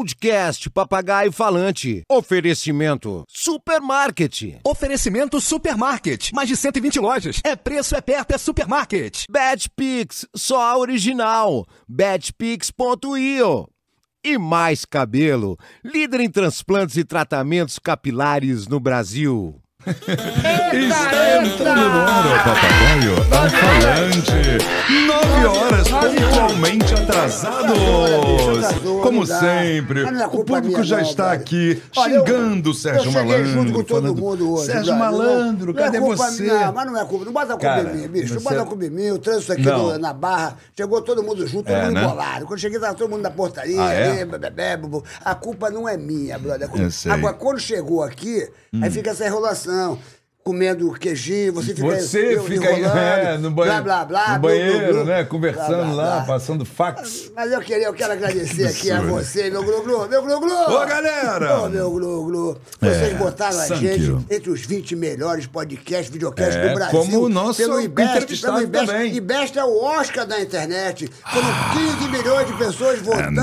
Podcast Papagaio Falante. Oferecimento Supermarket. Oferecimento Supermarket. Mais de 120 lojas. É preço, é perto, é supermarket. Betpix, só a original. Badpix.io. e mais cabelo, líder em transplantes e tratamentos capilares no Brasil. Está entrando no ar o papagaio falante. Nove horas, pontualmente atrasados. Como sempre, ah, é o público já está aqui xingando o Sérgio Malandro. falando, Sérgio Malandro, é cadê você? mas não é culpa, não bota a culpa em mim, bicho. Não bota a culpa em mim. O trânsito aqui na Barra chegou todo mundo junto, todo é, mundo né? embolado. Quando cheguei, estava todo mundo na portaria. Ah, a culpa não é minha, brother. Agora, quando chegou aqui, aí hum. fica essa enrolação não comendo queijinho, você fica Você eu, fica aí, é, no banheiro, blá, blá, blá, no banheiro glu, glu, né? Conversando lá, passando fax. Mas eu queria, eu quero agradecer aqui a você, meu glu, glu meu glu, glu. Ô, galera! Ô, meu glu, glu. Vocês é, botaram a gente you. entre os 20 melhores podcasts, videocasts é, do Brasil. Como o nosso pelo IBEST, pelo IBEST. Também. IBEST é o Oscar da internet. Foram 15 ah. milhões de pessoas votando.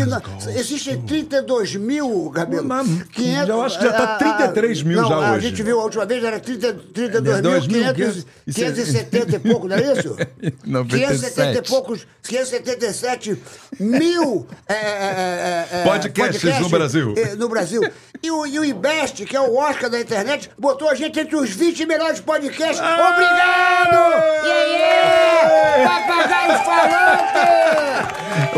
E na, existem 32 mil, Gabriel. Eu acho que já está 33 ah, ah, mil já hoje. A gente viu a última vez Unidos era 32.570 é e pouco, não é isso? 570 e poucos, 577 mil é, é, é, podcasts, é, é, podcasts, no Brasil. No Brasil. E o, e o Ibest, que é o Oscar da internet, botou a gente entre os 20 melhores podcasts. Ah! Obrigado! E aí? Papagaio falante!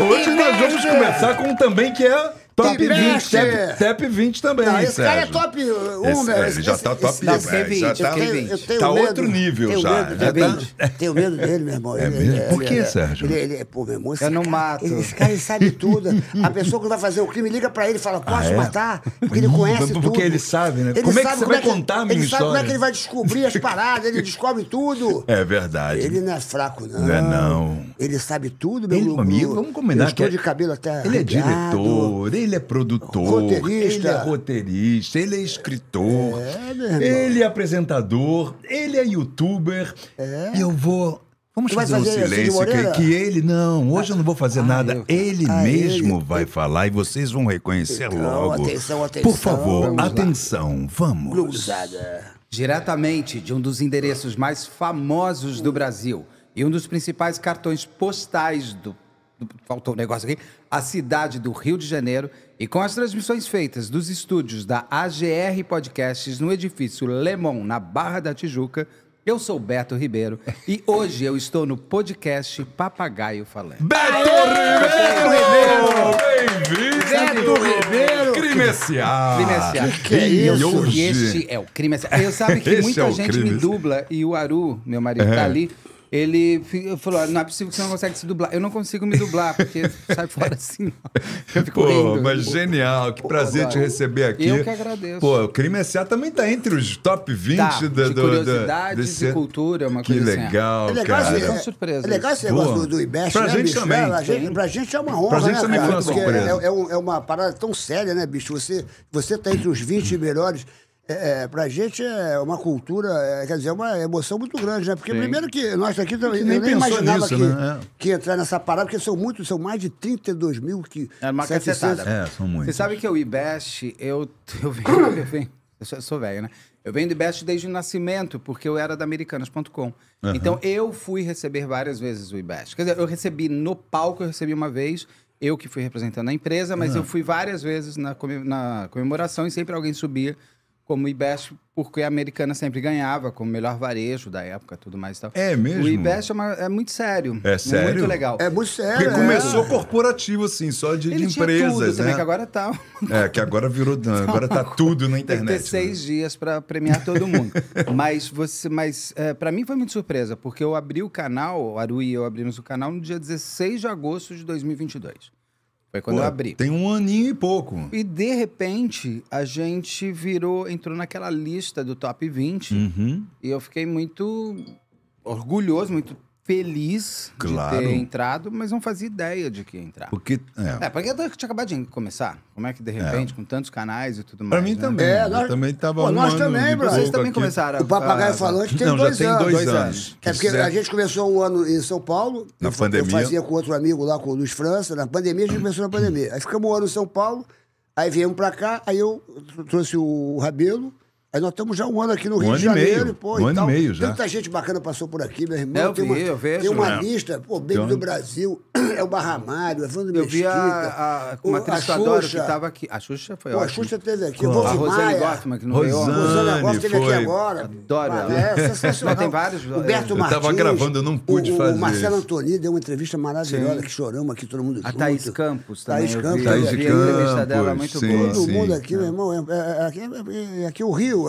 Hoje nós vamos começar com um também que é Top, top 20, Top 20 também. Não, esse Sérgio. cara é top 1, esse, velho. É, ele já tá top 10. Tá, tá, tá outro nível tenho já. Medo já tá... Tenho medo dele, meu irmão. É, é- mesmo? É Por que, Sérgio? Ele, ele, pô, meu irmão, Eu não mato. Esse cara ele sabe tudo. A pessoa que vai fazer o crime liga pra ele e fala: posso ah, matar? Porque ele hum, conhece tudo. Porque ele sabe, né? Como é que você vai contar a minha história? Como é que ele vai descobrir as paradas? Ele descobre tudo. É verdade. Ele não é fraco, não. Não é, não. Ele sabe tudo, meu irmão. Amigo, vamos combinar. de cabelo até. Ele é diretor, ele ele é produtor, roteirista. ele é roteirista, ele é escritor, é, né, ele é apresentador, ele é youtuber. É. Eu vou. Vamos fazer, um silêncio que, que, ele não. Hoje eu não vou fazer ah, nada. Eu, ele ah, mesmo ele, vai eu, falar e vocês vão reconhecer então, logo. Atenção, atenção. Por favor, vamos atenção. Lá. Vamos. Cruzada. Diretamente de um dos endereços mais famosos do Brasil e um dos principais cartões postais do faltou um negócio aqui, a cidade do Rio de Janeiro, e com as transmissões feitas dos estúdios da AGR Podcasts no edifício Lemon, na Barra da Tijuca, eu sou Beto Ribeiro e hoje eu estou no podcast Papagaio Falando. Beto Ribeiro! Bem-vindo! Beto Ribeiro! Crimeciar! Crimeciar. É é ah, que é isso? E este é o Crimeciar. É eu sabe que muita é gente me dubla e o Aru, meu marido, tá é. tá ali. Ele falou: não é possível que você não consegue se dublar. Eu não consigo me dublar, porque sai fora assim. Pô, rindo. mas genial, que prazer agora. te receber aqui. Eu que agradeço. Pô, o Crime S.A. também tá entre os top 20 tá, da, de do, curiosidades desse... e cultura, uma que coisa assim, legal, assim. Que legal, cara. É, surpresa. É legal esse negócio é Pô, do, do IBEST, pra né, gente bicho? Também. É, pra, gente, pra gente é uma honra, pra gente né, também cara? Foi uma surpresa. É, é, é uma parada tão séria, né, bicho? Você, você tá entre os 20 melhores é, é, pra gente é uma cultura, é, quer dizer, é uma emoção muito grande, né? Porque Sim. primeiro que nós aqui também nem, nem imaginava nisso, que, né? é. que entrar nessa parada, porque são muitos, são mais de 32 mil que. É uma cacetada. É, são muitos. Você sabe que o IBEST, eu, eu venho. Eu, venho, eu sou velho, né? Eu venho do IBEST desde o nascimento, porque eu era da Americanas.com. Uhum. Então eu fui receber várias vezes o IBEST. Quer dizer, eu recebi no palco, eu recebi uma vez eu que fui representando a empresa, mas uhum. eu fui várias vezes na, comem na comemoração e sempre alguém subia como o IBEST, porque a americana sempre ganhava, como melhor varejo da época, tudo mais e tal. É mesmo? O IBEST é, é muito sério. É sério? Muito legal. É muito sério. Porque é. começou corporativo, assim, só de, Ele de empresas, tudo, né? Também, que agora tá... É, que agora virou... Não, agora tá tudo na internet. Tem que ter seis né? dias para premiar todo mundo. mas você... Mas é, para mim foi muito surpresa, porque eu abri o canal, o Aru e eu abrimos o canal no dia 16 de agosto de 2022. Foi quando Pô, eu abri. Tem um aninho e pouco. E de repente, a gente virou, entrou naquela lista do top 20. Uhum. E eu fiquei muito orgulhoso, muito feliz claro. de ter entrado, mas não fazia ideia de que ia entrar. Porque, é. é, porque eu tinha acabado de começar. Como é que, de é. repente, é. com tantos canais e tudo mais. Pra mim né? também. É, nós, eu também tava pô, nós também, bro. Vocês também aqui. começaram. O Papagaio Falante tem, não, dois, tem anos. dois, dois anos. anos. É porque a gente começou um ano em São Paulo. Na eu, pandemia. Eu fazia com outro amigo lá, com o Luiz França. Na pandemia, a gente começou na pandemia. Aí ficamos um ano em São Paulo. Aí viemos pra cá. Aí eu trouxe o Rabelo. Aí nós estamos já um ano aqui no um Rio de Janeiro, meio, pô. Um ano tal. e meio já. Tanta gente bacana passou por aqui, meu irmão. Eu tem vi, uma, eu vejo. Tem uma é. lista, pô, Baby então... do Brasil, é o Barramário, Evandro Mesquita. Eu vi a, a, uma atriz que estava aqui. A Xuxa foi ótima. A Xuxa teve aqui. Claro. A Rosane Gottman, que não veio. Rosane Gottman teve aqui agora. Adoro ela. É sensacional. tem vários. Humberto eu Martins. Eu estava gravando, eu não pude o, fazer. O Marcelo Antoni deu uma entrevista maravilhosa, que choramos aqui, todo mundo junto. A Thaís Campos também. Thaís Campos. Thaís Campos. A entrevista dela muito boa. Todo mundo aqui, meu irmão. Aqui o Rio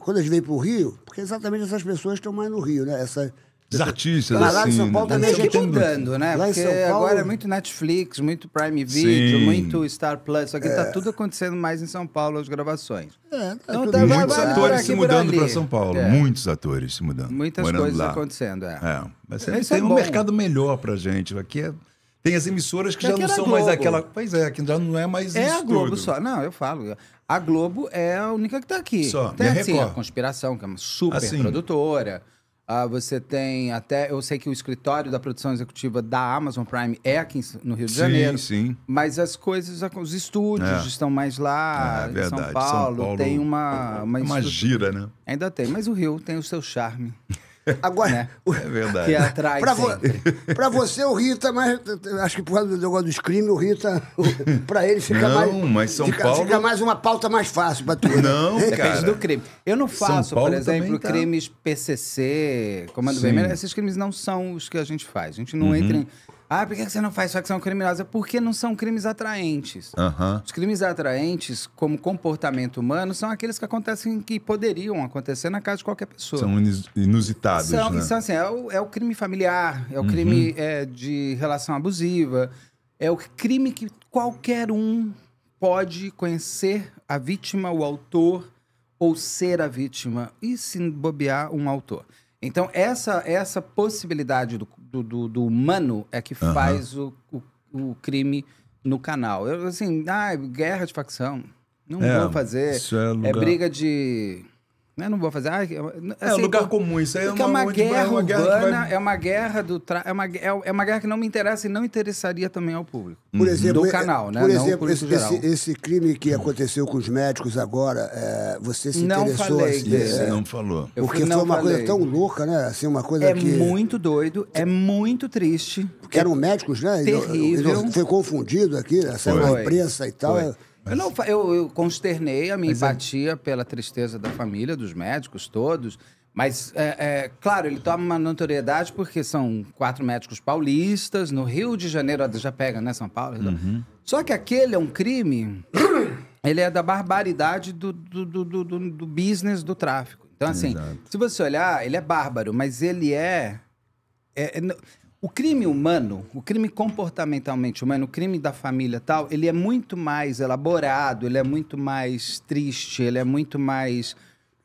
quando gente veio para o Rio, porque exatamente essas pessoas estão mais no Rio, né? Essa, os artistas, mas lá em assim, São Paulo né? também a gente mudando, né? Lá Porque Paulo... agora é muito Netflix, muito Prime Video, Sim. muito Star Plus. aqui tá é. tá tudo acontecendo mais em São Paulo, as gravações. É, tá então, tá muitos atores se mudando para São Paulo. É. Muitos atores se mudando. Muitas coisas lá. acontecendo, é. é. Mas é, tem um mercado melhor pra gente. Aqui é... Tem as emissoras que já, já não é são mais aquela. Pois é, que já não é mais. É a Globo tudo. só. Não, eu falo. A Globo é a única que está aqui. Só, Tem, e a, assim, a Conspiração, que é uma super assim. produtora. Ah, você tem até. Eu sei que o escritório da produção executiva da Amazon Prime é aqui no Rio de Janeiro. Sim, sim. Mas as coisas, os estúdios é. estão mais lá. É, verdade. São Paulo, São Paulo, tem uma. Uma, é uma gira, né? Ainda tem, mas o Rio tem o seu charme. Agora, né? o... é verdade. Que atrai pra, vo... pra você, o Rita, mas acho que por causa do negócio dos crimes, o Rita, pra ele fica não, mais. Não, mas São fica, Paulo. Fica mais uma pauta mais fácil pra tu. Né? Não, Depende cara. do crime. Eu não faço, por exemplo, tá. crimes PCC, Comando Vermelho. Esses crimes não são os que a gente faz. A gente não uhum. entra em ah, por que você não faz facção criminosa? É porque não são crimes atraentes. Uhum. Os crimes atraentes, como comportamento humano, são aqueles que acontecem que poderiam acontecer na casa de qualquer pessoa. São inusitados. São, né? são assim, é o, é o, crime familiar, é o uhum. crime é, de relação abusiva, é o crime que qualquer um pode conhecer a vítima, o autor, ou ser a vítima, e se bobear, um autor. Então, essa, essa possibilidade do, do, do humano é que faz o, o, o, crime no canal. Eu, assim, ah, guerra de facção. Não é, vou fazer. Isso é, é lugar... é briga de né? Não vou fazer. Ah, assim, é um assim, lugar então, comum, isso aí é, é uma, é uma guerra, uma guerra urbana, vai... é uma guerra do tra... é, uma, é, é uma guerra que não me interessa e não interessaria também ao público. Por uhum. exemplo, do é, canal, né? Por exemplo, esse, esse, esse, crime que aconteceu com os médicos agora, é, você se não interessou falei assim, É, não falou. Porque não foi uma falei. coisa tão louca, né? Assim, uma coisa é que... muito doido, é muito triste. Porque eram médicos, né? Terrível. Ele, ele foi confundido aqui, né? saiu na imprensa e tal. Foi. Eu, não, eu, eu consternei a minha mas é empatia é... pela tristeza da família, dos médicos todos. Mas, é, é, claro, ele toma uma notoriedade porque são quatro médicos paulistas. No Rio de Janeiro, já pega, né, São Paulo? Então, uhum. Só que aquele é um crime. ele é da barbaridade do, do, do, do, do business do tráfico. Então, assim, Exato. se você olhar, ele é bárbaro, mas ele é, é, é o crime humano, o crime comportamentalmente humano, o crime da família tal, ele é muito mais elaborado, ele é muito mais triste, ele é muito mais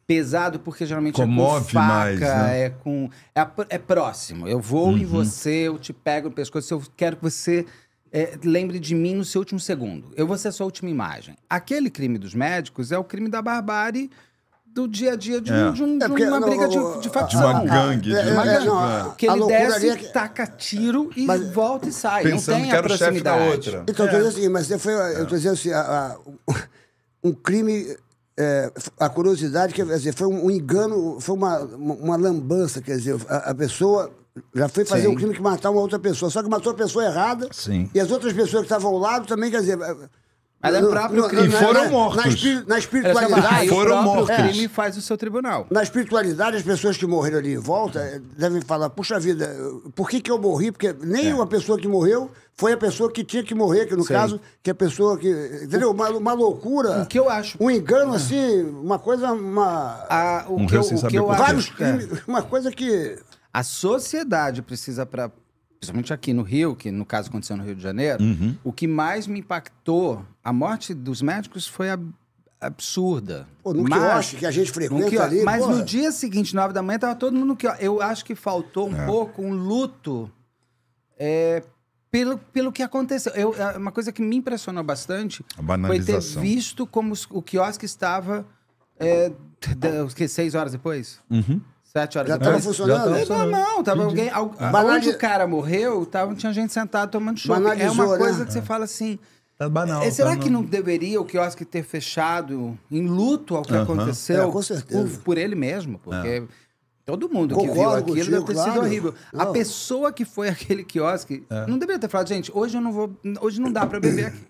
pesado porque geralmente Comove é com faca, mais, né? é com é, é, próximo. Eu vou uhum. em você, eu te pego no pescoço, eu quero que você é, lembre de mim no seu último segundo. Eu vou ser a sua última imagem. Aquele crime dos médicos é o crime da barbárie do dia a dia de, é. um, de, um, é porque, uma não, briga não, de, de facção. De uma gangue. É, de é, uma é, gangue. que ele desce, que... taca tiro e mas, volta e sai. Pensando não tem que era a proximidade. O chefe da outra. Então, é. eu estou dizendo assim, mas foi, eu estou dizendo assim, a, a, um crime... É, a curiosidade, quer dizer, foi um, um engano, foi uma, uma, uma lambança, quer dizer, a, a pessoa já foi fazer Sim. um crime que matar uma outra pessoa, só que matou a pessoa errada. Sim. E as outras pessoas que estavam ao lado também, quer dizer, mas é próprio crime. E né? foram mortos. Na, espir, na espiritualidade. foram mortos. O crime faz o seu tribunal. Na espiritualidade, as pessoas que morreram ali em volta eh, devem falar: puxa vida, por que, que eu morri? Porque nem é. uma pessoa que morreu foi a pessoa que tinha que morrer, que no caso, que a pessoa que. Entendeu? Uma, uma loucura. O que eu acho. Um engano, assim, uma coisa. Uma, a, o um que eu, o que eu acho. Vários é crimes, é. Uma coisa que. A sociedade precisa pra, principalmente aqui no Rio, que no caso aconteceu no Rio de Janeiro, uhum. o que mais me impactou, a morte dos médicos foi a absurda. Pô, no mas, quiosque que a gente frequenta ali. Mas porra. no dia seguinte, nove da manhã, tava todo mundo no quiosque. Eu acho que faltou um é. pouco um luto é, pelo, pelo que aconteceu. Eu, é uma coisa que me impressionou bastante foi ter visto como o quiosque estava é, seis horas depois. Uhum. Sete horas Já estava funcionando? Já tava Não, não, tava alguém. Ah. Onde o cara morreu, tava, tinha gente sentada tomando chopp. É uma né? coisa que você fala assim. Tá banal. é, tá será tá que não deveria o quiosque ter fechado em luto ao que aconteceu? É, com certeza. Por, por ele mesmo, porque é. todo mundo que viu aquilo deve ter sido horrível. A pessoa que foi aquele quiosque é. não deveria ter falado, gente, hoje eu não vou. Hoje não dá para beber aqui.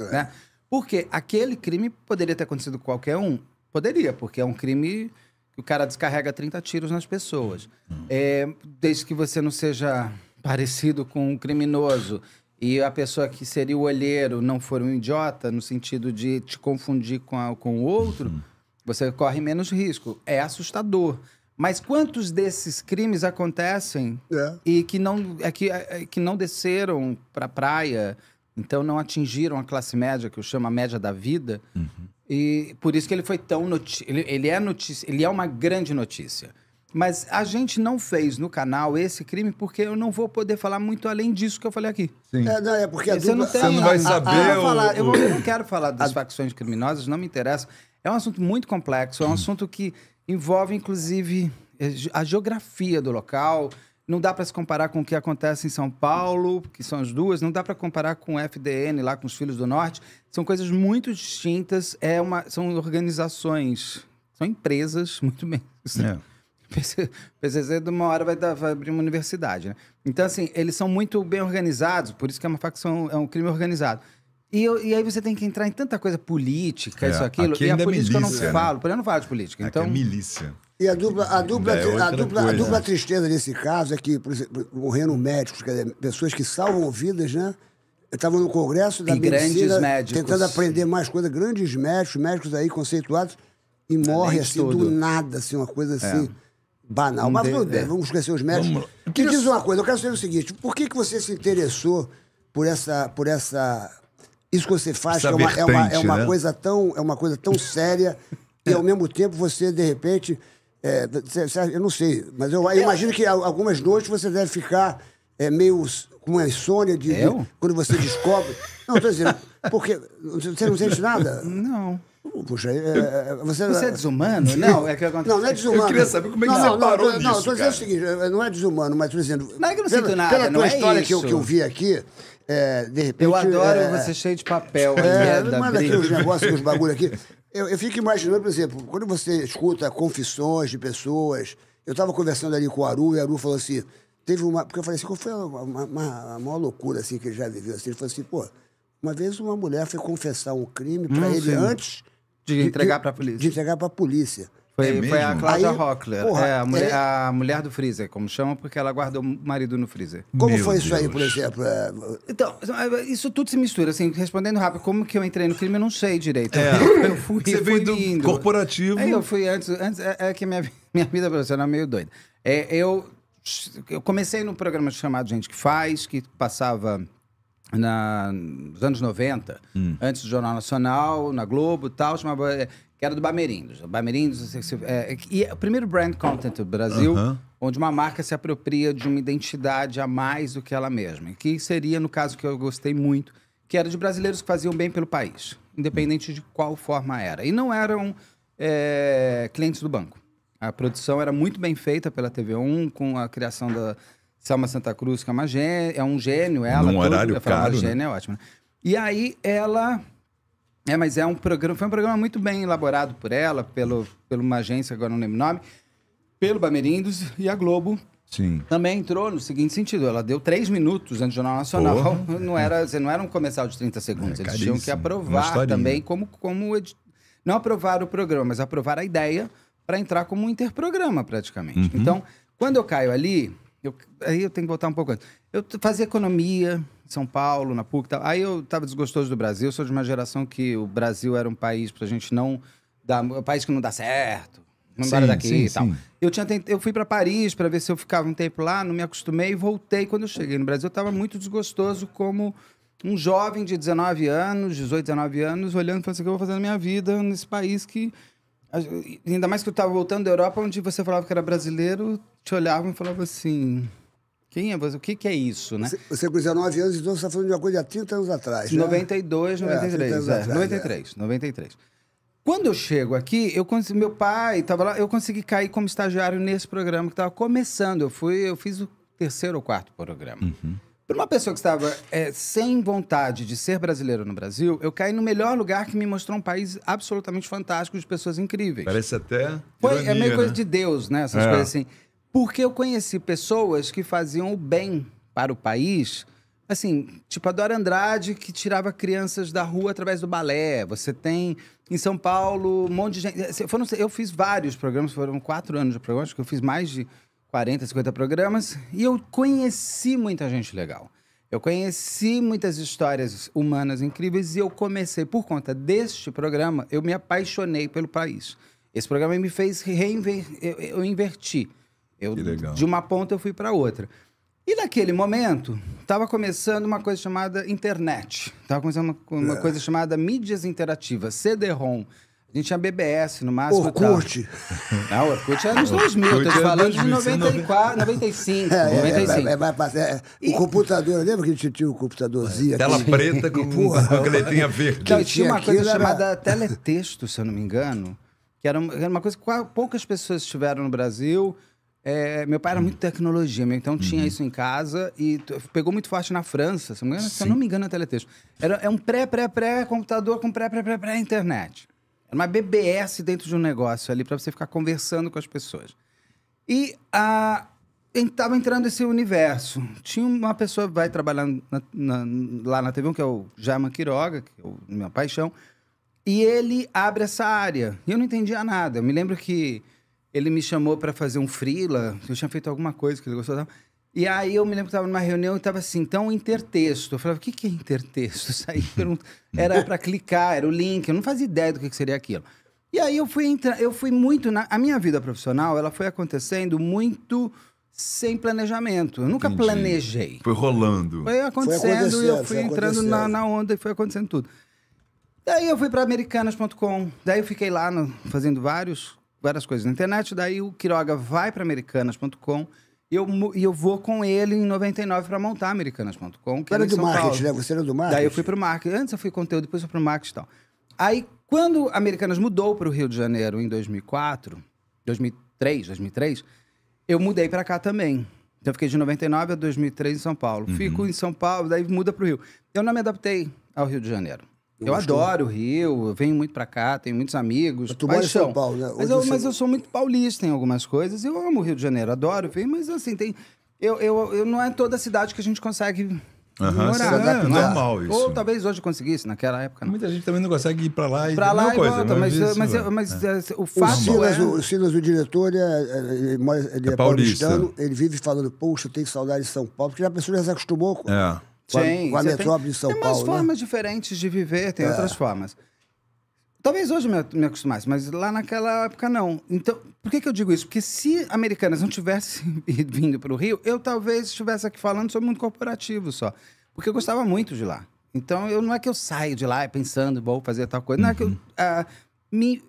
É. Né? Porque aquele crime poderia ter acontecido com qualquer um. Poderia, porque é um crime o cara descarrega 30 tiros nas pessoas. É, desde que você não seja parecido com um criminoso e a pessoa que seria o olheiro não for um idiota, no sentido de te confundir com, a, com o outro, você corre menos risco. É assustador. Mas quantos desses crimes acontecem é. e que não, é que, é, é que não desceram para a praia, então não atingiram a classe média, que eu chamo a média da vida, uhum. E por isso que ele foi tão notícia. Ele, ele é notícia, ele é uma grande notícia. Mas a gente não fez no canal esse crime porque eu não vou poder falar muito além disso que eu falei aqui. Sim. É, não, é porque a você, não tem, você não vai saber. falar, eu, eu, não quero falar das facções criminosas, não me interessa. É um assunto muito complexo, é um assunto que envolve, inclusive, eh, a geografia do local, não dá para se comparar com o que acontece em São Paulo, que são as duas. Não dá para comparar com o FDN lá com os Filhos do Norte. São coisas muito distintas. É uma, são organizações, são empresas muito bem. É. PCC, de uma hora vai, dar, vai, abrir uma universidade, né? Então, assim, eles são muito bem organizados, por isso que é uma facção, é um crime organizado. E, eu, e aí você tem que entrar em tanta coisa política, é, isso, aquilo. Aqui e a é política milícia, eu não falo, né? eu não falo de política. É então, é milícia. E a dupla, a dupla, é a, dupla coisa, a dupla né? tristeza nesse caso é que, por exemplo, morrendo médicos, quer dizer, pessoas que salvam vidas, né? Eu estava no congresso da e medicina, médicos, tentando aprender mais coisas, grandes médicos, médicos aí conceituados, e ah, morre assim tudo do nada, assim, uma coisa assim. É. Banal, mas tudo bem, é. vamos esquecer os médicos. Vamos... Me diz uma coisa, eu quero saber o seguinte: por que, que você se interessou por essa, por essa. Isso que você faz, que é uma, é uma, é uma né? coisa tão, é uma coisa tão séria, e ao mesmo tempo você, de repente, é, eu não sei, mas eu, eu imagino que algumas noites você deve ficar é, meio com uma insônia de, de quando você descobre. não, estou dizendo, porque você não sente nada? Não. Puxa, é, é, é, você... você é, é desumano? Não, é que aconteceu. Não, não é desumano. Eu queria saber como é que não, você não, parou não, disso, Não, estou dizendo o seguinte, não é desumano, mas estou dizendo... Não é que eu não sinto nada, pela tua é história isso. Que, eu, que eu vi aqui, é, de repente... Eu adoro você cheio de papel. É, manda aqui os negócios, os bagulhos aqui. Eu, eu fico imaginando, por exemplo, quando você escuta confissões de pessoas. Eu estava conversando ali com o Aru, e o Aru falou assim: teve uma. Porque eu falei assim, qual foi a, uma, uma, a maior loucura assim, que ele já viveu? Assim, ele falou assim, pô, uma vez uma mulher foi confessar um crime para hum, ele sim. antes. de entregar para a polícia. De entregar para a polícia. Foi, é foi a Cláudia Rockler, é, a, mulher, é... a, mulher, do freezer, como chama, porque ela guardou o marido no freezer. Como Meu foi Deus. isso aí, por exemplo? É, então, isso tudo se mistura, assim, respondendo rápido, como que eu entrei no crime, eu não sei direito. É. Eu fui, Você fui veio indo. do corporativo. É, eu fui antes, antes é, que minha, minha vida profissional é meio doida. eu, eu comecei num programa chamado Gente que Faz, que passava na, nos anos 90, hum. antes do Jornal Nacional, na Globo e tal, chamava, eh, que era do Bamerindos. Bamerindos é, é e é o primeiro brand content do Brasil, uh -huh. onde uma marca se apropria de uma identidade a mais do que ela mesma. Que seria, no caso que eu gostei muito, que era de brasileiros que faziam bem pelo país, independente de qual forma era. E não eram é, clientes do banco. A produção era muito bem feita pela TV1, com a criação da Selma Santa Cruz, que é, uma gê... é um gênio, ela. Um horário todo... caro. Né? Gênio é ótimo. Né? E aí ela. É, mas é um programa, foi um programa muito bem elaborado por ela, pelo, por uma agência, agora não lembro o nome, pelo Bamerindos e a Globo. Sim. Também entrou no seguinte sentido, ela deu três minutos antes do Jornal Nacional, não era, não era um comercial de 30 segundos, é, eles tinham que aprovar também como, como edi... não aprovar o programa, mas aprovar a ideia para entrar como um interprograma praticamente. Uhum. Então, quando eu caio ali, eu, aí eu tenho que voltar um pouco antes. Eu fazia economia em São Paulo, na PUC. Tal. Aí eu estava desgostoso do Brasil. Eu sou de uma geração que o Brasil era um país para a gente não. Dar, é um país que não dá certo. não embora daqui sim, e tal. Eu, tinha tent... eu fui para Paris para ver se eu ficava um tempo lá, não me acostumei e voltei. Quando eu cheguei no Brasil, eu estava muito desgostoso como um jovem de 19 anos, 18, 19 anos, olhando e falando assim, o que eu vou fazer na minha vida nesse país que... Ainda mais que eu estava voltando da Europa, onde você falava que era brasileiro, te olhavam e falavam assim. Quem é você? O que, que é isso, né? Você com 19 anos, então você está falando de uma coisa há 30 anos atrás. Né? 92, 93. É, anos é, atrás, 93, é. 93. Quando eu chego aqui, eu consegui, meu pai estava lá, eu consegui cair como estagiário nesse programa que estava começando. Eu fui, eu fiz o terceiro ou quarto programa. Uhum. Para uma pessoa que estava é, sem vontade de ser brasileiro no Brasil, eu caí no melhor lugar que me mostrou um país absolutamente fantástico de pessoas incríveis. Parece até. Foi, ironia, é meio né? coisa de Deus, né? Essas é. coisas assim. Porque eu conheci pessoas que faziam o bem para o país. Assim, tipo a Dora Andrade, que tirava crianças da rua através do balé. Você tem em São Paulo um monte de gente. Assim, foram, eu fiz vários programas, foram quatro anos de programa, acho que eu fiz mais de 40, 50 programas. E eu conheci muita gente legal. Eu conheci muitas histórias humanas incríveis e eu comecei, por conta deste programa, eu me apaixonei pelo país. Esse programa me fez reinver... eu, eu inverti. Eu, De uma ponta eu fui para outra. E naquele momento, estava começando uma coisa chamada internet. Estava começando uma, uma é. coisa chamada mídias interativas, CD-ROM. A gente tinha BBS no máximo. Orkut. Tá. Não, Orkut era nos 2000, Orkut falando de 94, 95. É, 95. É, é, é, e... O computador, lembra que a gente tinha o computadorzinho Tela aqui? preta com, Porra, com letrinha verde. Então, tinha, uma coisa chamada teletexto, se eu não me engano, que era uma, era uma coisa que poucas pessoas tiveram no Brasil. É, meu pai era hum. muito tecnologia, então tinha uhum. isso em casa e pegou muito forte na França. Se, engano, se eu não me engano, é teletexto. Era, é um pré-pré-pré-computador com pré-pré-pré-pré-internet. Era uma BBS dentro de um negócio ali para você ficar conversando com as pessoas. E a, estava entrando esse universo. Tinha uma pessoa que vai trabalhar na, na, lá na tv que é o Jaima Quiroga, que é o minha paixão, e ele abre essa área. E eu não entendia nada. Eu me lembro que ele me chamou para fazer um freela, eu tinha feito alguma coisa que ele gostou E aí eu me lembro que estava numa reunião e estava assim, então intertexto. Eu falava, o que, que é intertexto? Isso aí era para clicar, era o link, eu não fazia ideia do que, que seria aquilo. E aí eu fui entrar, eu fui muito na a minha vida profissional, ela foi acontecendo muito sem planejamento. Eu nunca Entendi. planejei. Foi rolando. Foi acontecendo, e eu fui entrando na, na onda e foi acontecendo tudo. Daí eu fui para americanas.com, daí eu fiquei lá no, fazendo vários várias coisas na internet. Daí o Quiroga vai para americanas.com e eu, eu vou com ele em 99 para montar americanas.com. É era do marketing, Paulo. né? Você era do marketing? Daí eu fui para o marketing. Antes eu fui conteúdo, depois eu fui para o marketing e tal. Aí, quando Americanas mudou para o Rio de Janeiro em 2004, 2003, 2003, eu mudei para cá também. Então, eu fiquei de 99 a 2003 em São Paulo. Uhum. Fico em São Paulo, daí muda para o Rio. Eu não me adaptei ao Rio de Janeiro. Eu, adoro o Rio, eu venho muito pra cá, tenho muitos amigos. Mas tu mora em São Paulo, né? mas eu, mas eu sou muito paulista em algumas coisas. Eu amo o Rio de Janeiro, adoro ver, mas assim, tem. Eu, eu, eu, não é toda cidade que a gente consegue morar. Né? É, normal isso. Ou talvez hoje conseguisse, naquela época. Não. Muita gente também não consegue ir para lá e pra lá e coisa, volta, né? mas, mas, mas, é. mas é, é o fato o Silas, é... O Silas, o diretor, é, é, ele é, ele, paulista. paulistano, ele vive falando, poxa, eu tenho saudade de São Paulo, porque a pessoa já se acostumou com... É com a metrópole tem, de São Paulo. Tem umas né? formas né? diferentes de viver, tem é. outras formas. Talvez hoje me, me acostumasse, mas lá naquela época não. Então, por que, que eu digo isso? Porque se americanas não tivessem vindo para o Rio, eu talvez estivesse aqui falando sobre o mundo corporativo só. Porque eu gostava muito de lá. Então, eu, não é que eu saio de lá pensando, vou fazer tal coisa. Não uhum. é que eu uh, me,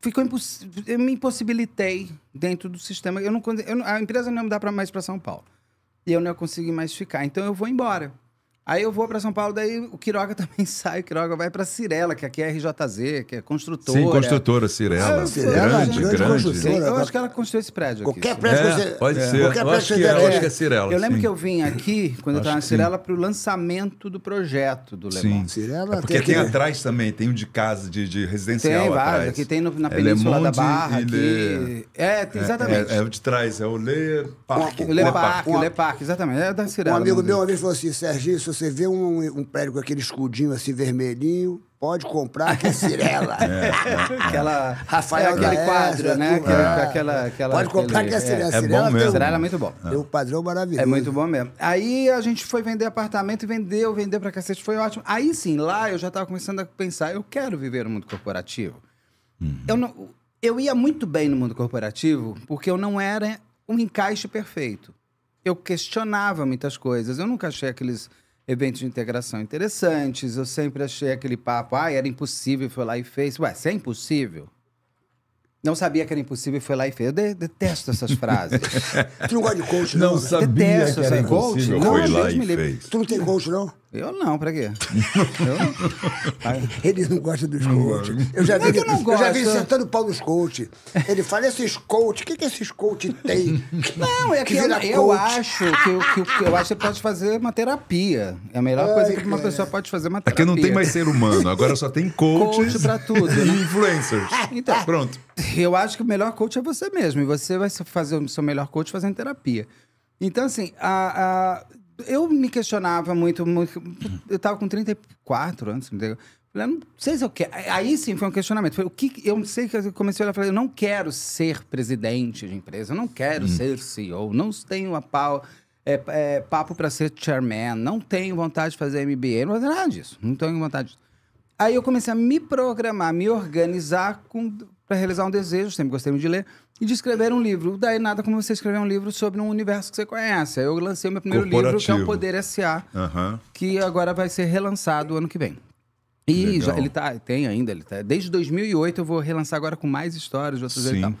ficou imposs, eu me impossibilitei dentro do sistema. Eu não, eu, a empresa não me dá pra mais para São Paulo. E eu não consegui mais ficar. Então, eu vou embora. Aí eu vou para São Paulo, daí o Quiroga também sai, o Quiroga vai para Cirela, que aqui é RJZ, que é construtora. Sim, construtora, Cirela. Ah, Cirela é grande, grande. grande. eu acho que ela construiu esse prédio Qualquer prédio é, você... Pode é. ser. Qualquer eu, acho que é, eu acho que é Cirela. Eu lembro sim. que eu vim aqui, quando eu estava na Cirela, para o lançamento do projeto do Lemon. Sim, Cirela. É porque tem, aqui... tem, atrás também, tem um de casa, de, de residencial Tem vários, aqui tem no, na é Península da Barra. Aqui. É, é tem, exatamente. É, o de trás, é o Lê Parque. O Lê Parque, o Lê Parque, exatamente. É da Cirela. Um amigo meu uma vez falou assim, você vê um, um prédio com aquele escudinho assim vermelhinho, pode comprar que é Cirela. É, é, é, aquela Rafael aquele quadro, né? Aquela, aquela, aquela, pode comprar que é Cirela. É, é Cirela, bom mesmo. Cirela é muito bom. É. um padrão maravilhoso. É muito bom mesmo. Aí a gente foi vender apartamento e vendeu, vendeu pra cacete, foi ótimo. Aí sim, lá eu já tava começando a pensar, eu quero viver no mundo corporativo. Uhum. Eu, não, eu ia muito bem no mundo corporativo porque eu não era um encaixe perfeito. Eu questionava muitas coisas. Eu nunca achei aqueles eventos de integração interessantes. Eu sempre achei aquele papo, ah, era impossível, foi lá e fez. Ué, se é impossível, não sabia que era impossível e foi lá e fez. Eu de detesto essas frases. tu não gosta de coach, não? Não sabia detesto que era impossível, coach? Não, lá e fez. Tu não tem coach, não? Eu não, pra quê? eu... Ele não gosta dos coaches. Eu já é vi, eu, não eu já vi sentando o pau no coaches. Ele fala, esses coaches, o que, que esses coaches têm? Não, é que, que eu, eu, acho que, que, que, eu acho que pode fazer uma terapia. É a melhor Ai, coisa que uma cara. pessoa pode fazer é uma terapia. É Aqui não tem mais ser humano, agora só tem coach. Coach pra tudo. Né? Influencers. Então, Pronto. Eu acho que o melhor coach é você mesmo. E você vai fazer o seu melhor coach fazendo terapia. Então, assim, a, a eu me questionava muito, muito eu tava com 34 anos, Falei, não sei se eu quero. Aí sim foi um questionamento. o que eu sei que eu comecei a olhar, falei, eu não quero ser presidente de empresa, eu não quero hum. ser CEO, não tenho a pau, é, é, papo para ser chairman, não tenho vontade de fazer MBA, não vou fazer nada disso, não tenho vontade disso. Aí eu comecei a me programar, me organizar com para realizar um desejo, sempre gostei muito de ler, e de escrever um livro. Daí nada como você escrever um livro sobre um universo que você conhece. Eu lancei o meu primeiro livro, que é o Poder S.A., uhum. que agora vai ser relançado ano que vem. E já, ele tá, tem ainda, ele tá. Desde 2008 eu vou relançar agora com mais histórias de outras e tal.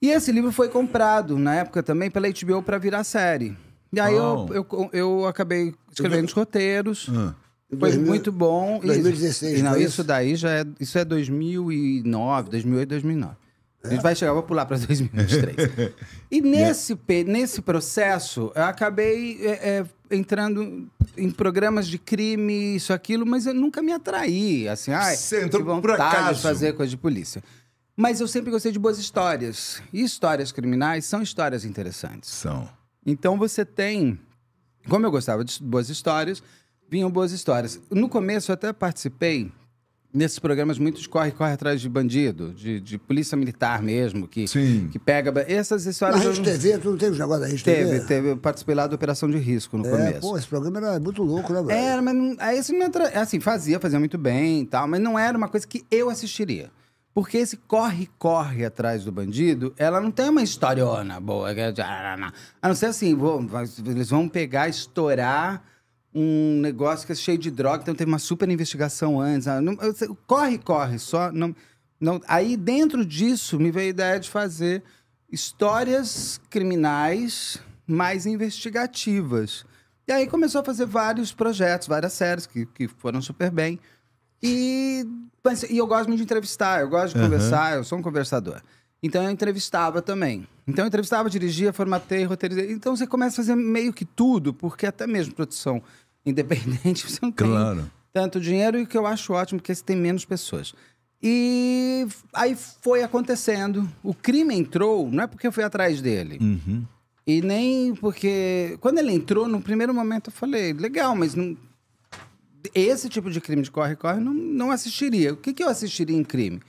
E esse livro foi comprado na época também pela HBO para virar série. E aí oh. eu, eu, eu acabei escrevendo eu... os roteiros. Uhum. Foi muito bom. 2016. E, não, é isso daí já é. Isso é 2009, 2008, 2009. É. A gente vai chegar, vou pular para 2023. e é nesse, é. nesse processo, eu acabei é, é, entrando em programas de crime, isso, aquilo, mas eu nunca me atraí. Assim, ai, Você entrou vontade por acaso. de fazer coisa de polícia. Mas eu sempre gostei de boas histórias. E histórias criminais são histórias interessantes. São. Então você tem. Como eu gostava de boas histórias, vinham boas histórias. No começo eu até participei nesses programas muitos corre corre atrás de bandido, de, de polícia militar mesmo, que, Sim. que pega. Essas histórias. Na Rede TV, tu não teve os negócios da Rede teve, TV? Teve, Eu participei lá da Operação de Risco no é, começo. Pô, esse programa era muito louco, né, Era, mas não, aí assim, não entra, assim, fazia, fazia muito bem e tal, mas não era uma coisa que eu assistiria. Porque esse corre-corre atrás do bandido, ela não tem uma historiona boa. É ah, a não ser assim, eles vão pegar, estourar um negócio que é cheio de droga, então teve uma super investigação antes. Ah, não, eu, corre, corre, só. Não, não, aí dentro disso me veio a ideia de fazer histórias criminais mais investigativas. E aí começou a fazer vários projetos, várias séries que, que foram super bem. E, mas, e eu gosto muito de entrevistar, eu gosto de uhum. conversar, eu sou um conversador. Então eu entrevistava também. Então eu entrevistava, dirigia, formatei, roteirizei. Então você começa a fazer meio que tudo, porque até mesmo produção independente, você não claro. tem tanto dinheiro, e que eu acho ótimo, porque você tem menos pessoas. E aí foi acontecendo. O crime entrou, não é porque eu fui atrás dele. Uhum. E nem porque. Quando ele entrou, no primeiro momento eu falei, legal, mas não... esse tipo de crime de corre-corre não, não assistiria. O que, que eu assistiria em crime?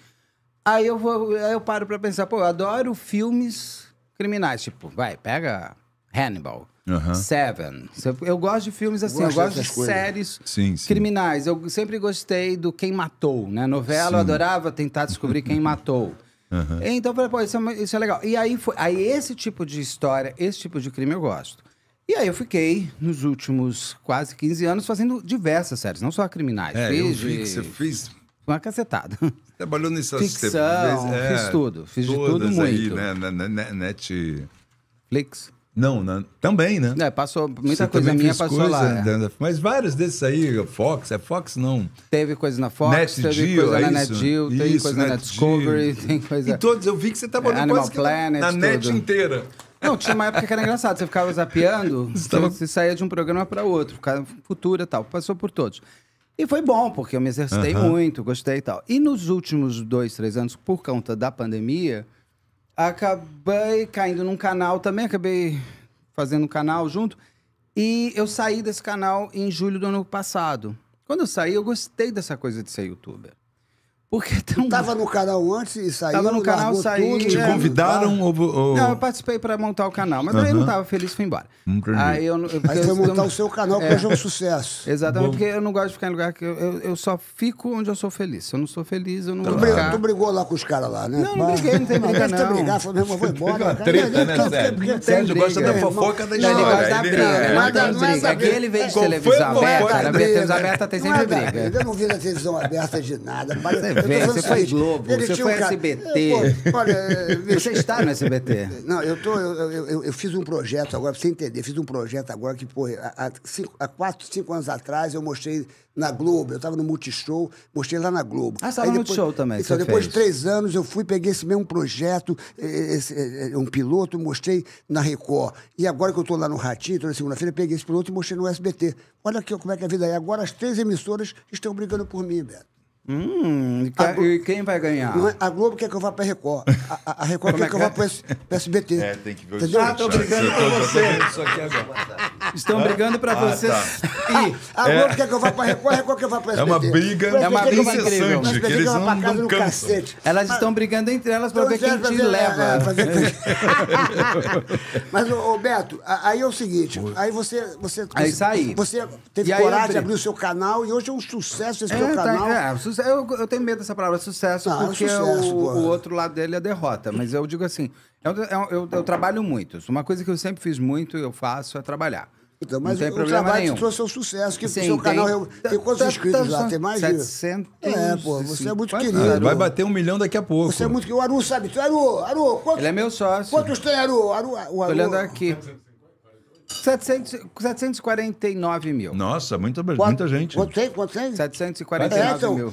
Aí eu, vou, aí eu paro pra pensar, pô, eu adoro filmes criminais. Tipo, vai, pega Hannibal. Uhum. Seven. Eu gosto de filmes assim, eu gosto, eu gosto de coisas. séries sim, sim. criminais. Eu sempre gostei do Quem Matou, né? Novela, sim. eu adorava tentar descobrir quem matou. Uhum. Então, pô, isso é, isso é legal. E aí, foi, aí, esse tipo de história, esse tipo de crime eu gosto. E aí eu fiquei, nos últimos quase 15 anos, fazendo diversas séries, não só criminais. É, eu vi que você fez... Uma cacetada. Trabalhou nisso Ficção, tempo. é, fiz tudo. Fiz de tudo muito. Aí, né? Netflix. Não, não, também, né? É, passou, muita Você coisa minha passou coisa, lá. É. Mas vários desses aí, Fox, é Fox não. Teve coisa na Fox, Net teve Geo, coisa é na NetGeo, tem coisa Net na Discovery, tem coisa... E todos, eu vi que você tá botando é, Animal Planet, na, na net inteira. Não, tinha uma época que era engraçado, você ficava zapeando, Estava... você, saía de um programa para outro, ficava futura e tal, passou por todos. E foi bom, porque eu me exercitei uh -huh. muito, gostei e tal. E nos últimos dois, três anos, por conta da pandemia Acabei caindo num canal também, acabei fazendo um canal junto. E eu saí desse canal em julho do ano passado. Quando eu saí, eu gostei dessa coisa de ser youtuber. Porque tão... Tava no canal antes e saiu. Tava no canal, saiu. Né? Tudo, te convidaram ou, ou, Não, eu participei pra montar o canal, mas uh -huh. eu não tava feliz, e fui embora. Entendi. Aí eu, Aí foi montar o seu canal, que é. hoje é um sucesso. Exatamente, Bom. porque eu não gosto de ficar em lugar que eu, eu, eu, só fico onde eu sou feliz. Se eu não sou feliz, eu não tá tu, brigou, tu brigou lá com os caras lá, né? Não, não mas... briguei, não tem briga não. Não brigar, falou, mesmo, irmão, vou embora. Treta, né, Sérgio? Sérgio gosta da fofoca da história. Ele gosta da briga, é não da Aqui ele vem de televisão aberta, televisão aberta tem é sempre briga. Eu não vi na televisão aberta de nada, mas você foi Globo, você foi um SBT. Eu, pô, olha, você está no SBT. Não, eu, tô, eu, eu, eu, fiz um projeto agora, pra você entender, fiz um projeto agora que, pô, há, cinco, há quatro, cinco anos atrás eu mostrei na Globo, eu estava no Multishow, mostrei lá na Globo. Ah, você estava no Multishow também. Então, depois fez. de três anos, eu fui, peguei esse mesmo projeto, esse, um piloto, mostrei na Record. E agora que eu estou lá no Ratinho, toda segunda-feira, peguei esse piloto e mostrei no SBT. Olha aqui como é que é a vida é. Agora as três emissoras estão brigando por mim, Beto. Hum, e quem vai ganhar? A Globo quer que eu vá para a Record. A, a Record quer é que, eu vá para o SBT. É, tem que ver Entendeu? Ah, estão brigando para ah, você. Estão brigando para vocês você. A, é. Globo quer que eu vá para a Record, a Record quer que eu vá para o SBT. É uma briga, é uma briga incessante, que eles não, não cansam. Elas estão brigando entre elas para então ver quem te é, leva. Mas, Roberto, aí é o seguinte, aí você... você aí saí. Você teve coragem de abrir o seu canal e hoje é um sucesso esse seu é, tá, canal. É, eu, eu, tenho medo dessa palavra sucesso, não, porque é sucesso, o, o, outro lado dele é derrota. Mas eu digo assim: eu, é é eu, eu, trabalho muito. Uma coisa que eu sempre fiz muito, e eu faço, é trabalhar. Então, mas não tem o problema trabalho nenhum. trouxe seu sucesso, que Sim, seu tem, canal é tem quantos inscritos lá? Tem mais 700. É, pô, você é muito querido. Ah, vai bater um milhão daqui a pouco. Você é muito querido. O Aru sabe. Aru, Aru, quantos, Ele é meu sócio. Quantos tem, Aru? Aru, Aru, Aru. Olhando aqui. 749 mil. Nossa, muita, Quatro, muita gente. Quanto tem? Quanto tem? 749 mil.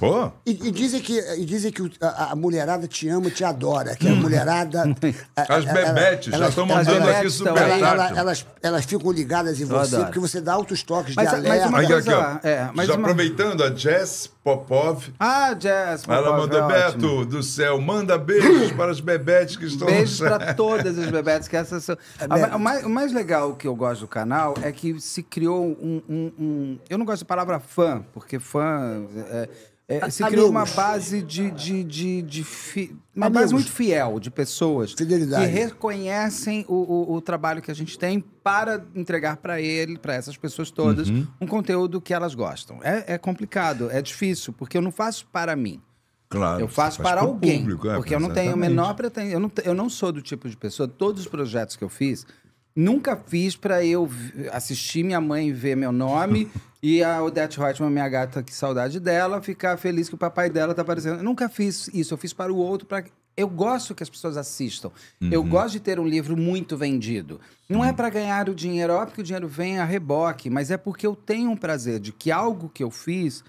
E, e, dizem que, e dizem que a, a mulherada te ama e te adora. Que a hum. mulherada. as bebetes, já estão mandando aqui super ela, ela, elas, elas ficam ligadas em você porque você dá altos toques mas, de alerta. Mas uma coisa, aqui, ó, é, já uma... aproveitando, a Jess Popov. Ah, Jess. Popov. Ela manda, é Beto ótimo. do céu, manda beijos para as bebetes que estão... Beijos para todas as bebetes, que essas são... É ah, o, mais, o mais legal que eu gosto do canal é que se criou um... um, um... Eu não gosto da palavra fã, porque fã... É é, você criou uma base de. de, de, de fi... Uma Amigos. base muito fiel de pessoas Fidelidade. que reconhecem o, o, o, trabalho que a gente tem para entregar para ele, para essas pessoas todas, uhum. um conteúdo que elas gostam. É, é complicado, é difícil, porque eu não faço para mim. Claro. Eu faço para alguém. Público, é, porque eu não exatamente. tenho o menor pretensão. Eu não, eu não sou do tipo de pessoa. Todos os projetos que eu fiz, nunca fiz para eu assistir minha mãe ver meu nome E a Odette Reutemann, minha gata, que saudade dela, ficar feliz que o papai dela tá aparecendo. Eu nunca fiz isso, eu fiz para o outro, para eu gosto que as pessoas assistam. Uhum. Eu gosto de ter um livro muito vendido. Não uhum. é para ganhar o dinheiro, é óbvio que o dinheiro vem a reboque, mas é porque eu tenho um prazer de que algo que eu fiz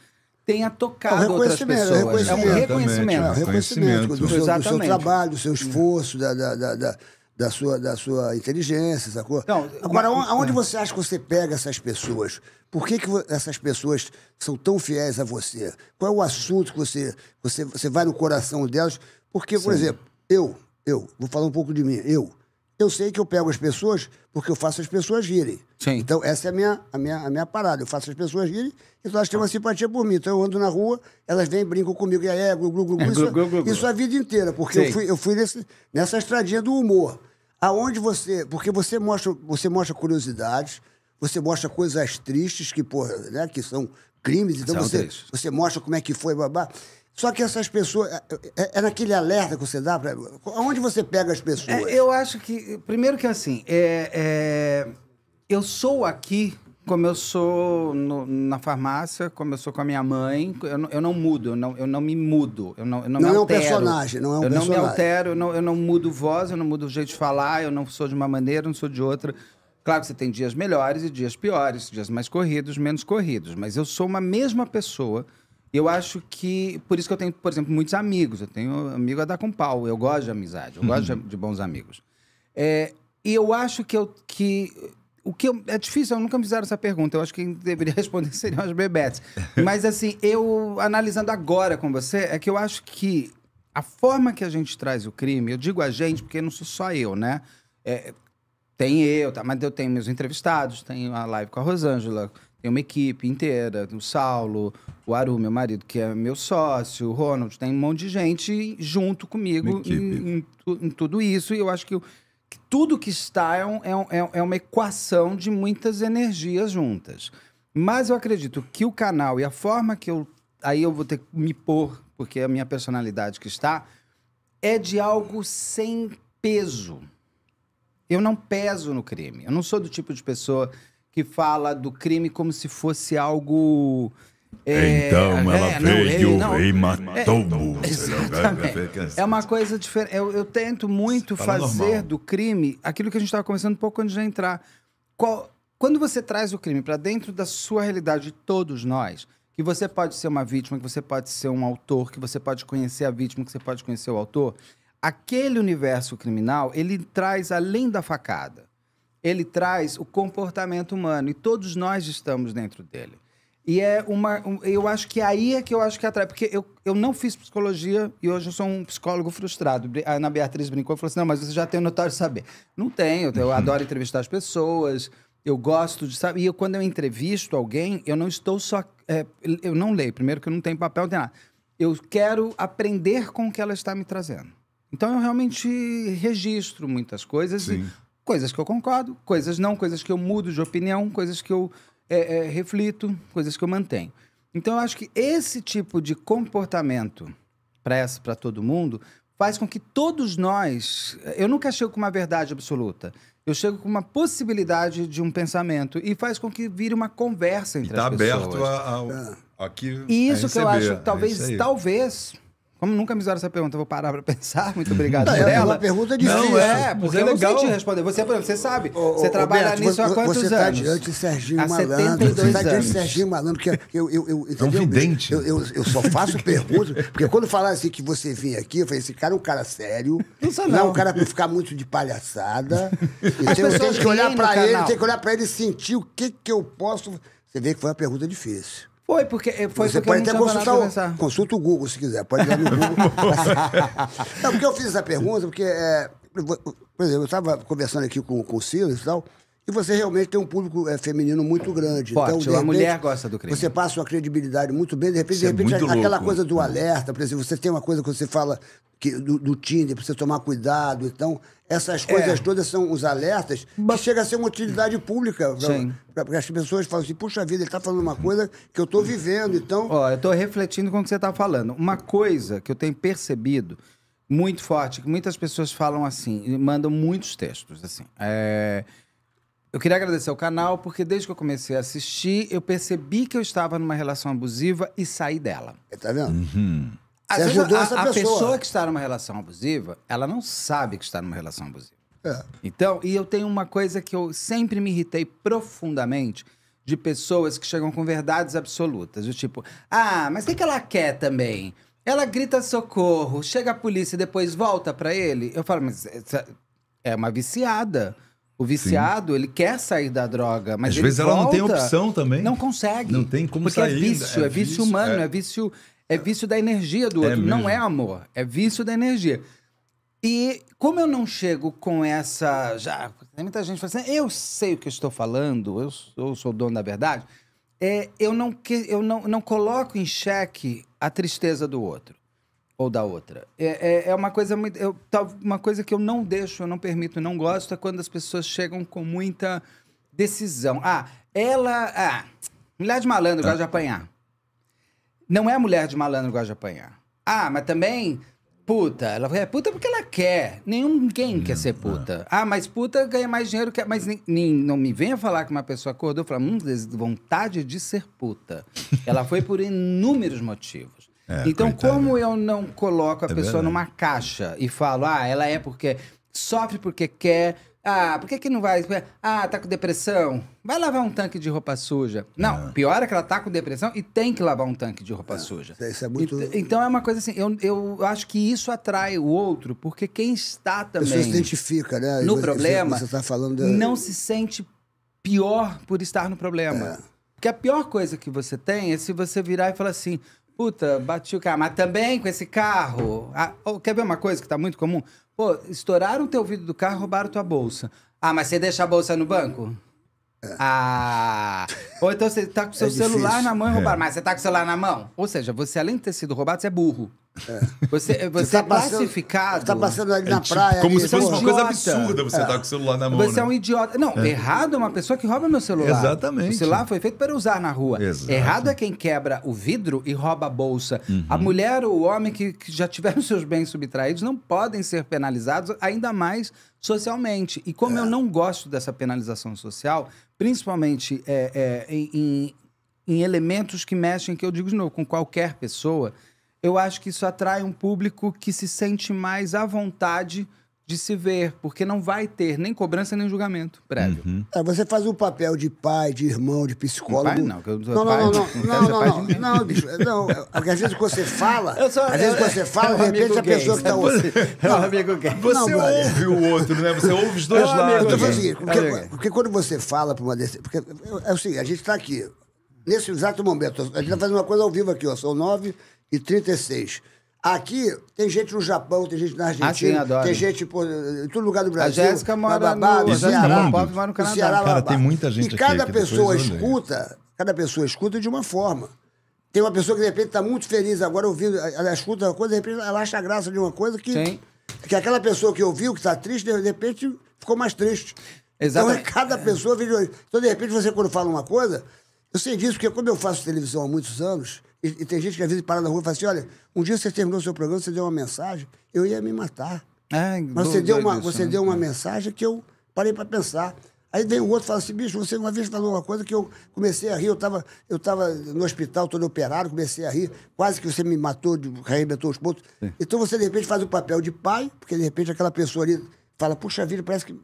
tenha tocado é outras pessoas. É um reconhecimento. É um reconhecimento, é, reconhecimento do, seu, do seu, trabalho, do seu esforço, da, da, da, da sua, da sua inteligência, sacou? Então, Agora, mas, aonde é. você acha que você pega essas pessoas? Por que, que essas pessoas são tão fiéis a você? Qual é o assunto que você, você, você vai no coração delas? Porque, por Sim. exemplo, eu, eu, vou falar um pouco de mim, eu, eu sei que eu pego as pessoas porque eu faço as pessoas rirem. Sim. Então, essa é a minha, a, minha, a minha parada. Eu faço as pessoas rirem, então elas têm uma simpatia por mim. Então, eu ando na rua, elas vêm, brincam comigo, e aí é, glu, glu, glu, é, isso, é glu, isso a vida inteira, porque Sim. eu fui, eu fui nesse, nessa estradinha do humor. Aonde você. Porque você mostra, você mostra curiosidades, você mostra coisas tristes que, porra, né, que são crimes, então você, você mostra como é que foi, babá. Só que essas pessoas. É, é, é naquele alerta que você dá para. Onde você pega as pessoas? É, eu acho que. Primeiro que assim. É, é, eu sou aqui como eu sou no, na farmácia, como eu sou com a minha mãe, eu não, eu não mudo, eu não, eu não me mudo, eu não, eu não, não me é um personagem, não é um eu personagem. Eu não me altero, eu não, eu não mudo voz, eu não mudo o jeito de falar, eu não sou de uma maneira, eu não sou de outra. Claro que você tem dias melhores e dias piores, dias mais corridos, menos corridos, mas eu sou uma mesma pessoa eu acho que. Por isso que eu tenho, por exemplo, muitos amigos. Eu tenho amigo a dar com pau. Eu gosto de amizade. Eu uhum. gosto de, uhum. de, bons amigos. É, e eu acho que eu. Que, o que eu, é difícil, eu nunca me fizeram essa pergunta. Eu acho que quem deveria responder seriam as bebetes. Mas, assim, eu analisando agora com você, é que eu acho que a forma que a gente traz o crime, eu digo a gente porque não sou só eu, né? É, tem eu, tá? mas eu tenho meus entrevistados, tenho a live com a Rosângela, tem uma equipe inteira, o Saulo, o Aru, meu marido, que é meu sócio, o Ronald, tem um monte de gente junto comigo em, em, em, tudo isso. E eu acho que, que tudo que está é, um, é, é, é uma equação de muitas energias juntas. Mas eu acredito que o canal e a forma que eu. Aí eu vou ter que me pôr, porque é a minha personalidade que está, é de algo sem peso. Eu não peso no crime. Eu não sou do tipo de pessoa que fala do crime como se fosse algo. É, então é, ela é, e não, o não, matou-o. É, é, é, uma coisa diferente. Eu, eu tento muito Fala fazer normal. do crime aquilo que a gente estava conversando um pouco antes de entrar. Qual, quando você traz o crime para dentro da sua realidade, de todos nós, que você pode ser uma vítima, que você pode ser um autor, que você pode conhecer a vítima, que você pode conhecer o autor, aquele universo criminal, ele traz além da facada ele traz o comportamento humano e todos nós estamos dentro dele. E é uma. eu acho que aí é que eu acho que atrai. Porque eu, eu não fiz psicologia e hoje eu sou um psicólogo frustrado. A Ana Beatriz brincou e falou assim: não, mas você já tem o notório saber. Não tenho, eu uhum. adoro entrevistar as pessoas, eu gosto de saber. E eu, quando eu entrevisto alguém, eu não estou só. É, eu não leio, primeiro que eu não tenho papel, não tenho nada. Eu quero aprender com o que ela está me trazendo. Então eu realmente registro muitas coisas. Sim. E coisas que eu concordo, coisas não, coisas que eu mudo de opinião, coisas que eu é, é, reflito, coisas que eu mantenho. Então, eu acho que esse tipo de comportamento para todo mundo faz com que todos nós. Eu nunca chego com uma verdade absoluta. Eu chego com uma possibilidade de um pensamento e faz com que vire uma conversa entre e tá as pessoas. Está aberto a, a, a que. Isso a receber, que eu acho, talvez, é talvez como nunca me fizeram essa pergunta, eu vou parar pra pensar. Muito obrigado não, por é ela. pergunta difícil. Não é, é porque é eu não legal. sei te responder. Você, você sabe. Ô, você ô, trabalha Beto, nisso há quantos você tá anos? Tá diante de Serginho há Malandro. Você está diante de Serginho Malandro. Que eu, eu, eu, é um vidente. Eu, eu, eu, só faço perguntas. Porque quando falaram assim que você vinha aqui, eu falei, esse cara é um cara sério. Não sou não. Não é um cara pra ficar muito de palhaçada. E tem, que olhar pra ele, tem que olhar pra ele e sentir o que que eu posso... Você vê que foi uma pergunta difícil. Foi, porque eh, foi Você porque pode até consultar o, consulta o Google se quiser, pode ir no Google. Não, porque eu fiz essa pergunta, porque, é, por exemplo, eu estava conversando aqui com, com o Silas e tal, e você realmente tem um público é, feminino muito grande. Forte, então, repente, a mulher gosta do crime. Você passa uma credibilidade muito bem, de repente, de é repente é aquela louco. coisa do alerta, por exemplo, você tem uma coisa que você fala que, do, do Tinder, precisa tomar cuidado. Então, essas é. coisas é. todas são os alertas Mas... que chega a ser uma utilidade pública. Porque as pessoas falam assim, puxa vida, ele está falando uma coisa que eu estou vivendo, então... Ó, eu estou refletindo com o que você está falando. Uma coisa que eu tenho percebido muito forte, que muitas pessoas falam assim, e mandam muitos textos, assim... É... Eu queria agradecer ao canal, porque desde que eu comecei a assistir, eu percebi que eu estava numa relação abusiva e saí dela. É, tá vendo? Uhum. Você ajudou a, essa pessoa. A pessoa que está numa relação abusiva, ela não sabe que está numa relação abusiva. É. Então, e eu tenho uma coisa que eu sempre me irritei profundamente de pessoas que chegam com verdades absolutas. Do tipo, ah, mas o que, que ela quer também? Ela grita socorro, chega a polícia e depois volta para ele. Eu falo, mas é uma viciada. O viciado, Sim. ele quer sair da droga, mas às vezes ela não tem opção também. Não consegue. Não tem como porque é sair. Porque é né? vício, é, é vício, humano, é... é, vício, é vício da energia do é outro. É não é amor, é vício da energia. E como eu não chego com essa já tem muita gente falando assim, eu sei o que estou falando, eu sou, eu sou o dono da verdade. É, eu não que, eu não, não coloco em xeque a tristeza do outro ou da outra. É, é, é uma coisa muito. Eu, uma coisa que eu não deixo, eu não permito, não gosto, é quando as pessoas chegam com muita decisão. Ah, ela. Ah, mulher de malandro ah. gosta de apanhar. Não é mulher de malandro gosta de apanhar. Ah, mas também. Puta, ela é puta porque ela quer. Nenhum, ninguém não, quer ser hum, é. puta. Ah. ah, mas puta ganha mais dinheiro que. Mas nem, nem, não me venha falar que uma pessoa acordou e falou, hum, vontade de ser puta. ela foi por inúmeros motivos. É, então, coitado. como né? eu não coloco a é pessoa verdade. numa caixa e falo, ah, ela é porque sofre porque quer. Ah, por que, que não vai? Ah, tá com depressão. Vai lavar um tanque de roupa suja. Não, ah. pior é que ela tá com depressão e tem que lavar um tanque de roupa é, suja. Isso é muito... E, então é uma coisa assim, eu, eu acho que isso atrai o outro, porque quem está também. Você se identifica, né? No você, problema. Você tá falando. De... Não se sente pior por estar no problema. É. Porque a pior coisa que você tem é se você virar e falar assim: Puta, bati o carro. Mas também com esse carro. Ah, oh, quer ver uma coisa que tá muito comum? Pô, estouraram o teu vidro do carro, roubaram tua bolsa. Ah, mas você deixa a bolsa no banco? É. Ah! Ou então você tá com seu é celular na mão e roubaram, é. mas você tá com o celular na mão? Ou seja, você além de ter sido roubado, você é burro. É. Você, você, você tá é passando, classificado. Tá passando ali é na é, tipo, praia. Como ali, se fosse uma coisa é absurda você é. tá com o celular na mão. Você né? é um né? idiota. Não, é. errado é uma pessoa que rouba meu celular. Exatamente. O celular foi feito para usar na rua. Exato. Errado é quem quebra o vidro e rouba a bolsa. Uhum. A mulher ou o homem que, que já tiveram seus bens subtraídos não podem ser penalizados, ainda mais socialmente. E como eu não gosto dessa penalização social, principalmente em, em, em elementos que mexem, que eu digo de novo, com qualquer pessoa eu acho que isso atrai um público que se sente mais à vontade de se ver, porque não vai ter nem cobrança nem julgamento prévio. Uhum. É, você faz o papel de pai, de irmão, de psicólogo. Pai, não, que eu não sou não, pai. Não, não, não, não, não, não, não, não, bicho, não, é, porque às vezes que você fala, sou, às vezes você fala, é de repente a pessoa que está ouvindo... É um amigo gay. Você não, ouve o outro, né? Você ouve os dois é um lados. Eu tô falando assim, porque, porque quando você fala para uma... Porque, é o assim, a gente está aqui, nesse exato momento, a gente está fazendo uma coisa ao vivo aqui, ó, são nove e 36. Aqui tem gente no Japão, tem gente na Argentina, ah, sim, tem gente pô, em todo lugar do Brasil. A Jéssica mora babá, no, no Ceará, Pop, mora no Canadá. Ceará, Cara, tem muita gente e cada aqui, pessoa escuta, cada pessoa escuta de uma forma. Tem uma pessoa que de repente está muito feliz agora ouvindo, ela escuta uma coisa, de repente ela acha graça de uma coisa que que aquela pessoa que ouviu que está triste, de repente ficou mais triste. Então, Exatamente. Então cada pessoa, então de repente você quando fala uma coisa, eu sei disso porque, como eu faço televisão há muitos anos, e, e tem gente que às vezes para na rua e fala assim: olha, um dia você terminou o seu programa, você deu uma mensagem, eu ia me matar. É, Mas você, deu é uma, disso, você né? deu uma é. mensagem que eu parei para pensar. Aí vem o outro e fala assim, bicho, você uma vez falou uma coisa que eu comecei a rir, eu estava eu tava no hospital, todo operado, comecei a rir, quase que você me matou, de, arrebentou os pontos. Sim. Então você, de repente, faz o papel de pai, porque, de repente, aquela pessoa ali fala, puxa vida, parece que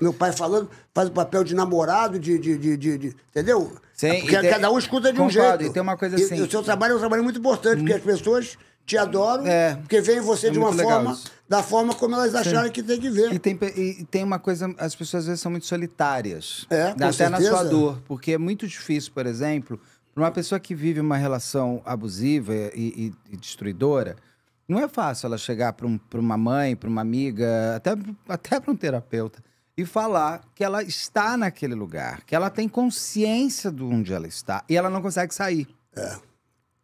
meu pai falando, faz o papel de namorado, de. de, de, de, de entendeu? Sim, é porque tem, cada um escuta de um concordo, jeito. E tem uma coisa assim. E, o seu trabalho é um trabalho muito importante, porque hum. as pessoas te adoram, é, porque veem você é de uma forma, isso. da forma como elas acharam Sim. que tem que ver. E tem, e tem uma coisa, as pessoas às vezes são muito solitárias. É, até certeza. na sua dor. Porque é muito difícil, por exemplo, para uma pessoa que vive uma relação abusiva e, e, e destruidora, não é fácil ela chegar para um, uma mãe, para uma amiga, até, até para um terapeuta, e falar que ela está naquele lugar, que ela tem consciência de onde ela está e ela não consegue sair. É.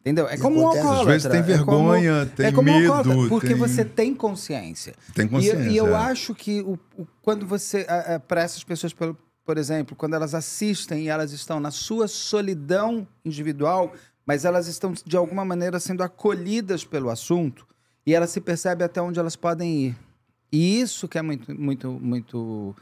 Entendeu? É como um alcoólatra. Às vezes tem é vergonha, é como, tem é como medo. Um porque tem... você tem consciência. Tem consciência. E, e eu é. acho que o, o, quando você, é, para essas pessoas, por, por exemplo, quando elas assistem e elas estão na sua solidão individual, mas elas estão, de alguma maneira, sendo acolhidas pelo assunto, e elas se percebem até onde elas podem ir. E isso que é muito, muito, muito.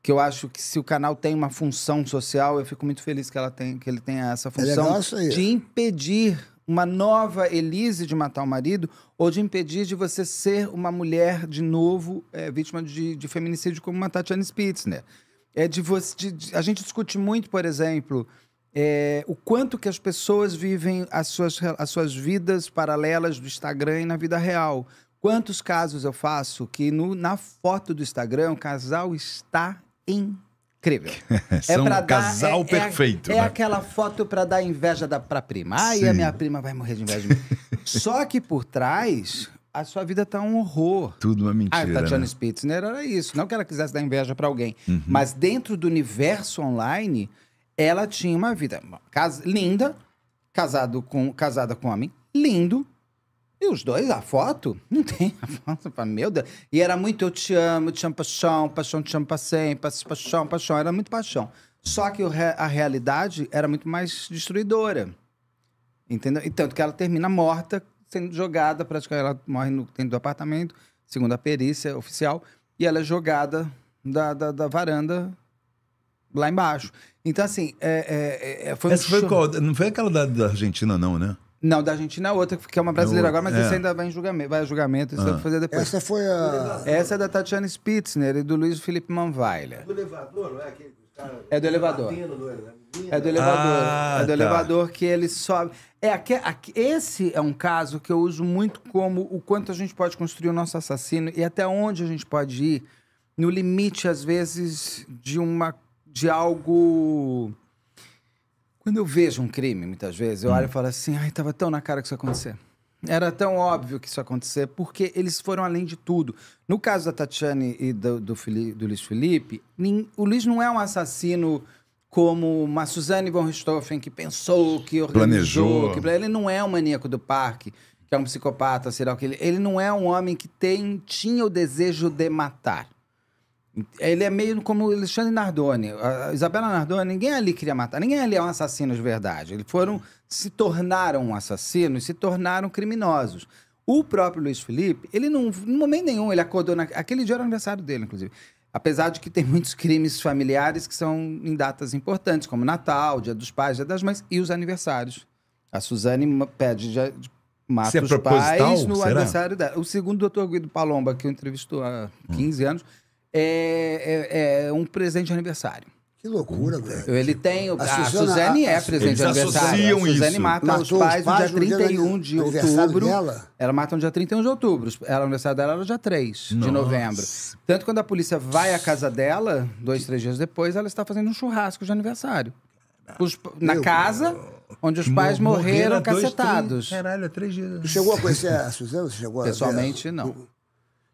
Que eu acho que se o canal tem uma função social, eu fico muito feliz que, ela tem, que ele tenha essa é função é de impedir uma nova Elise de matar o marido ou de impedir de você ser uma mulher de novo é, vítima de, de, feminicídio como uma Tatiana Spitzner. É de você, de, de, a gente discute muito, por exemplo, é, o quanto que as pessoas vivem as suas, as suas vidas paralelas do Instagram e na vida real. Quantos casos eu faço que no, na foto do Instagram o casal está incrível. São é um casal dar, é, é, perfeito. É, né? é, aquela foto para dar inveja da, a prima. Ai, a minha prima vai morrer de inveja de mim. Só que por trás, a sua vida tá um horror. Tudo uma ah, mentira. A Tatiana né? Spitzner era isso. Não que ela quisesse dar inveja para alguém. Uhum. Mas dentro do universo online, ela tinha uma vida linda, casado com, casada com homem lindo, e os dois, a foto? Não tem a foto, meu Deus. E era muito eu te amo, te amo paixão, paixão, te amo pra sempre, paixão, paixão. Era muito paixão. Só que a realidade era muito mais destruidora. Entendeu? E tanto que ela termina morta, sendo jogada, praticamente ela morre no, dentro do apartamento, segundo a perícia oficial, e ela é jogada da, da, da varanda lá embaixo. Então, assim, é, é, é, foi Essa um... foi qual? Não foi aquela da, da Argentina, não, né? Não, da Argentina é outra, que é uma é brasileira agora, mas é. isso ainda vai em julgamento, vai a julgamento, isso ah. vai fazer depois. Essa foi a. Essa é da Tatiana Spitzner né? e é do Luiz Felipe Manweiler. É do elevador, não é aquele É do elevador. Tá né? É do elevador. Ah, é do tá. elevador que ele sobe. É, aqui, aqui, esse é um caso que eu uso muito como o quanto a gente pode construir o nosso assassino e até onde a gente pode ir no limite, às vezes, de uma. de algo quando eu vejo um crime, muitas vezes, eu hum. olho e falo assim, ai, tava tão na cara que isso ia acontecer. Era tão óbvio que isso ia acontecer, porque eles foram além de tudo. No caso da Tatiane e do, do, do Luiz Felipe, nem, o Luiz não é um assassino como uma Suzane von Richthofen, que pensou, que organizou. Planejou. Que, ele não é um maníaco do parque, que é um psicopata, será que ele, ele não é um homem que tem, tinha o desejo de matar. Ele é meio como Alexandre Nardoni. A Isabela Nardoni, ninguém ali queria matar. Ninguém ali é um assassino de verdade. Eles foram, se tornaram assassinos, se tornaram criminosos. O próprio Luiz Felipe, ele não, no momento nenhum, ele acordou. Na, aquele dia era o aniversário dele, inclusive. Apesar de que tem muitos crimes familiares que são em datas importantes, como Natal, Dia dos Pais, Dia das Mães e os aniversários. A Suzane pede de mata para é os pais no será? aniversário dela. O segundo doutor Guido Palomba, que eu entrevistou há 15 hum. anos é, é, é um presente de aniversário. Que loucura, velho. Ele tem. A, a Suzane é a, presente de aniversário. A Suzane isso. mata Matou os pais, no dia 31 de outubro. Dela? Ela mata no dia 31 de outubro. Ela, o aniversário dela era dia 3 Nossa. de novembro. Tanto quando a polícia vai à casa dela, dois, três dias depois, ela está fazendo um churrasco de aniversário. Os, na Meu casa. Cara. Onde os pais morreram, morreram cacetados. Dois, três, caralho, é três dias. chegou a conhecer a Suzana? chegou Pessoalmente, a... não.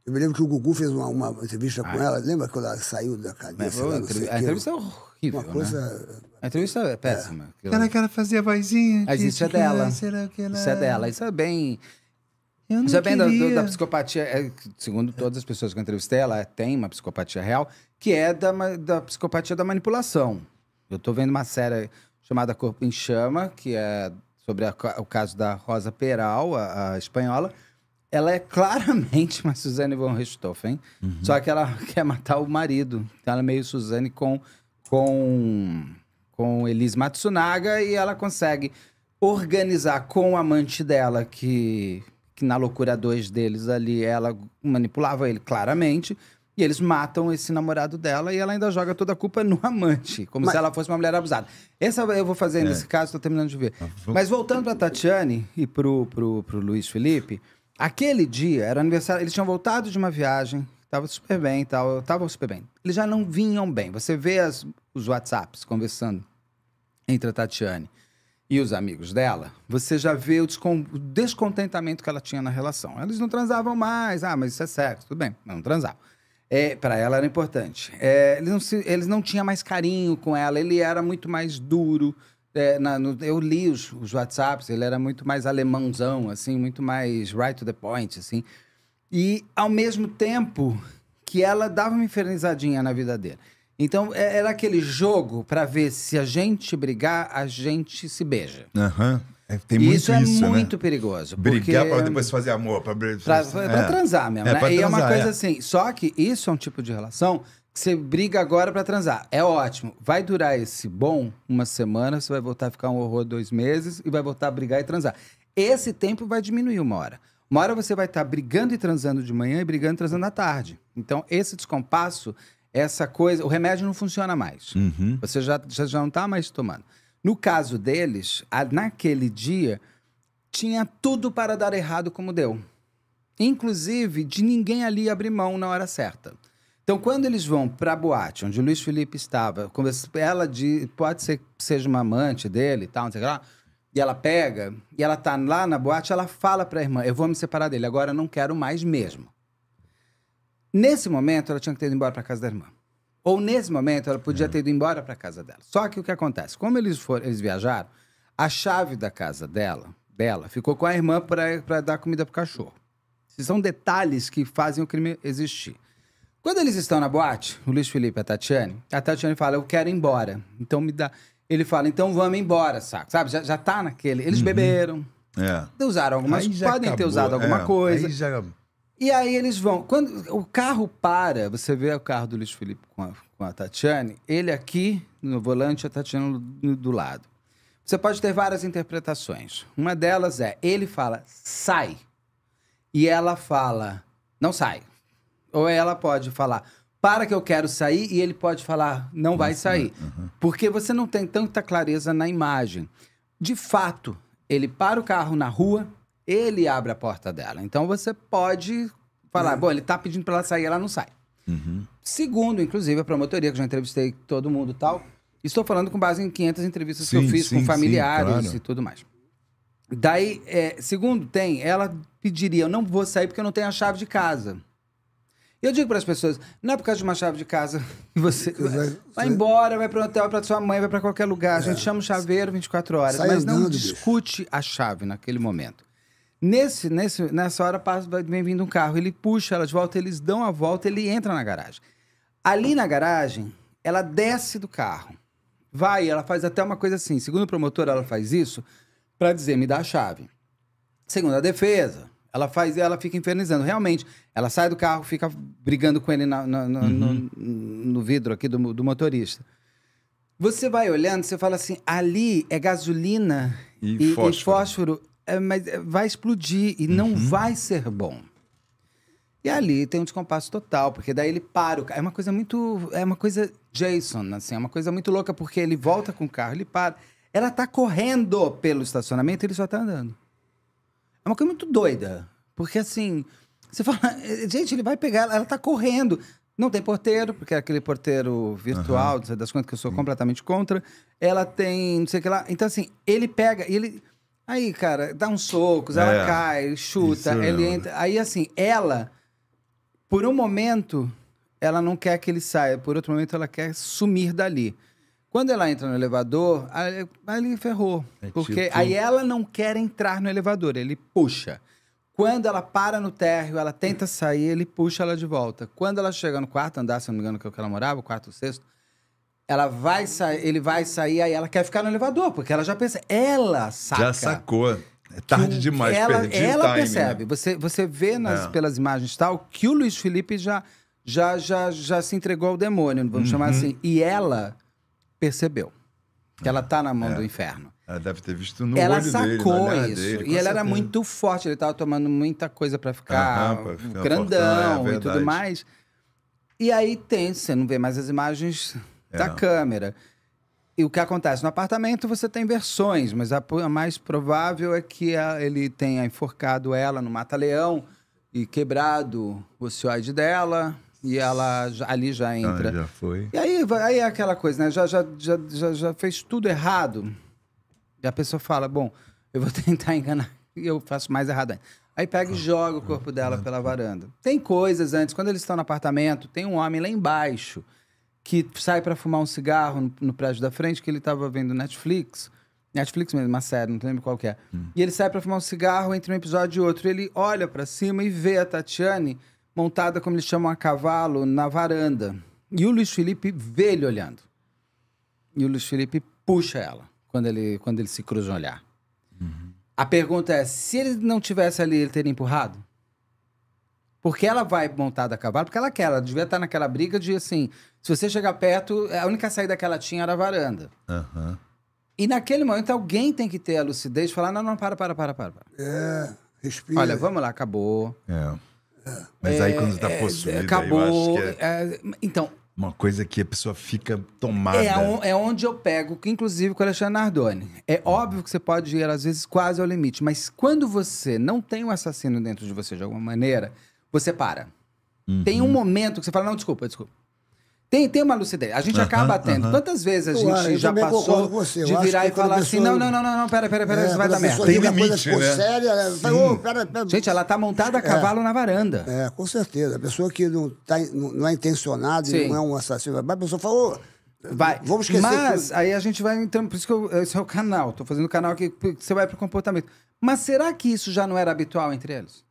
Eu me lembro que o Gugu fez uma, uma entrevista com ah, é? ela. Lembra quando ela saiu da cadeia? Lá, a entrevista é horrível. Uma coisa. Né? A entrevista é péssima. É. que ela fazia vozinha. Mas isso é dela. que Isso é dela. Isso é bem. Eu não isso é bem da, da psicopatia. É, segundo todas as pessoas que eu entrevistei, ela tem uma psicopatia real, que é da, da psicopatia da manipulação. Eu estou vendo uma série chamada Corpo em Chama, que é sobre a, o caso da Rosa Peral, a, a espanhola ela é claramente uma Suzane von Richthofen, uhum. só que ela quer matar o marido. Ela é meio Suzane com com com Elise Matsunaga e ela consegue organizar com o amante dela que que na loucura dois deles ali ela manipulava ele claramente. E eles matam esse namorado dela e ela ainda joga toda a culpa no amante, como Mas... se ela fosse uma mulher abusada. Essa eu vou fazer é. nesse caso, estou terminando de ver. Tá, Mas voltando para Tatiane e pro, pro, pro Luiz Felipe, Aquele dia era aniversário, eles tinham voltado de uma viagem, tava super bem e tal, tava super bem. Eles já não vinham bem. Você vê as, os WhatsApps conversando entre a Tatiane e os amigos dela, você já vê o, o descontentamento que ela tinha na relação. Eles não transavam mais, ah, mas isso é sexo, tudo bem, não transavam. É, para ela era importante. É, eles, não se, eles não tinham mais carinho com ela, ele era muito mais duro. É, na, no, eu li os, os, WhatsApps, ele era muito mais alemãozão, assim, muito mais right to the point, assim. E, ao mesmo tempo, que ela dava uma infernizadinha na vida dele. Então, é, era aquele jogo para ver se a gente brigar, a gente se beija. Aham. Uhum. É, tem muito isso, é isso é muito né? perigoso. Brigar para depois fazer amor. Para pra, pra, é. pra transar mesmo, é, né? Transar, e é uma coisa assim. Só que isso é um tipo de relação você briga agora para transar. É ótimo. Vai durar esse bom uma semana, você vai voltar a ficar um horror dois meses e vai voltar a brigar e transar. Esse tempo vai diminuir uma hora. Uma hora você vai estar tá brigando e transando de manhã e brigando e transando à tarde. Então, esse descompasso, essa coisa. O remédio não funciona mais. Uhum. Você já, já, já não está mais tomando. No caso deles, a, naquele dia, tinha tudo para dar errado como deu. Inclusive de ninguém ali abrir mão na hora certa. Então, quando eles vão para a boate, onde o Luiz Felipe estava, ela de, pode ser que seja uma amante dele e tal, não sei o que lá, e ela pega, e ela tá lá na boate, ela fala para a irmã: Eu vou me separar dele, agora não quero mais mesmo. Nesse momento, ela tinha que ter ido embora para casa da irmã. Ou nesse momento, ela podia é. ter ido embora para casa dela. Só que o que acontece? Como eles, foram, eles viajaram, a chave da casa dela, dela ficou com a irmã para dar comida o cachorro. Esses são detalhes que fazem o crime existir. Quando eles estão na boate, o Luiz Felipe e a Tatiane, a Tatiane fala, eu quero ir embora. Então me dá... Ele fala, então vamos embora, saco. Sabe, já, já tá naquele... Eles uhum. beberam, é. usaram algumas... Podem acabou. ter usado alguma é. coisa. Aí já... E aí eles vão. Quando o carro para, você vê o carro do Luiz Felipe com a, com a Tatiane, ele aqui no volante, a Tatiane do, do lado. Você pode ter várias interpretações. Uma delas é: ele fala, sai. E ela fala, não sai ou ela pode falar, para que eu quero sair, e ele pode falar, não vai uhum, sair. Uhum. Porque você não tem tanta clareza na imagem. De fato, ele para o carro na rua, ele abre a porta dela. Então você pode falar, uhum. bom, ele está pedindo para ela sair, ela não sai. Uhum. Segundo, inclusive, a promotoria, que eu já entrevistei todo mundo e tal, estou falando com base em 500 entrevistas sim, que eu fiz sim, com familiares sim, claro. e tudo mais. Daí, é, segundo, tem, ela pediria, eu não vou sair porque eu não tenho a chave de casa. Eu digo para as pessoas, não é por causa de uma chave de casa que você vai, vai, embora, vai para o hotel, para sua mãe, vai para qualquer lugar. A gente é. chama o chaveiro 24 horas, Sai mas não discute bicho. a chave naquele momento. Nesse, nesse, nessa hora passa, vem vindo um carro, ele puxa ela de volta, eles dão a volta, ele entra na garagem. Ali na garagem, ela desce do carro, vai, ela faz até uma coisa assim. Segundo o promotor, ela faz isso para dizer me dá a chave. Segundo a defesa, ela faz, ela fica infernizando. Realmente, ela sai do carro, fica brigando com ele na, na, na, uhum. no, no, vidro aqui do, do, motorista. Você vai olhando, você fala assim: ali é gasolina e, e fósforo, e fósforo é, mas é, vai explodir e uhum. não vai ser bom. E ali tem um descompasso total, porque daí ele para o carro. É uma coisa muito. É uma coisa Jason, assim, é uma coisa muito louca, porque ele volta com o carro, ele para. Ela tá correndo pelo estacionamento, ele só tá andando. É uma coisa muito doida. Porque assim, você fala, gente, ele vai pegar, ela, ela tá correndo. Não tem porteiro, porque é aquele porteiro virtual, uhum. das contas que eu sou Sim. completamente contra. Ela tem, não sei o que lá. Então, assim, ele pega, ele. Aí, cara, dá uns socos, é. ela cai, chuta, Isso ele entra. Aí, assim, ela, por um momento, ela não quer que ele saia, por outro momento, ela quer sumir dali. Quando ela entra no elevador, ele ferrou. É porque tipo... aí ela não quer entrar no elevador, ele puxa. Quando ela para no térreo, ela tenta sair, ele puxa ela de volta. Quando ela chega no quarto andar, se não me engano, que é o que ela morava, o quarto o sexto, ela vai sair, ele vai sair, aí ela quer ficar no elevador, porque ela já pensa. Ela saca. Já sacou. É tarde demais, ela, aí. ela time, né? percebe. Né? Você, você vê nas, é. pelas imagens tal que o Luiz Felipe já, já, já, já se entregou ao demônio, vamos uhum. chamar assim. E ela percebeu que ela tá na mão é. do inferno. Ela deve ter visto no ela olho sacou isso. Dele, e ela era muito forte, ele tava tomando muita coisa para ficar, ah, ficar, é grandão portão, é, e tudo mais. E aí tem, você não vê mais as imagens é. da câmera. E o que acontece? No apartamento você tem versões, mas a, mais provável é que ele tenha enforcado ela no mata-leão e quebrado o ocioide dela, e ela já, ali já ah, entra. Ah, já foi. E aí, aí é aquela coisa, né? Já, já, já, já, já fez tudo errado. E a pessoa fala: bom, eu vou tentar enganar e eu faço mais errado ainda. Aí pega e joga o corpo dela pela varanda. Tem coisas antes, quando eles estão no apartamento, tem um homem lá embaixo que sai para fumar um cigarro no, no, prédio da frente, que ele tava vendo Netflix. Netflix mesmo, uma série, não lembro qual que é. Hum. E ele sai para fumar um cigarro entre um episódio e outro. Ele olha para cima e vê a Tatiane montada, como eles chamam, a cavalo, na varanda. E o Luiz Felipe vê ele olhando. E o Luiz Felipe puxa ela quando ele, quando ele se cruza um olhar. Uhum. A pergunta é: se ele não tivesse ali, ele teria empurrado? Porque ela vai montada a cavalo, porque ela quer, ela devia estar naquela briga de assim: se você chegar perto, é, a única saída que ela tinha era a varanda. Uhum. E naquele momento alguém tem que ter a lucidez de falar: não, não, para, para, para, para. para. É, respira. Olha, vamos lá, acabou. É. Mas aí quando tá é, é, possuído, acabou. É então, uma coisa que a pessoa fica tomada. É, é onde eu pego, que inclusive com o Alexandre Nardoni. É hum. óbvio que você pode ir, às vezes, quase ao limite, mas quando você não tem um assassino dentro de você de alguma maneira, você para. Uhum. Tem um momento que você fala: não, desculpa, desculpa. Tem, tem uma lucidez. A gente uh -huh, acaba tendo. Uh -huh. Quantas vezes a gente já passou você, de virar e falar assim: não, não, não, não, não pera, pera, pera, é, isso vai dar merda. Tem limite, né? Séria, né? Oh, pera, pera. Gente, ela tá montada a é. cavalo é, na varanda. É, com certeza. A pessoa que não, tá, não é intencionada e não é um assassino, mas a pessoa falou. Vai. Vamos esquecer. Mas aí a gente vai entrando. Por isso que eu, esse é o canal. Estou fazendo o canal aqui. Você vai para o comportamento. Mas será que isso já não era habitual entre eles?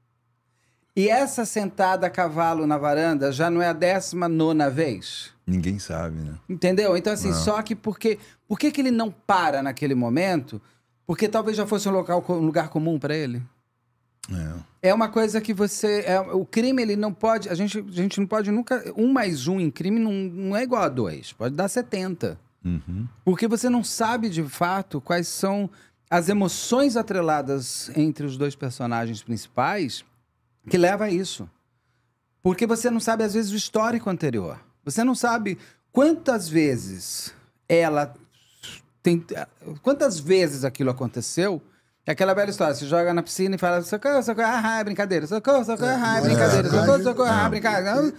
E essa sentada a cavalo na varanda já não é a décima nona vez? Ninguém sabe, né? Entendeu? Então, assim, não. só que porque. Por que, ele não para naquele momento? Porque talvez já fosse um, local, um lugar comum para ele. É. é uma coisa que você. É, o crime, ele não pode. A gente, a gente não pode nunca. Um mais um em crime não, não é igual a dois. Pode dar 70. Uhum. Porque você não sabe de fato quais são as emoções atreladas entre os dois personagens principais que leva a isso. Porque você não sabe, às vezes, o histórico anterior. Você não sabe quantas vezes ela tem. Quantas vezes aquilo aconteceu? É aquela bela história, você joga na piscina e fala socorro, socorro, ah, ah é brincadeira, socorro, socorro, ah, é é, brincadeira, socorro, socorro, ah, brincadeira. Não,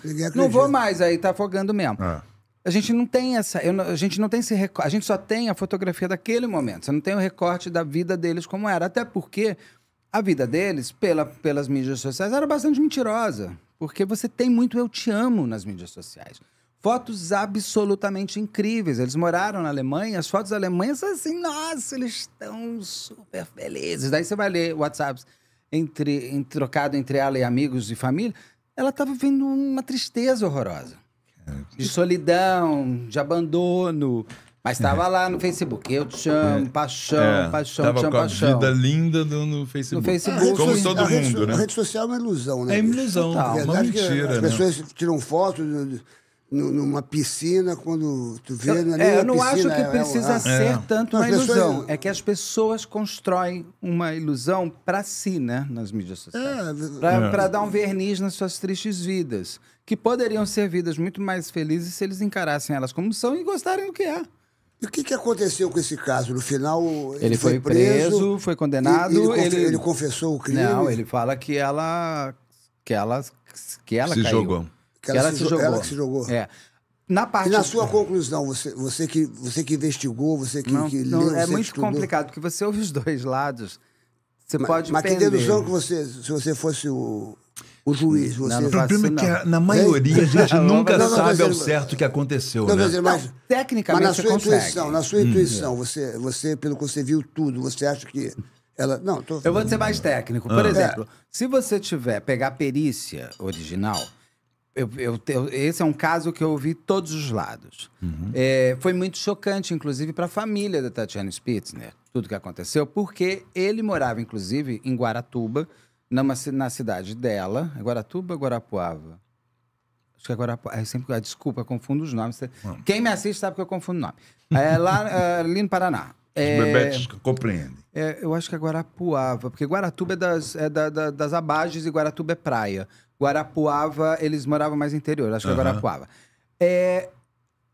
não vou mais, aí tá afogando mesmo. Ah. A gente não tem essa, eu, a gente não tem esse recorte, a gente só tem a fotografia daquele momento, você não tem o recorte da vida deles como era, até porque a vida deles, pela, pelas mídias sociais, era bastante mentirosa, porque você tem muito eu te amo nas mídias sociais fotos absolutamente incríveis. Eles moraram na Alemanha, as fotos alemãs assim, nossa, eles estão super felizes. Daí você vai ler WhatsApps entre, em, trocado entre ela e amigos e família. Ela estava vivendo uma tristeza horrorosa. É. De solidão, de abandono. Mas estava é. lá no Facebook. Eu te amo, é. paixão, é. paixão, tava te amo, com a paixão. vida linda no, no Facebook. No Facebook. É, como todo mundo, rede, né? A rede social é uma ilusão, né? É ilusão, é uma verdade mentira. As né? pessoas tiram fotos numa piscina, quando tu vê eu, na é, é Eu não piscina, acho que é, precisa é, ser é. tanto uma ilusão. É que as pessoas constroem uma ilusão para si, né? Nas mídias sociais. É, para dar um verniz nas suas tristes vidas. Que poderiam ser vidas muito mais felizes se eles encarassem elas como são e gostarem do que é. E o que, que aconteceu com esse caso? No final, ele, ele foi, foi preso, preso, foi condenado. Ele, ele, ele, confessou o crime? Não, ele fala que ela. que ela. que ela Se caiu. jogou. Que ela, ela se, se, jogou. Ela que se jogou. É. Na parte e na sua conclusão, você, você, que, você que investigou, você que, não, que não, É muito complicado, porque você ouve os dois lados. Você mas, pode mas perder. Mas que dedução que você, se você fosse o, o juiz, você... Não, o problema é que, na maioria, a gente nunca sabe ao é certo o que aconteceu, não, né? Dizer, é mas, tecnicamente, mas na sua intuição, na sua hum. intuição, você, você, pelo que você viu tudo, você acha que... Ela, não, tô... Eu vou ser mais técnico. Por ah. exemplo, é. se você tiver, pegar a perícia original eu, eu, eu, esse é um caso que eu ouvi todos os lados. Uhum. É, foi muito chocante, inclusive, para a família da Tatiana Spitzner, tudo que aconteceu, porque ele morava, inclusive, em Guaratuba, numa, na cidade dela. É Guaratuba ou Guarapuava? Acho que é Guarapuava. É ah, eu sempre, desculpa, confundo os nomes. Quem me assiste sabe que eu confundo o nome. É, lá, é, ali no Paraná. É, Os compreende. É, eu acho que é Guarapuava, porque Guaratuba é das, é da, da, das abagens e Guaratuba é praia. Guarapuava, eles moravam mais interior, acho que uhum. é Guarapuava. É,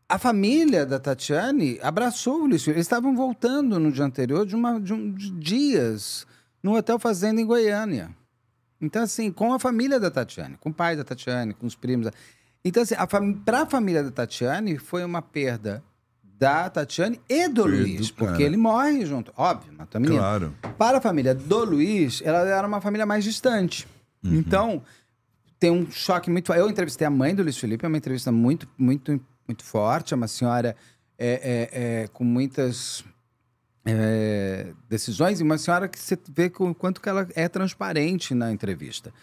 a família da Tatiane abraçou o Luiz Felipe. Eles estavam voltando no dia anterior de, uma, de, um, de dias no Hotel Fazenda em Goiânia. Então, assim, com a família da Tatiane, com o pai da Tatiane, com os primos. Da... Então, assim, para a família da Tatiane foi uma perda da Tatiane e do Luiz, do porque ele morre junto. Óbvio, matou a menina. Claro. Para a família do Luiz, ela era uma família mais distante. Uhum. Então, tem um choque muito. Eu entrevistei a mãe do Luiz Felipe, é uma entrevista muito, muito, muito forte. É uma senhora é, é, é, com muitas é, decisões e uma senhora que você vê com quanto que ela é transparente na entrevista.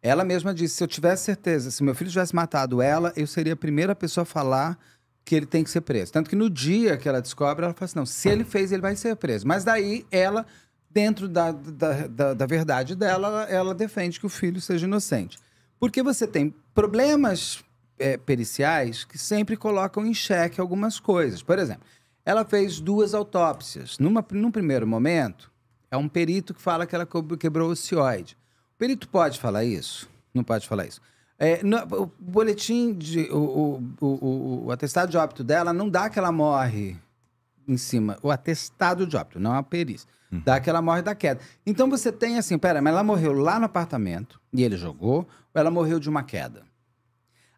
Ela mesma disse: se eu tivesse certeza, se meu filho tivesse matado ela, eu seria a primeira pessoa a falar que ele tem que ser preso. Tanto que no dia que ela descobre, ela fala assim: não, se ele fez, ele vai ser preso. Mas daí ela, dentro da, da, da, da verdade dela, ela defende que o filho seja inocente. Porque você tem problemas é, periciais que sempre colocam em xeque algumas coisas. Por exemplo, ela fez duas autópsias. Numa, num primeiro momento, é um perito que fala que ela quebrou o cioide. O perito pode falar isso? Não pode falar isso. É, no, o boletim, de, o, o, o, o, atestado de óbito dela não dá que ela morre em cima. O atestado de óbito, não é a perícia. Uhum. Daquela morre da queda. Então você tem assim, pera, mas ela morreu lá no apartamento e ele jogou, ou ela morreu de uma queda?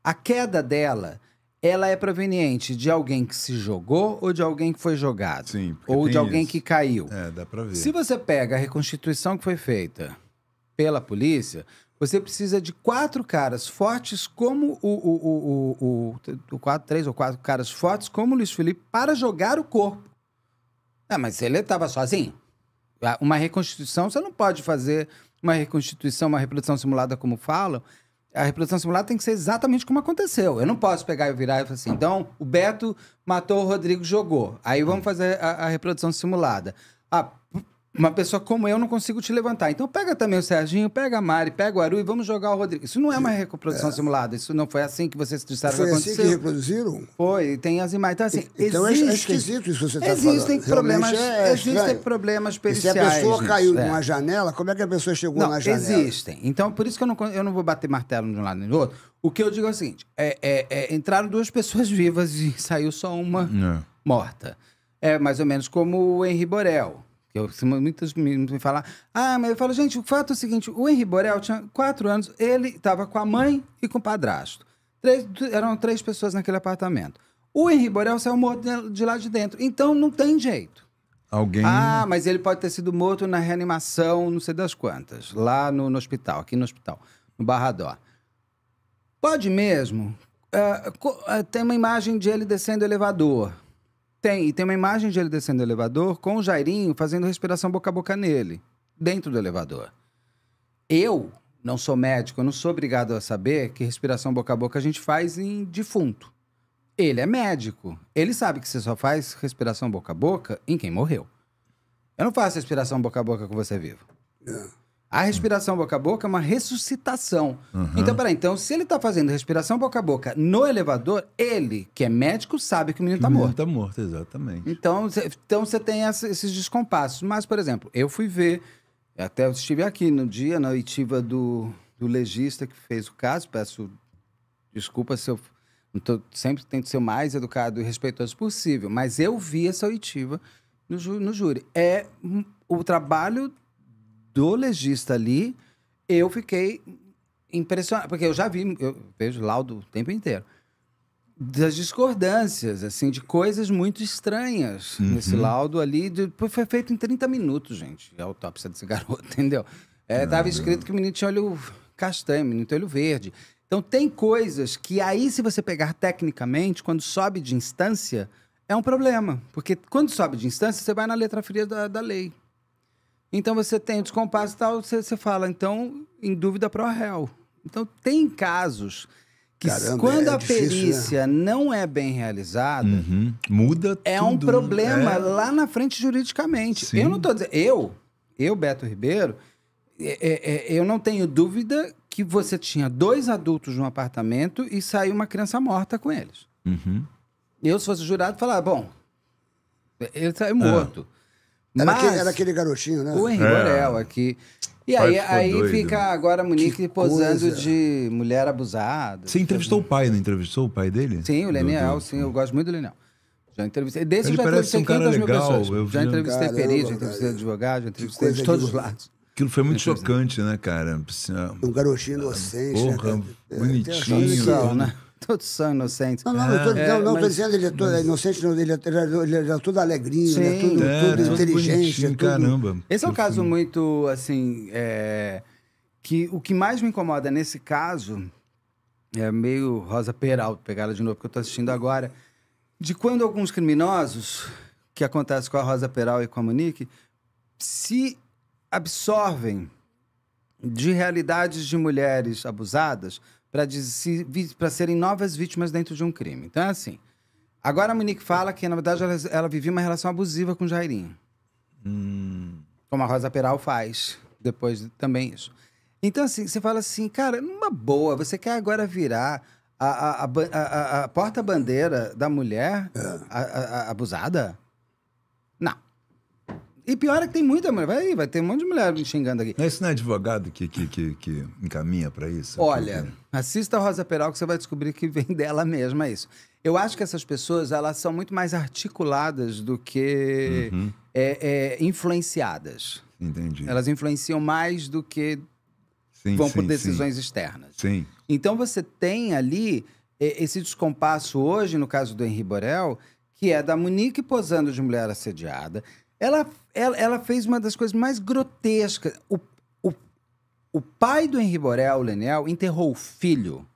A queda dela, ela é proveniente de alguém que se jogou ou de alguém que foi jogado? Sim. Ou de alguém isso. que caiu. É, dá pra ver. Se você pega a reconstituição que foi feita pela polícia, você precisa de quatro caras fortes como o, o, o, o, o quatro, três ou quatro caras fortes como o Luiz Felipe para jogar o corpo. Ah, mas ele estava sozinho? Ah, uma reconstituição, você não pode fazer uma reconstituição, uma reprodução simulada como falam. A reprodução simulada tem que ser exatamente como aconteceu. Eu não posso pegar e virar e falar assim, então o Beto matou o Rodrigo, jogou. Aí vamos fazer a, a reprodução simulada. Ah, uma pessoa como eu não consigo te levantar. Então pega também o Serginho, pega a Mari, pega o Aru e vamos jogar o Rodrigo. Isso não é uma reprodução é. simulada. Isso não foi assim que vocês disseram foi assim que aconteceu. assim que reproduziram? Foi, tem as imagens. Então, assim, então é esquisito isso que você está falando. Existem problemas, é existem problemas periciais. E se a pessoa caiu de é. uma janela, como é que a pessoa chegou não, na janela? existem. Então por isso que eu não, eu não vou bater martelo de um lado nem do outro. O que eu digo é o seguinte, é, é, entraram duas pessoas vivas e saiu só uma morta. É mais ou menos como o Henri Borel eu, muitas me falam, ah, mas eu falo, gente, o fato é o seguinte: o Henri Borel tinha quatro anos, ele estava com a mãe e com o padrasto. Três, eram três pessoas naquele apartamento. O Henri Borel saiu morto de lá de dentro. Então não tem jeito. Alguém. Ah, mas ele pode ter sido morto na reanimação, não sei das quantas, lá no, no hospital, aqui no hospital, no Barradó. Pode mesmo. Uh, tem uma imagem de ele descendo o elevador. Tem, e tem uma imagem de ele descendo o elevador com o Jairinho fazendo respiração boca a boca nele, dentro do elevador. Eu não sou médico, eu não sou obrigado a saber que respiração boca a boca a gente faz em defunto. Ele é médico. Ele sabe que você só faz respiração boca a boca em quem morreu. Eu não faço respiração boca a boca com você vivo. Não. A respiração boca a boca é uma ressuscitação. Uhum. Então, peraí, então, se ele está fazendo respiração boca a boca no elevador, ele, que é médico, sabe que o menino está morto. Está morto, exatamente. Então, então você tem essa, esses descompassos. Mas, por exemplo, eu fui ver, até eu estive aqui no dia, na oitiva do, do legista que fez o caso, peço desculpa se eu. Tô, sempre tento ser o mais educado e respeitoso possível, mas eu vi essa oitiva no, no júri. É o trabalho do legista ali, eu fiquei impressionado, porque eu já vi, eu vejo laudo o tempo inteiro, das discordâncias, assim, de coisas muito estranhas uhum. nesse laudo ali. De, foi feito em 30 minutos, gente, a autópsia desse garoto, entendeu? É, tava escrito que o menino tinha olho castanho, o menino tinha olho verde. Então tem coisas que aí, se você pegar tecnicamente, quando sobe de instância, é um problema. Porque quando sobe de instância, você vai na letra fria da, da lei. Então você tem o descompasso e tal, você, você fala, então, em dúvida para o réu. Então tem casos que Caramba, quando é a difícil, né? perícia né? não é bem realizada, uhum. muda É tudo, um problema é... lá na frente juridicamente. Sim. Eu não tô dizendo, eu, eu Beto Ribeiro, é, é, é, eu não tenho dúvida que você tinha dois adultos num apartamento e saiu uma criança morta com eles. Uhum. Eu se fosse jurado falava, bom, ele saiu ah. morto. Ah. Era, Mas, aquele, era aquele garotinho, né? O Henri é. aqui. E aí, aí fica né? agora a Monique que posando coisa. de mulher abusada. Você entrevistou o pai, não entrevistou o pai dele? Sim, o Leniel, sim, eu gosto muito do Leniel. Já entrevistei. Desse Ele já entrevistei um cara legal. Pessoas. Eu já entrevistei cara, já entrevistei advogado, já entrevistei de todos os lados. Aquilo foi muito chocante, né, cara? um garotinho inocente. Porra, né? bonitinho. né? Todos são inocentes. Não, não, não estou é, mas... dizendo ele é todo mas... inocente, não, ele, é, ele é tudo alegrinho, ele é tudo, é, tudo inteligente. Tudo... Caramba. Esse é um caso muito, assim, é... que o que mais me incomoda nesse caso é meio Rosa Peralta, pegada de novo, porque eu estou assistindo agora, de quando alguns criminosos, que acontece com a Rosa Peralta e com a Monique, se absorvem de realidades de mulheres abusadas para serem novas vítimas dentro de um crime. Então é assim. Agora a Monique fala que, na verdade, ela, ela vivia uma relação abusiva com o Jairinho. Hum. Como a Rosa Peral faz depois também isso. Então, assim, você fala assim, cara, numa boa, você quer agora virar a, a, a, a porta-bandeira da mulher é. abusada? E pior é que tem muita mulher. Vai, vai ter um monte de mulher me xingando aqui. Isso não é advogado que, que, que, que encaminha para isso? Olha, porque... assista a Rosa Peral que você vai descobrir que vem dela mesma é isso. Eu acho que essas pessoas elas são muito mais articuladas do que uhum. é, é, influenciadas. Entendi. Elas influenciam mais do que sim, vão sim, por decisões sim. externas. Sim. Então você tem ali é, esse descompasso hoje, no caso do Henri Borel, que é da Monique posando de mulher assediada, ela, ela, ela fez uma das coisas mais grotescas. O, o, o pai do Henri Borel, o Leniel, enterrou o filho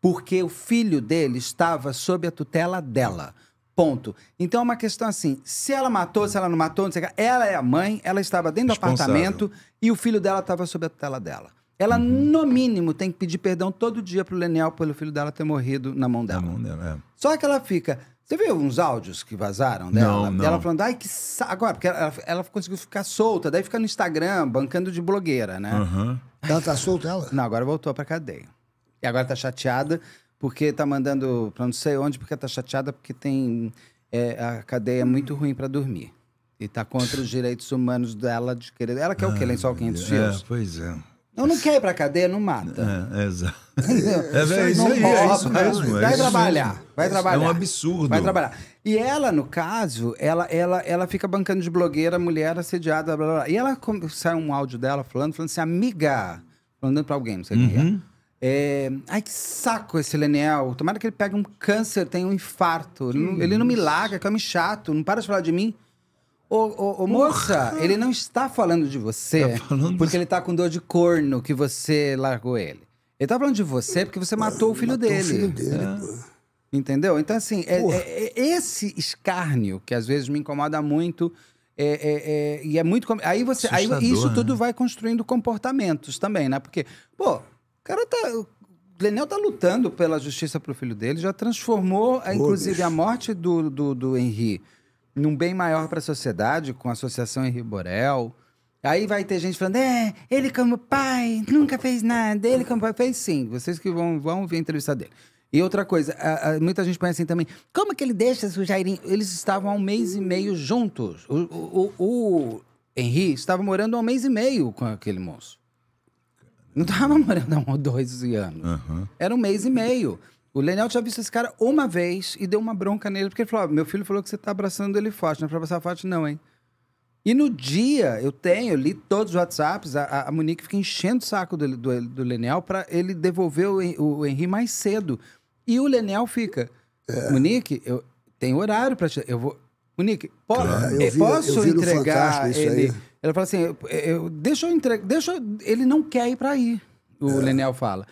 porque o filho dele estava sob a tutela dela. Ponto. Então é uma questão assim: se ela matou, se ela não matou, não sei o que, ela é a mãe, ela estava dentro do apartamento e o filho dela estava sob a tutela dela. Ela, uhum. no mínimo, tem que pedir perdão todo dia pro Leniel pelo filho dela ter morrido na mão dela. Na mão dela é. Só que ela fica você viu uns áudios que vazaram dela? Não, não. Ela falando, ai, que saco. Agora, porque ela, ela conseguiu ficar solta, daí fica no Instagram, bancando de blogueira, né? Uhum. Ela tá solta, ela? Não, agora voltou pra cadeia. E agora tá chateada porque tá mandando pra não sei onde, porque tá chateada porque tem. É, a cadeia é muito ruim pra dormir. E tá contra os direitos humanos dela de querer. Ela quer ah, o quê? Lençol 500 é, dias? É, pois é. Não, não quer ir pra cadeia, não mata. É, é exato. É, é, isso aí, é isso mesmo. Né? É vai trabalhar, vai é trabalhar. É um absurdo. Vai trabalhar. E ela, no caso, ela, ela, ela fica bancando de blogueira, mulher assediada, blá, blá, blá. E ela sai um áudio dela falando, falando assim, amiga, falando pra alguém, não sei uhum. quem é. É... Ai, que saco esse Leniel. Tomara que ele pegue um câncer, tenha um infarto. Ele não, ele não, me larga, que é me chato. Não para de falar de mim. Ô, ô, ô moça, ele não está falando de você tá falando... porque ele está com dor de corno que você largou ele. Ele está falando de você porque você matou, o, filho matou o filho dele. É. Entendeu? Então, assim, é, é, é, esse escárnio que às vezes me incomoda muito. É, é, é e é muito. Aí você. aí isso né? tudo vai construindo comportamentos também, né? Porque, pô, o cara tá. Lenel tá lutando pela justiça pro filho dele, já transformou, Pô, inclusive, bicho. a morte do, do, do num bem maior para a sociedade, com a Associação Henri Borel. Aí vai ter gente falando, é, ele como pai nunca fez nada, ele como pai fez sim. Vocês que vão, vão ver a entrevista dele. E outra coisa, a, a, muita gente conhece assim também, como que ele deixa o Jairinho? Eles estavam há um mês e meio juntos. O, o, o, o Henri estava morando há um mês e meio com aquele moço. Não estava morando há um, dois anos. Uhum. Era um mês e meio. O Leniel tinha visto esse cara uma vez e deu uma bronca nele, porque ele falou: ah, meu filho falou que você tá abraçando ele forte, não é pra abraçar forte, não, hein? E no dia, eu tenho, eu li todos os WhatsApps, a, a Monique fica enchendo o saco do, do, do Leniel ele devolver o, o Henri mais cedo. E o Leniel fica: é. Monique, eu tenho horário para te. Eu vou. Monique, po eu eh, vi, posso eu entregar ele? Ela fala assim: eu, eu, deixa eu entregar. Deixa, ele não quer ir para ir, o é. Leniel fala.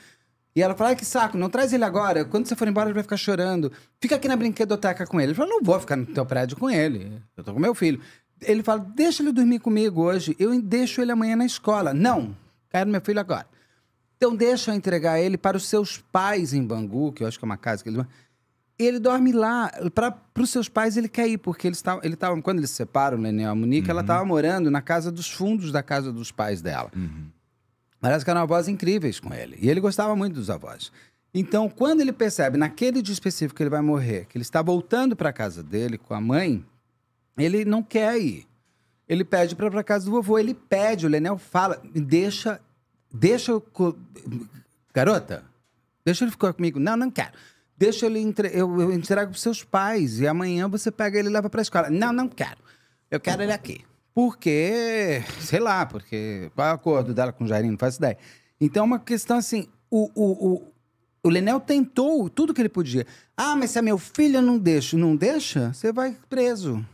E ela fala, ai que saco, não traz ele agora. Quando você for embora, ele vai ficar chorando. Fica aqui na brinquedoteca com ele. Ele fala, não vou ficar no teu prédio com ele. Eu tô com meu filho. Ele fala, deixa ele dormir comigo hoje. Eu deixo ele amanhã na escola. Não, quero meu filho agora. Então deixa eu entregar ele para os seus pais em Bangu, que eu acho que é uma casa que ele... Ele dorme lá. Para os seus pais, ele quer ir, porque ele tavam, ele tava, quando eles se separam, e a Monique, uhum. ela estava morando na casa dos fundos da casa dos pais dela. Uhum. Parece que eram avós incríveis com ele. E ele gostava muito dos avós. Então, quando ele percebe, naquele dia específico que ele vai morrer, que ele está voltando para a casa dele com a mãe, ele não quer ir. Ele pede para ir para casa do vovô. Ele pede, o Lenel fala, deixa, deixa eu... Garota, deixa ele ficar comigo. Não, não quero. Deixa ele, entre... eu, eu entrego para seus pais e amanhã você pega ele e leva para a escola. Não, não quero. Eu quero ele aqui. Porque, sei lá, porque. Qual é o acordo dela com o Jairinho? Não faz ideia. Então, é uma questão assim: o, o, o, o Lenel tentou tudo que ele podia. Ah, mas se é meu filho, eu não deixo. Não deixa? Você vai preso.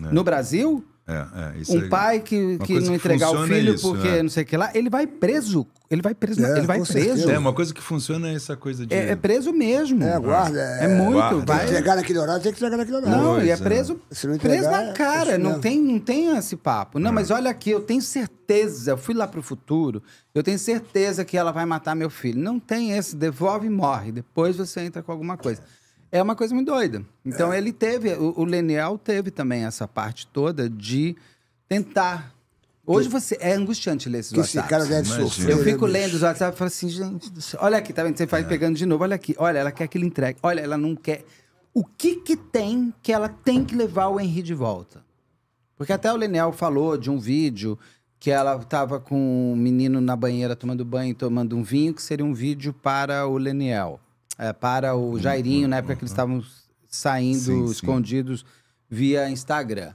É. No Brasil, é, é, um pai que, que não entregar que o é filho isso, porque né? não sei o que lá, ele vai preso. Ele vai preso. É, ele vai preso. É, uma coisa que funciona é essa coisa de. É, é preso mesmo. É, guarda. É, é. muito. Guarda. Vai... entregar naquele horário, tem que entregar naquele horário. Não, pois, e é preso. Se não entregar, preso na cara. Assim não, tem, não tem esse papo. Não, mas olha aqui, eu tenho certeza. Eu fui lá pro futuro, eu tenho certeza que ela vai matar meu filho. Não tem esse. Devolve e morre. Depois você entra com alguma coisa. É uma coisa muito doida. Então é. ele teve, o, o Leniel teve também essa parte toda de tentar. Hoje você é angustiante ler esses que WhatsApps. Esse cara deve sofrer, eu fico lendo os WhatsApp e falo assim, gente, olha aqui, tá vendo? Você vai é. pegando de novo, olha aqui, olha, ela quer que ele entregue, olha, ela não quer. O que que tem que ela tem que levar o Henry de volta? Porque até o Leniel falou de um vídeo que ela estava com um menino na banheira tomando banho, e tomando um vinho, que seria um vídeo para o Leniel é, para o uhum. Jairinho, na época que eles uhum. estavam saindo sim, escondidos sim. via Instagram.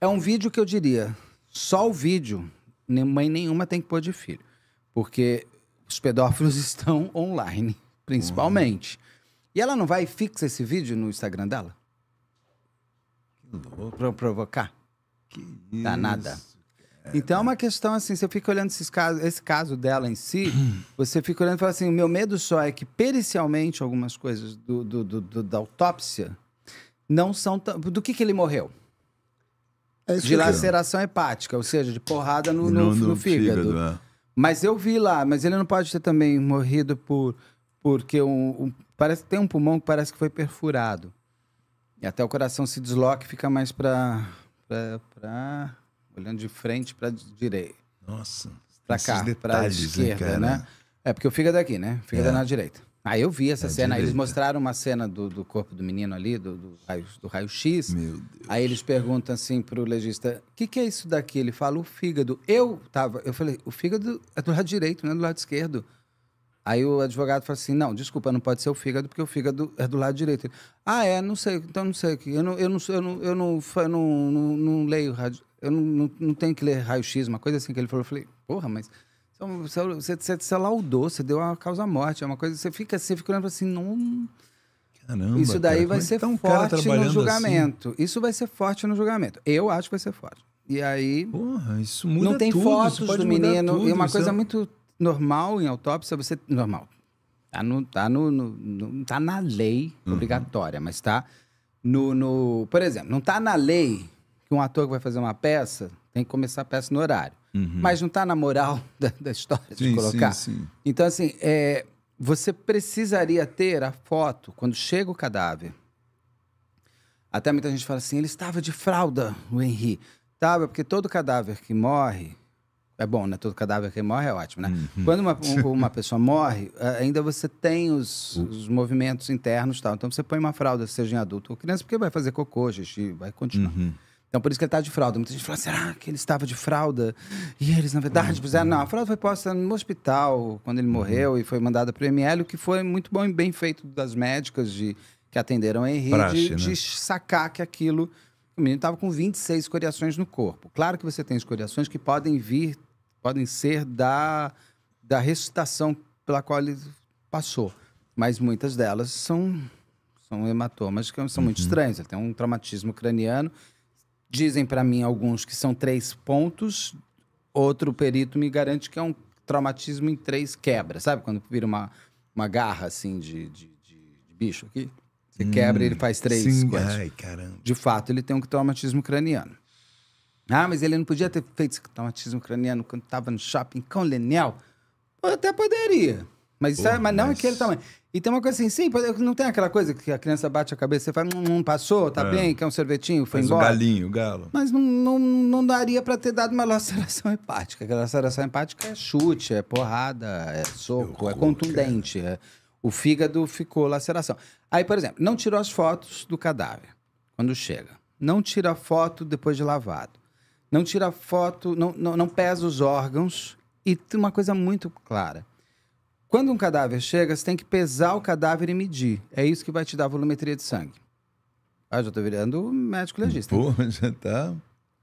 É um vídeo que eu diria, só o vídeo, mãe nenhuma tem que pôr de filho. Porque os pedófilos estão online, principalmente. Uhum. E ela não vai fixar esse vídeo no Instagram dela? Que louco. Pra provocar? Que isso. Danada então é uma questão assim, você fica olhando esses casos, esse caso dela em si, você fica olhando e fala assim, o meu medo só é que pericialmente algumas coisas do, do, do, do da autópsia não são... Do que que ele morreu? É de laceração hepática, ou seja, de porrada no, no, no, no fígado. fígado é. Mas eu vi lá, mas ele não pode ter também morrido por porque um, um, parece tem um pulmão que parece que foi perfurado. E até o coração se desloca e fica mais para para olhando de frente para direita. Nossa. Para cá, para né, esquerda, né? né? É porque o fígado é aqui, né? O fígado é. é. na direita. Aí eu vi essa é cena. Direita. Eles mostraram uma cena do, do corpo do menino ali, do, do raio-x. Do raio -x. Meu Deus. Aí eles perguntam assim pro legista: o que, que é isso daqui? Ele fala: o fígado. Eu tava. Eu falei: o fígado é do lado direito, não é do lado esquerdo. Aí o advogado fala assim: não, desculpa, não pode ser o fígado, porque o fígado é do lado direito. Ele, ah, é, não sei, então não sei. Eu não, eu não, eu não, eu não, eu não, leio rádio eu não, não, não tenho que ler raio-x, uma coisa assim que ele falou. Eu falei, porra, mas você, é é você, você é laudou, você deu a causa-morte, é uma coisa. Você fica, você fica olhando assim, não. Caramba, isso daí cara, vai ser tá um forte no assim? julgamento. Assim? Isso vai ser forte no julgamento. Eu acho que vai ser forte. E aí. Porra, isso muda Não tem tudo, fotos do menino. Tudo, e uma coisa é... muito normal em autópsia, você. Normal. Tá, no, tá, no, no tá na lei uhum. obrigatória, mas tá no, no. Por exemplo, não tá na lei que um ator que vai fazer uma peça tem que começar a peça no horário. Uhum. Mas não está na moral da, da história sim, de colocar. Sim, sim. Então, assim, é, você precisaria ter a foto quando chega o cadáver. Até muita gente fala assim, ele estava de fralda, o Henri. Estava, porque todo cadáver que morre. É bom, né? Todo cadáver que morre é ótimo, né? Uhum. Quando uma, uma pessoa morre, ainda você tem os, os movimentos internos tal. Então você põe uma fralda, seja em adulto ou criança, porque vai fazer cocô, gente vai continuar. Uhum. Então, por isso que ele está de fralda. Muita gente fala, será assim, ah, que ele estava de fralda? E eles, na verdade, puseram. Uhum. Não, a fralda foi posta no hospital quando ele uhum. morreu e foi mandada para o ML, o que foi muito bom e bem feito das médicas de, que atenderam a Henrique de, né? de, sacar que aquilo. O menino estava com 26 escoriações no corpo. Claro que você tem escoriações que podem vir, podem ser da, da ressuscitação pela qual ele passou. Mas muitas delas são, são hematomas que são uhum. muito estranhos. Ele tem um traumatismo craniano Dizem para mim alguns que são três pontos, outro perito me garante que é um traumatismo em três quebras, sabe? Quando vira uma, uma garra assim de, de, de, de bicho aqui. Você hum, quebra ele faz três. Sim. Ai, caramba. De fato, ele tem um traumatismo craniano. Ah, mas ele não podia ter feito esse traumatismo craniano quando estava no shopping com o Leniel? Eu até poderia. Mas, Pô, é, mas, mas não aquele tamanho. E tem uma coisa assim, sim, não tem aquela coisa que a criança bate a cabeça, você fala, não, hum, não hum, passou, tá é. bem, quer um sorvetinho, foi Faz embora. Um galinho, galo. Mas não, não, não daria para ter dado uma laceração hepática. Aquela laceração hepática é chute, é porrada, é soco, é Eu é contundente. É. O fígado ficou laceração. Aí, por exemplo, não tirou as fotos do cadáver quando chega. Não tira foto depois de lavado. Não tira foto, não, não, não pesa os órgãos. E tem uma coisa muito clara quando um cadáver chega, você tem que pesar o cadáver e medir. É isso que vai te dar a volumetria de sangue. Ah, já estou virando médico legista. Pô, então. já tá.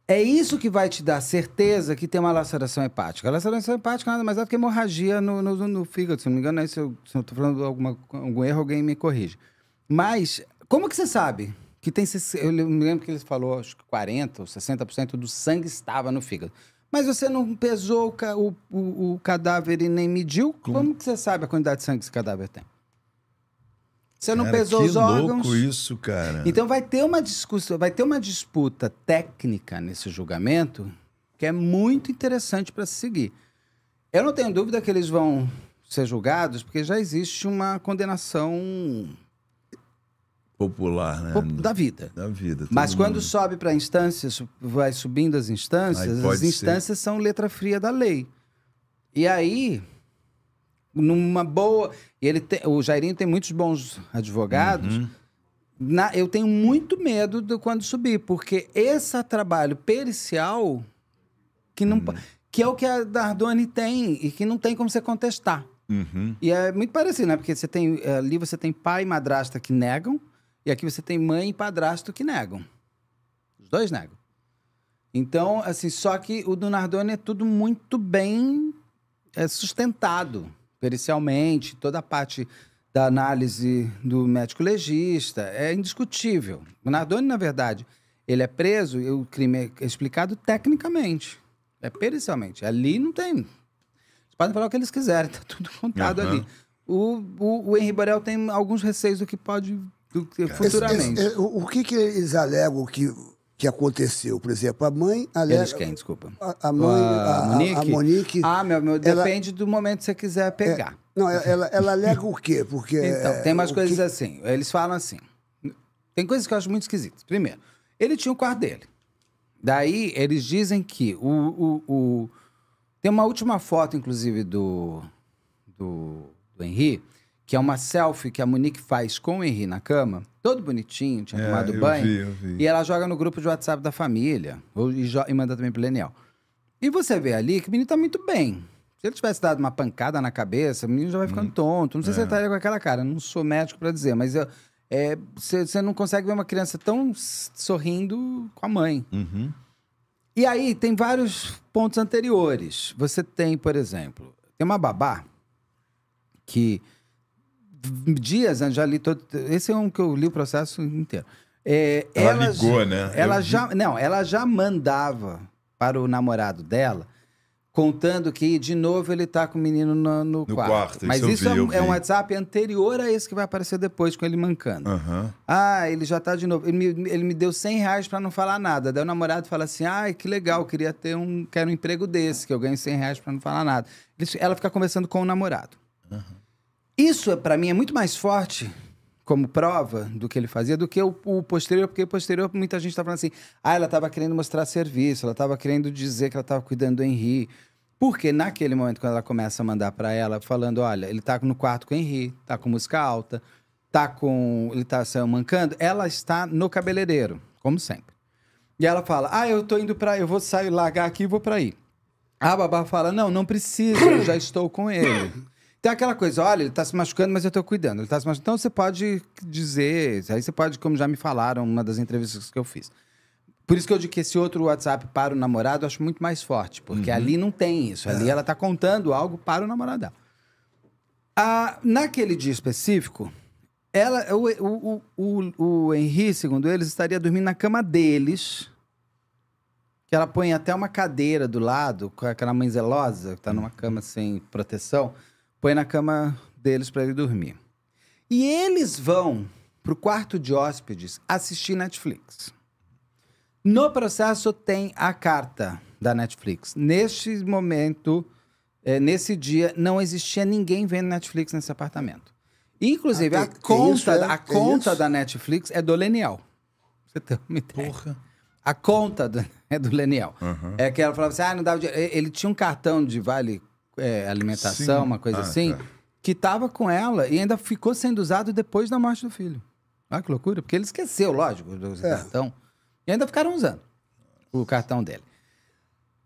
É isso que vai te dar certeza que tem uma laceração hepática. A laceração hepática nada mais é do que hemorragia no, no, no fígado, se não me engano, é se eu estou falando alguma, algum erro, alguém me corrige. Mas, como que você sabe? Que tem. Eu me lembro que ele falou, acho que 40% ou 60% do sangue estava no fígado. Mas você não pesou o, o, o cadáver e nem mediu? Como? Como que você sabe a quantidade de sangue que esse cadáver tem? Você não cara, pesou os órgãos? Louco isso, cara. Então vai ter uma discussão, vai ter uma disputa técnica nesse julgamento que é muito interessante para se seguir. Eu não tenho dúvida que eles vão ser julgados, porque já existe uma condenação popular, né? Da vida. Da vida. Mas mundo... quando sobe para instâncias, vai subindo as instâncias, as instâncias ser. são letra fria da lei. E aí, numa boa. Ele te... O Jairinho tem muitos bons advogados. Uhum. Na... Eu tenho muito medo de quando subir, porque esse trabalho pericial que não. Uhum. Que é o que a Dardone tem e que não tem como você contestar. Uhum. E é muito parecido, né? Porque você tem, ali você tem pai e madrasta que negam, e aqui você tem mãe e padrasto que negam. Os dois negam. Então, assim, só que o do Nardoni é tudo muito bem é, sustentado pericialmente, toda a parte da análise do médico legista é indiscutível. O Nardoni, na verdade, ele é preso e o crime é explicado tecnicamente, é pericialmente. Ali não tem. Vocês podem falar o que eles quiserem, tá tudo contado uhum. ali. O, o, o Henri Borel tem alguns receios do que pode é, futuramente. É, é, o que, que eles alegam que que aconteceu. Por exemplo, a mãe. A Eles quem, desculpa? A, a mãe. A, a, Monique? a, Monique? Ah, meu, meu ela, depende do momento que você quiser pegar. É, não, ela, ela alega o quê? Porque. Então, é, tem umas coisas que... assim. Eles falam assim. Tem coisas que eu acho muito esquisitas. Primeiro, ele tinha o quarto dele. Daí, eles dizem que o, o, o. Tem uma última foto, inclusive, do. do, do que é uma selfie que a Monique faz com o Henri na cama, todo bonitinho, tinha é, tomado eu banho. Vi, eu vi. E ela joga no grupo de WhatsApp da família, ou, e, e, manda também pro Leniel. E você vê ali que o menino tá muito bem. Se ele tivesse dado uma pancada na cabeça, o menino já vai ficando hum. tonto. Não sei é. se ele estaria tá com aquela cara, não sou médico para dizer, mas é, você é, não consegue ver uma criança tão sorrindo com a mãe. Uhum. E aí tem vários pontos anteriores. Você tem, por exemplo, tem uma babá que dias, né, já li todo. Esse é um que eu li o processo inteiro. É, ela, ela, ligou, né? Ela eu... já, não, ela já mandava para o namorado dela, contando que, de novo, ele está com o menino no, no, no quarto. quarto. Mas isso, isso vi, é, um, é, um WhatsApp anterior a esse que vai aparecer depois, com ele mancando. Uhum. Ah, ele já está de novo. Ele me, ele me deu 100 reais para não falar nada. Daí o namorado fala assim, ah, que legal, queria ter um, quero um emprego desse, que eu ganho 100 reais para não falar nada. Ela fica conversando com o namorado. Uhum. Isso, para mim, é muito mais forte como prova do que ele fazia do que o, o posterior, porque o posterior muita gente está falando assim, ah, ela estava querendo mostrar serviço, ela estava querendo dizer que ela estava cuidando do Henri. Porque naquele momento, quando ela começa a mandar para ela, falando, olha, ele está no quarto com o Henri, está com música alta, tá com. Ele tá se mancando, ela está no cabeleireiro, como sempre. E ela fala: Ah, eu tô indo para Eu vou sair, largar aqui e vou para aí. A babá fala: Não, não precisa, eu já estou com ele. Tem aquela coisa, olha, ele tá se machucando, mas eu tô cuidando. Ele tá se machucando. Então você pode dizer, aí você pode, como já me falaram, uma das entrevistas que eu fiz. Por isso que eu digo que esse outro WhatsApp para o namorado eu acho muito mais forte, porque uhum. ali não tem isso. Ali é. ela tá contando algo para o namorado Ah, naquele dia específico, ela, o, o, o, o Henri, segundo eles, estaria dormindo na cama deles. Que ela põe até uma cadeira do lado, com aquela mãe zelosa, que tá numa cama sem proteção põe na cama deles para ele dormir. E eles vão para o quarto de hóspedes assistir Netflix. No processo tem a carta da Netflix. Neste momento, é, nesse dia, não existia ninguém vendo Netflix nesse apartamento. Inclusive, ah, a conta, isso, é? a conta da Netflix é do Lenial. Você tem uma ideia? Porra. A conta do, é do Lenial. Uhum. É que ela falava assim: ah, não dava dinheiro. Ele tinha um cartão de vale é, alimentação, Sim. uma coisa ah, assim, tá. que estava com ela e ainda ficou sendo usado depois da morte do filho. Olha ah, que loucura, porque ele esqueceu, lógico, do é. cartão. E ainda ficaram usando o cartão dele.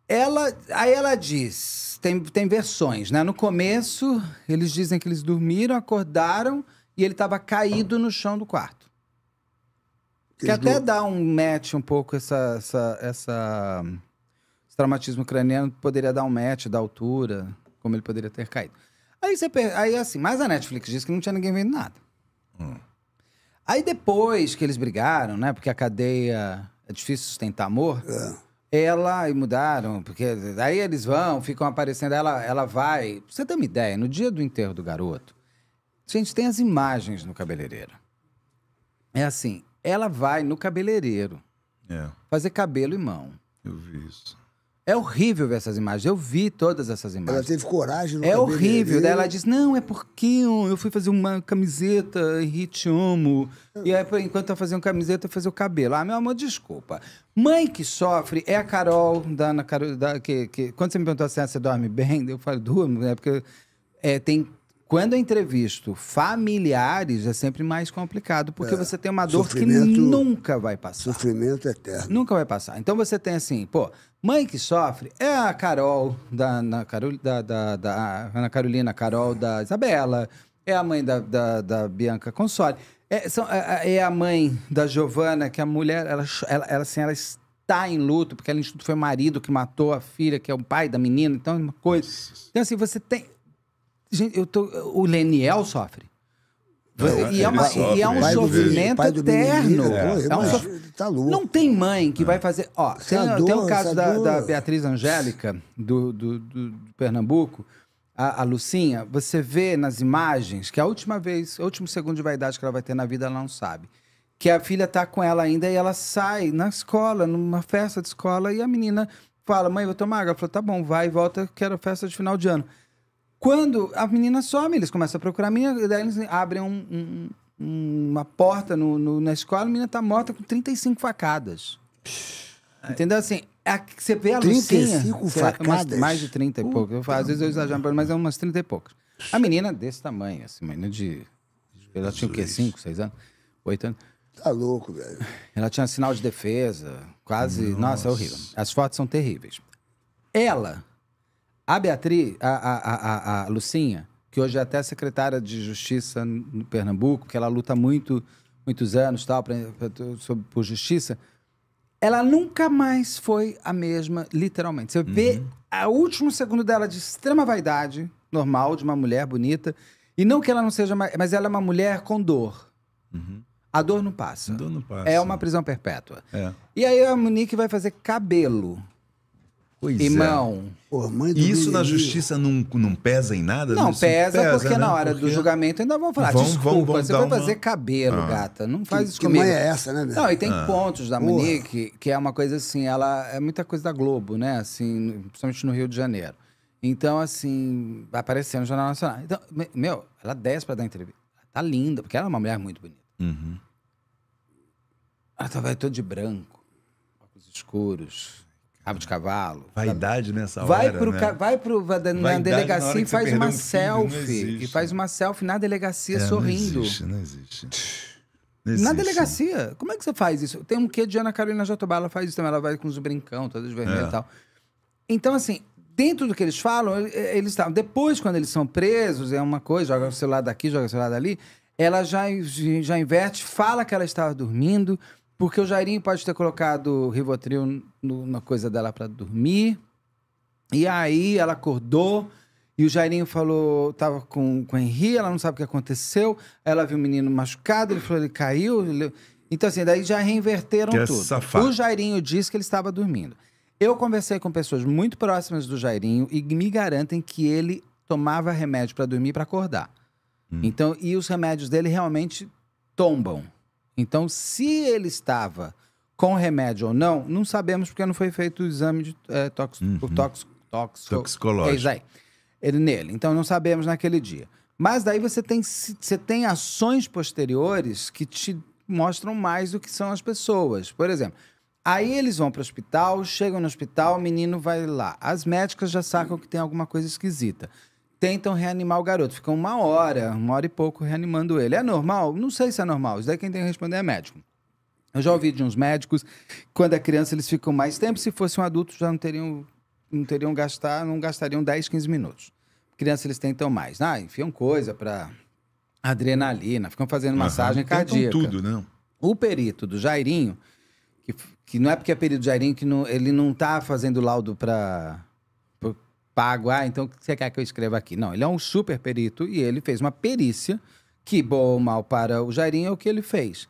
Ela, aí ela diz, tem, tem versões, né? No começo, eles dizem que eles dormiram, acordaram e ele estava caído no chão do quarto. Que até dá um match um pouco essa, essa, essa esse traumatismo craniano poderia dar um match da altura como ele poderia ter caído. Aí você per... aí assim, mas a Netflix disse que não tinha ninguém vendo nada. Hum. Aí depois que eles brigaram, né? Porque a cadeia é difícil sustentar amor. É. Ela e mudaram, porque aí eles vão, ficam aparecendo, ela, ela vai. você tem uma ideia? No dia do enterro do garoto, a gente, tem as imagens no cabeleireiro. É assim, ela vai no cabeleireiro é. fazer cabelo e mão. Eu vi isso. É horrível ver essas imagens. Eu vi todas essas imagens. Ela teve coragem no É horrível. Daí ela diz: Não, é porque eu fui fazer uma camiseta ritmo. E aí, enquanto eu fazia uma camiseta, eu fazia o cabelo. Ah, meu amor, desculpa. Mãe que sofre é a Carol, da Ana Carol. Da, que, que, quando você me perguntou assim: ah, você dorme bem? Eu falo: Durmo, né? Porque é, tem quando eu entrevisto familiares, é sempre mais complicado, porque é, você tem uma dor que nunca vai passar. Sofrimento eterno. Nunca vai passar. Então você tem assim, pô, Mãe que sofre é a Carol, da Ana, Carol, da, da, da Ana Carolina, Carol da Isabela, é a mãe da, da, da Bianca Console, é, são, é, é, é, a mãe da Giovana, que a mulher, ela, ela, ela, assim, ela está em luto, porque ela em foi o marido que matou a filha, que é o pai da menina, então é uma coisa. Então, assim, você tem. Gente, eu tô, o Leniel sofre e, é uma, sofre, e é um pai sofrimento do eterno. é. é um sof... tá louco. Não tem mãe que vai fazer. Ó, tem, é dor, tem o caso é da, da, Beatriz Angélica, do, do, do Pernambuco, a, a, Lucinha. Você vê nas imagens que a última vez, o último segundo de vaidade que ela vai ter na vida, ela não sabe. Que a filha tá com ela ainda e ela sai na escola, numa festa de escola, e a menina fala: Mãe, vou tomar água. Ela falou: Tá bom, vai volta, que era festa de final de ano. Quando a menina some, eles começam a procurar a menina, daí eles abrem um, um, uma porta no, no, na escola, a menina tá morta com 35 facadas. Entendeu? Assim, a, você vê a 35 Lucinha, é facadas? Mais, mais, de 30 e poucos. pouco. Eu, às vezes eu exagero, mas é umas 30 e poucas. A menina é desse tamanho, assim, menina de... Ela tinha o quê? 5, 6 anos? 8 anos? Tá louco, velho. Ela tinha sinal de defesa, quase. Nossa, Nossa é horrível. As fotos são terríveis. Ela a Beatriz, a, a, a, a Lucinha, que hoje é até secretária de Justiça no Pernambuco, que ela luta muito, muitos anos tal, pra, pra, por justiça, ela nunca mais foi a mesma, literalmente. Você vê o uhum. último segundo dela de extrema vaidade, normal, de uma mulher bonita, e não que ela não seja mais, mas ela é uma mulher com dor. Uhum. A dor não passa. A dor não passa. É uma prisão perpétua. É. E aí a Monique vai fazer cabelo. Pois é. Irmão. É. Pô, isso na justiça não, não pesa em nada? Não, pesa, pesa, porque né? na hora porque... do julgamento ainda vão falar, vão, desculpa, vão, vão você vai uma... fazer cabelo, ah. gata. Não faz que, isso comigo. Que mãe é essa, né? Não, e tem ah. pontos da Monique, que é uma coisa assim, ela é muita coisa da Globo, né? Assim, principalmente no Rio de Janeiro. Então, assim, vai aparecer no Jornal Nacional. Então, meu, ela desce pra dar entrevista. tá linda, porque ela é uma mulher muito bonita. Uhum. Ela tava tá, toda de branco, óculos escuros, Rabo de cavalo. Vaidade nessa vai hora, pro, né? Vai pro, vai na delegacia e faz uma um selfie. e faz uma selfie na delegacia é, sorrindo. Não existe, não existe. Não existe. Na delegacia, como é que você faz isso? Tem um quê de Ana Carolina Jatobá, ela faz isso também, ela vai com os brincão, todos de vermelho é. e tal. Então, assim, dentro do que eles falam, eles estavam. Tá, depois, quando eles são presos, é uma coisa, joga o celular daqui, joga o celular dali, ela já, já inverte, fala que ela estava dormindo, porque o Jairinho pode ter colocado o Rivotril numa coisa dela para dormir. E aí ela acordou e o Jairinho falou, tava com, com o Henri, ela não sabe o que aconteceu. Ela viu o menino machucado, ele falou, ele caiu. Ele... Então assim, daí já reinverteram que é tudo. Safado. O Jairinho disse que ele estava dormindo. Eu conversei com pessoas muito próximas do Jairinho e me garantem que ele tomava remédio para dormir para acordar. Hum. Então, e os remédios dele realmente tombam. Então, se ele estava com remédio ou não, não sabemos porque não foi feito o exame de é, tox, uhum. tox, tox, toxicológico. Aí, é, ele nele. Então, não sabemos naquele dia. Mas daí você tem, você tem ações posteriores que te mostram mais do que são as pessoas. Por exemplo, aí eles vão para o hospital, chegam no hospital, o menino vai lá. As médicas já sacam que tem alguma coisa esquisita tentam reanimar o garoto. Ficam uma hora, uma hora e pouco reanimando ele. É normal? Não sei se é normal. Isso daí quem tem que responder é médico. Eu já ouvi de uns médicos, quando é criança eles ficam mais tempo, se fosse um adulto já não teriam, não teriam gastar, não gastariam 10, 15 minutos. Criança eles tentam mais. Ah, enfiam coisa para adrenalina, ficam fazendo massagem uhum. cardíaca. Tentam tudo, não. O perito do Jairinho, que, que não é porque é perito do Jairinho que não, ele não tá fazendo laudo para pago. Ah, então o que você quer que eu escreva aqui? Não, ele é um super perito e ele fez uma perícia que, bom ou mal para o Jairinho, é o que ele fez.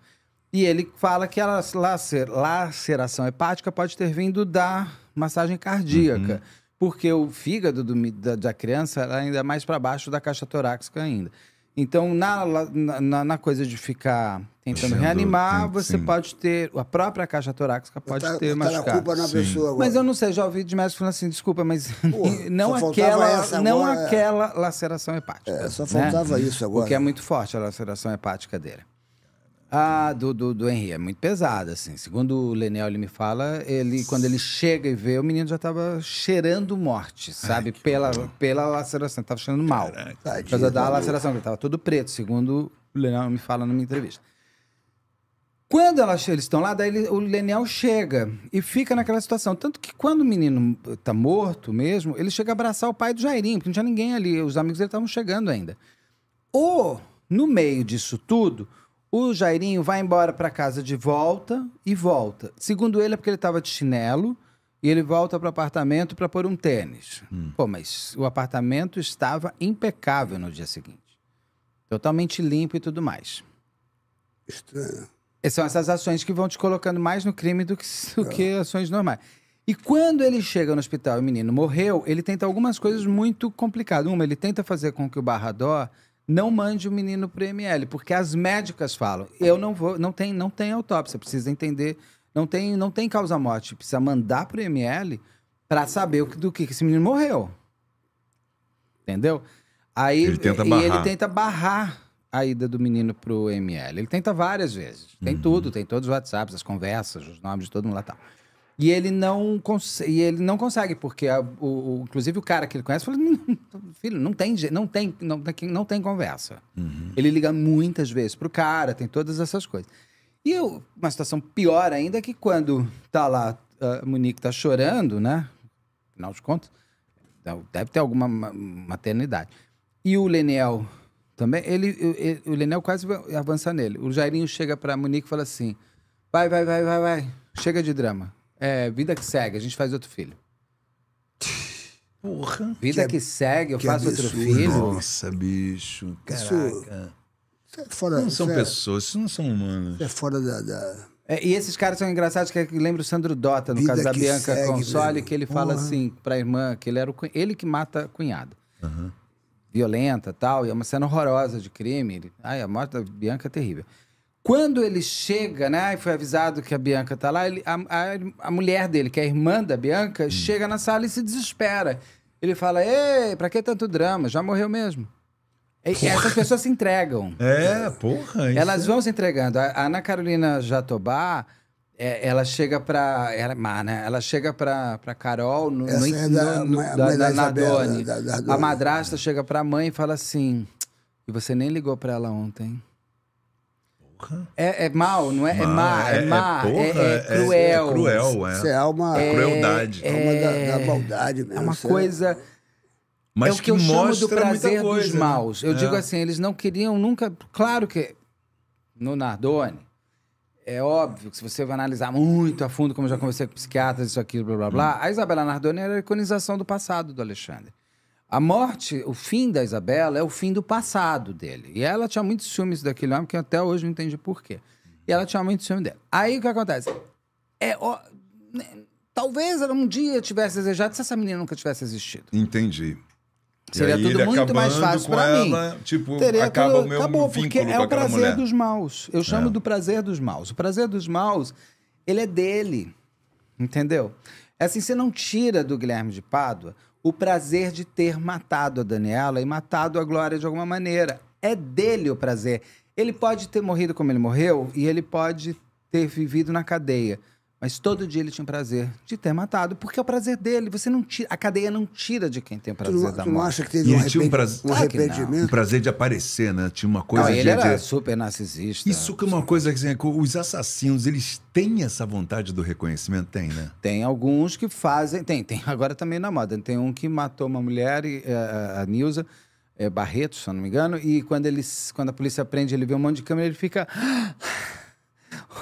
E ele fala que a lacer, laceração hepática pode ter vindo da massagem cardíaca, uhum. porque o fígado do, da, da, criança era ainda mais para baixo da caixa torácica ainda. Então, na, na, na, coisa de ficar tentando reanimar, sim, você pode ter. A própria caixa torácica pode tá, ter tá machucado. culpa na é sim. pessoa agora. Mas eu não sei, já ouvi de médico falando assim: desculpa, mas Porra, não, aquela, não agora, é- aquela laceração hepática. É, só né? faltava né? isso agora. Porque é muito forte a laceração hepática dele. Ah, do, do, do é muito pesada, assim. Segundo o Lenel, ele me fala, ele, quando ele chega e vê, o menino já tava cheirando morte, sabe? Ai, pela, pela laceração, tava cheirando mal. Caraca, por causa da laceração, que ele tava todo preto, segundo o Lenel me fala numa entrevista. Quando ela, eles estão lá, daí ele, o Leniel chega e fica naquela situação. Tanto que quando o menino eh, tá morto mesmo, ele chega a abraçar o pai do Jairinho, porque não tinha ninguém ali, os amigos dele estavam chegando ainda. Ou, no meio disso tudo, o Jairinho vai embora para casa de volta e volta. Segundo ele, é porque ele estava de chinelo e ele volta para o apartamento para pôr um tênis. Hum. Pô, mas o apartamento estava impecável no dia seguinte. Totalmente limpo e tudo mais. Estranho. São essas ações que vão te colocando mais no crime do que, do que é. ações normais. E quando ele chega no hospital e o menino morreu, ele tenta algumas coisas muito complicadas. Uma, ele tenta fazer com que o Barrador não mande o menino para o ML, porque as médicas falam, eu não vou, não tem, não tem autópsia, precisa entender, não tem, não tem causa morte, precisa mandar para o ML para saber do que, que esse menino morreu. Entendeu? Aí ele tenta barrar. ele tenta barrar a ida do menino pro ML. Ele tenta várias vezes. Tem uhum. tudo, tem todos os WhatsApps, as conversas, os nomes de todo mundo lá tal. Tá. E ele não, cons e ele não consegue, porque a, o, o, inclusive o cara que ele conhece falou: filho, não tem, não tem, não, não tem conversa. Uhum. Ele liga muitas vezes pro cara, tem todas essas coisas. E eu, uma situação pior ainda é que quando tá lá, a ah, Monique tá chorando, né? Afinal de contas, então deve ter alguma maternidade. E o Leniel também, ele, ele o Leniel quase avança nele. O Jairinho chega pra Monique e fala assim: vai, vai, vai, vai, vai, chega de drama é, vida que segue, a gente faz outro filho. Porra. Vida que, que segue, eu que faço outro filho. Nossa, bicho. Caraca. Isso, é fora, não são é pessoas, isso não são humanos. É fora da. da... É, e esses caras são engraçados, que é lembra o Sandro Dota, no vida caso da Bianca segue, Console, mesmo. que ele fala Porra. assim pra irmã que ele era o, ele que mata a cunhada. Uhum. Violenta tal, e é uma cena horrorosa de crime. Ai, a morte da Bianca é terrível. Quando ele chega, né, e foi avisado que a Bianca tá lá, ele, a, a, a, mulher dele, que é a irmã da Bianca, hum. chega na sala e se desespera. Ele fala: Ei, pra que tanto drama? Já morreu mesmo. E, essas pessoas se entregam. É, porra. Elas é... vão se entregando. A, a Ana Carolina Jatobá, é, ela chega pra. Ela, má, né? Ela chega pra, pra Carol no, é da, Nadone. A madrasta chega pra mãe e fala assim: E você nem ligou pra ela ontem. É, é mal, não é? é má, é má, é, é, má, é, porra, é, é, é cruel. É, cruel, é. Isso é uma crueldade. É uma da, da maldade mesmo. É uma coisa... Mas é o que, eu chamo do prazer coisa, dos né? maus. Eu digo assim, eles não queriam nunca... Claro que no Nardone, é óbvio que se você vai analisar muito a fundo, como eu já conversei com psiquiatras, isso, aqui blá, blá, blá, hum. a Isabela Nardoni era a iconização do passado do Alexandre. A morte, o fim da Isabela é o fim do passado dele. E ela tinha muitos ciúmes daquele homem, que até hoje não entendi por quê. E ela tinha muito ciúme dele. Aí o que acontece? É, ó, né, talvez ela um dia tivesse desejado se essa menina nunca tivesse existido. Entendi. Seria tudo muito mais fácil para mim. Tipo, Teria acaba tudo, o meu acabou, porque é o prazer mulher. dos maus. Eu chamo é. do prazer dos maus. O prazer dos maus, ele é dele. Entendeu? É assim, você não tira do Guilherme de Pádua o prazer de ter matado a Daniela e matado a Glória de alguma maneira. É dele o prazer. Ele pode ter morrido como ele morreu e ele pode ter vivido na cadeia. Mas todo dia ele tinha o prazer de ter matado, porque é o prazer dele. Você não tira, a cadeia não tira de quem tem o prazer tu não, da morte. Tu não acha que teve um, arrepend... um, prazer, um arrependimento? Um prazer de aparecer, né? Tinha uma coisa não, ah, de, ele era de... super narcisista. Isso que é uma coisa que assim, é os assassinos, eles têm essa vontade do reconhecimento, tem, né? Tem alguns que fazem, tem, tem. Agora tá na moda. Tem um que matou uma mulher, eh, eh, a Nilza, eh, Barreto, se eu não me engano, e quando, ele, quando a polícia prende, ele vê um monte de câmera, ele fica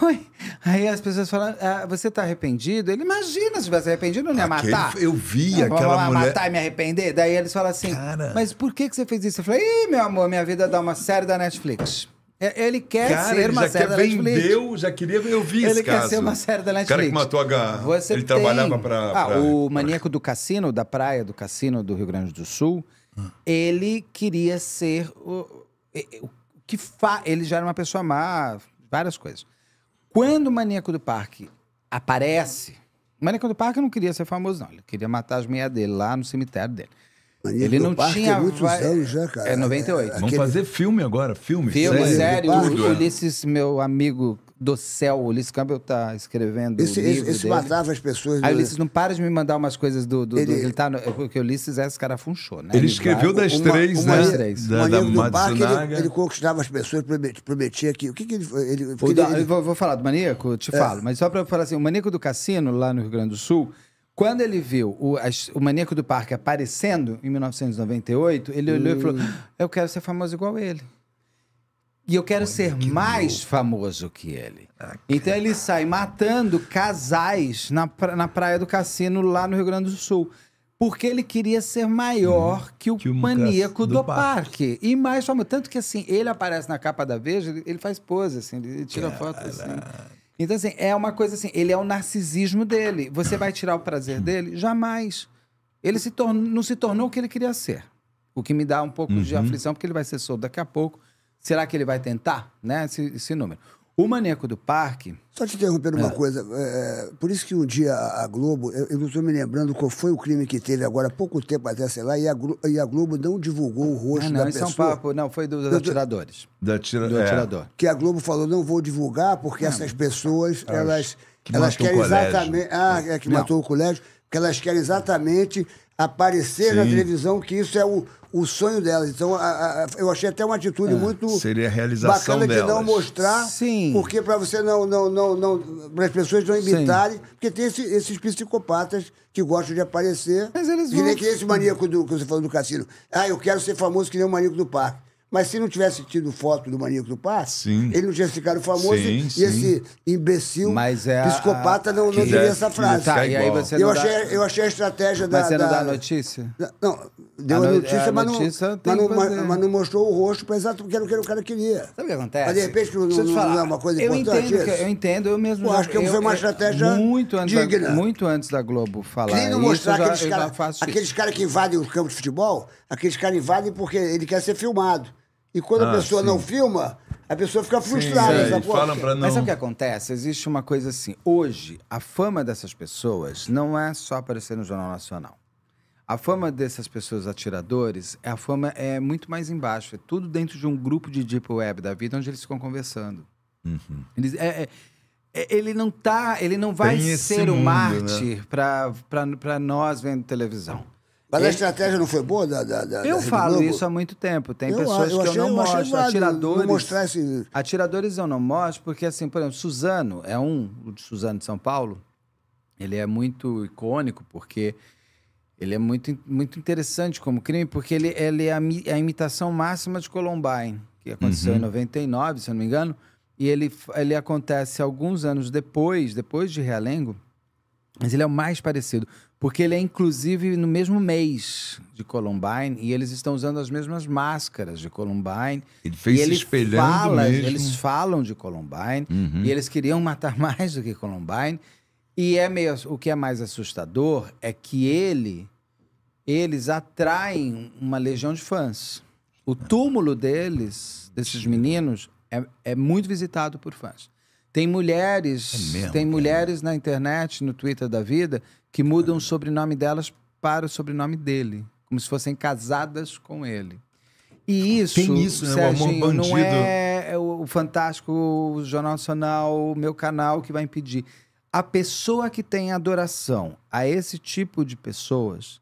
Oi. Aí as pessoas falam, ah, você tá arrependido? Ele imagina se tivesse arrependido, não ia Aquele, matar. Eu vi ah, aquela lá, mulher... matar e me arrepender? Daí eles falam assim, Cara... mas por que, que você fez isso? Eu falei, ih, meu amor, minha vida dá uma série da Netflix. É, ele quer cara, ser uma série da Netflix. Vendeu, já queria, eu vi Ele quer caso. ser uma série da Netflix. O cara que matou a H. Você ele tem... trabalhava para. Ah, pra... o maníaco do cassino, da praia do cassino do Rio Grande do Sul, ele queria ser o, o que fa... ele já era uma pessoa má, várias coisas. Quando o Maníaco do Parque aparece. O Maníaco do Parque não queria ser famoso, não. Ele queria matar as meias dele lá no cemitério dele. Maníaco ele não tinha. É muitos vai... anos já, né, cara. É 98. É Vamos Aquele... fazer filme agora, filme. Filme, sério. sério. o, é. Ulisses, meu amigo do céu. O Ulisses Campbell está escrevendo. esse, isso, isso matava as pessoas. Aí o Ulisses não para de me mandar umas coisas do. do, ele... Do, ele tá no, é porque o Ulisses é esse cara funchou, né? Ele, ele escreveu das uma, três, uma, né? Das três. Da, da, da parque, ele, ele, conquistava as pessoas, prometia, prometia que. O que, que ele. ele, o, da, ele... Vou, vou, falar do maníaco, te é. falo. Mas só para falar assim, o maníaco do cassino, lá no Rio Grande do Sul. Quando ele viu o, as, o Maníaco do Parque aparecendo em 1998, ele olhou hum. e falou: hum. Eu quero ser famoso igual ele. E eu quero Olha ser que mais louco. famoso que ele. Ah, então ele sai matando casais na, pra, na praia do cassino lá no Rio Grande do Sul. Porque ele queria ser maior hum, que o, que o maníaco do, do parque. parque. E mais famoso. Tanto que assim, ele aparece na capa da Veja, ele, ele faz pose, assim, ele tira é foto assim. Então, assim, é uma coisa assim, ele é o narcisismo dele. Você vai tirar o prazer dele? Jamais. Ele se tornou, não se tornou o que ele queria ser. O que me dá um pouco uhum. de aflição, porque ele vai ser solto daqui a pouco. Será que ele vai tentar? Né? Esse, esse número. O maneco do parque. Só te interrompendo é. uma coisa. É, por isso que um dia a Globo, eu, eu não estou me lembrando qual foi o crime que teve agora, pouco tempo até, sei lá, e a, e a Globo não divulgou o rosto ah, não, da pessoa. Não, é um papo, não, foi dos do, atiradores. Da tira, do é. atirador. É. Que a Globo falou, não vou divulgar, porque não, essas pessoas, elas, elas, que elas querem exatamente. Ah, é que não. matou o colégio, porque elas querem exatamente aparecer Sim. na televisão que isso é o o sonho delas. Então, a, a, eu achei até uma atitude é, muito seria a realização bacana delas. de não mostrar, Sim. porque para você não, não, não, não para as pessoas não imitarem, Sim. porque tem esse, esses psicopatas que gostam de aparecer. Mas eles vão... Que nem que esse maníaco do, que você falou do cassino. Ah, eu quero ser famoso que nem o maníaco do parque. Mas se não tivesse tido foto do maníaco do parque, sim. ele não tinha ficado famoso sim, e sim. esse imbecil Mas é psicopata a, não, não diria é essa frase. É tá, eu, achei, dá... eu achei a estratégia Mas da. Mas você não da... dá notícia? Não, Deu a, a notícia, mas, não, mas, não, mas, não, mostrou o rosto para exato porque era o que o cara queria. Sabe o que acontece? Mas de repente não, não, falar, não é uma coisa eu importante. Entendo que, eu entendo, eu mesmo. Eu já, acho que foi uma estratégia muito digna. antes muito antes da Globo falar. Queria mostrar aqueles caras aqueles caras que invadem o campo de futebol, aqueles caras invadem porque ele quer ser filmado. E quando ah, a pessoa sim. não filma, a pessoa fica frustrada. Sim, não... Mas sabe o que acontece? Existe uma coisa assim. Hoje, a fama dessas pessoas não é só aparecer no Jornal Nacional. A fama dessas pessoas atiradores, é a fama é muito mais embaixo. É tudo dentro de um grupo de deep web da vida onde eles ficam conversando. Uhum. Eles, é, é, é ele não tá, ele não vai ser mundo, um mártir né? para nós vendo televisão. Mas a estratégia não foi boa da. da, da eu da falo isso há muito tempo. Tem eu, pessoas eu que eu não eu mostro. Atiradores. Não esse... Atiradores eu não mostro, porque, assim, por exemplo, Suzano é um, o de Suzano de São Paulo. Ele é muito icônico, porque ele é muito, muito interessante como crime, porque ele, ele é a, a imitação máxima de Columbine, que aconteceu uhum. em 99, se eu não me engano. E ele, ele acontece alguns anos depois, depois de Realengo, mas ele é o mais parecido. Porque ele é, inclusive, no mesmo mês de Columbine, e eles estão usando as mesmas máscaras de Columbine. Ele fez e ele espelhando fala, Eles falam de Columbine, uhum. e eles queriam matar mais do que Columbine. E é meio, o que é mais assustador é que ele, eles atraem uma legião de fãs. O túmulo deles, desses meninos, é, é muito visitado por fãs. Tem mulheres, é mesmo, tem mulheres na internet, no Twitter da vida, que mudam o sobrenome delas para o sobrenome dele, como se fossem casadas com ele. E isso, Tem isso né? Serginho, amor bandido. não é, é o Fantástico, o Jornal Nacional, o meu canal que vai impedir a pessoa que tem adoração a esse tipo de pessoas,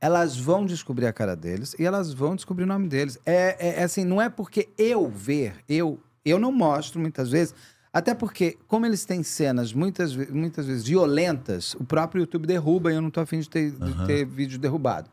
elas vão descobrir a cara deles e elas vão descobrir o nome deles. É, é, é assim, não é porque eu ver, eu, eu não mostro muitas vezes, até porque, como eles têm cenas muitas, muitas vezes violentas, o próprio YouTube derruba e eu não tô afim de ter, uhum. de ter vídeo derrubado.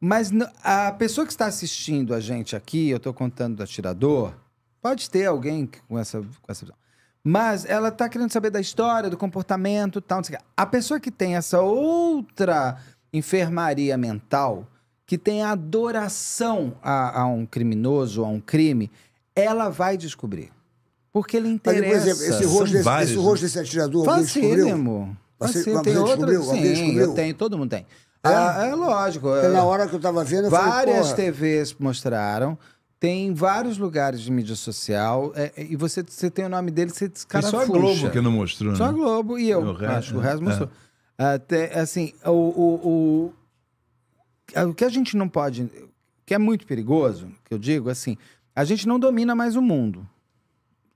Mas a pessoa que está assistindo a gente aqui, eu estou contando do atirador, pode ter alguém com essa, com essa visão. Mas ela está querendo saber da história, do comportamento tal. Não sei o que. A pessoa que tem essa outra enfermaria mental, que tem adoração a, a um criminoso, a um crime, ela vai descobrir. Porque ele interessa. por exemplo, esse rosto, desse, vários, esse né? rosto né? desse atirador, Faz alguém descobriu? Amor. Você, você tem outro? Sim, eu tenho, todo mundo tem. É, é, é lógico. na é. hora que eu estava vendo, eu Várias falei, TVs mostraram. Tem vários lugares de mídia social. É, é, e você, você tem o nome dele, você descarta. Só a Globo que não mostrou, né Só a né? Globo e eu. resto, acho que o né? resto mostrou. É. Até, assim, o, o, o, o que a gente não pode. que é muito perigoso, que eu digo, assim, a gente não domina mais o mundo.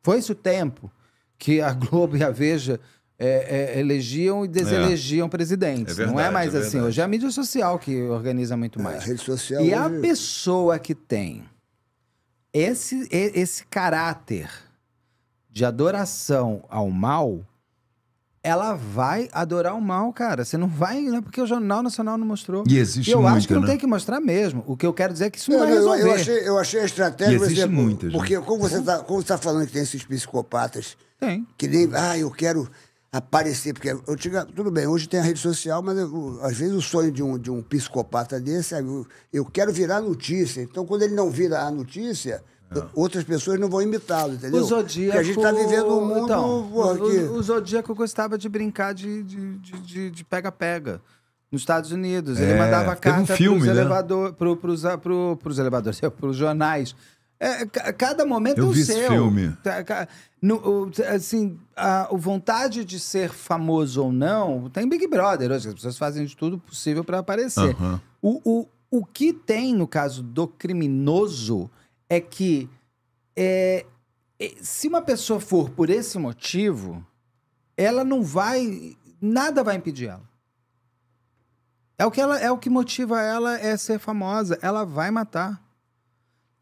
foi esse o tempo que a Globo e a Veja é, é, elegiam e deselegiam é. presidentes. Verdade, é não é mais assim. Hoje é a mídia social que organiza muito mais. a rede social. E hoje... a pessoa que tem esse, esse caráter de adoração ao mal, ela vai adorar o mal, cara. Você não vai, não é porque o Jornal Nacional não mostrou. E existe e eu muita, acho que não né? tem que mostrar mesmo. O que eu quero dizer é que isso não, não vai resolver. Eu, eu, achei, eu achei a estratégia, e existe exemplo, muita, porque como você está uhum. tá falando que tem esses psicopatas tem. que nem, ah, eu quero aparecer, porque eu tinha, tudo bem, hoje tem a rede social, mas eu, às vezes o sonho de um, de um psicopata desse é eu, eu quero virar notícia. Então, quando ele não vira a notícia, é. outras pessoas não vão imitá-lo, entendeu? O Zodíaco... Porque a gente está vivendo um mundo... Então, porra, o, que... o, Zodíaco gostava de brincar de pega-pega. De, de, de nos Estados Unidos. É, ele mandava carta um para os né? elevador, pro, pros, pro, pros elevadores, para os jornais é, é cada momento eu é o vi seu. Esse filme. Tá, no, assim, a, a vontade de ser famoso ou não, tem Big Brother hoje, as pessoas fazem de tudo possível para aparecer. O, o, o que tem no caso do criminoso é que é, é, se uma pessoa for por esse motivo, ela não vai. Nada vai impedir ela. É o que, ela, é o que motiva ela é ser famosa. Ela vai matar.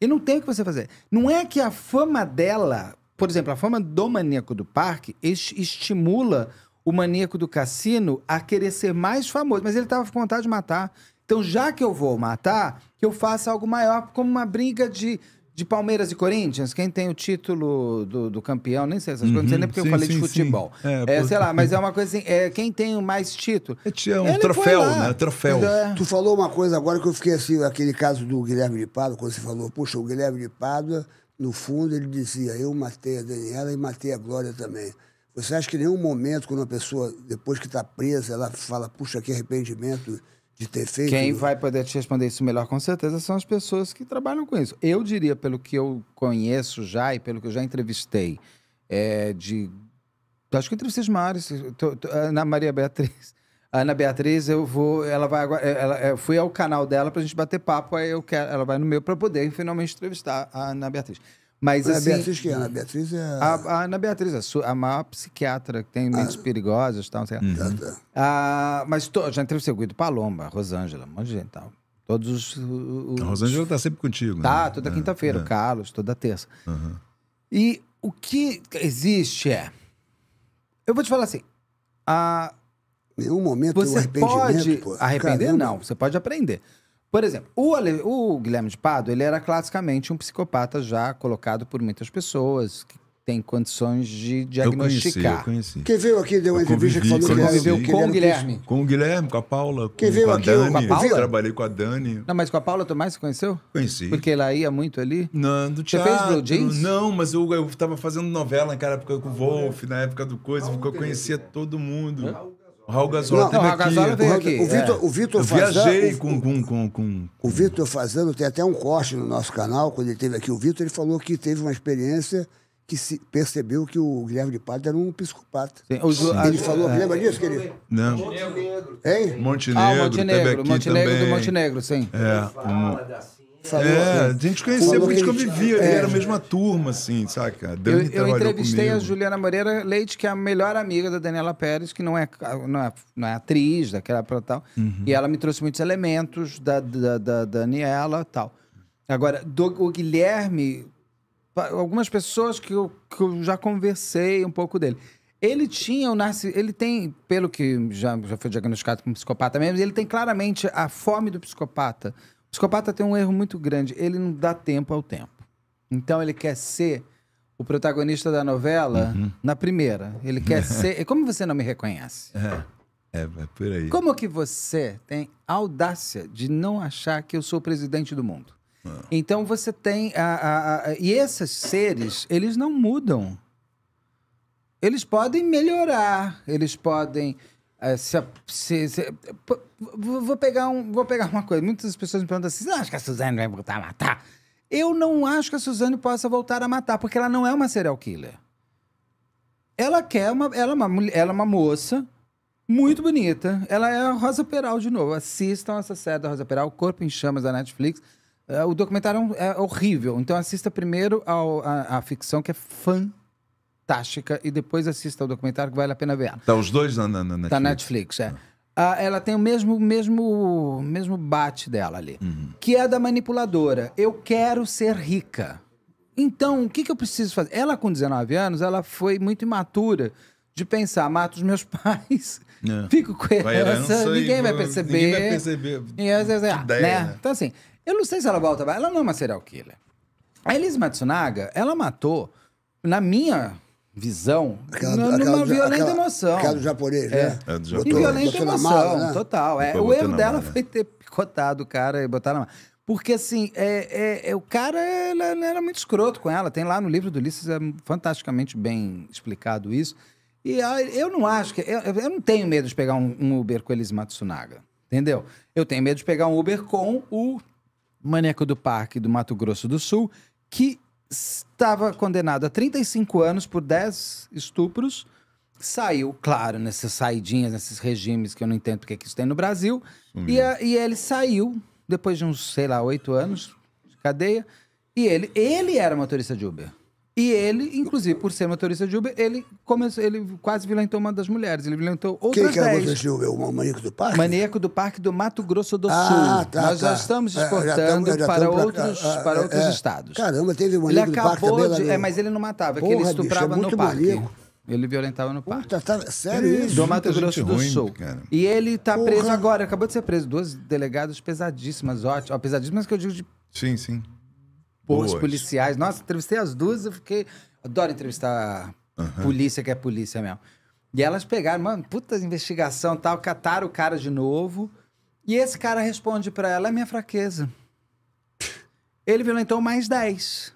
E não tem o que você fazer. Não é que a fama dela, por exemplo, a fama do maníaco do parque est estimula o maníaco do cassino a querer ser mais famoso, mas ele estava com vontade de matar. Então, já que eu vou matar, que eu faça algo maior, como uma briga de de Palmeiras e Corinthians, quem tem o título do, do campeão, nem sei essas uhum, coisas, não sei uhum. nem porque sim, eu falei sim, de futebol. É, é, sei lá, mas é uma coisa assim, é, quem tem o mais título. É, um troféu, né? Troféu. É. Tu falou uma coisa agora que eu fiquei assim, aquele caso do Guilherme de Pádua, quando você falou, puxa, o Guilherme de Pádua, no fundo, ele dizia, eu matei a Daniela e matei a Glória também. Você acha que em nenhum momento, quando uma pessoa, depois que está presa, ela fala, puxa, que arrependimento, de terceiro. Quem vai poder te responder isso melhor, com certeza, são as pessoas que trabalham com isso. Eu diria, pelo que eu conheço já e pelo que eu já entrevistei, é, de. Acho que eu entrevistei os maiores. Ana Maria Beatriz. Ana Beatriz, eu vou. Ela vai agora. Ela, eu fui ao canal dela para a gente bater papo. Aí eu quero, ela vai no meu para poder finalmente entrevistar a Ana Beatriz. Mas, Ana assim, Beatriz que é? Beatriz é... A, a Ana Beatriz, a, a maior psiquiatra que tem mentes ah. perigosas e tal, tá, uhum. tá, tá. Ah, mas to, já entrevistei o Guido Palomba, Rosângela, um monte de gente tal. Todos os... os... A Rosângela está sempre contigo, Tá, né? toda é, quinta-feira. É. O Carlos, toda terça. Uhum. E o que existe é... Eu vou te falar assim, a... Nenhum momento você arrependimento, pode pô. arrepender, Caramba. não. Você pode aprender. Por exemplo, o, Ale... o Guilherme de Pado, ele era classicamente um psicopata já colocado por muitas pessoas que tem condições de diagnosticar. Eu conheci, eu conheci. Quem veio aqui deu uma eu entrevista convivi, que falou que viveu com o Guilherme. Com o Guilherme, com a Paula, com, Quem veio com a aqui, Dani. Com a Paula? Eu trabalhei com a Dani. Não, mas com a Paula Tomás você conheceu? Conheci. Porque ela ia muito ali? Não, do teatro. Você fez Blue Jeans? Não, mas eu, eu tava fazendo novela naquela época com o Wolf, na época do Coisa, porque eu conhecia todo mundo. Hã? O Raul Gazola não, o Raul veio aqui. O Vitor, é. o Vitor Eu viajei com, com, com, com... O Vitor Fazano tem até um corte no nosso canal, quando ele teve aqui o Vitor, ele falou que teve uma experiência que se percebeu que o Guilherme de Pato era um psicopata. Sim, os, ele a, falou, é, lembra disso, querido? Não. Montenegro. Hein? Montenegro. Ah, Montenegro, Montenegro do Montenegro, sim. É, um... Sabe? É, assim, a gente conhecia porque a gente convivia, é, era a mesma turma, assim, saca? Dani eu, eu entrevistei comigo. a Juliana Moreira Leite, que é a melhor amiga da Daniela Pérez, que não é, não é, não é atriz daquela tal. Uhum. E ela me trouxe muitos elementos da, da, da Daniela tal. Agora, do, o Guilherme, algumas pessoas que eu, que eu já conversei um pouco dele. Ele tinha o narcis... ele tem, pelo que já, já foi diagnosticado como psicopata mesmo, ele tem claramente a fome do psicopata psicopata tem um erro muito grande. Ele não dá tempo ao tempo. Então ele quer ser o protagonista da novela uhum. na primeira. Ele quer ser. Como você não me reconhece? É. É, é por aí. Como que você tem audácia de não achar que eu sou o presidente do mundo? Ah. Então você tem. A, a, a, e esses seres, eles não mudam. Eles podem melhorar, eles podem é, se, se, se, vou, pegar um, vou pegar uma coisa. Muitas pessoas me perguntam assim: você acha que a Suzane vai voltar a matar? Eu não acho que a Suzane possa voltar a matar, porque ela não é uma serial killer. Ela quer uma. Ela é uma, ela é uma moça muito bonita. Ela é a Rosa Peral de novo. Assistam essa série da Rosa Peral, Corpo em Chamas da Netflix. É, o documentário é horrível. Então assista primeiro ao, a, a ficção, que é fantástica fantástica. E depois assista o documentário que vale a pena ver. Tá os dois na, na, na tá Netflix. Tá na Netflix, é. Ah. Ah, ela tem o mesmo, mesmo, mesmo bate dela ali, uhum. que é da manipuladora. Eu quero ser rica. Então, o que, que eu preciso fazer? Ela, com 19 anos, ela foi muito imatura de pensar, mato os meus pais, é. fico com herança, ninguém, vai perceber, ninguém vai perceber. E, ah, né? né? Então, assim, eu não sei se ela volta... Ela não é uma serial killer. A Elise Matsunaga, ela matou, na minha visão aquela, numa aquela, violenta aquela, emoção. Aquela do japonês, é. né? É do japonês. violenta emoção, mala, né? total. É, o erro dela mala. Né? foi ter picotado o cara e botar na mala. Porque, assim, é, é, é o cara ela, ela era muito escroto com ela. Tem lá no livro do Ulisses, é fantasticamente bem explicado isso. E eu não acho que... Eu, eu, não tenho medo de pegar um, um Uber com Elis Matsunaga, entendeu? Eu tenho medo de pegar um Uber com o maneco do parque do Mato Grosso do Sul, que estava condenado a 35 anos por 10 estupros. Saiu, claro, nessas saidinhas, nesses regimes que eu não entendo porque que isso tem no Brasil. E, a, e, ele saiu, depois de uns, sei lá, oito anos de cadeia. E ele, ele era motorista de Uber. E ele, inclusive, por ser motorista de Uber, ele começou, ele quase violentou uma das mulheres. Ele violentou outras Quem que era o motorista de Uber? O maníaco do parque? Maníaco do parque do Mato Grosso do ah, Sul. Ah, tá, Nós tá. já estamos exportando é, já já para, pra, outros, ah, para é, outros é. estados. Caramba, teve um maníaco do parque também, É, mas ele não matava, Porra, é que ele estuprava bicho, é no parque. Maníaco. Ele violentava no parque. Puta, tá, sério isso? Do Mato Grosso do Sul. Cara. E ele tá Porra. preso agora, acabou de ser preso. Duas delegadas pesadíssimas, ótimas. Pesadíssimas que eu digo de... Sim, sim Boas. os policiais. Nossa, entrevistei as duas e fiquei. Adoro entrevistar uhum. polícia, que é polícia mesmo. E elas pegaram, mano, puta investigação tal, cataram o cara de novo. E esse cara responde para ela: é minha fraqueza. Ele violentou mais 10.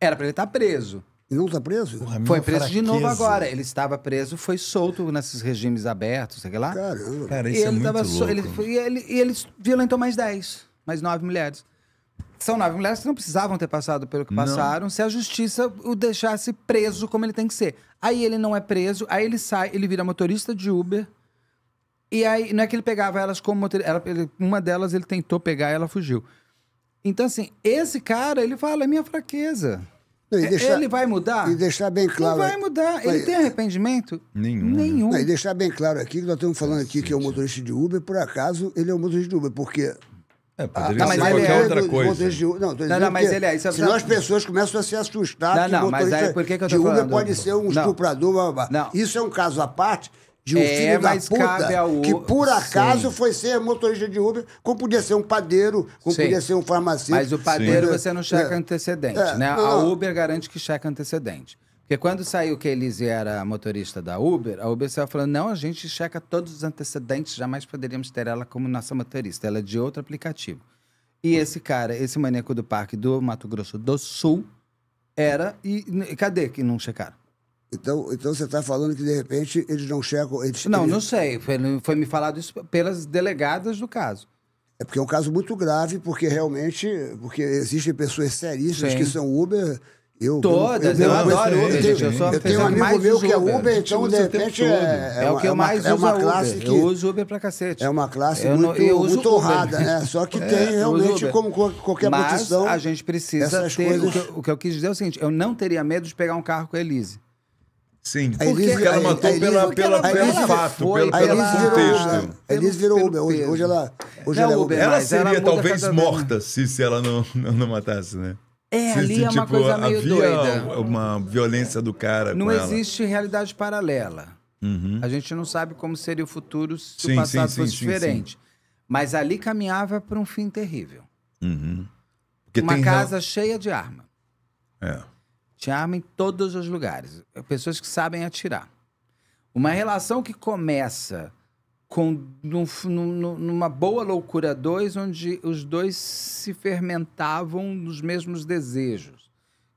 Era pra ele estar tá preso. E não está preso? Porra, foi preso fraqueza. de novo agora. Ele estava preso, foi solto nesses regimes abertos, sei lá. Caramba. Cara, isso e é ele é muito louco. So... Ele, foi... e, ele... e ele violentou mais 10, mais 9 mulheres são nove mulheres que não precisavam ter passado pelo que passaram não. se a justiça o deixasse preso como ele tem que ser. Aí ele não é preso, aí ele sai, ele vira motorista de Uber. E aí, não é que ele pegava elas como motorista. uma delas ele tentou pegar e ela fugiu. Então, assim, esse cara, ele fala: é minha fraqueza. Não, é, deixar, ele vai mudar? E deixar bem claro. Não vai mudar. Ele tem arrependimento? Nenhum. Né? Nenhum. Não, e deixar bem claro aqui que nós estamos falando aqui que é o motorista de Uber, por acaso ele é o motorista de Uber, porque é, ah, poderia ah, ser mas qualquer é outra coisa. Motorista de, não, tô não, não, mas ele é. Isso é senão as pessoas começam a se assustar não, não, mas aí, por que que eu tô de Uber falando? pode ser um não. estuprador. Blá, blá. Não. Isso é um caso à parte de um é, filho da puta ao... que por acaso Sim. foi ser motorista de Uber, como podia ser um padeiro, como Sim. podia ser um farmacêutico. Mas o padeiro Sim. você não é. checa é. antecedente, é. né? Não. A Uber garante que checa antecedente. Porque quando saiu que a Elise era motorista da Uber, a Uber saiu falando: não, a gente checa todos os antecedentes, jamais poderíamos ter ela como nossa motorista, ela é de outro aplicativo. E esse cara, esse maníaco do parque do Mato Grosso do Sul, era. E, e cadê que não checaram? Então, então você está falando que de repente eles não checam. Eles, não, eles... não sei. Foi, foi me falado isso pelas delegadas do caso. É porque é um caso muito grave, porque realmente, porque existem pessoas seríssimas Sim. que são Uber eu, Todas, eu, eu, eu adoro Uber, eu, gente. Eu, só tenho um amigo meu que é Uber, então de repente é, é, é, o que eu é mais é uma, uso. É uma Uber. Que, eu uso Uber pra cacete. É uma classe eu muito, eu uso muito honrada, né? Só que é, tem realmente, como qualquer Mas profissão. A gente precisa ter. Coisas... O, que eu, o que eu quis dizer é o seguinte: eu não teria medo de pegar um carro com a Elise. Sim, porque, Elise, porque ela matou pela, pela, pela, pelo fato, pelo, pelo contexto. A Elise virou Uber. Hoje, hoje ela, hoje não, ela é Uber. Ela seria talvez morta se, se ela não, não matasse, né? É, ali é uma tipo, coisa meio doida. Uma violência do cara. Não existe ela. realidade paralela. Uhum. A gente não sabe como seria o futuro se sim, o passado sim, fosse sim, diferente. Mas ali caminhava para um fim terrível. Uhum. uma casa real... cheia de arma. É. Tinha arma em todos os lugares. Pessoas que sabem atirar. Uma relação que começa com num, num, numa boa loucura dois, onde os dois se fermentavam nos mesmos desejos.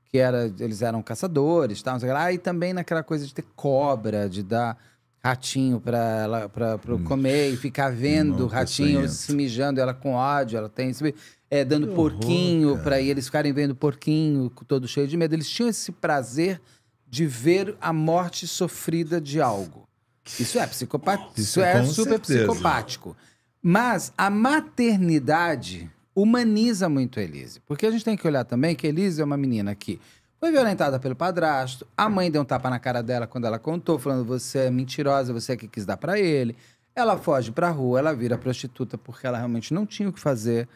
Que era, eles eram caçadores, tal, lá, e também naquela coisa de ter cobra, de dar ratinho para ela para hum. comer e ficar vendo ratinhos ratinho se mijando, ela com ódio, ela tem é, dando porquinho para eles ficarem vendo porquinho todo cheio de medo. Eles tinham esse prazer de ver a morte sofrida de algo. Isso é psicopata. Isso é Com super certeza. psicopático. Mas a maternidade humaniza muito Elise. Porque a gente tem que olhar também que Elise é uma menina que foi violentada pelo padrasto, a mãe deu um tapa na cara dela quando ela contou, falando: você é mentirosa, você é que quis dar para ele. Ela foge pra rua, ela vira prostituta porque ela realmente não tinha o que fazer.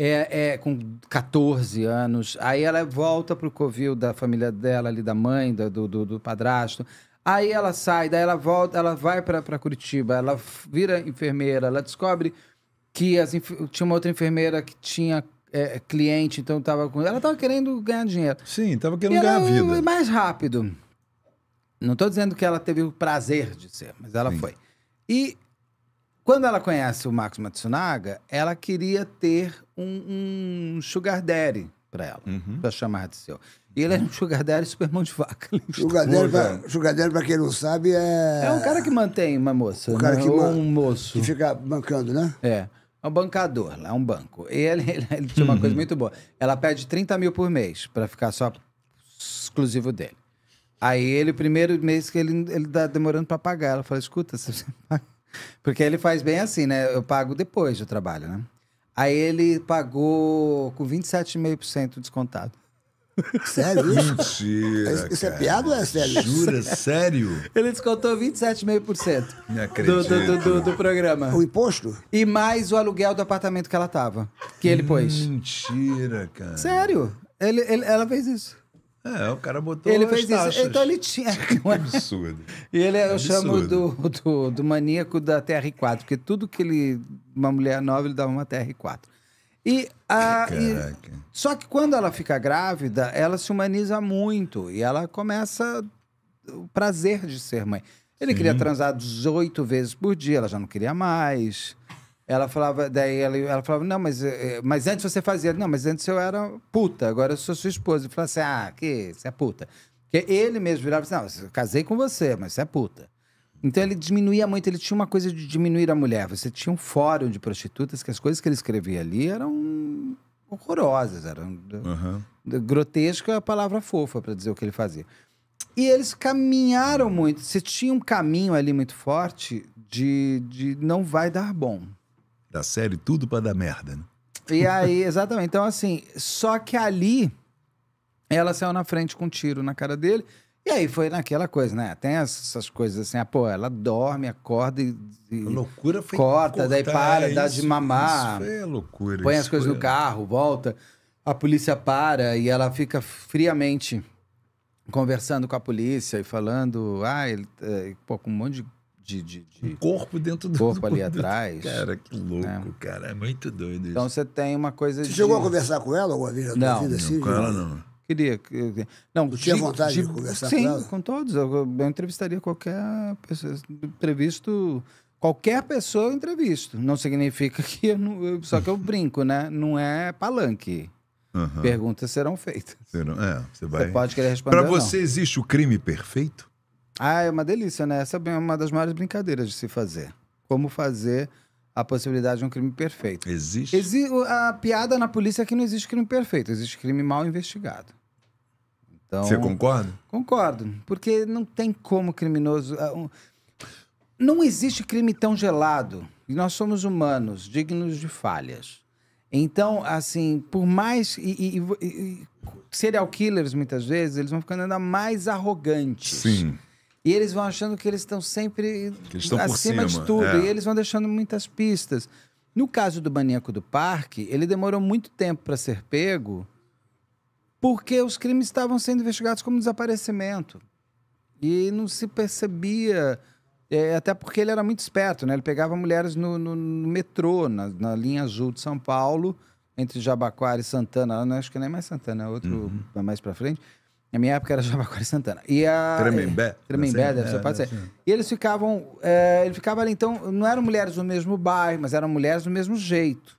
É, é, com 14 anos. Aí ela volta pro covil da família dela, ali da mãe, do, do, do padrasto. Aí ela sai, daí ela volta, ela vai para Curitiba, ela vira enfermeira, ela descobre que as, tinha uma outra enfermeira que tinha é, cliente, então tava com. Ela tava querendo ganhar dinheiro. Sim, tava querendo e ganhar ela, é vida. mais rápido. Não tô dizendo que ela teve o prazer de ser, mas ela Sim. foi. E quando ela conhece o Marcos Matsunaga, ela queria ter um, um sugar daddy para ela, uhum. para chamar de seu. E ele é um sugar daddy super mão de vaca. Sugar daddy, para sugar quem não sabe, é... É um cara que mantém uma moça. Um cara né? que... Ou um moço. Que fica bancando, né? É. É um bancador lá, é um banco. E ele, ele, ele tinha uma uhum. coisa muito boa. Ela pede 30 mil por mês para ficar só exclusivo dele. Aí ele, o primeiro mês que ele, ele tá demorando para pagar, ela fala, escuta, você... Porque ele faz bem assim, né? Eu pago depois do trabalho, né? Aí ele pagou com 27,5% descontado. Sério isso? Mentira, isso é piada ou é sério? Jura? Sério? Ele descontou 27,5% do, do, do, do, programa. O imposto? E mais o aluguel do apartamento que ela tava, que ele pôs. Mentira, cara. Sério. Ele, ele, ela fez isso. É, o cara botou ele fez taxas. isso. Então ele tinha. que absurdo. E ele é eu absurdo. chamo do, do, do, maníaco da TR4, porque tudo que ele. Uma mulher nova, ele dava uma TR4. E, a, e, só que quando ela fica grávida, ela se humaniza muito e ela começa o prazer de ser mãe. Ele Sim. queria transar 18 vezes por dia, ela já não queria mais. Ela falava, daí ela, ela falava, não, mas, eh, eh, mas antes você fazia. Não, mas antes eu era puta, agora eu sou sua esposa. e falava assim, ah, que você é puta. Porque ele mesmo virava assim, não, eu casei com você, mas você é puta. Então ele diminuía muito, ele tinha uma coisa de diminuir a mulher. Você tinha um fórum de prostitutas que as coisas que ele escrevia ali eram horrorosas, eram uhum. é a palavra fofa para dizer o que ele fazia. E eles caminharam muito. Você tinha um caminho ali muito forte de, de não vai dar bom da série Tudo para Dar Merda, né? E aí, exatamente. Então, assim, só que ali ela saiu na frente com um tiro na cara dele. E aí foi naquela coisa, né? Tem essas coisas assim, ah, pô, ela dorme, acorda e. e a loucura foi. Corta, daí para, isso, é dá de mamar. Isso é loucura. Põe as coisas foi... no carro, volta. A polícia para e ela fica friamente conversando com a polícia e falando, ah, ele, é, pô, com um monte de de, de, de um corpo dentro do corpo ali atrás. Cara, que né? louco, cara. É muito doido então, isso. Então você tem uma coisa você de. Você chegou a conversar com ela alguma vez na não, Não, assim, com ela não. Queria. Não, tinha vontade de, de conversar sim, com ela? Sim, com todos. Eu, eu entrevistaria qualquer pessoa. Entrevisto. Qualquer pessoa eu entrevisto. Não significa que eu não. Eu, só que eu brinco, né? Não é palanque. Uhum. Perguntas serão feitas. Serão, é, você, vai... você pode querer responder. Para você, não. existe o crime perfeito? Ah, é uma delícia, né? Essa é uma das maiores brincadeiras de se fazer. Como fazer a possibilidade de um crime perfeito. Existe? Exi a piada na polícia é que não existe crime perfeito, existe crime mal investigado. Então, Você concorda? Concordo, porque não tem como criminoso. Ah, não existe crime tão gelado. E nós somos humanos, dignos de falhas. Então, assim, por mais. E, e, e serial killers, muitas vezes, eles vão ficando ainda mais arrogantes. Sim e eles vão achando que eles estão sempre eles acima de tudo. É. E eles vão deixando muitas pistas. No caso do Maníaco do Parque, ele demorou muito tempo para ser pego porque os crimes estavam sendo investigados como desaparecimento. E não se percebia. É, até porque ele era muito esperto, né? Ele pegava mulheres no, no, no metrô, na, na, linha azul de São Paulo, entre Jabaquara e Santana. Não, acho que não é mais Santana, é outro uhum. É mais para frente. Na minha época era Jabaquara e Santana. E a, Tremembé. É, Tremembé, deve ser, é, pode ser. E eles ficavam. É, ele ficava ali, então, não eram mulheres do mesmo bairro, mas eram mulheres do mesmo jeito.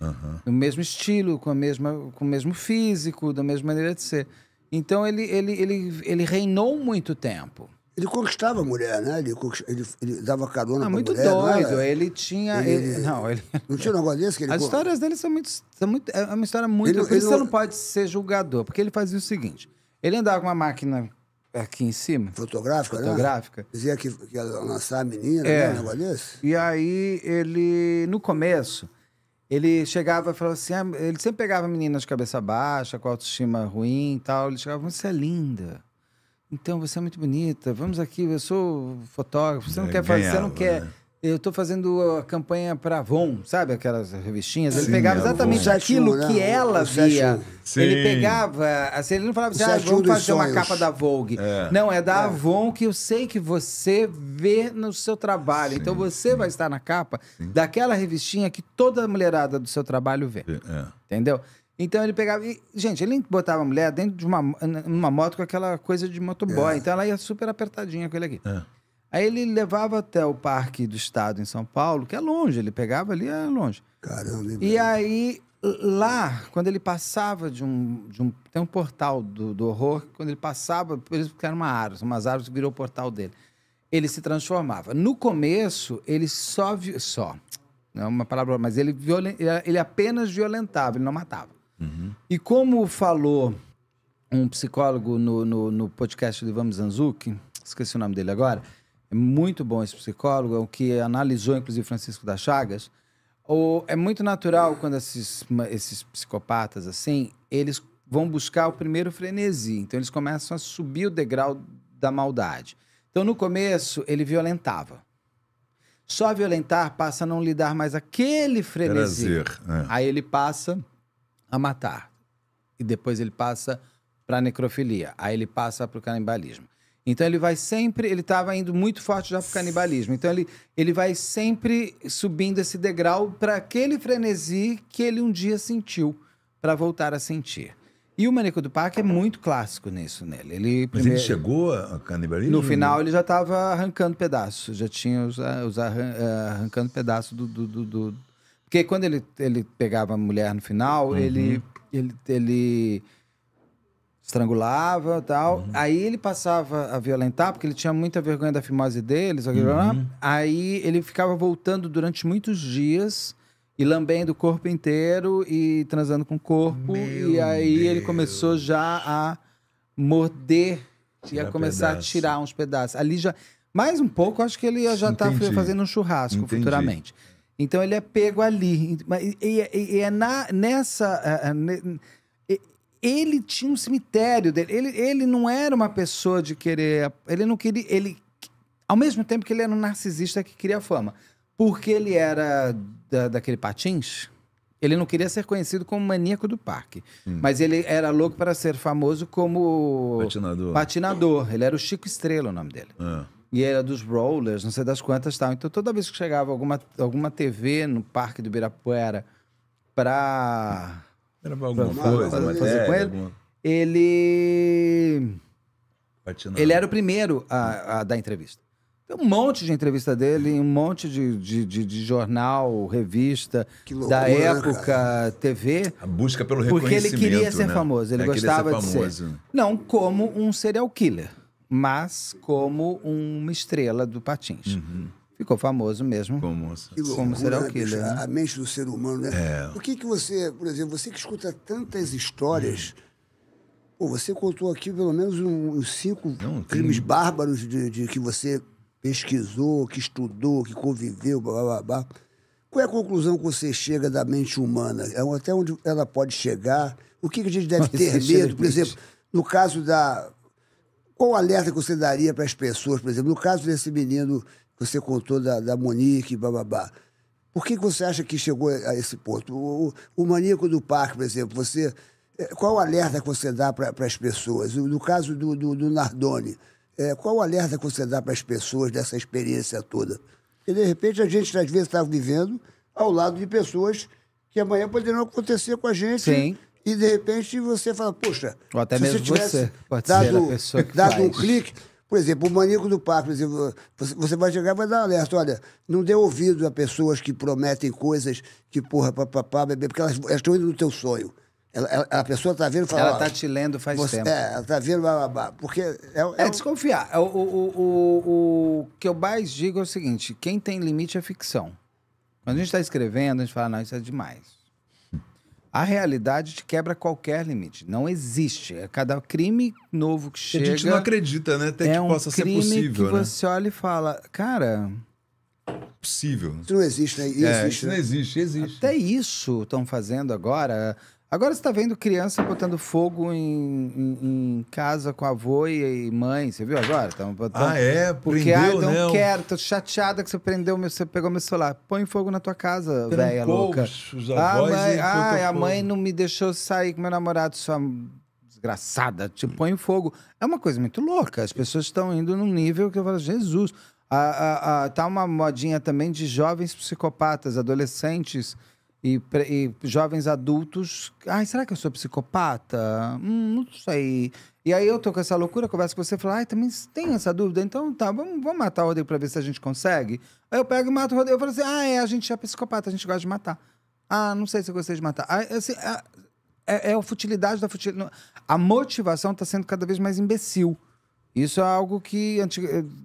Uhum. Do mesmo estilo, com, a mesma, com o mesmo físico, da mesma maneira de ser. Então ele, ele, ele, ele reinou muito tempo. Ele conquistava a mulher, né? Ele, ele, ele dava carona não, ah, pra muito mulher. muito doido. Ele tinha... Ele, ele, não, ele... Não tinha um negócio desse que ele... As histórias dele são muito... São muito é uma história muito... Ele, por não pode ser julgador. Porque ele fazia o seguinte. Ele andava com uma máquina aqui em cima. Fotográfica, né? Fotográfica. Né? Dizia que, que ia lançar a menina, né? é. né? Um negócio desse. E aí ele, no começo, ele chegava e falava assim: ah, ele sempre pegava meninas de cabeça baixa, com autoestima ruim e tal. Ele chegava e você é linda. Então, você é muito bonita. Vamos aqui, eu sou fotógrafo. Você não é, quer fazer, você não né? quer eu estou fazendo a campanha para Avon, sabe aquelas revistinhas? Sim, ele pegava exatamente aquilo né? que ela via. Sim. Ele pegava, assim, ele não falava assim, ah, vamos fazer sonhos. uma capa da Vogue. É. Não, é da é. Avon que eu sei que você vê no seu trabalho. Então Sim, então você vai estar na capa daquela revistinha que toda a mulherada do seu trabalho vê. É. Entendeu? Então ele pegava. E, gente, ele botava a mulher dentro de uma, uma moto com aquela coisa de motoboy. É. Então ela ia super apertadinha com ele aqui. É. Aí ele levava até o Parque do Estado em São Paulo, que é longe, ele pegava ali, é longe. Caramba, e aí, lá, quando ele passava de um. De um tem um portal do, do horror, quando ele passava, eles era uma árvore, umas árvores virou o portal dele. Ele se transformava. No começo, ele só. Vi, só. Não é uma palavra, mas ele, ele apenas violentava, ele não matava. Uhum. E como falou um psicólogo no, no, no podcast do Ivan Zanzuki, esqueci o nome dele agora, é muito bom esse psicólogo, é o que analisou, inclusive, Francisco das Chagas. O, é muito natural quando esses, esses psicopatas, assim, eles vão buscar o primeiro frenesi. Então, eles começam a subir o degrau da maldade. Então, no começo, ele violentava. Só violentar passa a não lhe dar mais aquele frenesi. Prazer, é. Aí ele passa a matar. E depois ele passa para necrofilia. Aí ele passa para o canibalismo. Então ele vai sempre, ele estava indo muito forte já para o canibalismo. Então ele, ele vai sempre subindo esse degrau para aquele frenesi que ele um dia sentiu, para voltar a sentir. E o Maníaco do Parque é muito clássico nisso nele. Ele, Mas ele chegou a canibalismo? No final ele já estava arrancando pedaços, já tinha os, ah, os arran, ah, arrancando pedaços do, do, do, do, Porque quando ele, ele pegava a mulher no final, uhum. ele, ele, ele estrangulava tal. Uhum. Aí ele passava a violentar, porque ele tinha muita vergonha da fimose deles. Uhum. Aí ele ficava voltando durante muitos dias e lambendo o corpo inteiro e transando com o corpo. Meu e aí Deus. ele começou já a morder, ia começar pedaço. a tirar uns pedaços. Ali já. Mais um pouco, acho que ele ia já estar tá fazendo um churrasco Entendi. futuramente. Então ele é pego ali. E, e, e é na, nessa. Uh, uh, ele tinha um cemitério dele. Ele, ele não era uma pessoa de querer. Ele não queria. Ele, ao mesmo tempo que ele era um narcisista que queria fama. Porque ele era da, daquele patins. Ele não queria ser conhecido como maníaco do parque. Hum. Mas ele era louco para ser famoso como. Patinador. Patinador. Ele era o Chico Estrela, o nome dele. É. E era dos rollers, não sei das quantas tal. Então toda vez que chegava alguma, alguma TV no parque do Birapuera para Gravar alguma coisa, fazer, matéria, fazer com ele. Alguma... Ele. Patinando. Ele era o primeiro a, a dar entrevista. Tem um monte de entrevista dele, um monte de, de, de, de jornal, revista, loucura, da né, época, cara. TV. A busca pelo reconhecimento. Porque ele queria ser né? famoso, ele é, gostava ser famoso. de ser. Não como um serial killer, mas como uma estrela do Patins. Uhum. Ficou famoso mesmo. Como, como será o que Né? A mente do ser humano, né? É. Por que, que você, por exemplo, você que escuta tantas histórias. Hum. Pô, você contou aqui pelo menos uns cinco Não, crimes tem... bárbaros de, de, que você pesquisou, que estudou, que conviveu, blá, blá, blá. Qual é a conclusão que você chega da mente humana? É até onde ela pode chegar? O que, que a gente deve ter medo? Por exemplo, no caso da qual alerta que você daria para as pessoas, por exemplo, no caso desse menino você contou da, da Monique, bababá. Por que, que você acha que chegou a esse ponto? O, o, o maníaco do parque, por exemplo, você qual o alerta que você dá para as pessoas? No caso do, do, do Nardoni, é, qual o alerta que você dá para as é, pessoas dessa experiência toda? E, de repente, a gente, às vezes, está vivendo ao lado de pessoas que amanhã poderão acontecer com a gente. Sim. E, de repente, você fala, poxa... Ou até mesmo você, você pode dado, ser a pessoa que dado faz. um clique... Por exemplo, o maníaco do parque, exemplo, você vai chegar e vai dar alerta. Olha, não dê ouvido a pessoas que prometem coisas que, porra, papapá, bebê, porque elas, elas estão indo no teu sonho. Ela, ela, a pessoa está vendo e fala. Ela está te lendo faz você, tempo. É, ela está vendo, blá, blá, porque. É, é, é desconfiar. É, o, o, o, o, que eu mais digo é o seguinte: quem tem limite é ficção. Quando a gente está escrevendo, a gente fala, não, isso é demais. A realidade te quebra qualquer limite. Não existe. É cada crime novo que chega. A gente não acredita, né? Até é que um possa crime ser possível. Que né? você olha e fala, cara. Possível. Isso não existe, né? Isso, é, existe, isso né? não existe, existe. Até isso estão fazendo agora. Agora você está vendo criança botando fogo em, em, em, casa com avô e, mãe, você viu agora? Tão, tão, ah, é? Porque, prendeu, ah, não quero, tô chateada que você prendeu, meu, você pegou meu celular. Põe fogo na tua casa, velha louca. Os avós ah, mãe, ah, a mãe não me deixou sair com meu namorado, sua desgraçada, te põe fogo. É uma coisa muito louca, as pessoas estão indo num nível que eu falo, Jesus. Ah, ah, ah, tá uma modinha também de jovens psicopatas, adolescentes e, e, jovens adultos. Ai, será que eu sou psicopata? Hum, não sei. E aí eu tô com essa loucura, converso com você e falo, ai, também tem essa dúvida, então tá, vamos, vamos matar o Rodrigo pra ver se a gente consegue. Aí eu pego e mato o Rodrigo. Eu falo assim, ah, é, a gente é psicopata, a gente gosta de matar. Ah, não sei se eu gostei de matar. Ah, assim, é, é, a futilidade da futilidade. A motivação tá sendo cada vez mais imbecil. Isso é algo que,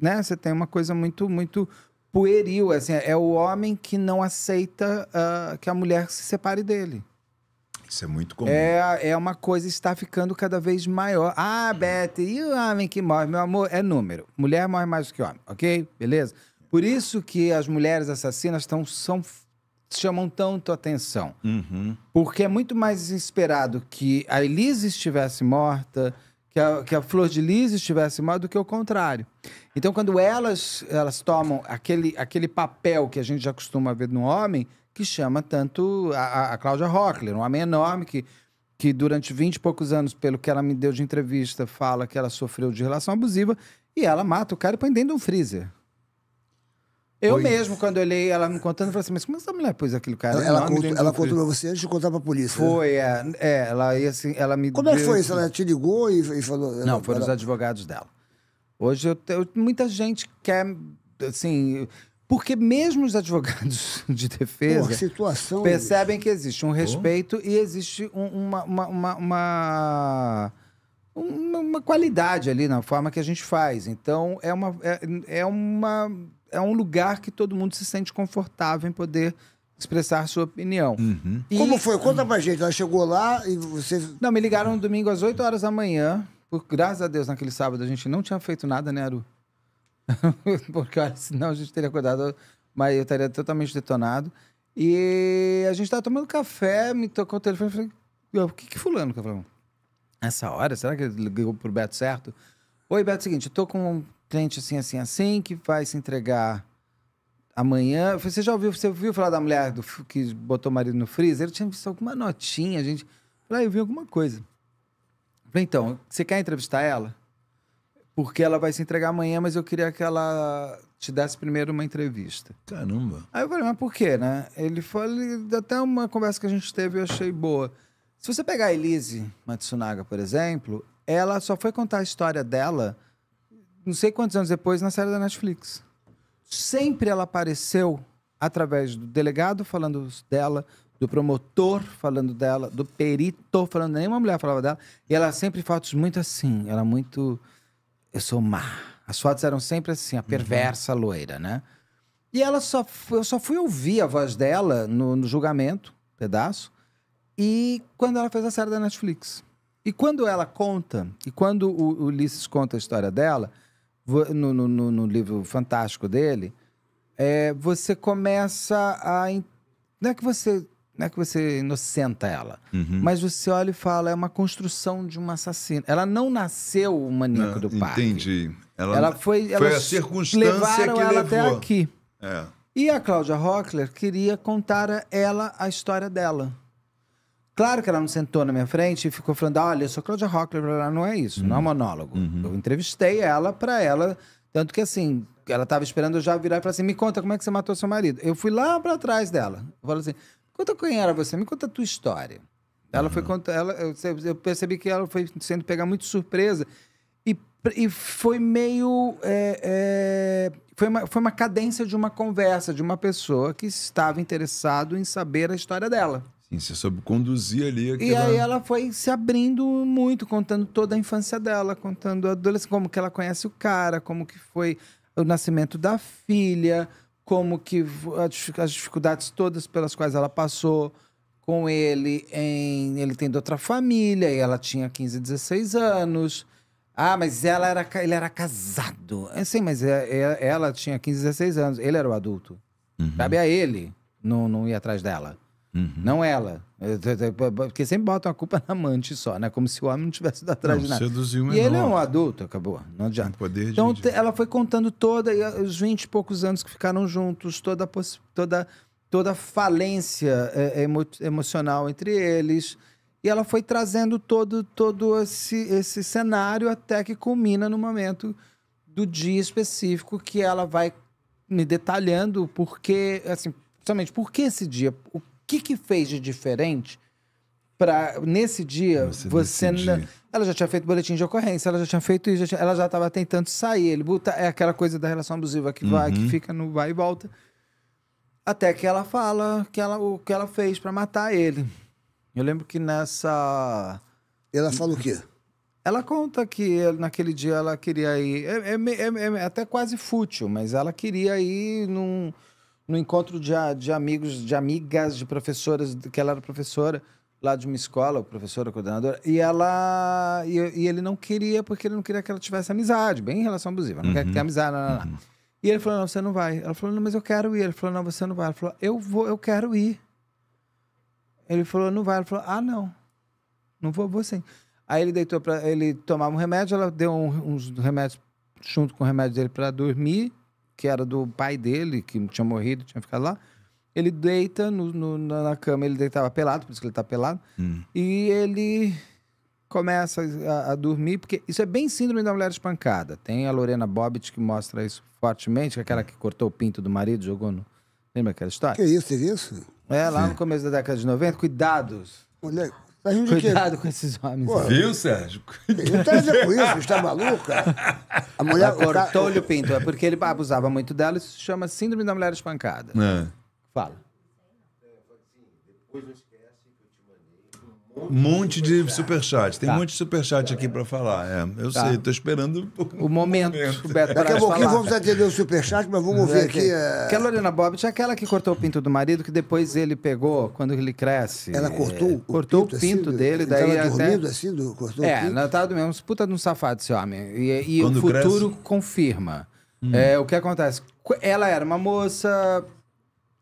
né, você tem uma coisa muito, muito pueril, assim, é o homem que não aceita uh, que a mulher se separe dele. Isso é muito comum. É, é uma coisa que está ficando cada vez maior. Ah, Beth, e o homem que morre? Meu amor, é número. Mulher morre mais do que homem, ok? Beleza? Por isso que as mulheres assassinas tão, são, chamam tanto atenção. Uhum. Porque é muito mais esperado que a Elise estivesse morta, que a, que a flor de lis estivesse mal do que o contrário. Então, quando elas, elas tomam aquele, aquele papel que a gente já costuma ver no homem, que chama tanto a, a Cláudia Rockler, um homem enorme que, que durante 20 e poucos anos, pelo que ela me deu de entrevista, fala que ela sofreu de relação abusiva, e ela mata o cara e põe dentro de um freezer. Eu mesmo, quando eu olhei ela me contando, eu falei assim, mas como é essa mulher pôs aquele cara? Ela, ela contou pra você antes de contar pra polícia. Né? Foi, é, é ela, assim, ela me Como é que foi isso? Ela te ligou e, e falou... Não, ela, foram ela... os advogados dela. Hoje, eu, eu, muita gente quer, assim... Porque mesmo os advogados de defesa Porra, situação, percebem isso. que existe um respeito oh. e existe um, uma, uma, uma, uma uma, qualidade ali na forma que a gente faz. Então, é uma, é, é uma é um lugar que todo mundo se sente confortável em poder expressar sua opinião. Uhum. E... Como foi? Conta pra gente. Ela chegou lá e você. Não, me ligaram no domingo às 8 horas da manhã. Por, graças a Deus, naquele sábado a gente não tinha feito nada, né, Aru? Porque olha, senão a gente teria acordado, mas eu estaria totalmente detonado. E a gente estava tomando café, me tocou o telefone e falei: o que que fulano? Tá essa hora? Será que ele ligou pro Beto certo? Oi, Beto, é seguinte, eu tô com cliente assim, assim, assim, que vai se entregar amanhã. Você já ouviu, você ouviu falar da mulher do, que botou o marido no freezer? Eu tinha visto alguma notinha, a gente. Falei, ah, eu vi alguma coisa. Falei, então, você quer entrevistar ela? Porque ela vai se entregar amanhã, mas eu queria que ela te desse primeiro uma entrevista. Caramba. Aí eu falei, mas por quê, né? Ele falou, até uma conversa que a gente teve eu achei boa. Se você pegar a Elise Matsunaga, por exemplo, ela só foi contar a história dela não sei quantos anos depois, na série da Netflix. Sempre ela apareceu através do delegado falando dela, do promotor falando dela, do perito falando, nenhuma mulher falava dela. E ela sempre fotos muito assim, ela muito. Eu sou má. As fotos eram sempre assim, a uhum. perversa uhum. loira, né? E ela só. Eu só fui ouvir a voz dela no, no julgamento, pedaço, e quando ela fez a série da Netflix. E quando ela conta, e quando o, o Ulisses conta a história dela, no, no, no livro fantástico dele, é, você começa a. Não é que você. Não é que você inocenta ela, uhum. mas você olha e fala, é uma construção de um assassino. Ela não nasceu o maníaco não, ah, do parque. Entendi. Ela, ela foi, foi a circunstância levaram que ela levou. até aqui. É. E a Cláudia Rockler queria contar a ela a história dela. Claro que ela não sentou na minha frente e ficou falando: olha, eu sou Claudia Rockler, ela não é isso, uhum. não é monólogo. Uhum. Eu entrevistei ela para ela, tanto que assim, ela estava esperando eu já virar e falar assim: me conta como é que você matou seu marido. Eu fui lá para trás dela. Eu assim: conta quem era você, me conta a tua história. Ela uhum. foi conta, ela, eu, eu, percebi que ela foi sendo pegar muito surpresa e, e foi meio. É, é, foi, uma, foi uma cadência de uma conversa de uma pessoa que estava interessado em saber a história dela. Sim, você soube conduzir ali. Aquela... E aí ela foi se abrindo muito, contando toda a infância dela, contando a adolescência, como que ela conhece o cara, como que foi o nascimento da filha, como que as dificuldades todas pelas quais ela passou com ele em ele tendo outra família e ela tinha 15, 16 anos. Ah, mas ela era ele era casado. É sim, mas é, é, ela tinha 15, 16 anos, ele era o adulto. Uhum. Cabe a é ele não, não ir atrás dela. Uhum. Não ela. Porque sempre botam a culpa na amante só, né? Como se o homem não tivesse dado atrás não, de nada. Seduziu e ele é um adulto, acabou. Não adianta. Poder então de... ela foi contando toda, ah, os 20 e poucos anos que ficaram juntos, toda toda, toda falência é, é, emo emocional entre eles. E ela foi trazendo todo, todo esse, esse cenário até que culmina no momento do dia específico que ela vai me detalhando porque, assim, principalmente por que esse dia, o que, que fez de diferente para nesse dia você, você ela já tinha feito boletim de ocorrência, ela já tinha feito isso, já tinha... ela já estava tentando sair. Ele buta... é aquela coisa da relação abusiva que uhum. vai, que uhum. fica no vai e volta. Até que ela fala que ela, o que ela fez para matar ele. Eu lembro que nessa. Ela fala o quê? Ela conta que naquele dia ela queria ir. É, é, é, é até quase fútil, mas ela queria ir num no encontro de, de amigos, de amigas, de professoras, que ela era professora lá de uma escola, professora, coordenadora, e ela e, e, ele não queria porque ele não queria que ela tivesse amizade, bem em relação abusiva, não uhum. quer que tenha amizade, não, não, não. Uhum. E ele falou: "Não, você não vai". Ela falou: "Não, mas eu quero ir". Ele falou: "Não, você não vai". Ela falou: "Eu vou, eu quero ir". Ele falou: "Não vai". Ela falou: "Ah, não. Não vou, vou sim". Aí ele deitou para ele tomava um remédio, ela deu um, uns remédios junto com o remédio dele para dormir que era do pai dele, que tinha morrido, tinha ficado lá. Ele deita no, no, na cama, ele deitava pelado, por isso que ele tá pelado. Hum. E ele começa a, a, dormir, porque isso é bem síndrome da mulher espancada. Tem a Lorena Bobbitt que mostra isso fortemente, que é aquela é. que cortou o pinto do marido, jogou no. Lembra aquela história? Que isso, teve isso? É, lá Sim. no começo da década de 90, cuidados. Mulher, Tá rindo de quê? Cuidado com esses homens. Pô, Viu, Sérgio? Não tem a ver com isso, está maluco? cara? A mulher. Cortou-lhe o pinto. É porque ele abusava muito dela. Isso se chama síndrome da mulher espancada. É. Fala monte de superchat. Tem tá. um monte de superchat aqui para falar. É, eu tá. sei, estou esperando o, o momento. Beto Daqui a pouquinho vamos atender o superchat, mas vamos ver é aqui. aqui é... Que a Lorena Bobbitt aquela que cortou o pinto do marido, que depois ele pegou quando ele cresce. Ela cortou? É, cortou o pinto, assim, dele. Daí ela até... dormindo assim, do, cortou é, o pinto? É, ela estava dormindo. Puta de um safado esse homem. E, e o futuro cresce? confirma. Hum. É, o que acontece? Ela era uma moça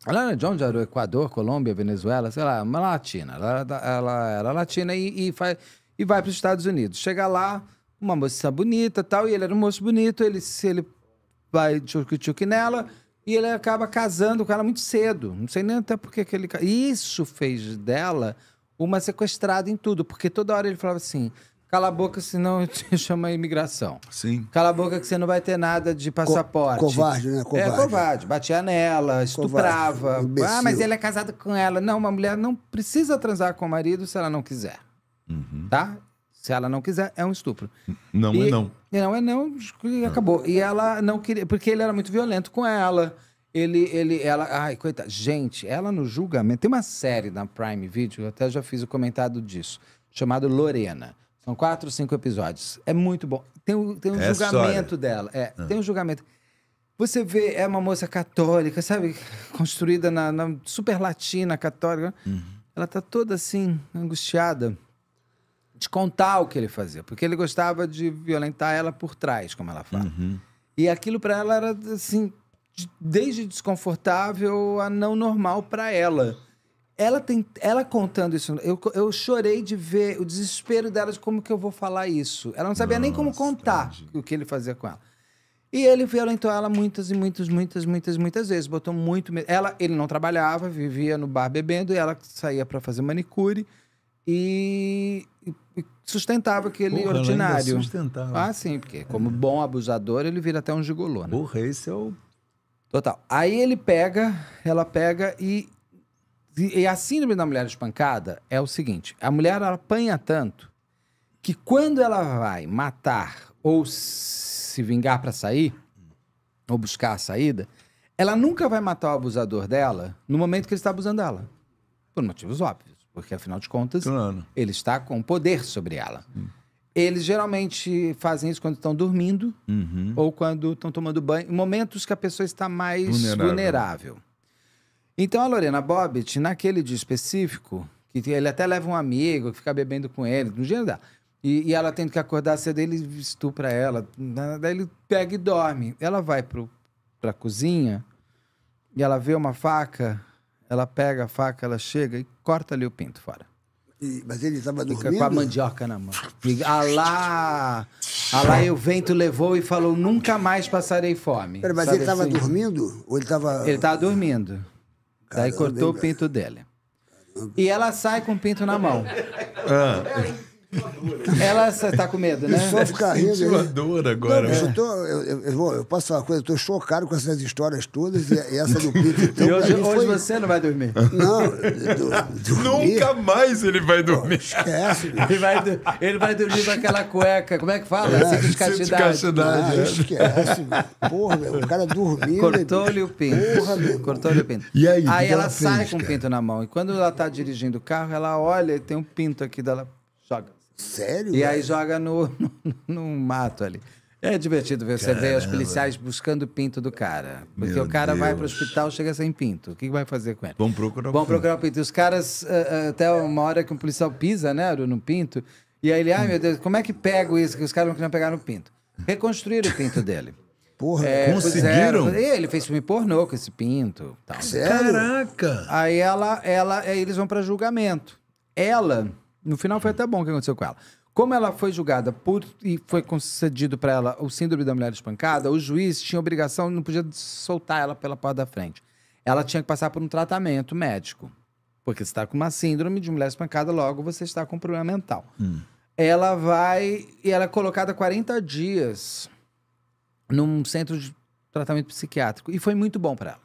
ela era de onde era? Equador, Colômbia, Venezuela, sei lá, uma latina. Ela, ela era latina e, e, faz, e vai para os Estados Unidos. Chega lá, uma moça bonita tal, e ele era um moço bonito, ele, ele vai tchuc-tchuc nela e ele acaba casando com ela muito cedo. Não sei nem até porque que ele. Isso fez dela uma sequestrada em tudo, porque toda hora ele falava assim: Cala a boca, senão eu te chamo a imigração. Sim. Cala a boca que você não vai ter nada de passaporte. Co covarde, né? É covarde. É covarde. Batia nela, estuprava. Ah, mas ele é casado com ela. Não, uma mulher não precisa transar com o marido se ela não quiser. Uhum. Tá? Se ela não quiser, é um estupro. Não e, é não. Não é não, e acabou. E ela não queria, porque ele era muito violento com ela. Ele, ele, ela, ai, coitada. Gente, ela no julgamento, tem uma série na Prime Video, eu até já fiz o comentário disso, chamado Lorena. São quatro, cinco episódios. É muito bom. Tem um tem um é julgamento dela. É, ah. tem um julgamento. Você vê, é uma moça católica, sabe? Construída na, na super latina, católica. Uhum. Ela tá toda assim, angustiada de contar o que ele fazia. Porque ele gostava de violentar ela por trás, como ela fala. Uhum. E aquilo para ela era assim, desde desconfortável a não normal para ela. Ela, tem, ela contando isso, eu, eu chorei de ver o desespero dela de como que eu vou falar isso. Ela não sabia Nossa, nem como contar entendi. o que ele fazia com ela. E ele violentou ela muitas e muitas, muitas, muitas, muitas vezes. Botou muito Ela, ele não trabalhava, vivia no bar bebendo, e ela saía para fazer manicure e, e sustentava aquele Porra, ordinário. Sustentava. Ah, sim, porque como bom abusador, ele vira até um gigolô, né? Porra, é o. Total. Aí ele pega, ela pega e e a síndrome da mulher espancada é o seguinte: a mulher apanha tanto que quando ela vai matar ou se vingar para sair, ou buscar a saída, ela nunca vai matar o abusador dela no momento que ele está abusando dela. Por motivos óbvios, porque afinal de contas, claro. ele está com poder sobre ela. Hum. Eles geralmente fazem isso quando estão dormindo uhum. ou quando estão tomando banho, momentos que a pessoa está mais vulnerável. vulnerável. Então a Lorena Bobbitt, naquele dia específico, que ele até leva um amigo que fica bebendo com ele, no dia dá. E, e, ela tendo que acordar cedo, ele estupra ela. Daí ele pega e dorme. Ela vai pro, pra cozinha e ela vê uma faca, ela pega a faca, ela chega e corta ali o pinto fora. E, mas ele estava dormindo? Fica com a mandioca na mão. alá! Alá, e o vento levou e falou, nunca mais passarei fome. Pera, mas Sabe ele estava assim? dormindo? Ou ele estava... Ele estava dormindo. Daí cortou o pinto dela. E ela sai com o pinto na mão. Ah. Ela está com medo, né? O pessoal fica agora. Não, é. eu, tô, eu, eu, eu, posso falar uma coisa, eu estou chocado com essas histórias todas e, e essa do Pito. Então, e hoje, hoje foi... você não vai dormir. Não. Do, dormir. Nunca mais ele vai dormir. esquece. Ele vai, do, ele vai dormir com aquela cueca. Como é que fala? É. Cinto de castidade. de castidade. Ah, esquece. Porra, meu, o cara dormindo né, Cortou-lhe o pinto. Porra, meu. Cortou-lhe o pinto. E aí? Aí ela, ela fez, sai com o pinto na mão. E quando ela está dirigindo o carro, ela olha e tem um pinto aqui dela. Joga. Sério? E velho? aí joga no, no, no, mato ali. É divertido ver Caramba. você ver os policiais buscando o pinto do cara. Porque Meu o cara Deus. vai para o hospital chega sem pinto. O que vai fazer com ele? Vão procurar o pinto. procurar o pinto. Os caras, ah, ah, até uma hora que um policial pisa né, no pinto, e aí ele, ai meu Deus, como é que pego isso? Que os caras não queriam pegar no pinto. Reconstruíram o pinto dele. Porra, é, é conseguiram? Fizeram, ele fez filme pornô com esse pinto. Tal. Caraca! Aí ela, ela, aí eles vão para julgamento. Ela no final foi até bom o que aconteceu com ela. Como ela foi julgada por e foi concedido para ela o síndrome da mulher espancada, o juiz tinha obrigação, não podia soltar ela pela porta da frente. Ela tinha que passar por um tratamento médico. Porque você está com uma síndrome de mulher espancada, logo você está com um problema mental. Hum. Ela vai e ela é colocada 40 dias num centro de tratamento psiquiátrico. E foi muito bom para ela.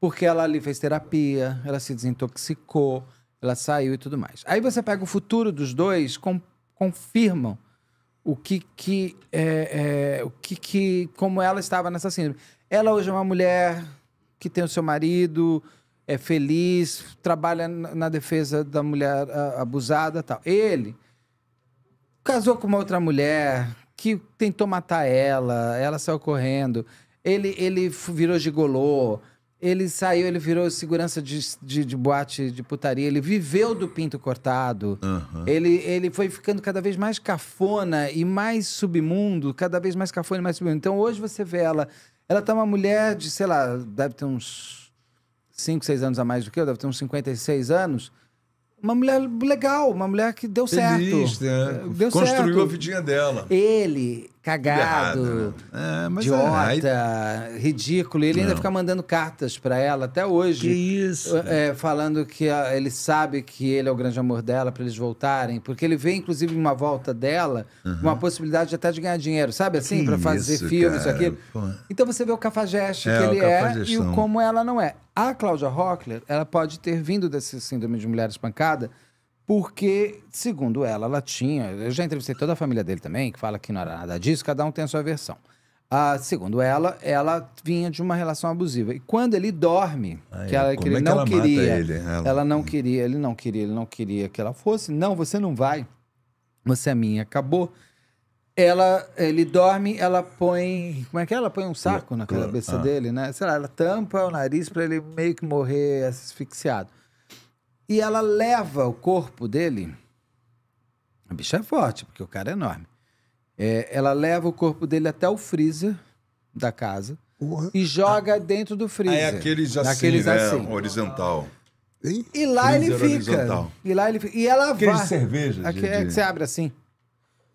Porque ela ali fez terapia, ela se desintoxicou, ela saiu e tudo mais. Aí você pega o futuro dos dois, com, confirmam o que que, é, é, o que que como ela estava nessa síndrome. Ela hoje é uma mulher que tem o seu marido, é feliz, trabalha na defesa da mulher abusada, tal. Ele casou com uma outra mulher que tentou matar ela, ela saiu correndo. Ele ele virou gigolô. Ele saiu, ele virou segurança de, de, de boate de putaria, ele viveu do pinto cortado. Uhum. Ele, ele foi ficando cada vez mais cafona e mais submundo, cada vez mais cafona e mais submundo. Então hoje você vê ela. Ela tá uma mulher de, sei lá, deve ter uns 5, 6 anos a mais do que eu, deve ter uns 56 anos uma mulher legal, uma mulher que deu Feliz, certo. Né? Eh, deu Construiu certo. a vidinha dela. Ele, cagado, né, é, é, idiota, é... ridículo. Ele não. ainda fica mandando cartas para ela até hoje. Que isso. É, falando que ah, ele sabe que ele é o grande amor dela para eles voltarem. Porque ele vê, inclusive, uma volta dela, uhum. uma possibilidade até de ganhar dinheiro, sabe assim? para fazer filmes, isso, aqui. Então você vê o cafajeste é, que ele é e o como ela não é. A Cláudia Rockler, ela pode ter vindo desse síndrome de mulher espancada porque, segundo ela, ela tinha. Eu já entrevistei toda a família dele também, que fala que não era nada disso, cada um tem a sua versão. Ah, segundo ela, ela vinha de uma relação abusiva. E quando ele dorme, que ela, que ele é que não ela queria, ele? Né? Ela... ela... não queria, ele não queria, ele não queria que ela fosse. Não, você não vai. Você é minha, acabou ela, ele dorme, ela põe. Como é que é? Ela põe um saco na cabeça ah. dele, né? Sei lá, ela tampa o nariz para ele meio que morrer asfixiado. E ela leva o corpo dele. A bicha é forte, porque o cara é enorme. É, ela leva o corpo dele até o freezer da casa uhum. e joga ah. dentro do freezer. Ah, é aqueles assim, aqueles né, assim. horizontal. E lá freezer ele fica. Horizontal. E lá ele fica. E ela Aquele vai. cerveja. Aqui, É que você abre assim.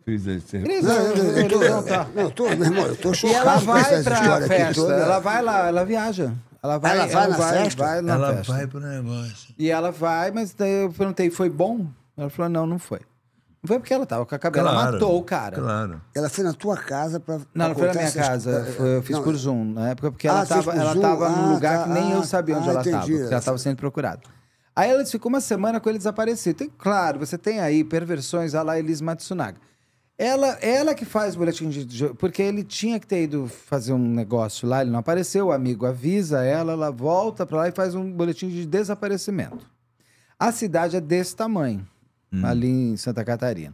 Fiz esse... Não, eu, tô, não, tá. tô, meu irmão, eu tô chocado e ela vai com essa festa, toda. Ela vai lá, ela viaja. Ela vai, ela vai ela na vai, festa? Vai na ela festa. vai pro negócio. E ela vai, mas daí eu perguntei, foi bom? Ela falou, não, não foi. Não foi porque ela tava com a cabeça. Claro, ela matou o cara. Claro. Ela foi na tua casa pra. Não, não foi na minha casa. eu fiz não, por Zoom na época, porque ah, ela tava, ela tava ah, num lugar tá, que nem ah, eu sabia onde ela entendi, tava. Ela estava sendo procurada. Aí ela ficou uma semana com ele desaparecido. claro, você tem aí perversões, a lá Elis Matsunaga. Ela, ela que faz boletim de. Porque ele tinha que ter ido fazer um negócio lá, ele não apareceu, o amigo avisa ela, ela volta para lá e faz um boletim de desaparecimento. A cidade é desse tamanho, hum. ali em Santa Catarina.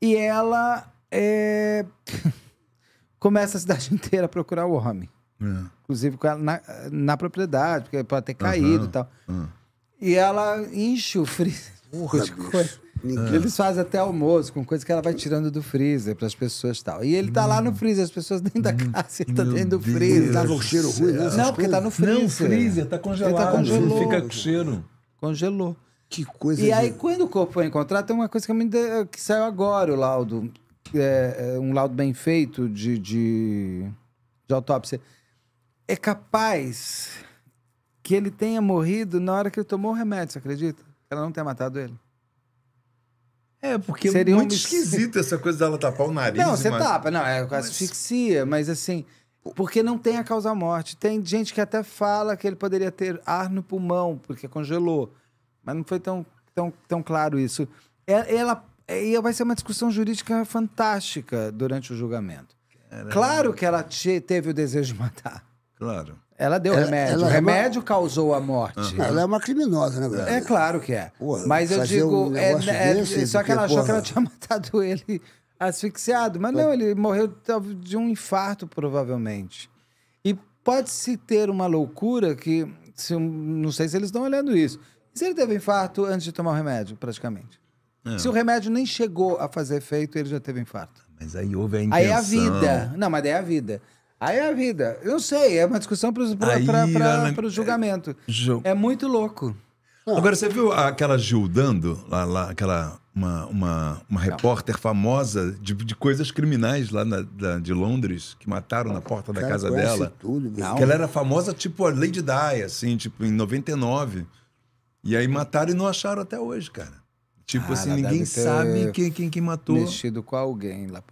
E ela é... começa a cidade inteira a procurar o homem. É. Inclusive com ela na, na propriedade, porque pode ter caído uhum. e tal. Uhum. E ela enche o frio. Porra, de coisa. Ah. Eles fazem até almoço, com coisa que ela vai tirando do freezer para as pessoas e tal. E ele tá hum. lá no hum. freezer, as pessoas dentro da hum. casa, ele tá Meu dentro do freezer. Tá no cheiro ruim, né? Não, porque tá no freezer. Não, freezer, tá, tá congelado. Ele tá congelou. Fica com cheiro. Congelou. Que coisa. E de... aí, quando o corpo foi encontrado, tem uma coisa que, é me eh, que saiu agora, o laudo. É, é, um laudo bem feito de, de, de autópsia. É capaz que ele tenha morrido na hora que ele tomou o remédio, você acredita? Ela não tenha matado ele. É, porque é Seria muito um... esquisito essa coisa dela tapar o nariz. Não, você mas... tapa, não, é quase asfixia, mas assim, porque não tem a causa morte. Tem gente que até fala que ele poderia ter ar no pulmão, porque congelou. Mas não foi tão, tão, tão claro isso. É, ela, é, ela vai ser uma discussão jurídica fantástica durante o julgamento. Caramba. Claro que ela te, teve o desejo de matar. Claro. Ela deu ela, remédio. Ela o remédio é uma... causou a morte. Uhum. Ela é uma criminosa, né, brother? É claro que é. Porra, Mas eu digo. Um é, né, é, só que ela achou que ela tinha matado ele asfixiado. Mas não, ele morreu de um infarto, provavelmente. E pode-se ter uma loucura que. Se, não sei se eles estão olhando isso. Se ele teve infarto antes de tomar o remédio, praticamente. É. Se o remédio nem chegou a fazer efeito, ele já teve infarto. Mas aí houve a intenção. Aí é a vida. Não, mas daí é a vida. Aí é a vida. Eu não sei, é uma discussão para o julgamento. É, ju... é, muito louco. Agora, você viu aquela Gildando, lá, lá, aquela uma, uma, uma repórter famosa de, de coisas criminais lá na, da, de Londres, que mataram na porta da casa dela. Tudo, que ela era famosa, tipo a Lady Di, assim, tipo, em 99. E aí mataram e não acharam até hoje, cara. Tipo ah, assim, ninguém sabe quem, quem, quem matou. Mexido com alguém lá.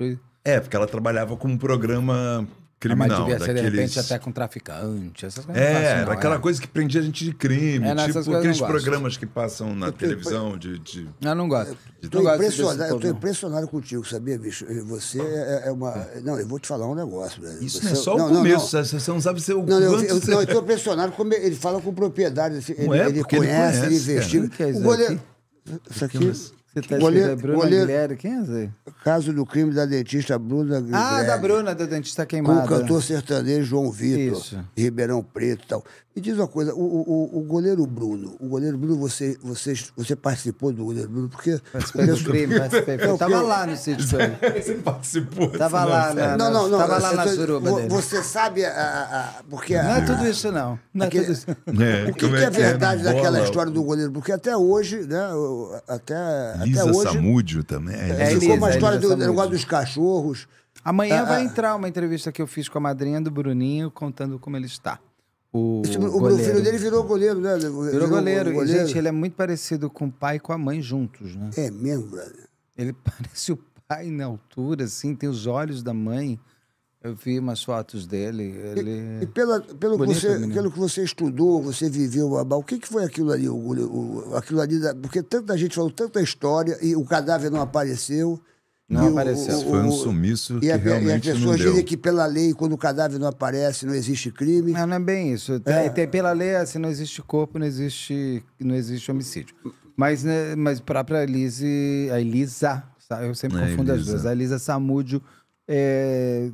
É, porque ela trabalhava com um programa criminal. Mas devia ser, daqueles... de repente, até com traficante, essas coisas. É, era não, aquela é. coisa que prendia a gente de crime, é, tipo aqueles programas que passam na eu, televisão eu, de, de... Eu não gosto. De... Tô não impressionado, gosto eu tô impressionado contigo, sabia, bicho? Você é, é, é uma... Ah. Não, eu vou te falar um negócio. Isso você... não é, é só não, o começo, não, você não sabe ser é o não, quanto... Eu, você... Não, eu tô impressionado como ele fala com propriedade, assim, ele, ele, conhece, ele investiga. O goleiro... Isso aqui... Você tá goleiro, é Bruna Guilherme, quem é Zé? Caso do crime da dentista Bruna ah, Guilherme. Ah, da Bruna, da dentista queimada. Com o cantor sertanejo João Vitor, Isso. Ribeirão Preto e tal. Me diz uma coisa, o, o, o goleiro Bruno, o goleiro Bruno, você, você, você participou do goleiro Bruno? Porque... Participei do crime, participei. Eu tava lá no sítio. Você participou? Tava né? lá na, não, não, não, tava lá na tá- suruba dele. Você sabe a, porque... não é tudo isso, não. não aquele, é tudo isso. É, o é que, é, verdade daquela história do goleiro? Porque até hoje, né, até Elisa Samúdio também. É, Elisa é, ficou uma história do Samúdio. negócio dos cachorros. Amanhã ah, vai é. entrar uma entrevista que eu fiz com a madrinha do Bruninho contando como ele está. O, Esse, o filho dele virou goleiro, né? Virou, virou goleiro. goleiro. E, gente, ele é muito parecido com o pai e com a mãe juntos, né? É mesmo, brother. Ele parece o pai na altura, assim, tem os olhos da mãe. Eu vi umas fotos dele. Ele... E, e pela, pelo, Bonito, que você, pelo que você estudou, você viveu, o que, que foi aquilo ali? O, o, aquilo ali da, porque tanta gente falou tanta história e o cadáver não apareceu. Não apareceu. O, foi um sumiço que a, realmente e as pessoas dizem que pela lei, quando o cadáver não aparece, não existe crime. Não, não é bem isso. É. Tem, é. tem, pela lei, é assim, não existe corpo, não existe, não existe homicídio. Mas, né, mas própria Elise, a Elisa, eu sempre é, confundo Elisa. as duas, a Elisa Samúdio... É,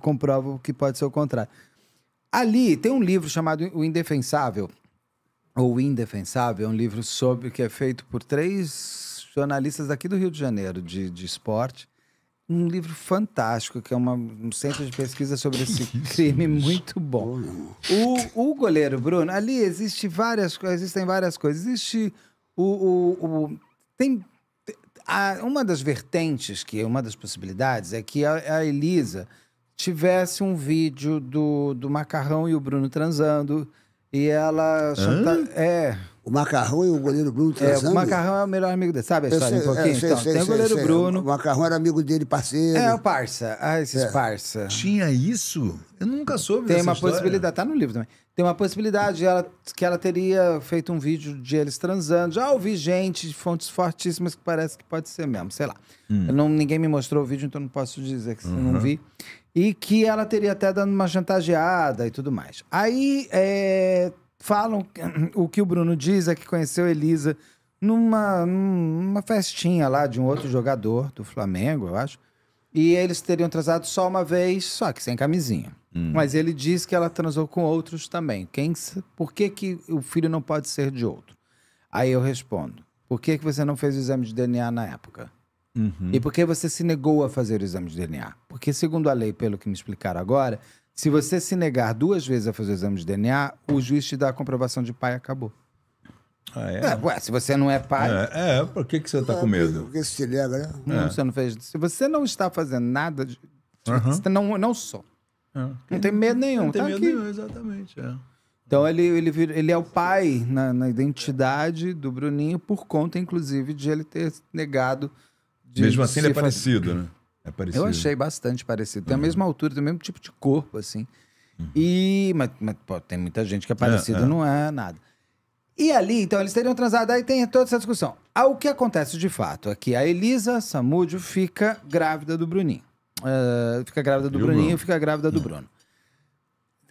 comprova que pode ser o contrário. Ali tem um livro chamado O Indefensável, ou Indefensável, é um livro sobre que é feito por três jornalistas aqui do Rio de Janeiro, de, de esporte. Um livro fantástico, que é uma, um centro de pesquisa sobre esse crime muito bom. O, o goleiro Bruno, ali existe várias, existem várias coisas. Existe o. o, o tem. A, uma das vertentes, que uma das possibilidades, é que a, a Elisa tivesse um vídeo do, do Macarrão e o Bruno transando. E ela chanta... É. O Macarrão e o goleiro Bruno transando? É, o Macarrão é o melhor amigo dele. Sabe a história sei, um é, pouquinho? sei, então, sei, tem o goleiro Bruno. O Macarrão era amigo dele, parceiro. É, o parça. Ah, esses é. parça. Tinha isso? Eu nunca soube Tem uma história. possibilidade, tá no livro também. Tem uma possibilidade ela, que ela teria feito um vídeo de eles transando. Já ouvi gente de fontes fortíssimas que parece que pode ser mesmo, sei lá. Hum. não, ninguém me mostrou o vídeo, então não posso dizer que uhum. não vi e que ela teria até dando uma chantageada e tudo mais. Aí é, falam o que o Bruno diz é que conheceu Elisa numa, numa festinha lá de um outro jogador do Flamengo, eu acho. E eles teriam transado só uma vez, só que sem camisinha. Hum. Mas ele diz que ela transou com outros também. Quem, por que, que o filho não pode ser de outro? Aí eu respondo: por que, que você não fez o exame de DNA na época? Uhum. E por que você se negou a fazer o exame de DNA? Porque, segundo a lei, pelo que me explicaram agora, se você se negar duas vezes a fazer o exame de DNA, o juiz te dá a comprovação de pai e acabou. Ah, é? é ué, se você não é pai. É, é por que, que você está com medo? Porque se te nega, né? Não, é. você não fez. Se você não está fazendo nada, de... uhum. você não, não sou. É. Não tem medo nenhum. Não tem tá medo aqui. nenhum, exatamente. É. Então ele, ele, ele é o pai na, na identidade do Bruninho, por conta, inclusive, de ele ter negado mesmo assim, ele é parecido, faz... né? É parecido. Eu achei bastante parecido. Tem uhum. a mesma altura, tem o mesmo tipo de corpo, assim. Uhum. E. Mas, mas pô, tem muita gente que é parecido, é, é. não é nada. E ali, então, eles teriam transado, aí tem toda essa discussão. Ah, o que acontece de fato é que a Elisa Samúdio fica grávida do Bruninho. Uh, fica grávida do e Bruninho, fica grávida do uhum. Bruno.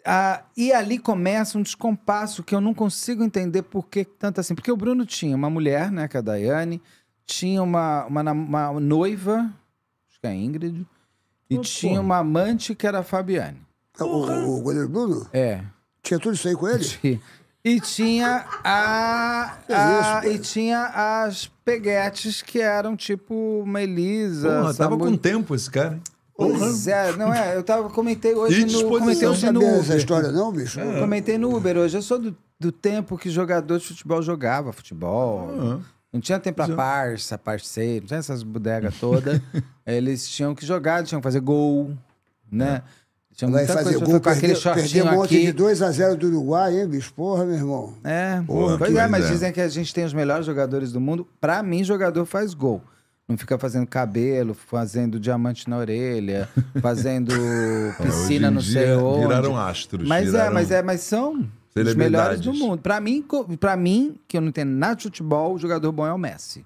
Ah, e ali começa um descompasso que eu não consigo entender por que tanto assim. Porque o Bruno tinha uma mulher, né, que é a Daiane, tinha uma, uma, uma noiva, acho que é Ingrid, e oh, tinha porra. uma amante que era a Fabiane. É, o, o, o goleiro Bruno? É. Tinha tudo isso aí com ele? Tinha. E tinha a, a é isso, e tinha as peguetes que eram tipo uma Elisa. Porra, tava com tempo esse cara. Hein? Pois é, não é? Eu tava, comentei hoje no, comentei hoje não no Uber. essa história não, bicho? É. Comentei no Uber hoje. Eu sou do, do tempo que jogador de futebol jogava futebol. Uhum. Não tinha tempo pra parça, parceiro, não tinha essas bodegas todas. eles tinham que jogar, tinham que fazer gol, né? É. Tinha Vai fazer gol, com aquele shortinho um monte de 2x0 do Uruguai, hein, bicho? Porra, meu irmão. É, Porra, pois é, é, mas é. dizem que a gente tem os melhores jogadores do mundo. Pra mim, jogador faz gol. Não fica fazendo cabelo, fazendo diamante na orelha, fazendo piscina no céu. Viraram astros. Mas é, viraram... é, mas é, mas são os melhores do mundo. Pra mim, para mim, que eu não entendo nada de futebol, o jogador bom é o Messi.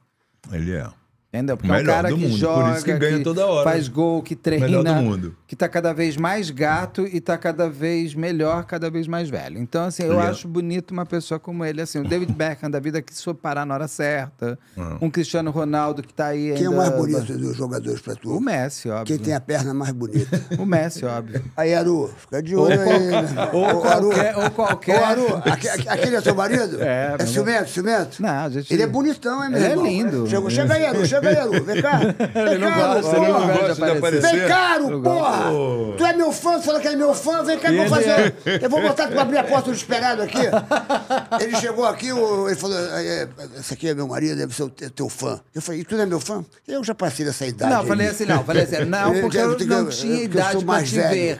Ele é. Entendeu? Porque melhor é um cara que mundo, joga, que, que, ganha toda hora. faz gol, que treina. Melhor do mundo que está cada vez mais gato e está cada vez melhor, cada vez mais velho. Então, assim, eu acho bonito uma pessoa como ele, assim, o David Beckham da vida que soube parar na hora certa, uhum. um Cristiano Ronaldo que está aí Quem ainda... é o mais bonito dos jogadores para tu? O Messi, óbvio. Quem tem a perna mais bonita? o Messi, óbvio. Aí, Aru, fica de olho ou aí. Qualquer, né? ou, ou, qualquer, Aru. ou qualquer... Ô, Aru, aqu aquele é seu marido? É. É ciumento, ciumento? Não, gente... Ele é bonitão, é mesmo? Ele é lindo. Chega, chega aí, Aru, chega aí, Aru, vem cá. Vem cá, Aru, porra. Vem cá, Aru, porra. Tu é meu fã, tu fala que é meu fã, vem cá, eu vou fazer. Eu vou botar pra abrir a porta do esperado aqui. Ele chegou aqui, ele falou: é, é, esse aqui é meu marido, deve ser o teu fã. Eu falei, tu não é meu fã? Eu já passei dessa idade. Não, falei assim, não, falei assim, não, porque eu, não tinha idade pra te ver.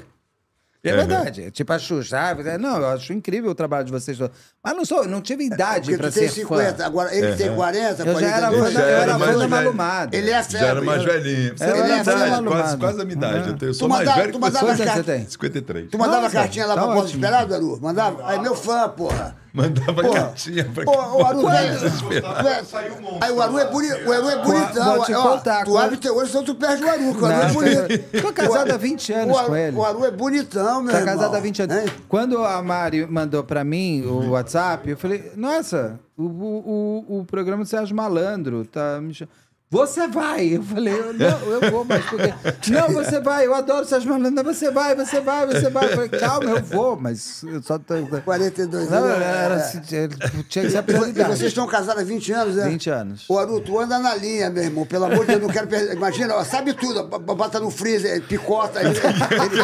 É uhum. verdade. É tipo a Xuxa. Ah, não, eu acho incrível o trabalho de vocês. Mas não, sou, não tive é, idade para ser 50, fã. Agora, ele uhum. tem 40, eu 40. Já era, já eu era mais da Ele é febre. Já era mais velhinho. ele é quase, quase a minha idade. Uhum. Eu sou tu mais velho tu mandava que você. Carta... 53. Tu mandava Nossa, cartinha lá tá pra Porta Esperado, Aru? Mandava? Aí, meu fã, porra. Mandava porra, cartinha pra porra, o Aru, velho, é Aí o Aru é bonito. O Aru é bonitão. Vou te contar. Tu abre teu olho, senão tu perde o Aru, é o Aru é bonito. Tô casado há 20 anos com ele. O Aru é bonitão, meu Tá casado há 20 anos. Quando a Mari mandou pra mim o WhatsApp, eu falei, nossa, o, o, o, o programa do Sérgio Malandro tá me chamando. Você vai. Eu falei, não, eu vou, mas porque... Não, você vai, eu adoro essas malandras. Você vai, você vai, você vai. Eu falei, calma, eu vou, mas eu só tenho. 42 anos. Não, era, é. assim, tinha que ser apresentado. Vocês estão casados há 20 anos, né? 20 anos. O Aruto, anda na linha, meu irmão. Pelo amor de Deus, eu não quero perder. Imagina, ó, sabe tudo. Bota no freezer, picota. Ele, ele,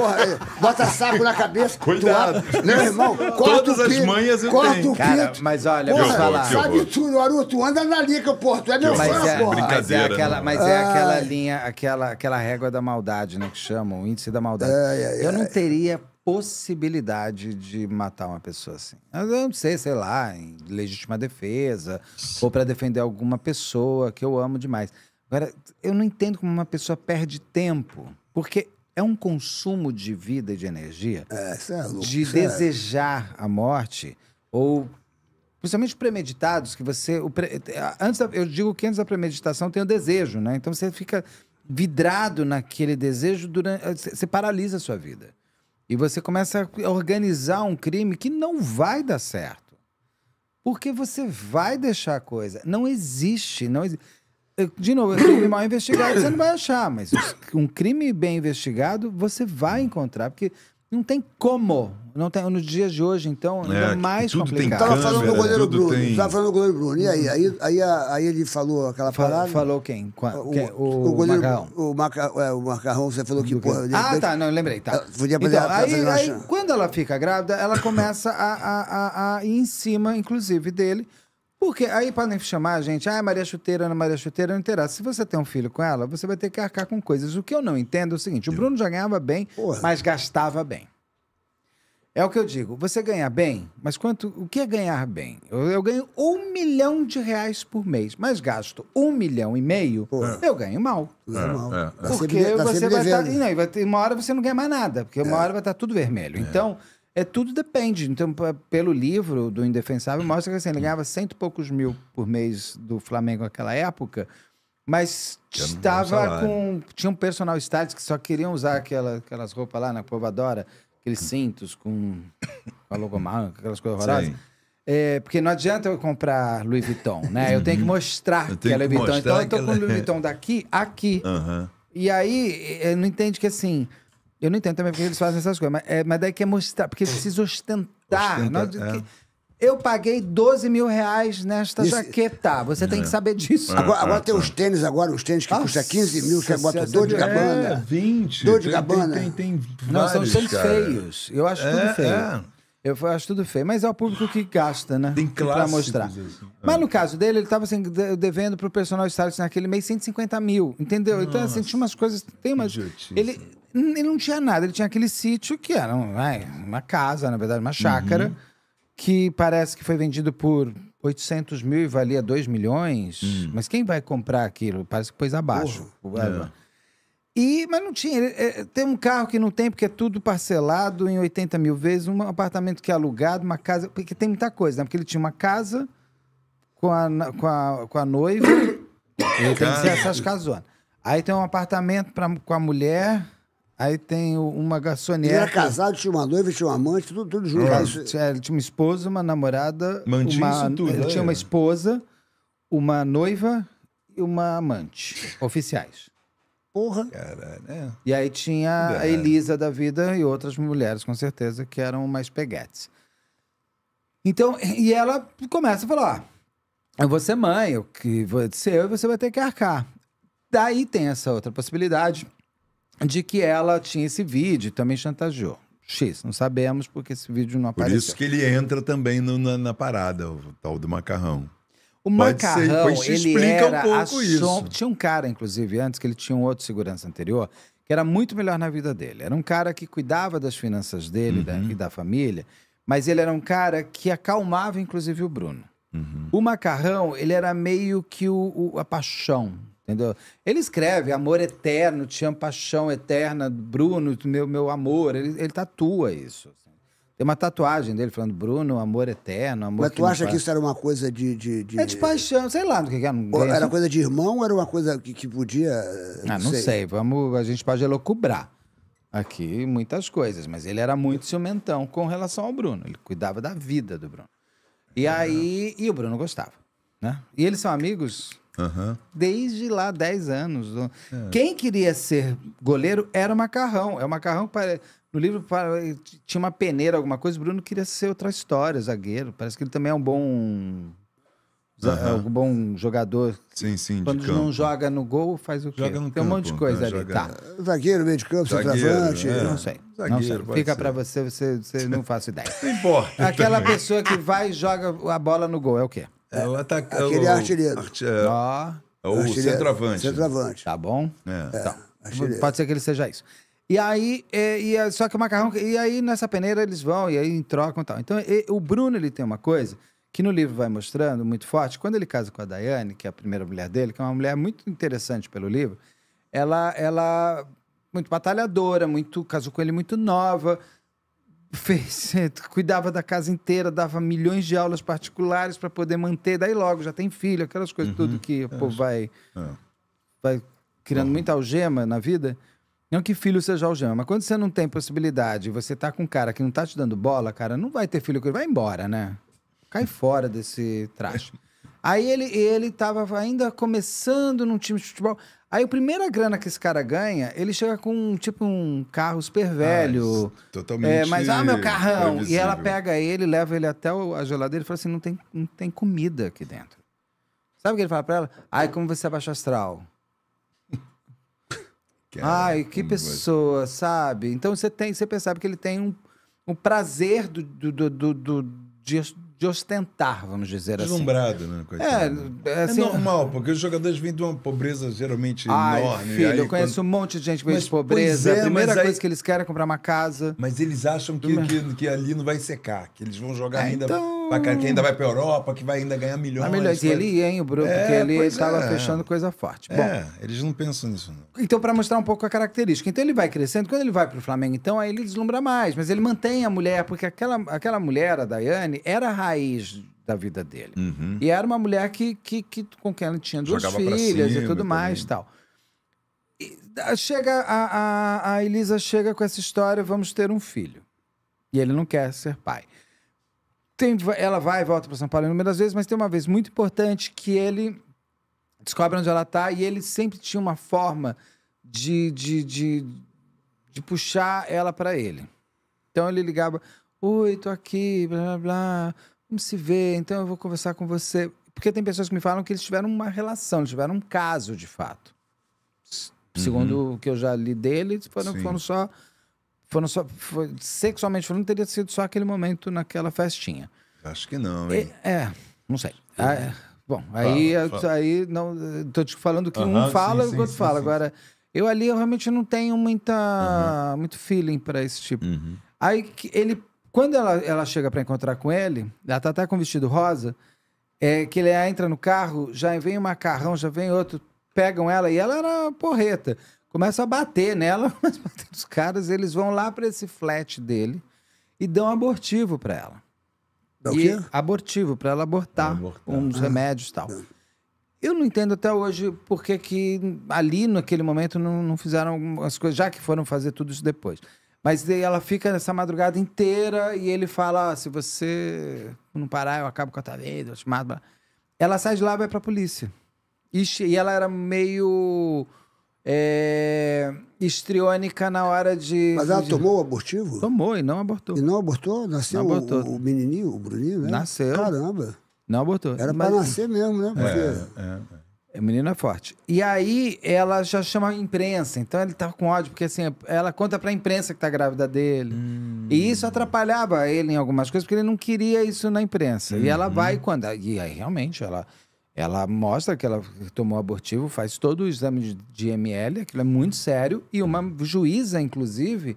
porra, bota saco na cabeça. Cuidado. Meu irmão, corta Todas o pinto, as manhas eu corta tenho. O pinto. Cara, mas olha, porra, vou falar. Sabe tudo, Aruto, anda na linha que eu porto. É meu fã, Porra, é é brincadeira. Né? Mas é aquela, mas é aquela linha, aquela, aquela régua da maldade, né? Que chamam, o índice da maldade. Ai, ai, eu não teria possibilidade de matar uma pessoa assim. Eu não sei, sei lá, em legítima defesa, ou para defender alguma pessoa que eu amo demais. Agora, eu não entendo como uma pessoa perde tempo, porque é um consumo de vida e de energia é, é louco, de é desejar a morte ou Principalmente premeditados, que você. O pre, antes da, eu digo que antes da premeditação tem o desejo, né? Então você fica vidrado naquele desejo durante. Você paralisa a sua vida. E você começa a organizar um crime que não vai dar certo. Porque você vai deixar a coisa. Não existe. Não existe. De novo, crime mal investigado você não vai achar, mas um crime bem investigado você vai encontrar, porque não tem como. Não tem, nos dias de hoje, então, é, é mais tudo complicado. Tem câmera, tava falando do goleiro Bruno. Tem... Tava falando do goleiro Bruno. E aí? Aí, aí, aí ele falou aquela parada. Falou quem? O, o, o, o goleiro. Macarrão. O, maca, é, o Macarrão, você falou que, porra. Ele, ah, ele, tá, não, lembrei. Tá. Podia então, fazer, aí, aí, aí, quando ela fica grávida, ela começa a, a, a, a ir em cima, inclusive, dele porque aí podem chamar a gente, ah, Maria Chuteira, Ana Maria Chuteira, não interessa. Se você tem um filho com ela, você vai ter que arcar com coisas. O que eu não entendo é o seguinte: o Bruno já ganhava bem, Porra. mas gastava bem. É o que eu digo, você ganha bem, mas quanto? O que é ganhar bem? Eu, eu ganho um milhão de reais por mês, mas gasto um milhão e meio, Porra. eu ganho mal. É, mal. É, é. Porque tá sempre, tá você vai estar. Tá, uma hora você não ganha mais nada, porque uma é. hora vai estar tá tudo vermelho. É. Então é tudo depende. Então, pelo livro do Indefensável, mostra que assim, ele ganhava cento e poucos mil por mês do Flamengo naquela época, mas Tinha um estava com. Tinha um personal status que só queriam usar aquela, aquelas roupas lá na provadora, aqueles cintos com, com a logomarca, aquelas coisas horrorosas. É, porque não adianta eu comprar Louis Vuitton, né? Eu tenho que uhum. mostrar tenho que é Louis Vuitton. Então eu tô com o Louis é. Vuitton daqui, aqui. Uhum. E aí, eh, não entende que assim, eu não entendo também porque eles fazem essas coisas, mas, é, mas daí quer é mostrar, porque precisa ostentar. Ostenta, não, é. que, eu paguei 12 mil reais nesta jaqueta. Você é. tem que é. saber disso. É, agora, agora é, tem é. os tênis, agora os tênis que custa 15 mil, você bota dois de gabana. 20. Dois de gabana. Tem, tem, tem Não, vários, são tênis feios. Eu acho tudo feio. Eu acho tudo feio, mas é o público que gasta, né? Tem classe. Pra mostrar. Assim, mas no caso dele, ele estava assim, devendo pro personal stylist naquele mês 150 mil, entendeu? Nossa. Então, assim, tinha umas coisas. Tem umas. Ele ele não tinha nada, ele tinha aquele sítio que era né, uma casa, na verdade, uma uhum. chácara, uhum. que parece que foi vendido por 800 mil e valia 2 milhões. Uhum. Mas quem vai comprar aquilo? Parece que pôs abaixo. É. E, mas não tinha. É, tem um carro que não tem, porque é tudo parcelado em 80 mil vezes, um apartamento que é alugado, uma casa. Porque tem muita coisa, né? Porque ele tinha uma casa com a, com a, com a noiva. ele tem que ser essas casonas. Aí tem um apartamento pra, com a mulher. Aí tem uma garçonete. Ele era casado, tinha uma noiva, tinha um amante, tudo, tudo junto. É, tinha, ele tinha uma esposa, uma namorada. Mantinha uma, tudo. Ele é. tinha uma esposa, uma noiva e uma amante. oficiais. Porra. Caralho, é. E aí tinha Caralho. a Elisa da vida e outras mulheres, com certeza, que eram mais peguetes. Então, e ela começa a falar: ah, eu vou ser mãe, o que vou ser eu você vai ter que arcar. Daí tem essa outra possibilidade de que ela tinha esse vídeo e também chantageou. X, não sabemos porque esse vídeo não apareceu. Por isso que ele entra também no, na, na, parada, o tal do macarrão. O Pode macarrão, ser, ele era um pouco isso. Tinha um cara, inclusive, antes, que ele tinha um outro segurança anterior, que era muito melhor na vida dele. Era um cara que cuidava das finanças dele uhum. da, e da família, mas ele era um cara que acalmava, inclusive, o Bruno. Uhum. O macarrão, ele era meio que o, o a paixão entendeu? Ele escreve amor eterno, te amo, paixão eterna, Bruno, meu, meu amor. Ele, ele tatua isso. Assim. Tem uma tatuagem dele falando Bruno, amor eterno, amor. Mas tu acha que isso era uma coisa de, de, de... É de paixão, sei lá do que, que é, era. era coisa de irmão ou era uma coisa que, que podia. Não eh, ah, não sei. sei. Vamos, a gente pode elocubrar aqui muitas coisas, mas ele era muito ciumentão com relação ao Bruno. Ele cuidava da vida do Bruno. E uhum. aí. E o Bruno gostava. Né? E eles são amigos Uhum. Desde lá, 10 anos. É. Quem queria ser goleiro era o Macarrão. É o Macarrão que no livro tinha uma peneira, alguma coisa. O Bruno queria ser outra história, zagueiro. Parece que ele também é um bom uhum. um bom jogador. Sim, sim. Quando não joga no gol, faz o quê? Joga no Tem campo, um monte de coisa né? ali. Tá. Zagueiro, meio de campo, centroavante. É. Não sei. Zagueiro, não sei. Fica para você, você, você não faço ideia. Não importa. Aquela também. pessoa que vai e joga a bola no gol, é o quê? É o tá atacante. Aquele é o, artilheiro. Arti ah. É o artilheiro, centroavante. Né? Centroavante. Tá bom? É. Tá. É, artilheiro. Pode ser que ele seja isso. E aí, é, e é, só que o macarrão. E aí, nessa peneira, eles vão e aí trocam e tal. Então, e, o Bruno ele tem uma coisa que no livro vai mostrando muito forte. Quando ele casa com a Daiane, que é a primeira mulher dele, que é uma mulher muito interessante pelo livro, ela, ela muito batalhadora, muito casou com ele muito nova. Fez, cuidava da casa inteira, dava milhões de aulas particulares para poder manter, daí logo já tem filho, aquelas coisas uhum, tudo que é, pô, vai, é. vai criando uhum. muita algema na vida. Não que filho seja algema, mas quando você não tem possibilidade, você tá com um cara que não tá te dando bola, cara, não vai ter filho que vai embora, né? Cai fora desse traste. Aí ele, ele tava ainda começando num time de futebol. Aí a primeira grana que esse cara ganha, ele chega com tipo um carro super velho. Ah, totalmente. É, mas ah, meu carrão! Previsível. E ela pega ele, leva ele até a geladeira e fala assim: não tem, não tem comida aqui dentro. Sabe o que ele fala pra ela? Ai, como você é baixo astral. Ai, que pessoa, sabe? Então você tem, você percebe que ele tem um, um prazer do, do, do, do, do de, de ostentar, vamos dizer Deslumbrado, assim. Deslumbrado, né? É, é, é, assim, é, normal, porque os jogadores vêm de uma pobreza geralmente ai, enorme. Filho, aí, eu conheço quando... um monte de gente que vem de pobreza. É, a primeira coisa que eles querem é comprar uma casa. Mas eles acham que, que, que, ali não vai secar, que eles vão jogar é, ainda. Então... Pra que ainda vai pra Europa, que vai ainda ganhar milhões. Ah, melhor, e ele ia, hein, o Bruno, é, porque ele estava é. fechando coisa forte. Bom, é, eles não pensam nisso. Não. Então, para mostrar um pouco a característica. Então, ele vai crescendo. Quando ele vai pro Flamengo, então, aí ele deslumbra mais. Mas ele mantém a mulher, porque aquela, aquela mulher, a Daiane, era a raiz da vida dele. Uhum. E era uma mulher que, que, que com quem ele tinha duas Jogava filhas cima, e tudo mais tal. e Chega, a, a, a Elisa chega com essa história, vamos ter um filho. E ele não quer ser pai. Tem, ela vai e volta para São Paulo inúmeras vezes, mas tem uma vez muito importante que ele descobre onde ela está e ele sempre tinha uma forma de, de, de, de puxar ela para ele. Então ele ligava: Oi, tô aqui, blá blá blá, vamos se ver, então eu vou conversar com você. Porque tem pessoas que me falam que eles tiveram uma relação, eles tiveram um caso de fato. Segundo uhum. o que eu já li dele, foram, foram só foram só, foi, sexualmente falando, teria sido só aquele momento naquela festinha. Acho que não, hein? E, é, não sei. É. Ah, é. bom, aí, fala, fala. aí não, tô te falando que uhum, um fala e o outro fala. Sim. Agora, eu ali eu realmente não tenho muita, muito feeling para esse tipo. Uhum. Aí ele, quando ela, ela chega para encontrar com ele, ela tá até com vestido rosa, é que ele entra no carro, já vem um macarrão, já vem outro, pegam ela e ela era porreta começa a bater nela, mas bater os caras, eles vão lá para esse flat dele e dão abortivo para ela. Dá o quê? abortivo, para ela abortar, abortar. uns remédios e tal. É. Eu não entendo até hoje por que, que ali, naquele momento, não, não fizeram as coisas, já que foram fazer tudo isso depois. Mas ela fica nessa madrugada inteira e ele fala: ah, se você não parar, eu acabo com a tua vida, eu te mato. Ela sai de lá e vai pra polícia. e ela era meio é, na hora de. Mas ela de... tomou o abortivo? Tomou e não abortou. E não abortou? Nasceu não abortou. O, o, menininho, o Bruninho, né? Nasceu. Caramba. Não abortou. Era Mas... pra nascer mesmo, né? Porque... É, é, é. menino é forte. E aí ela já chama a imprensa, então ele tava com ódio, porque assim, ela conta pra imprensa que tá grávida dele. Hum. E isso atrapalhava ele em algumas coisas, porque ele não queria isso na imprensa. Hum. E ela uhum. vai quando. E aí realmente ela ela mostra que ela tomou abortivo, faz todo o exame de ML, aquilo é muito sério. E uma juíza, inclusive,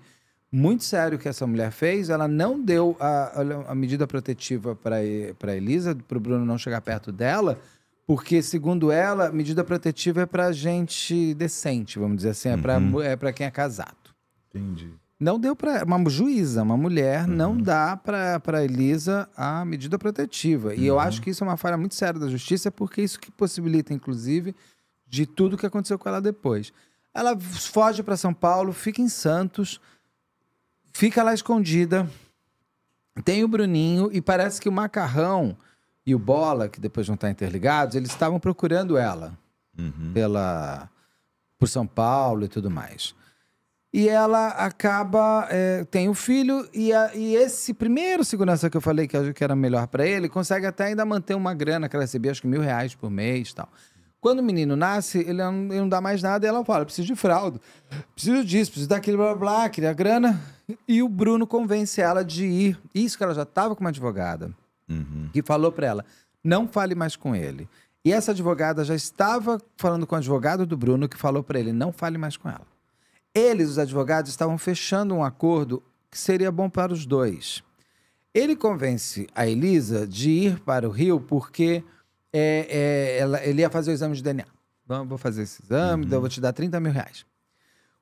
muito sério que essa mulher fez, ela não deu a, a medida protetiva para Elisa, para o Bruno não chegar perto dela, porque, segundo ela, medida protetiva é para gente decente, vamos dizer assim, é uhum. para é quem é casado. Entendi. Não deu para uma juíza, uma mulher, uhum. não dá para Elisa a medida protetiva. E uhum. eu acho que isso é uma falha muito séria da justiça, porque isso que possibilita, inclusive, de tudo que aconteceu com ela depois. Ela foge para São Paulo, fica em Santos, fica lá escondida. Tem o Bruninho e parece que o Macarrão e o Bola, que depois vão estar tá interligados, eles estavam procurando ela uhum. pela por São Paulo e tudo mais e ela acaba é, tem o um filho e, a, e, esse primeiro segurança que eu falei que, acho que era melhor para ele consegue até ainda manter uma grana que ela recebia acho que mil reais por mês tal quando o menino nasce ele não, ele não dá mais nada e ela fala preciso de fralda preciso disso preciso daquele blá blá, blá queria grana e o Bruno convence ela de ir isso que ela já estava com uma advogada uhum. que falou para ela não fale mais com ele e essa advogada já estava falando com o advogado do Bruno que falou para ele não fale mais com ela eles, os advogados, estavam fechando um acordo que seria bom para os dois. Ele convence a Elisa de ir para o Rio porque é, é, ela, ele ia fazer o exame de DNA. Vamos, vou fazer esse exame, uhum. eu vou te dar 30 mil reais.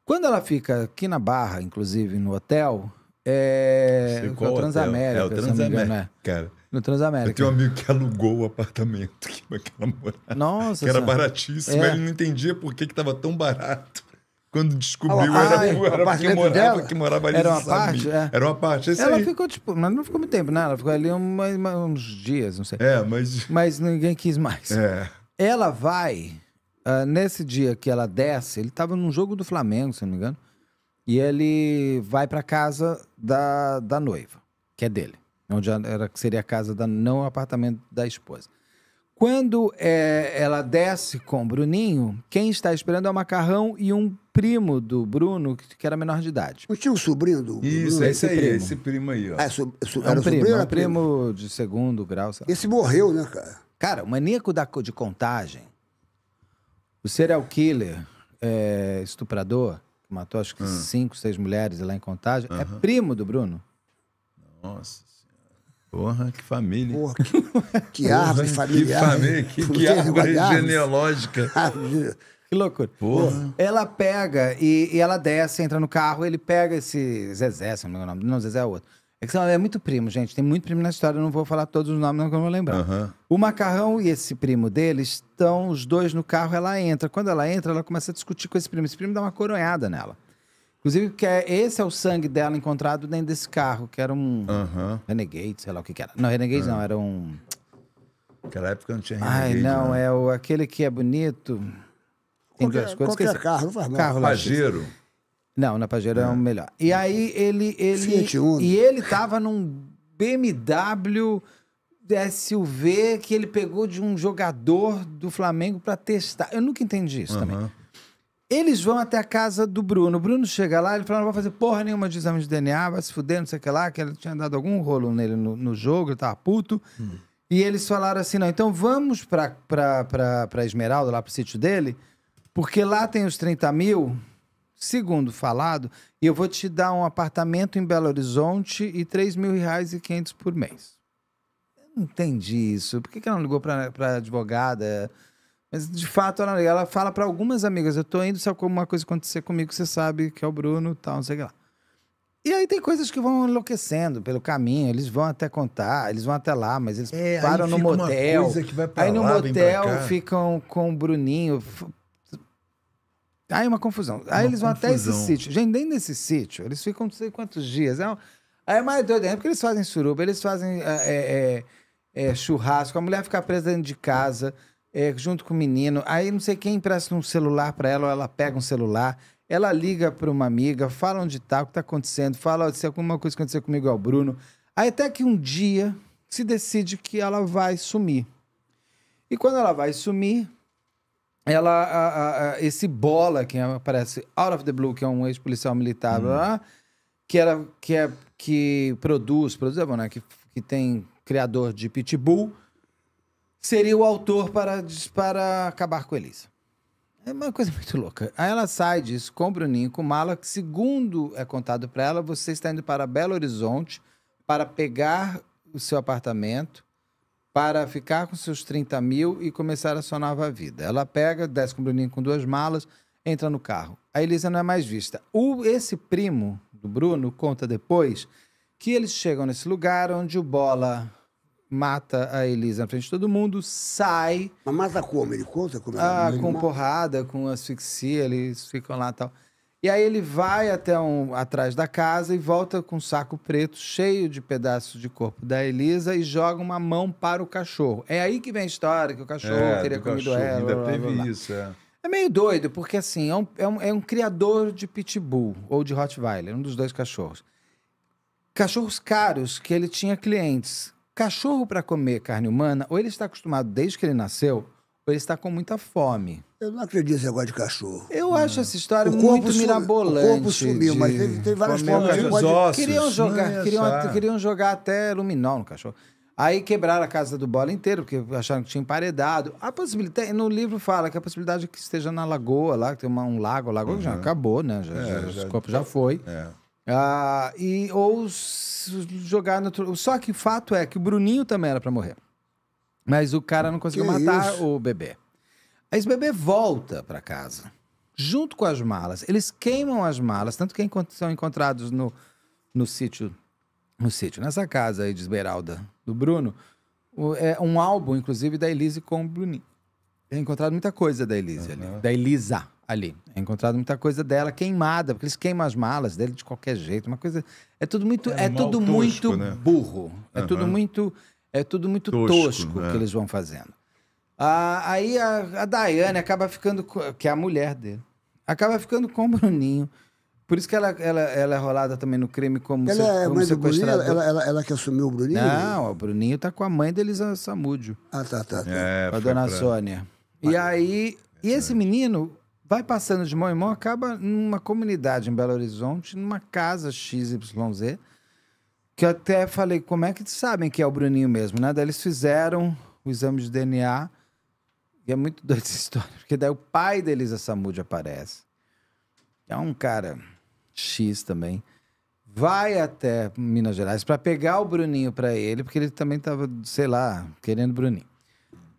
Quando ela fica aqui na Barra, inclusive no hotel, é. Sei, Transamérica. É, o Transamérica. Né? Cara. No Transamérica. Eu tenho um amigo que alugou o apartamento que ela morava. Nossa. Que era senhora. baratíssimo. É. Ele não entendia por que, que tão barato quando descobriu ah, era, ai, ah, era porque, morava, dela, porque morava ali. Era uma parte? É. Era uma parte, Ela aí. ficou, tipo, mas não ficou muito tempo, né? Ela ficou ali umas, uns dias, não sei. É, mas... Mas ninguém quis mais. É. Ela vai, uh, nesse dia que ela desce, ele estava num jogo do Flamengo, se não me engano, e ele vai para casa da, da noiva, que é dele. Onde era, seria a casa, da, não o apartamento da esposa. Quando é, ela desce com o Bruninho, quem está esperando é o macarrão e um primo do Bruno, que era menor de idade. O tio sobrinho do Isso, Bruno? é esse, aí, primo. esse primo aí, ó. É so, so, era é é um primo, era primo, de segundo grau. Sabe? Esse morreu, né, cara? Cara, o maníaco da, de contagem, o serial killer, é, estuprador, que matou acho que hum. cinco, seis mulheres lá em contagem, uhum. é primo do Bruno. Nossa. Porra, que família. Porra, que, que árvore familiar. Que, família, que, que árvore genealógica. Que loucura. Porra. Ela pega e, e, ela desce, entra no carro, ele pega esse Zezé, se não me engano, não, Zezé é outro. É que são, é muito primo, gente. Tem muito primo na história, eu não vou falar todos os nomes, não vou lembrar. Uhum. O Macarrão e esse primo dele estão os dois no carro, ela entra. Quando ela entra, ela começa a discutir com esse primo. Esse primo dá uma coronhada nela. Inclusive, que é, esse é o sangue dela encontrado dentro desse carro, que era um uhum. Renegade, sei lá o que, que era. Não, Renegade uhum. não, ah. era um. Naquela época não tinha Renegade. Ai, não, não, né? é o, aquele que é bonito. Em qualquer, Qualquer carro, não faz nada. Carro Pajero. Lá, não, na Pajero é. é o é. melhor. E aí ele. ele E ele tava num BMW SUV que ele pegou de um jogador do Flamengo para testar. Eu nunca entendi isso uhum. também. Eles vão até a casa do Bruno. O Bruno chega lá, ele fala: não vou fazer porra nenhuma de exame de DNA, vai se fuder, não sei o que lá, que ele tinha dado algum rolo nele no, no jogo, ele tava puto. Hum. E eles falaram assim: não, então vamos pra, pra, pra, pra Esmeralda, lá pro sítio dele porque lá tem os 30 mil, segundo falado, e eu vou te dar um apartamento em Belo Horizonte e 3 mil reais e 500 por mês. Eu não entendi isso. Por que, ela não ligou para a advogada? Mas, de fato, ela, ela fala para algumas amigas, eu tô indo, se alguma coisa acontecer comigo, você sabe que é o Bruno, tal, não sei o que lá. E aí tem coisas que vão enlouquecendo pelo caminho, eles vão até contar, eles vão até lá, mas eles é, param no motel. aí no motel ficam com o Bruninho, Aí é uma confusão. Aí uma eles vão confusão. até esse sítio. Gente, nem nesse sítio, eles ficam não sei quantos dias. É, aí é mais doido, é porque eles fazem suruba, eles fazem é é, é, é, churrasco, a mulher fica presa dentro de casa, junto com o menino. Aí não sei quem empresta um celular para ela, ou ela pega um celular, ela liga para uma amiga, fala onde tá, o que tá acontecendo, fala se alguma coisa aconteceu comigo é o Bruno. Aí até que um dia se decide que ela vai sumir. E quando ela vai sumir, ela a, a, esse bola que aparece out of the blue que é um ex-policial militar hum. lá, que era que é que produz produz é bom, né? que, que tem criador de pitbull seria o autor para para acabar com Elisa é uma coisa muito louca aí ela sai diz compra o ninho com mala que segundo é contado para ela você está indo para Belo Horizonte para pegar o seu apartamento para ficar com seus 30 mil e começar a sua nova vida. Ela pega, desce com o Bruninho com duas malas, entra no carro. A Elisa não é mais vista. O, esse primo do Bruno conta depois que eles chegam nesse lugar onde o Bola mata a Elisa na frente de todo mundo, sai. Mas mata como? Ele conta como? Ela ah, com mata? porrada, com asfixia, eles ficam lá e tal. E aí ele vai até um, atrás da casa e volta com um saco preto cheio de pedaços de corpo da Elisa e joga uma mão para o cachorro. É aí que vem a história que o cachorro é, teria comido cachorro, ela. Ainda blá, teve blá. isso, é. É meio doido, porque assim, é um, é um, é, um, criador de pitbull ou de Rottweiler, um dos dois cachorros. Cachorros caros que ele tinha clientes. Cachorro para comer carne humana, ou ele está acostumado desde que ele nasceu ele está com muita fome. Eu não acredito nesse negócio de cachorro. Eu acho essa história muito sumi, mirabolante. O corpo sumiu, de... mas teve, várias formas. de pode... Queriam é jogar, queriam, queriam jogar até luminol no cachorro. Aí quebraram a casa do bola inteiro, porque acharam que tinha emparedado. A possibilidade, no livro fala que a possibilidade é que esteja na lagoa lá, que tem uma, um lago, o lago uhum. já acabou, né? Já, é, já, já, o corpo já tá- foi. É. Ah, e, ou jogar no. Só que o fato é que o Bruninho também era para morrer. Mas o cara não conseguiu que é matar isso? o bebê. Aí o bebê volta para casa, junto com as malas. Eles queimam as malas, tanto que é são encontrados no, no sítio, no sítio, nessa casa aí de Esmeralda do Bruno. É um álbum, inclusive, da Elise com o Bruninho. É encontrado muita coisa da Elise uhum. ali, da Elisa ali. É encontrado muita coisa dela queimada, porque eles queimam as malas dele de qualquer jeito. Uma coisa. É tudo muito. É, é tudo muito né? burro. É tudo muito é tudo muito tosco, tosco né? que eles vão fazendo. Ah, aí a, a Daiane acaba ficando, com, que é a mulher dele, acaba ficando com o Bruninho. Por isso que ela, ela, ela é rolada também no crime como, ela se, é mãe do Bruninho, ela, ela, ela, que assumiu o Bruninho? Não, o Bruninho tá com a mãe deles, a Samúdio. Ah, tá, tá. tá. É, a dona pra... Sônia. Mas... E aí, e esse menino vai passando de mão em mão, acaba numa comunidade em Belo Horizonte, numa casa XYZ que eu até falei, como é que sabem que é o Bruninho mesmo, né? Daí eles fizeram o exame de DNA. E é muito doida essa história, porque daí o pai da Elisa Samudio aparece. É um cara X também. Vai até Minas Gerais para pegar o Bruninho para ele, porque ele também tava, sei lá, querendo o Bruninho.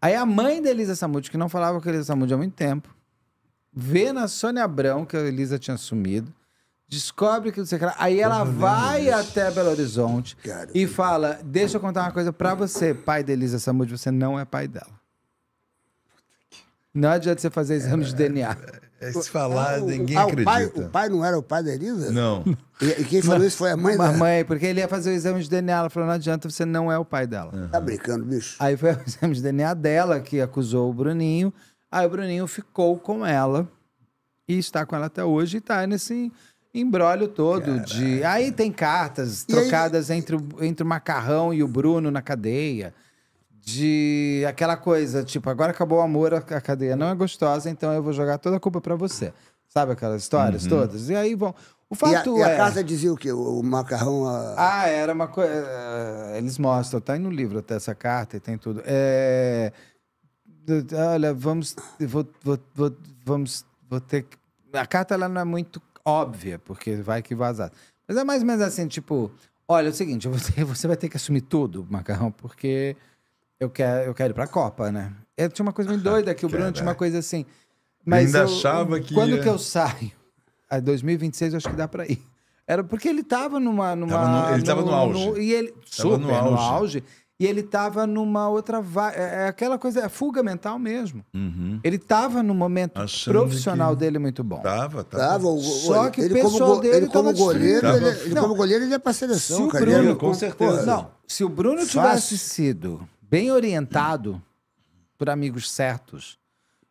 Aí a mãe da Elisa Samudio, que não falava com a Elisa Samudio há muito tempo, vê na Sônia Abrão que a Elisa tinha sumido descobre que não sei o que lá. Aí ela vai até Belo Horizonte Cara, e fala: Deixa eu contar uma coisa pra você, pai da Elisa Samud, você não é pai dela. Não adianta você fazer exame de é, DNA. É, é, é, se falar, ah, ninguém ah, o acredita. Pai, o pai não era o pai da Elisa? Não. E, e quem falou não. isso foi a mãe dela? A mãe, porque ele ia fazer o exame de DNA. Ela falou: não adianta, você não é o pai dela. Uhum. Tá brincando, bicho. Aí foi o exame de DNA dela que acusou o Bruninho. Aí o Bruninho ficou com ela e está com ela até hoje e está nesse embrólio todo Caraca. de. Aí tem cartas trocadas aí... entre, o, entre o Macarrão e o Bruno na cadeia. De aquela coisa, tipo, agora acabou o amor, a cadeia não é gostosa, então eu vou jogar toda a culpa para você. Sabe aquelas histórias uhum. todas? E aí vão. O fato e a, e a é... carta dizia o quê? O, o macarrão. A... Ah, era uma coisa. Eh, eles mostram, tá aí no livro até essa carta e tem tudo. É... Olha, vamos. Vou, vou, vou, vamos. Vou ter A carta ela não é muito óbvia, porque vai que vazar. Mas é mais ou menos assim, tipo, olha, é o seguinte, você, vai ter que assumir tudo, Macarrão, porque eu quero, eu quero ir pra Copa, né? Eu é, tinha uma coisa meio doida que o Bruno tinha uma é. coisa assim. Mas ainda eu, achava que. Quando ia... que eu saio? A 2026 ah, eu acho que dá pra ir. Era porque ele tava numa. numa tava no, ele no, tava no auge. No, e ele, tava super no auge. No auge e ele estava numa outra. É, é aquela coisa, é fuga mental mesmo. Uhum. Ele estava no momento Achando profissional que... dele muito bom. Tava, tava. tava o, Só que ele, o pessoal como, dele ele como goleiro, tava... ele, como goleiro, ele ia para seleção, se o cara. Bruno, com certeza. Não, se o Bruno Fácil. tivesse sido bem orientado por amigos certos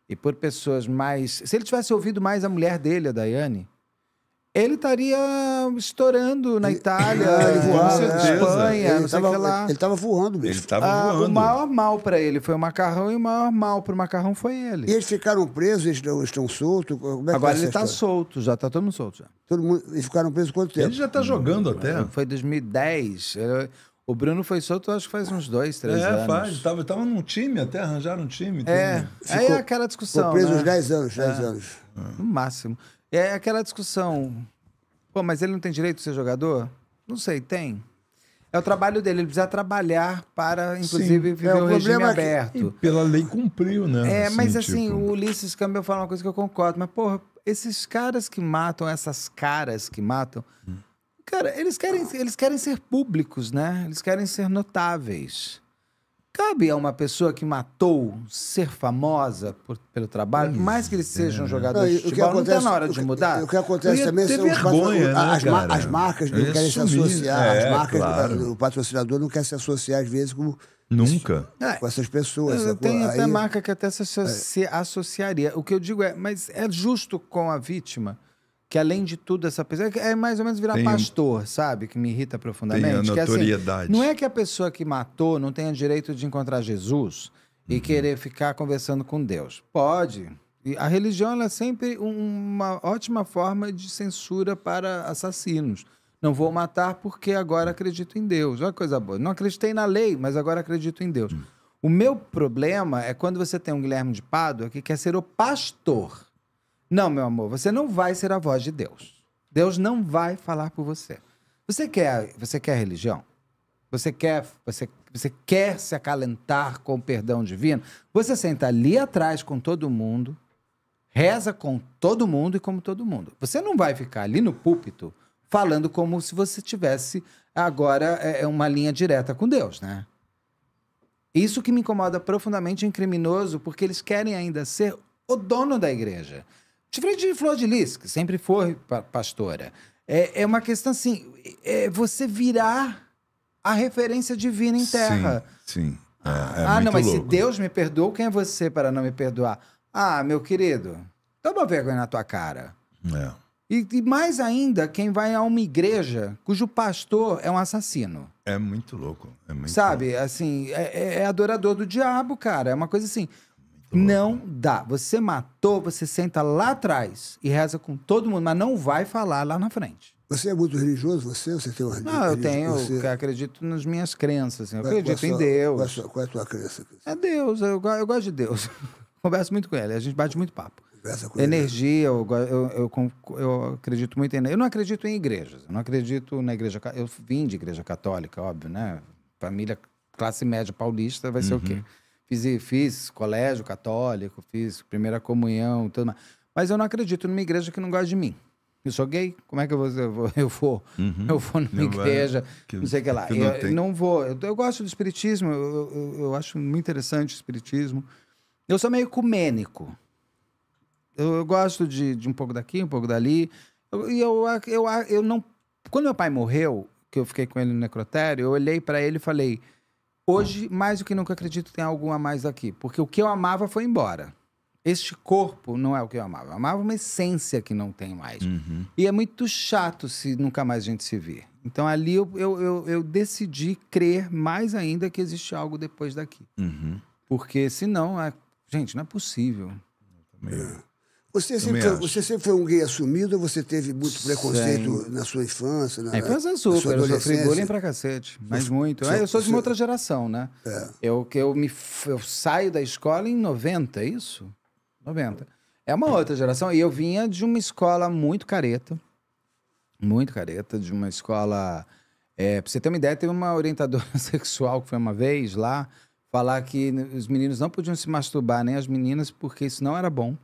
e por pessoas mais. Se ele tivesse ouvido mais a mulher dele, a Daiane, ele estaria estourando na Itália, ele voava, na Espanha, ele não sei que lá. Ele estava voando mesmo. Ele tava ah, voando. O maior mal para ele foi o macarrão e o maior mal para o macarrão foi ele. E eles ficaram presos, eles estão, estão soltos? É Agora ele está solto, já está todo mundo solto. Já. Todo mundo, e ficaram presos quanto tempo? Ele já está jogando até. Foi 2010. O Bruno foi solto, acho que faz uns dois, três é, anos. É, faz. Tava, tava num time até, arranjaram um time. É, aí é aquela discussão. Foi preso né? uns 10 anos, 10 é. anos. No máximo. É aquela discussão. Pô, mas ele não tem direito de ser jogador? Não sei, tem. É o trabalho dele, ele precisa trabalhar para, inclusive, Sim, é, viver é, o, regime aberto. É pela lei cumpriu, né? É, assim, mas assim, tipo... o Ulisses Campbell fala uma coisa que eu concordo, mas, porra, esses caras que matam, essas caras que matam, hum. cara, eles querem, eles querem ser públicos, né? Eles querem ser notáveis. Cabe a uma pessoa que matou ser famosa por, pelo trabalho, por mais que ele seja um é. jogador não, de futebol, acontece, não está na hora de mudar. O que, o que acontece também são vergonha, né, as, ma as, marcas não querem se associar, é, as marcas, claro. o patrocinador não quer se associar às vezes com Nunca. Isso, com essas pessoas. É, eu, eu tenho até aí, marca que até se, é. se associaria. O que eu digo é, mas é justo com a vítima? que além de tudo essa pessoa é, é mais ou menos virar tem, pastor, sabe? Que me irrita profundamente. Tem é a assim, notoriedade. Que, assim, não é que a pessoa que matou não tenha direito de encontrar Jesus e uhum. querer ficar conversando com Deus. Pode. E a religião é sempre uma ótima forma de censura para assassinos. Não vou matar porque agora acredito em Deus. Olha que coisa boa. Não acreditei na lei, mas agora acredito em Deus. Uhum. O meu problema é quando você tem um Guilherme de Pádua que quer ser o pastor. Não, meu amor, você não vai ser a voz de Deus. Deus não vai falar por você. Você quer, você quer religião? Você quer, você, você quer se acalentar com o perdão divino? Você senta ali atrás com todo mundo, reza com todo mundo e como todo mundo. Você não vai ficar ali no púlpito falando como se você tivesse agora é, é uma linha direta com Deus, né? Isso que me incomoda profundamente em criminoso, porque eles querem ainda ser o dono da igreja. Diferente de Flor de Lis, que sempre foi pastora. É, é uma questão assim, é você virar a referência divina em terra. Sim, sim. É, é, ah, não, mas louco. se Deus me perdoou, quem é você para não me perdoar? Ah, meu querido, toma vergonha na tua cara. É. E, e, mais ainda, quem vai a uma igreja cujo pastor é um assassino. É muito louco. É muito Sabe, louco. assim, é, é, é adorador do diabo, cara. É uma coisa assim. Tá não dá. Você matou, você senta lá atrás e reza com todo mundo, mas não vai falar lá na frente. Você é muito religioso, você? Você tem uma Não, eu tenho, você... eu acredito nas minhas crenças. Assim, eu qual é acredito sua, em Deus. Qual é, sua, qual é a tua crença? É Deus, eu, eu gosto de Deus. Converso muito com ele, a gente bate muito papo. Energia, né? eu, eu, eu, eu, acredito muito em. Eu não acredito em igrejas, eu não acredito na igreja. Eu vim de igreja católica, óbvio, né? Família classe média paulista vai ser uhum. o quê? Uhum. Fiz, fiz colégio católico, fiz primeira comunhão, tudo mais. Mas eu não acredito numa igreja que não gosta de mim. Eu sou gay, como é que eu vou? Eu vou, uhum. eu vou numa né? igreja, que, não sei o que lá. Que não eu não vou. Eu, eu, gosto do espiritismo, eu, eu, eu, acho muito interessante o espiritismo. Eu sou meio ecumênico. Eu, gosto de, de, um pouco daqui, um pouco dali. E eu, eu, eu não. Quando meu pai morreu, que eu fiquei com ele no necrotério, eu olhei para ele e falei: Hoje, mais do que nunca, acredito que tem algo a mais aqui. Porque o que eu amava foi embora. Este corpo não é o que eu amava. Eu amava uma essência que não tem mais. Uhum. E é muito chato se nunca mais a gente se vê. Então ali eu, eu, eu, eu decidi crer mais ainda que existe algo depois daqui. Uhum. Porque senão, é... gente, não é possível. Você sempre, foi, você sempre foi um gay assumido ou você teve muito preconceito Sim. na sua infância? Na, é, infância super, eu sofri bullying pra cacete, mas muito. Você, é, eu sou de uma outra geração, né? É. Eu, eu, me, eu saio da escola em 90, é isso? 90. É uma outra geração, e eu vinha de uma escola muito careta, muito careta, de uma escola... É, pra você ter uma ideia, teve uma orientadora sexual que foi uma vez lá falar que os meninos não podiam se masturbar, nem as meninas, porque isso não era bom.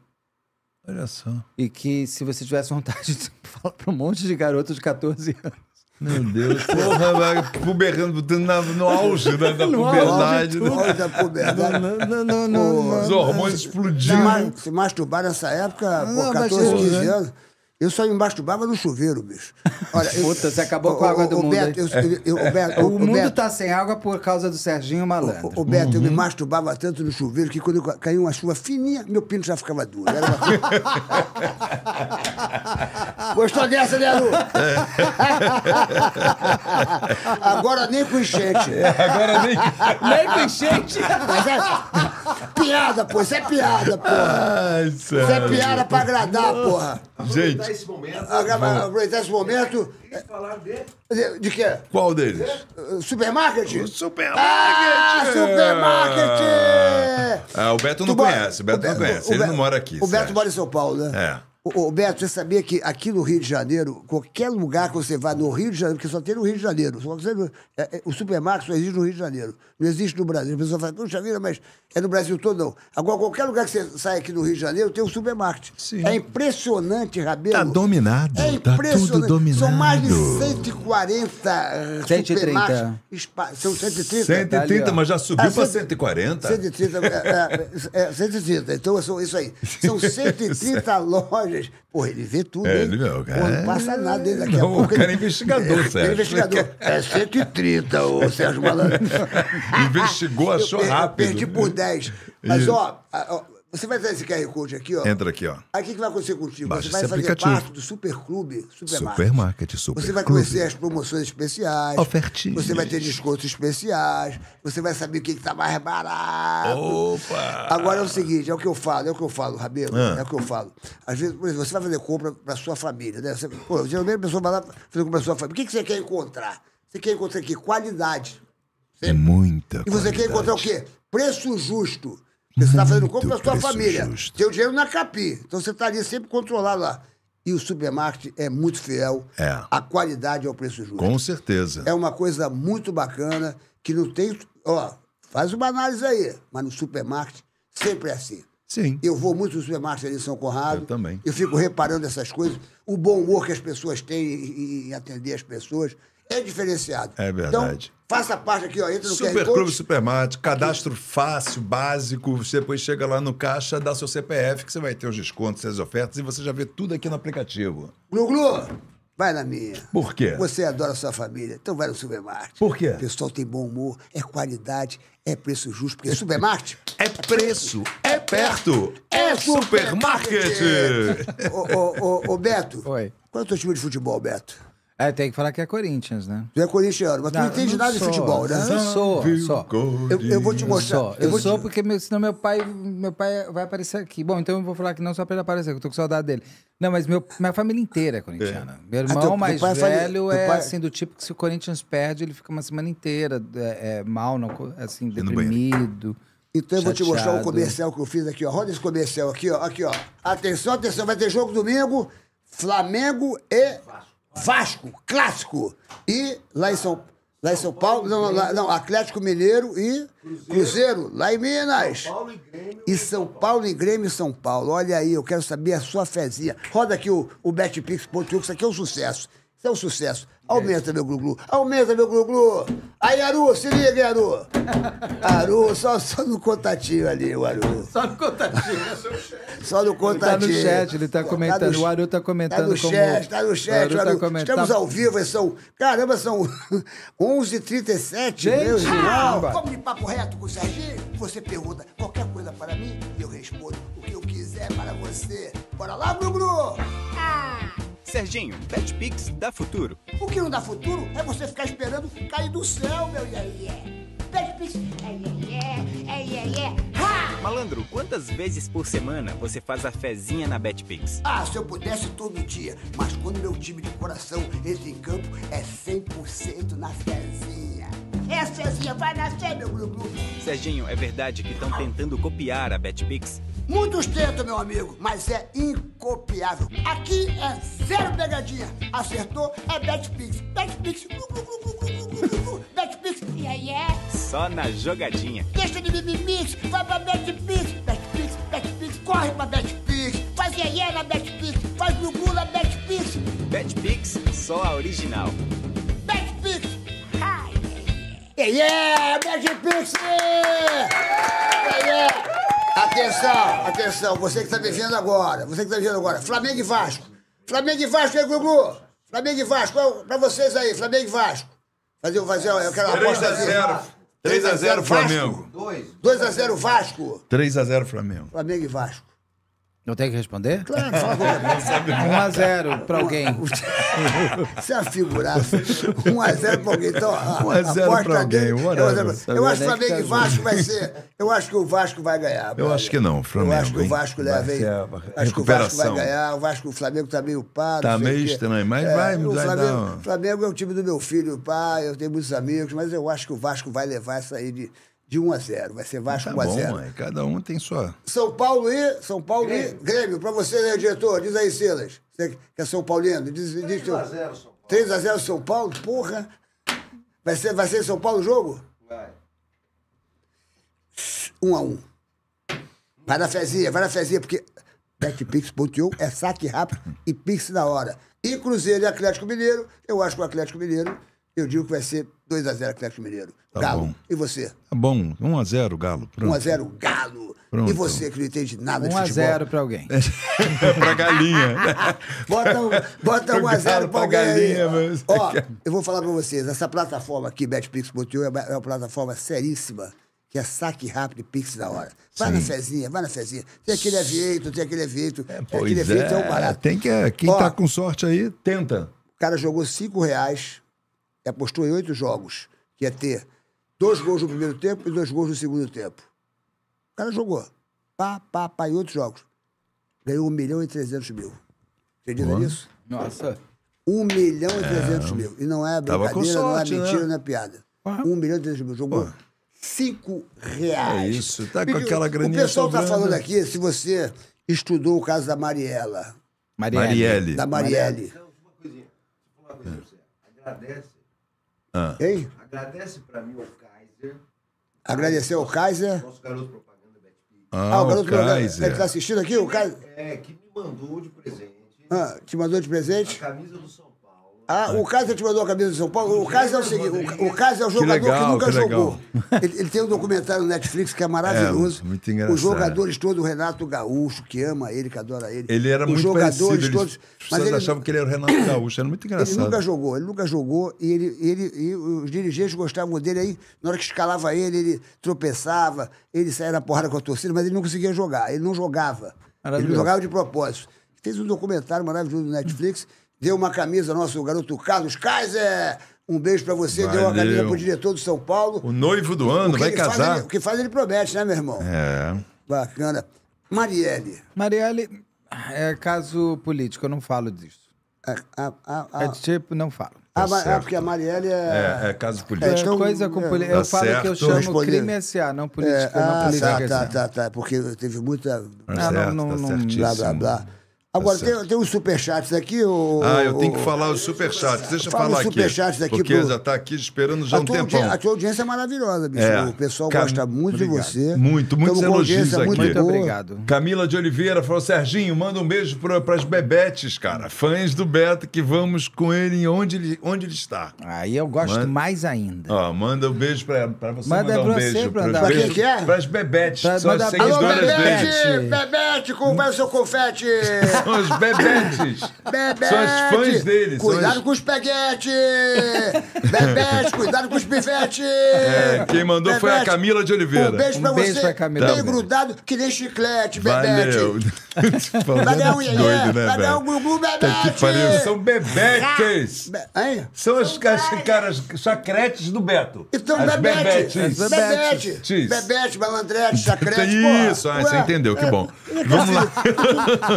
Olha só. E que se você tivesse vontade de falar para um monte de garoto de 14 anos. Meu Deus, porra, puberando na, no auge né, da, né? da puberdade. No auge da puberdade. Os hormônios explodindo. Se, masturbar nessa época, não, por 14, 15 anos. Eu só me masturbava no chuveiro, bicho. Olha, eu, Puta, você acabou com a água o, do mundo. eu, eu, é. o, mundo Beto, tá sem água por causa do Serginho Malandro. O, Beto, uhum. eu me uhum. masturbava tanto no chuveiro que quando caiu uma chuva fininha, meu pinto já ficava duro. Uma... Gostou dessa, né, Lu? Agora nem com enchente. É, agora nem, nem com enchente. Mas é... Piada, pô. Isso é piada, pô. isso é piada pra agradar, porra. Gente esse momento. Agravar, aproveitar esse momento. falar de... De quê? Qual deles? É, é, supermarket? O supermarket! Ah, supermarket! Ah, o Beto não conhece, o Beto o não conhece, ele não mora aqui. O certo. Beto mora em São Paulo, né? É. Ô, Beto, você sabia que aqui no Rio de Janeiro, qualquer lugar que você vá no Rio de Janeiro, porque só tem no Rio de Janeiro, é, é, o supermercado só existe no Rio de Janeiro, não existe no Brasil. A pessoa fala, puxa vida, mas é no Brasil todo não. Agora, qualquer lugar que você sai aqui no Rio de Janeiro, tem um supermercado. Sim. É impressionante, Rabelo. Está dominado, é impressionante. tá tudo dominado. São mais de 140 130. Eh, são 130? 130, tá mas já subiu ah, para 140. 130, é, é, é, 130, é, então isso aí. São 130 lojas lojas. Porra, ele vê tudo. É, ele, meu, cara, é não passa nada dele daqui O cara é investigador, é Sérgio. É investigador. É 130, o Sérgio Malandro. Investigou, achou rápido. perdi por 10. Mas, ó você vai fazer esse QR Code aqui, ó. Entra aqui, ó. Aí o que, vai acontecer contigo? Baixa você vai fazer aplicativo. parte do Superclube. Supermarket. Supermarket, Super Você vai conhecer Clube. as promoções especiais. Ofertinhas. Você vai ter descontos especiais. Você vai saber o que, está mais barato. Opa! Agora é o seguinte, é o que eu falo, é o que eu falo, Rabelo. Ah. É o que eu falo. Às vezes, por exemplo, você vai fazer compra pra sua família, né? Você, pô, geralmente a pessoa vai lá fazer compra pra sua família. O que, que você quer encontrar? Você quer encontrar aqui qualidade. Sempre. É muita E você qualidade. quer encontrar o quê? Preço justo. Porque você está fazendo compra da sua família. Justo. Teu dinheiro na capi. Então você está sempre controlado lá. E o supermarket é muito fiel é. à qualidade ao é preço justo. Com certeza. É uma coisa muito bacana que não tem. Ó, faz uma análise aí. Mas no supermarket sempre é assim. Sim. Eu vou muito no supermarket ali em São Conrado. Eu também. Eu fico reparando essas coisas. O bom humor que as pessoas têm em, atender as pessoas é diferenciado. É então, verdade. Então, Faça parte aqui, ó. Entra no Super QR Code. Clube Supermate, cadastro aqui. fácil, básico. Você depois chega lá no caixa, dá seu CPF, que você vai ter os descontos, as ofertas e você já vê tudo aqui no aplicativo. Glu Glu, vai na minha. Por quê? Você adora sua família, então vai no Supermate. Por quê? O pessoal tem bom humor, é qualidade, é preço justo, porque Supermate é preço, é perto, é, é supermarket. ô, ô, ô, Beto. Oi. Qual é o teu time de futebol, Beto? É, tem que falar que é Corinthians, né? Tu é corintiano, mas tu não entende nada de futebol, né? Eu sou, eu sou. Eu, eu vou te mostrar. Sou. Eu, eu sou te... porque meu, senão meu pai, meu pai vai aparecer aqui. Bom, então eu vou falar que não só pra ele aparecer, que eu tô com saudade dele. Não, mas meu, minha família inteira é corintiana. É. Meu ah, irmão ah, teu, mais é teu velho é, pai... É- assim, do tipo que se o Corinthians perde, ele fica uma semana inteira é, é, mal, assim, deprimido. Então eu vou te mostrar o comercial que eu fiz aqui, ó. Roda esse comercial aqui, ó. Aqui, ó. Atenção, atenção, vai ter jogo domingo. Flamengo e Vasco. Vasco, clássico. E lá em São, lá em São Paulo, não, lá, não, Atlético Mineiro e Cruzeiro, lá em Minas. São Paulo e Grêmio. E São Paulo e Grêmio São Paulo. Olha aí, eu quero saber a sua fezinha. Roda aqui o, o BetPix.io, isso aqui é um sucesso. Isso é um sucesso. Aumenta meu glu Aumenta meu glu Aí, Aru, se liga, Aru. Aru, só, só no contatinho ali, o Aru. Só no contatinho. só no contatinho. Ele tá no chat, ele tá, tá comentando. Tá no, o Aru tá comentando. Tá no como... chat, tá no chat. O Aru, tá Aru tá comentando. Estamos ao vivo, é são... Caramba, são 11h37, meu irmão. Ah, como de papo reto com o Serginho, você pergunta qualquer coisa para mim e eu respondo o que eu quiser para você. Bora lá, Bruno! Ah! Serginho, BetPix dá futuro. O que não dá futuro é você ficar esperando cair do céu, meu iê iê. BetPix, é iê é iê, iê. Ha! Malandro, quantas vezes por semana você faz a fezinha na BetPix? Ah, se eu pudesse todo dia, mas quando meu time de coração entra em campo, é 100% na fezinha. É, vai nascer, meu glu Serginho, é verdade que estão tentando copiar a Betpix? Muitos tentam, meu amigo, mas é incopiável. Aqui é zero pegadinha. Acertou, é Betpix. Betpix, glu-glu-glu-glu-glu-glu-glu. É? Só na jogadinha. Deixa de mimimix, vai pra Betpix. Betpix, Betpix, corre pra Betpix. Faz aí yeah é na Betpix, faz glu-glu na Betpix. Betpix, só a original. Yeah, yeah! Magic Pixie! Yeah, yeah! Atenção, atenção, você que está me agora, você que está me agora, Flamengo e Vasco. Flamengo e Vasco, hein, Gugu? Flamengo e Vasco, é pra vocês aí, Flamengo e Vasco. Fazer, fazer, eu é quero aposta 3x0. 3x0 Flamengo. 2x0 Vasco. 3x0 Flamengo. Flamengo e Vasco. Não tem que responder? Claro, por favor. 1x0 para alguém. Se é 1x0 para alguém. Então, 1x0 para alguém. Dele, eu, eu acho Flamengo é e tá Vasco vai ser. Eu acho que o Vasco vai ganhar. Eu acho que não, Flamengo. Eu acho que o Vasco leva, aí. Acho que o Vasco vai ganhar. O Vasco, o Flamengo tá meio pá. Tá meio estranho, mas é, vai, o Flamengo, Flamengo é o time do meu filho, pai. Eu tenho muitos amigos, mas eu acho que o Vasco vai levar isso aí de de 1 a 0. Vai ser Vasco tá 1 a bom, 0. Mãe, cada um tem sua. São Paulo e São Paulo Grêmio. e Grêmio. Para você, né, diretor? Diz aí, Silas. Você que é São Paulino. Diz, 3 diz, a 0 São Paulo. 3 a 0 São Paulo? Porra. Vai ser, vai ser São Paulo o jogo? Vai. 1 a 1. Vai na fezinha, vai na fezinha, porque betpix.io é saque rápido e pix na hora. E Cruzeiro e Atlético Mineiro, eu acho que o Atlético Mineiro eu digo que vai ser 2x0 Atlético Mineiro. Tá Galo. Bom. E você? Tá bom, 1x0 Galo. 1x0 Galo. Pronto. E você que não entende nada de futebol. 1x0 pra alguém. É, pra galinha. bota 1x0 pra alguém. Galinha, mas... Ó, é- eu vou falar pra vocês. Essa plataforma aqui, BetPix.io, é, é uma plataforma seríssima que é saque rápido e pix da hora. Vai Sim. na fezinha, vai na fezinha. Tem aquele evento, tem aquele evento. É, pois aquele é. aviento é um barato. Tem que, quem Ó, tá com sorte aí, tenta. O cara jogou 5 reais é, apostou em oito jogos que ia ter dois gols no primeiro tempo e dois gols no segundo tempo. O cara jogou. Pá, pá, pá, em oito jogos. Ganhou um milhão e trezentos mil. Acredita nisso? Nossa. um milhão e trezentos é. mil. E não é brincadeira, sorte, não é né? mentira, né? não é piada. Ué? milhão e trezentos mil. Jogou. cinco reais. É isso, tá com aquela graninha O pessoal tá sobrando. tá falando aqui, se você estudou o caso da Mariela. Marielle. Da Marielle. Marielle. Então, uma coisinha. Uma coisinha pra você. Agradece ah. Hein? Agradece pra mim o Kaiser. Agradecer ao Kaiser. Nosso garoto propaganda Betpix. Ah, ah, o garoto propaganda. Ele é, tá assistindo aqui, o é, Kaiser? É, que me mandou de presente. Ah, te mandou de presente? A camisa do São ah, é. o Cássio te mandou a camisa do São Paulo. O é. Cássio é o seguinte: o, Cássio é o jogador que, legal, que nunca que jogou. Ele, ele, tem um documentário no Netflix que é maravilhoso. É, muito engraçado. Os jogadores todos, o Renato Gaúcho, que ama ele, que adora ele. Ele era Os muito jogadores parecido, todos. Eles, mas ele, achavam que ele era o Renato Gaúcho, era muito engraçado. Ele nunca jogou, ele nunca jogou. E, ele, ele, e os dirigentes gostavam dele aí, na hora que escalava ele, ele tropeçava, ele saía na porrada com a torcida, mas ele não conseguia jogar, ele não jogava. Ele não jogava de propósito. Fez um documentário maravilhoso no Netflix deu uma camisa nosso garoto Carlos Kaiser. Um beijo para você, Valeu. deu uma camisa pro diretor do São Paulo. O noivo do ano, vai casar. Faz, ele, o que faz ele promete, né, meu irmão? É. Bacana. Marielle. Marielle é caso político, eu não falo disso. É, a, a, a... é tipo, não falo. Ah, ah, tá ah, porque a Marielle é... é. É, caso é político. É, então, coisa com então, poli... É. Eu tá falo certo. que eu chamo Responder. crime SA, não é, político. É, ah, não tá, política tá, tá, tá, tá. Porque teve muita. Tá ah, certo, não, não, tá não, blá, blá, blá. Tá Agora, tem, tem os superchats aqui. O, ah, eu tenho que falar os superchats. Deixa eu falar aqui. aqui. Porque pro... já está aqui esperando já a um tempão. A tua audiência é maravilhosa, bicho. É. O pessoal Cam... gosta muito obrigado. de você. Muito, muitos elogios aqui. Muito, muito obrigado. Camila de Oliveira falou: Serginho, manda um beijo para as Bebetes, cara. Fãs do Beto que vamos com ele onde ele, onde ele está. Aí eu gosto manda... mais ainda. Ó, manda um beijo para você. Manda um beijo para quem que é? Para as Bebetes. Pra, manda... Alô, Bebete! Bebete, como vai o seu confete? São as bebetes. Bebete. São as fãs deles. Cuidado as... com os peguetes. Bebete, cuidado com os pivetes. É, quem mandou Bebete. foi a Camila de Oliveira. Um beijo pra um beijo você. Pra Camila. Bem tá, grudado que nem chiclete, Bebete. Valeu. Cadê a unha? Cadê o Gugu Bebete? São bebetes. Be... São as, as caras chacretes do Beto. Então, as Bebete. Bebete. Bebete. Bebete, malandrete, chacrete. Isso, ah, você entendeu, que é. bom. Então, Vamos lá.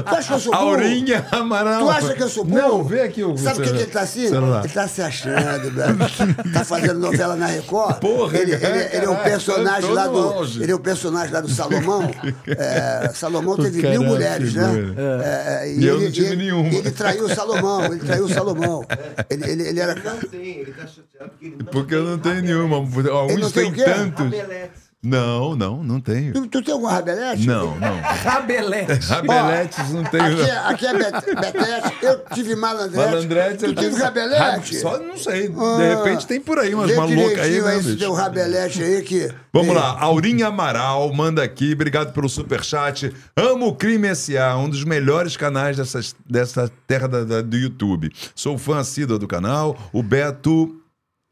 Faz com Aurinha Amaral. Tu acha que eu sou burro? Não, vê aqui o. Sabe o que, que ele tá assim? Ele tá se achando, brother. Né? tá fazendo novela na Record. Porra, ele, ele, é, ele, é ele é um personagem lá do. Longe. Ele é o personagem lá do Salomão. É, Salomão teve Caraca, mil mulheres, né? É. É, e, e eu não tive ele, nenhuma. Ele traiu o Salomão, ele traiu o Salomão. Ele, ele, ele era. Ele não tem, ele tá chateado porque ele não Porque eu não tenho nenhuma. Alguns tem tantos. Abelete. Não, não, não tenho. Tu, tu tem algum rabelete? Não, não. rabelete. Rabeletes não tenho. Aqui, é- aqui é bet- Betete, eu tive malandrete. Malandrete, eu tu tive rabelete? Só não sei. De ah, repente tem por aí umas malucas aí, né, direitinho né, esse bicho? teu rabelete aí que... Vamos lá, Aurinha Amaral manda aqui, obrigado pelo superchat. Amo o Crime S.A., um dos melhores canais dessas, dessa terra da- da- do YouTube. Sou fã assídua do canal. O Beto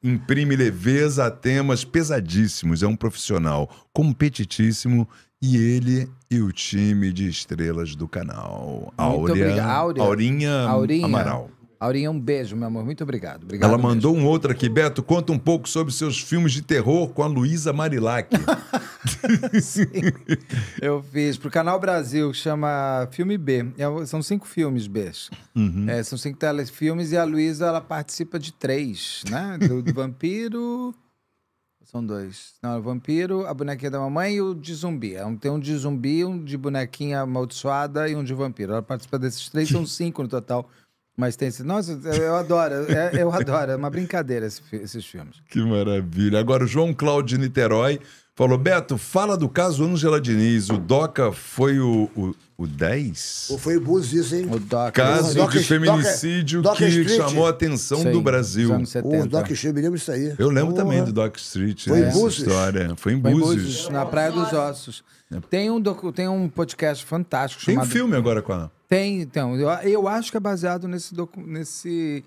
imprime leveza a temas pesadíssimos. É um profissional competitíssimo e ele e o time de estrelas do canal. Áurea, Aurinha, Aurinha, Aurinha Amaral. Aurinha, um beijo, meu amor. Muito obrigado. obrigado Ela mandou mesmo. um outro aqui. Beto, conta um pouco sobre seus filmes de terror com a Luísa Marilac. Sim, eu fiz pro Canal Brasil, que chama Filme B. É são cinco filmes B. Uhum. É, são cinco telefilmes e a Luísa ela participa de três, né? Do, do Vampiro. São dois. Não, é o Vampiro, a bonequinha da mamãe e o de zumbi. É tem um de zumbi, um de bonequinha amaldiçoada e um de vampiro. Ela participa desses três, são cinco no total. Mas tem esse. Nossa, eu adoro, eu adoro, é uma brincadeira esses filmes. Que maravilha. Agora, o João Cláudio Niterói falou: Beto, fala do caso Ângela Diniz. O DOCA foi o, o, o 10? Ou foi o Búzios, isso, hein? O DOCA. Caso Doca, de feminicídio Doca, Doca que Street. chamou a atenção Sim, do Brasil. O Doc Street, me lembro disso aí. Eu lembro também do Doc Street. Foi né, em História. Foi em Búzios. na Praia dos Ossos. É. Tem um, tem um podcast fantástico tem chamado. Tem um filme agora com a. Tem, então. Eu, eu acho que é baseado nesse, nesse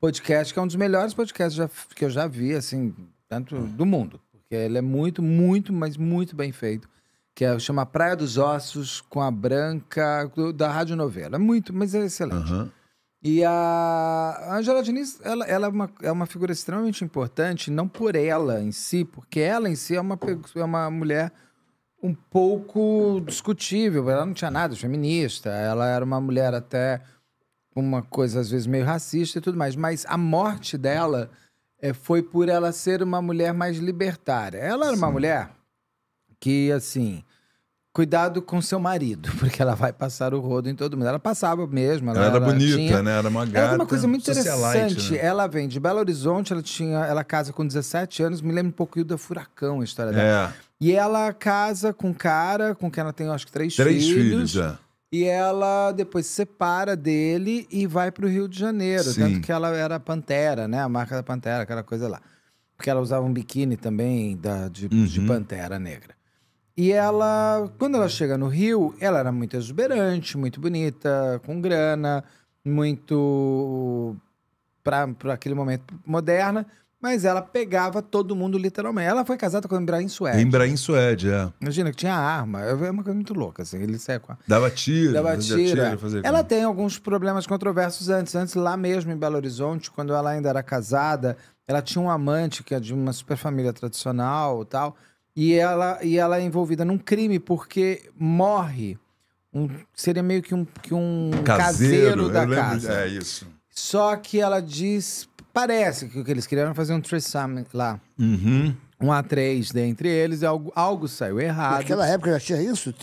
podcast, que é um dos melhores podcasts já, que eu já vi, assim, tanto hum. do mundo. Porque ele é muito, muito, mas muito bem feito. Que é, chama Praia dos Ossos com a Branca, do, da Rádio Novela. É muito, mas é excelente. Uhum. E a Angela Diniz, ela, ela é, uma, é uma figura extremamente importante, não por ela em si, porque ela em si é uma, é uma mulher um pouco discutível. Ela não tinha nada de feminista, ela era uma mulher até uma coisa às vezes meio racista e tudo mais, mas a morte dela é, foi por ela ser uma mulher mais libertária. Ela era Sim. uma mulher que, assim, cuidado com seu marido, porque ela vai passar o rodo em todo mundo. Ela passava mesmo. Ela, ela era, bonita, tinha... né? Era uma gata. Era uma coisa muito né? interessante. Né? Ela vem de Belo Horizonte, ela tinha, ela casa com 17 anos, me lembra um pouquinho da Furacão, a história dela. É. E ela casa com um cara, com quem ela tem, acho que, três, três filhos. Três filhos, é. E ela depois se separa dele e vai para o Rio de Janeiro. Sim. Tanto que ela era Pantera, né? A marca da Pantera, aquela coisa lá. Porque ela usava um biquíni também da, de, uhum. de Pantera Negra. E ela, quando ela chega no Rio, ela era muito exuberante, muito bonita, com grana, muito para aquele momento moderna. Mas ela pegava todo mundo literalmente. Ela foi casada com o Ibrahim Suede. Ibrahim Suede, é. Imagina que tinha arma. É, é uma coisa muito louca, assim. Ele saia com a... Dava tiro. Dava tiro. É. ela tem alguns problemas controversos antes. Antes, lá mesmo em Belo Horizonte, quando ela ainda era casada, ela tinha um amante que é de uma super família tradicional e tal. E ela, e ela é envolvida num crime porque morre. Um, seria meio que um, que um caseiro, caseiro da casa. De... É isso. Só que ela diz Parece que o que eles queriam era fazer um threesome lá. Uhum. Um A3 dentre eles, algo, algo saiu errado. Naquela época já tinha isso?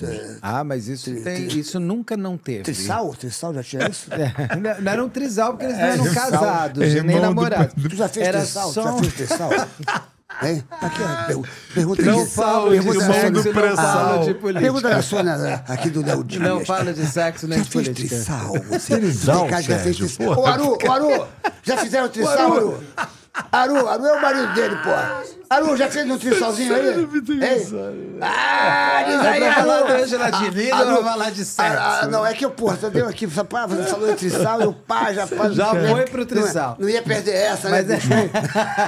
Ah, mas isso, tri, tem, tri, isso nunca não teve. Trisal? Trisal já tinha isso? É, não, era um trisal, porque eles é. não eram casados, é, nem namorados. Tu já fez era trisal? Só... Tu já fez trisal? Hein? Aqui, ó, pergu pergunta não de falo de sexo, não falo de política. Pergunta da Sônia né? aqui do Léo Dias. Não fala de sexo nem de política. Trissal, você. Trisal, Sérgio. Porra, o Aru, o Aru, já fizeram trissal, Aru? Aru, Aru é o marido dele, porra. Aru, já fez um trisalzinho sozinho aí? Ah, diz aí, Aru. Angela de ah, Lima, Aru, vai lá de Ah, ah não, é que, eu porra, você deu aqui, você falou trisal, trissal, eu pá, já faz. Já foi pro trissal. É, não, ia perder essa, né, Mas né?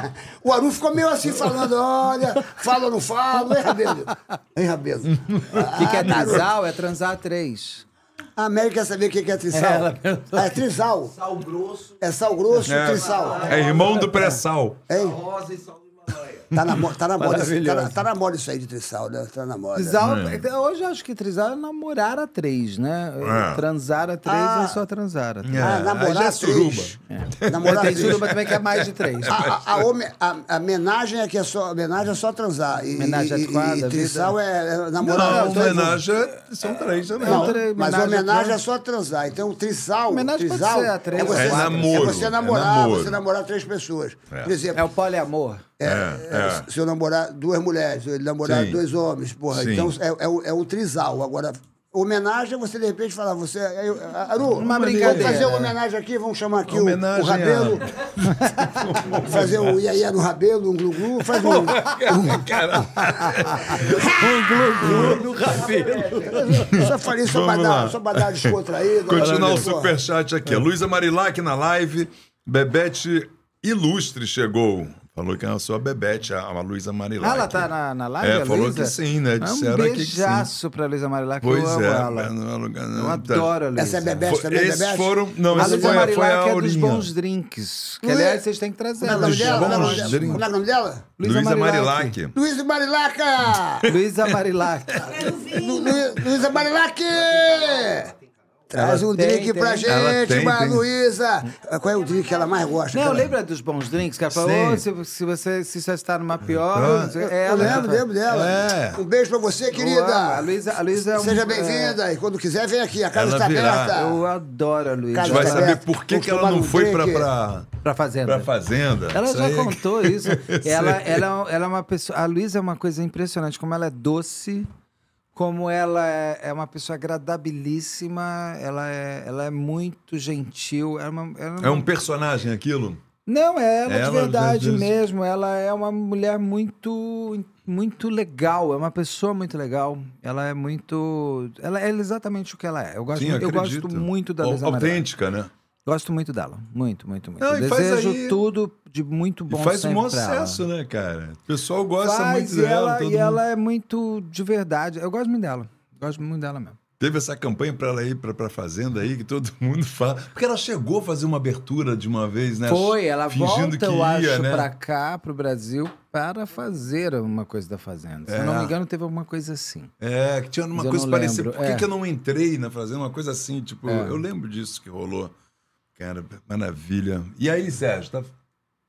É... O Aru ficou meio assim, falando, olha, fala ou não fala, hein, é, Rabelo? Hein, Rabelo? O que, é casal ah, É transar três. A América saber o que é trisal. É, é trisal. Sal grosso. É sal grosso, é. trisal. É irmão do pré-sal. É. Rosa e sal Tá na, tá, na moda, tá, tá na moda isso aí de trisal né? Tá na moda. Trisal, é. é. Hoje eu acho que trisal é namorar a três, né? É. Transar a três ah. é só transar a três. É. Ah, namorar é a três. É. Namorar tem suruba também que é mais de três. A, a, a, a, homenagem é que é só, homenagem é só transar. E, homenagem adequada. E, e Trissal é, é namorar Não, homenagem é, são três também. Né? Não, mas homenagem é só transar. Então, o homenagem trisal pode ser a três. É, você, é namoro. É você namorar, é namoro. você namorar três pessoas. Por exemplo, é o poliamor. É, é, é, é. Se eu namorar duas mulheres, se eu namorar Sim. dois homens, porra. Sim. Então é, é, o, é o trisal. Agora, homenagem você de repente falar, você. É, eu, é, Aru, uma vamos fazer uma homenagem aqui, vamos chamar aqui o, o Rabelo. A... fazer o Iaia no Rabelo, um glu-glu, faz um. um glu-glu no Rabelo. Só falei só para só dar descontraído. Continuar o superchat aqui. É. Luísa Marilac na live. Bebete Ilustre chegou. Falou que é sua Bebete, a, a Luísa Marilá. Ah, ela tá na, na live? É, falou que sim, né? Ah, Disseram um beijaço pra Luísa Marilá, pois eu amo é, ela. Não, é não, é não, eu adoro a Luísa. Essa é Bebete também, é Esses foram... Não, a Luísa Marilá foi a é dos bons drinks. Que, aliás, vocês têm que trazer. Como é o Como é o nome dela? Luísa Marilac. Luísa Marilac! Luísa Marilac. Luísa Marilac! Traz ela um tem, drink tem. pra gente, Maria Luísa! Ah, qual é o drink que ela mais gosta? Não, lembra dos bons drinks? Que ela falou, oh, se, se, você se só está numa pior. Ah. eu, ela, eu lembro, lembro dela. É. Um beijo pra você, querida. Uau, a Luísa, a é um, Seja é. bem-vinda. É... E quando quiser, vem aqui. A casa ela está virá. aberta. Eu adoro a Luísa. A gente vai tá saber aberta. por que, que ela não foi pra, pra, pra, fazenda. pra Fazenda. Ela isso já aí. contou isso. ela, ela, é ela é uma pessoa. A Luísa é uma coisa impressionante, como ela é doce como ela é, é, uma pessoa agradabilíssima, ela é, ela é muito gentil. É, é, uma, é uma... um personagem aquilo? Não, é ela, ela de verdade mesmo. Ela é uma mulher muito muito legal, é uma pessoa muito legal. Ela é muito. Ela é exatamente o que ela é. Eu gosto, Sim, eu gosto muito da Lisa Autêntica, né? Gosto muito dela. Muito, muito, muito. Não, Desejo aí... tudo de muito bom e faz um bom sucesso, né, cara? O pessoal gosta faz, muito e dela. Ela, e mundo... ela é muito de verdade. Eu gosto muito dela. Gosto muito dela mesmo. Teve essa campanha para ela ir para a fazenda aí, que todo mundo fala. Porque ela chegou a fazer uma abertura de uma vez, né? Foi, ela Fingindo volta, que eu ia, acho, né? cá cá, o Brasil, para fazer uma coisa da Fazenda. É. Se eu não me é. engano, teve alguma coisa assim. É, que tinha uma coisa parecida. Por que, é. que eu não entrei na Fazenda? Uma coisa assim, tipo, é. eu lembro disso que rolou. Cara, maravilha. E aí, Sérgio, tá,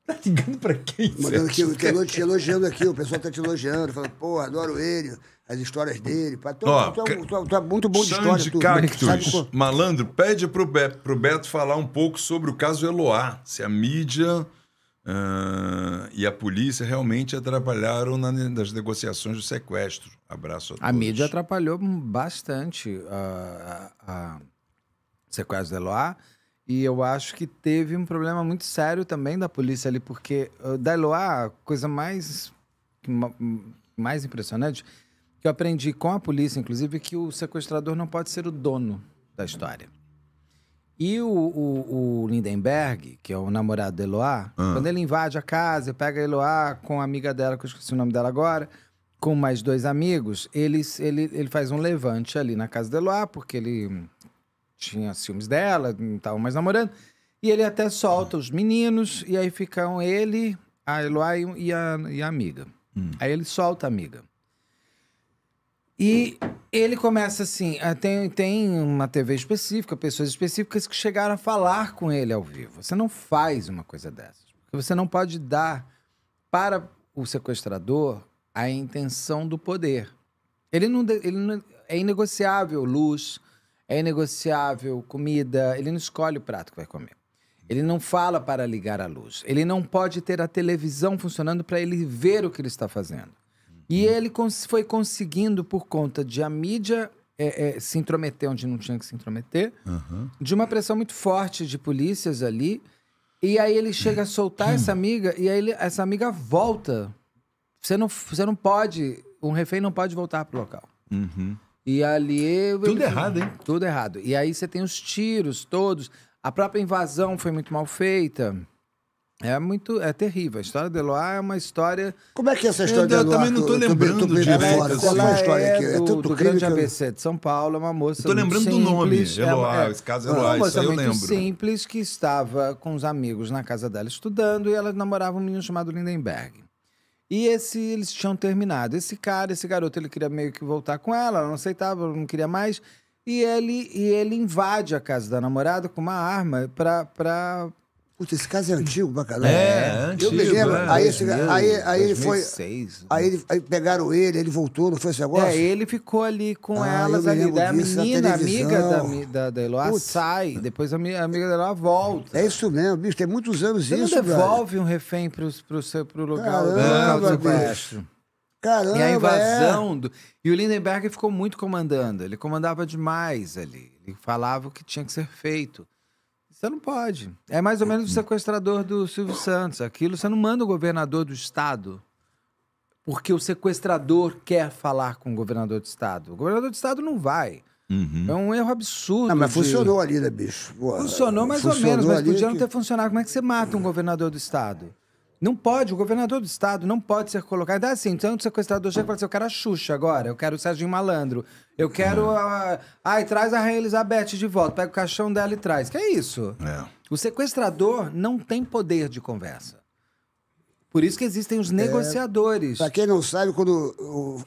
tá ligando pra quem? Mandando aqui, te elogiando aqui, o pessoal tá te elogiando, falando, pô, adoro ele, as histórias dele. Tô, Ó, muito bom de história. De tu, Cactus, sabe, malandro, pede pro Beto, pro Beto falar um pouco sobre o caso Eloá, se a mídia... Uh, e a polícia realmente atrapalharam na, nas negociações do sequestro. Abraço a, todos. A mídia atrapalhou bastante o ah, sequestro de Eloá. E eu acho que teve um problema muito sério também da polícia ali, porque ah, da Eloá, a coisa mais, mais impressionante que eu aprendi com a polícia, inclusive, é que o sequestrador não pode ser o dono da história. E o, o, o Lindenberg, que é o namorado da Eloá, ah. quando ele invade a casa, pega a Eloá com a amiga dela, que eu esqueci o nome dela agora, com mais dois amigos, eles, ele, ele faz um levante ali na casa da Eloá, porque ele tinha ciúmes dela, não estavam mais namorando. E ele até solta os meninos, e aí ficam ele, a Eloy e a, e a amiga. Hum. Aí ele solta a amiga. E ele começa assim: ah, tem, tem uma TV específica, pessoas específicas que chegaram a falar com ele ao vivo. Você não faz uma coisa dessas. Porque você não pode dar para o sequestrador a intenção do poder. Ele não, ele não é inegociável luz, é negociável, comida, ele não escolhe o prato que vai comer. Ele não fala para ligar a luz. Ele não pode ter a televisão funcionando para ele ver o que ele está fazendo. E uhum. ele cons foi conseguindo, por conta de a mídia é, é, se intrometer onde não tinha que se intrometer, uhum. de uma pressão muito forte de polícias ali. E aí ele chega a soltar essa hum. amiga, e aí ele, essa amiga volta. Você não, você não pode, um refém não pode voltar para o local. Uhum. E ali. Tudo ele, errado, hein? Tudo errado. E aí você tem os tiros todos. A própria invasão foi muito mal feita. É muito. É terrível. A história de Eloá é uma história. Como é que é essa história eu, de Eloá? Eu também não estou lembrando de direito. Qual é a história é aqui? É do, é tanto do grande que... ABC de São Paulo, é uma moça. Estou lembrando simples, do é nome, Eloá, é, é, esse caso é Eloá, uma moça isso aí eu lembro. simples que estava com os amigos na casa dela estudando e ela namorava um menino chamado Lindenberg. E esse, eles tinham terminado. Esse cara, esse garoto, ele queria meio que voltar com ela, ela não aceitava, não queria mais. E ele, e ele invade a casa da namorada com uma arma para Puta, esse caso é antigo pra caralho. É, é antigo. Eu me lembro. É, aí, aí, aí, ele foi. Né? aí, ele, aí pegaram ele, ele voltou, não foi esse negócio? É, ele ficou ali com ah, elas ali. Daí a menina, amiga da, da, da Eloá, Putz. sai. Depois a, a amiga da Eloá volta. É isso mesmo, bicho. Tem muitos anos Você isso, não devolve velho. um refém pros, pro, seu, pro local Caramba, do sequestro. Caramba, e a é. invasão. É. Do... E o Lindenberg ficou muito comandando. Ele comandava demais ali. Ele falava o que tinha que ser feito. Você não pode. É mais ou menos o sequestrador do Silvio Santos. Aquilo você não manda o governador do estado porque o sequestrador quer falar com o governador do estado. O governador do estado não vai. Uhum. É um erro absurdo. Não, ah, mas de... funcionou ali, né, bicho? Funcionou mais funcionou ou menos, mas podia não ter que... funcionado. Como é que você mata um governador do estado? Não pode, o governador do estado não pode ser colocado. É assim, então o sequestrador chega e fala assim: eu quero a Xuxa agora, eu quero o Sérgio Malandro, eu quero. Uhum. A... Ai, traz a Rainha Elizabeth de volta, pega o caixão dela e traz. Que é isso? É. O sequestrador não tem poder de conversa. Por isso que existem os é. negociadores. Pra para quem não sabe, quando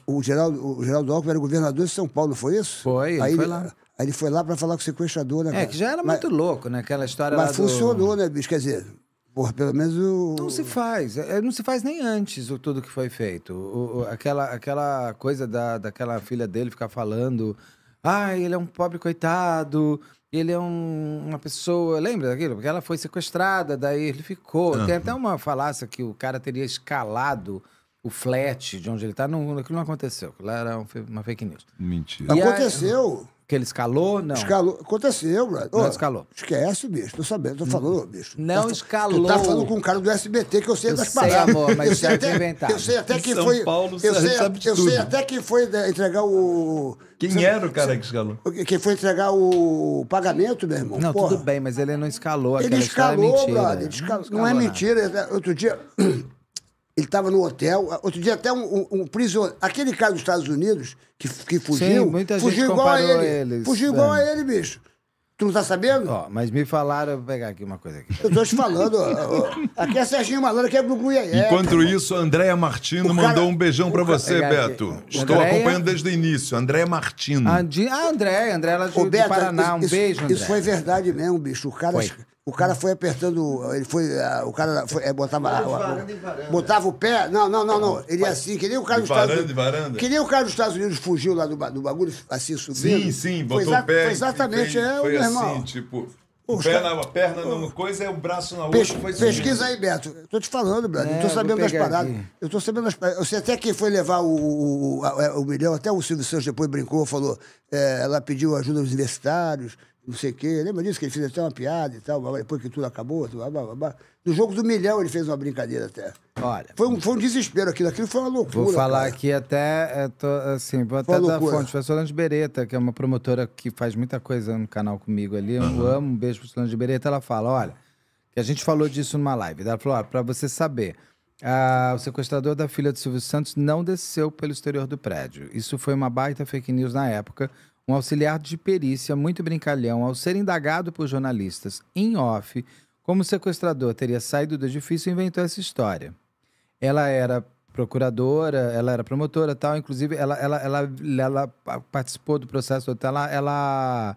o, o, Geraldo, o Geraldo Alckmin era governador de São Paulo, foi isso? Foi, aí foi ele, lá. Aí ele foi lá para falar com o sequestrador, né? É, cara? que já era mas, muito louco, né? Aquela história mas lá. Mas funcionou, do... né, bicho? Quer dizer, Porra, pelo menos o... Não se faz. É, é, não se faz nem antes o tudo que foi feito. O, aquela, aquela coisa da, daquela filha dele ficar falando. ah, ele é um pobre coitado. Ele é um, uma pessoa. Lembra daquilo? Porque ela foi sequestrada, daí ele ficou. Uhum. Tem até uma falácia que o cara teria escalado o flat de onde ele está. Não, aquilo não aconteceu. Aquilo era uma fake news. Mentira. E aconteceu. Que ele escalou? Não. Escalou. Aconteceu, brother. Não Ô, escalou. Esquece, bicho. Tô sabendo, tô falando, bicho. Não tu, tá escalou. Tu tá falando com um cara do SBT que eu sei eu das sei, paradas. Amor, mas eu sei inventar. Eu sei até que foi. Paulo, eu sei, sabe eu tudo. sei até que foi né, entregar o. Quem sabe, era o cara que escalou? Quem foi entregar o pagamento, meu irmão? Não, Porra. tudo bem, mas ele não escalou. Ele é escalou, é mentira, brother. Ele escalou. Não, não é nada. mentira. Outro dia. ele estava no hotel. Outro dia, até um, um, um prisioneiro. Aquele cara dos Estados Unidos que, que fugiu. Sim, muita fugiu gente igual a ele. Eles, fugiu igual é. a ele, bicho. Tu não tá sabendo? Ó, mas me falaram, vou pegar aqui uma coisa aqui. Eu tô te falando, ó, aqui é Serginho Malandro, aqui é Glu Glu é, Enquanto isso, a Andréia Martino cara... mandou um beijão pra você, cara... Beto. Estou Andréia... acompanhando desde o início. Andréia Martino. Andi... Ah, Andréia, Andréia, ela é de, Ô, Beto, do Paraná. Isso, um beijo, Andréia. Isso foi verdade mesmo, bicho. O cara... Foi. O cara hum. foi apertando, ele foi, o cara foi, é, botava, de varanda em varanda. botava o pé, não, não, não, não, ele é assim, que nem o cara de dos varanda, Estados Unidos, varanda. que nem o cara dos Estados Unidos fugiu lá do, do bagulho, assim subindo. Sim, sim, botou foi, o pé. Foi exatamente, é, o meu assim, irmão. assim, tipo, o pé na, perna numa coisa é o braço na outra. Pes, pesquisa aí, Beto. Eu tô te falando, Beto. É, eu tô sabendo das paradas. Aqui. Eu tô sabendo das paradas. Eu sei até quem foi levar o, o, o, o é, milhão, até o Silvio Santos depois brincou, falou. É, ela pediu ajuda aos universitários não sei o quê. Lembra disso? Que ele fez até uma piada e tal, depois que tudo acabou. Blá, blá, blá. No jogo do milhão ele fez uma brincadeira até. Olha. Foi um, foi um desespero aquilo, aquilo foi uma loucura. Vou falar cara. aqui até, é, tô, assim, vou até dar fonte. Foi a Solange Bereta, que é uma promotora que faz muita coisa no canal comigo ali. Eu uhum. amo, um beijo pra Solange Bereta Ela fala: olha, que a gente falou disso numa live. Ela falou: olha, pra você saber. Ah, o sequestrador da filha do Silvio Santos não desceu pelo exterior do prédio. Isso foi uma baita fake news na época, um auxiliar de perícia muito brincalhão, ao ser indagado por jornalistas em off como o sequestrador teria saído do edifício, inventou essa história. Ela era procuradora, ela era promotora tal, inclusive ela, ela, ela, ela participou do processo até ela, ela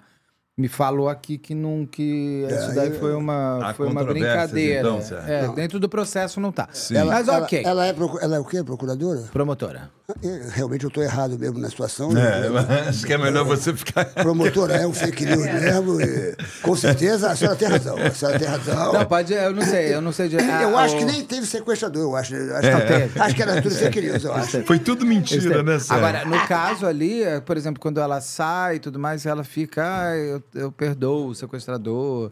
me falou aqui que não que é, isso daí foi uma, foi uma brincadeira. Então, é, dentro do processo não tá. Mas ok. Ela, ela, é, ela é o quê? Procuradora? Promotora. É, realmente eu estou errado mesmo na situação. Né? É, né? acho que é melhor é, você ficar. Promotora é um fake news é. mesmo. E, com certeza a senhora tem razão. A senhora tem razão. Não, pode, eu não sei, eu não sei de... ah, Eu acho ou... que nem teve sequestrador, eu acho. acho, é. que, acho que era tudo fake news, eu acho. Foi tudo mentira, né, Agora, no caso ali, por exemplo, quando ela sai e tudo mais, ela fica, ah, eu, eu perdoo o sequestrador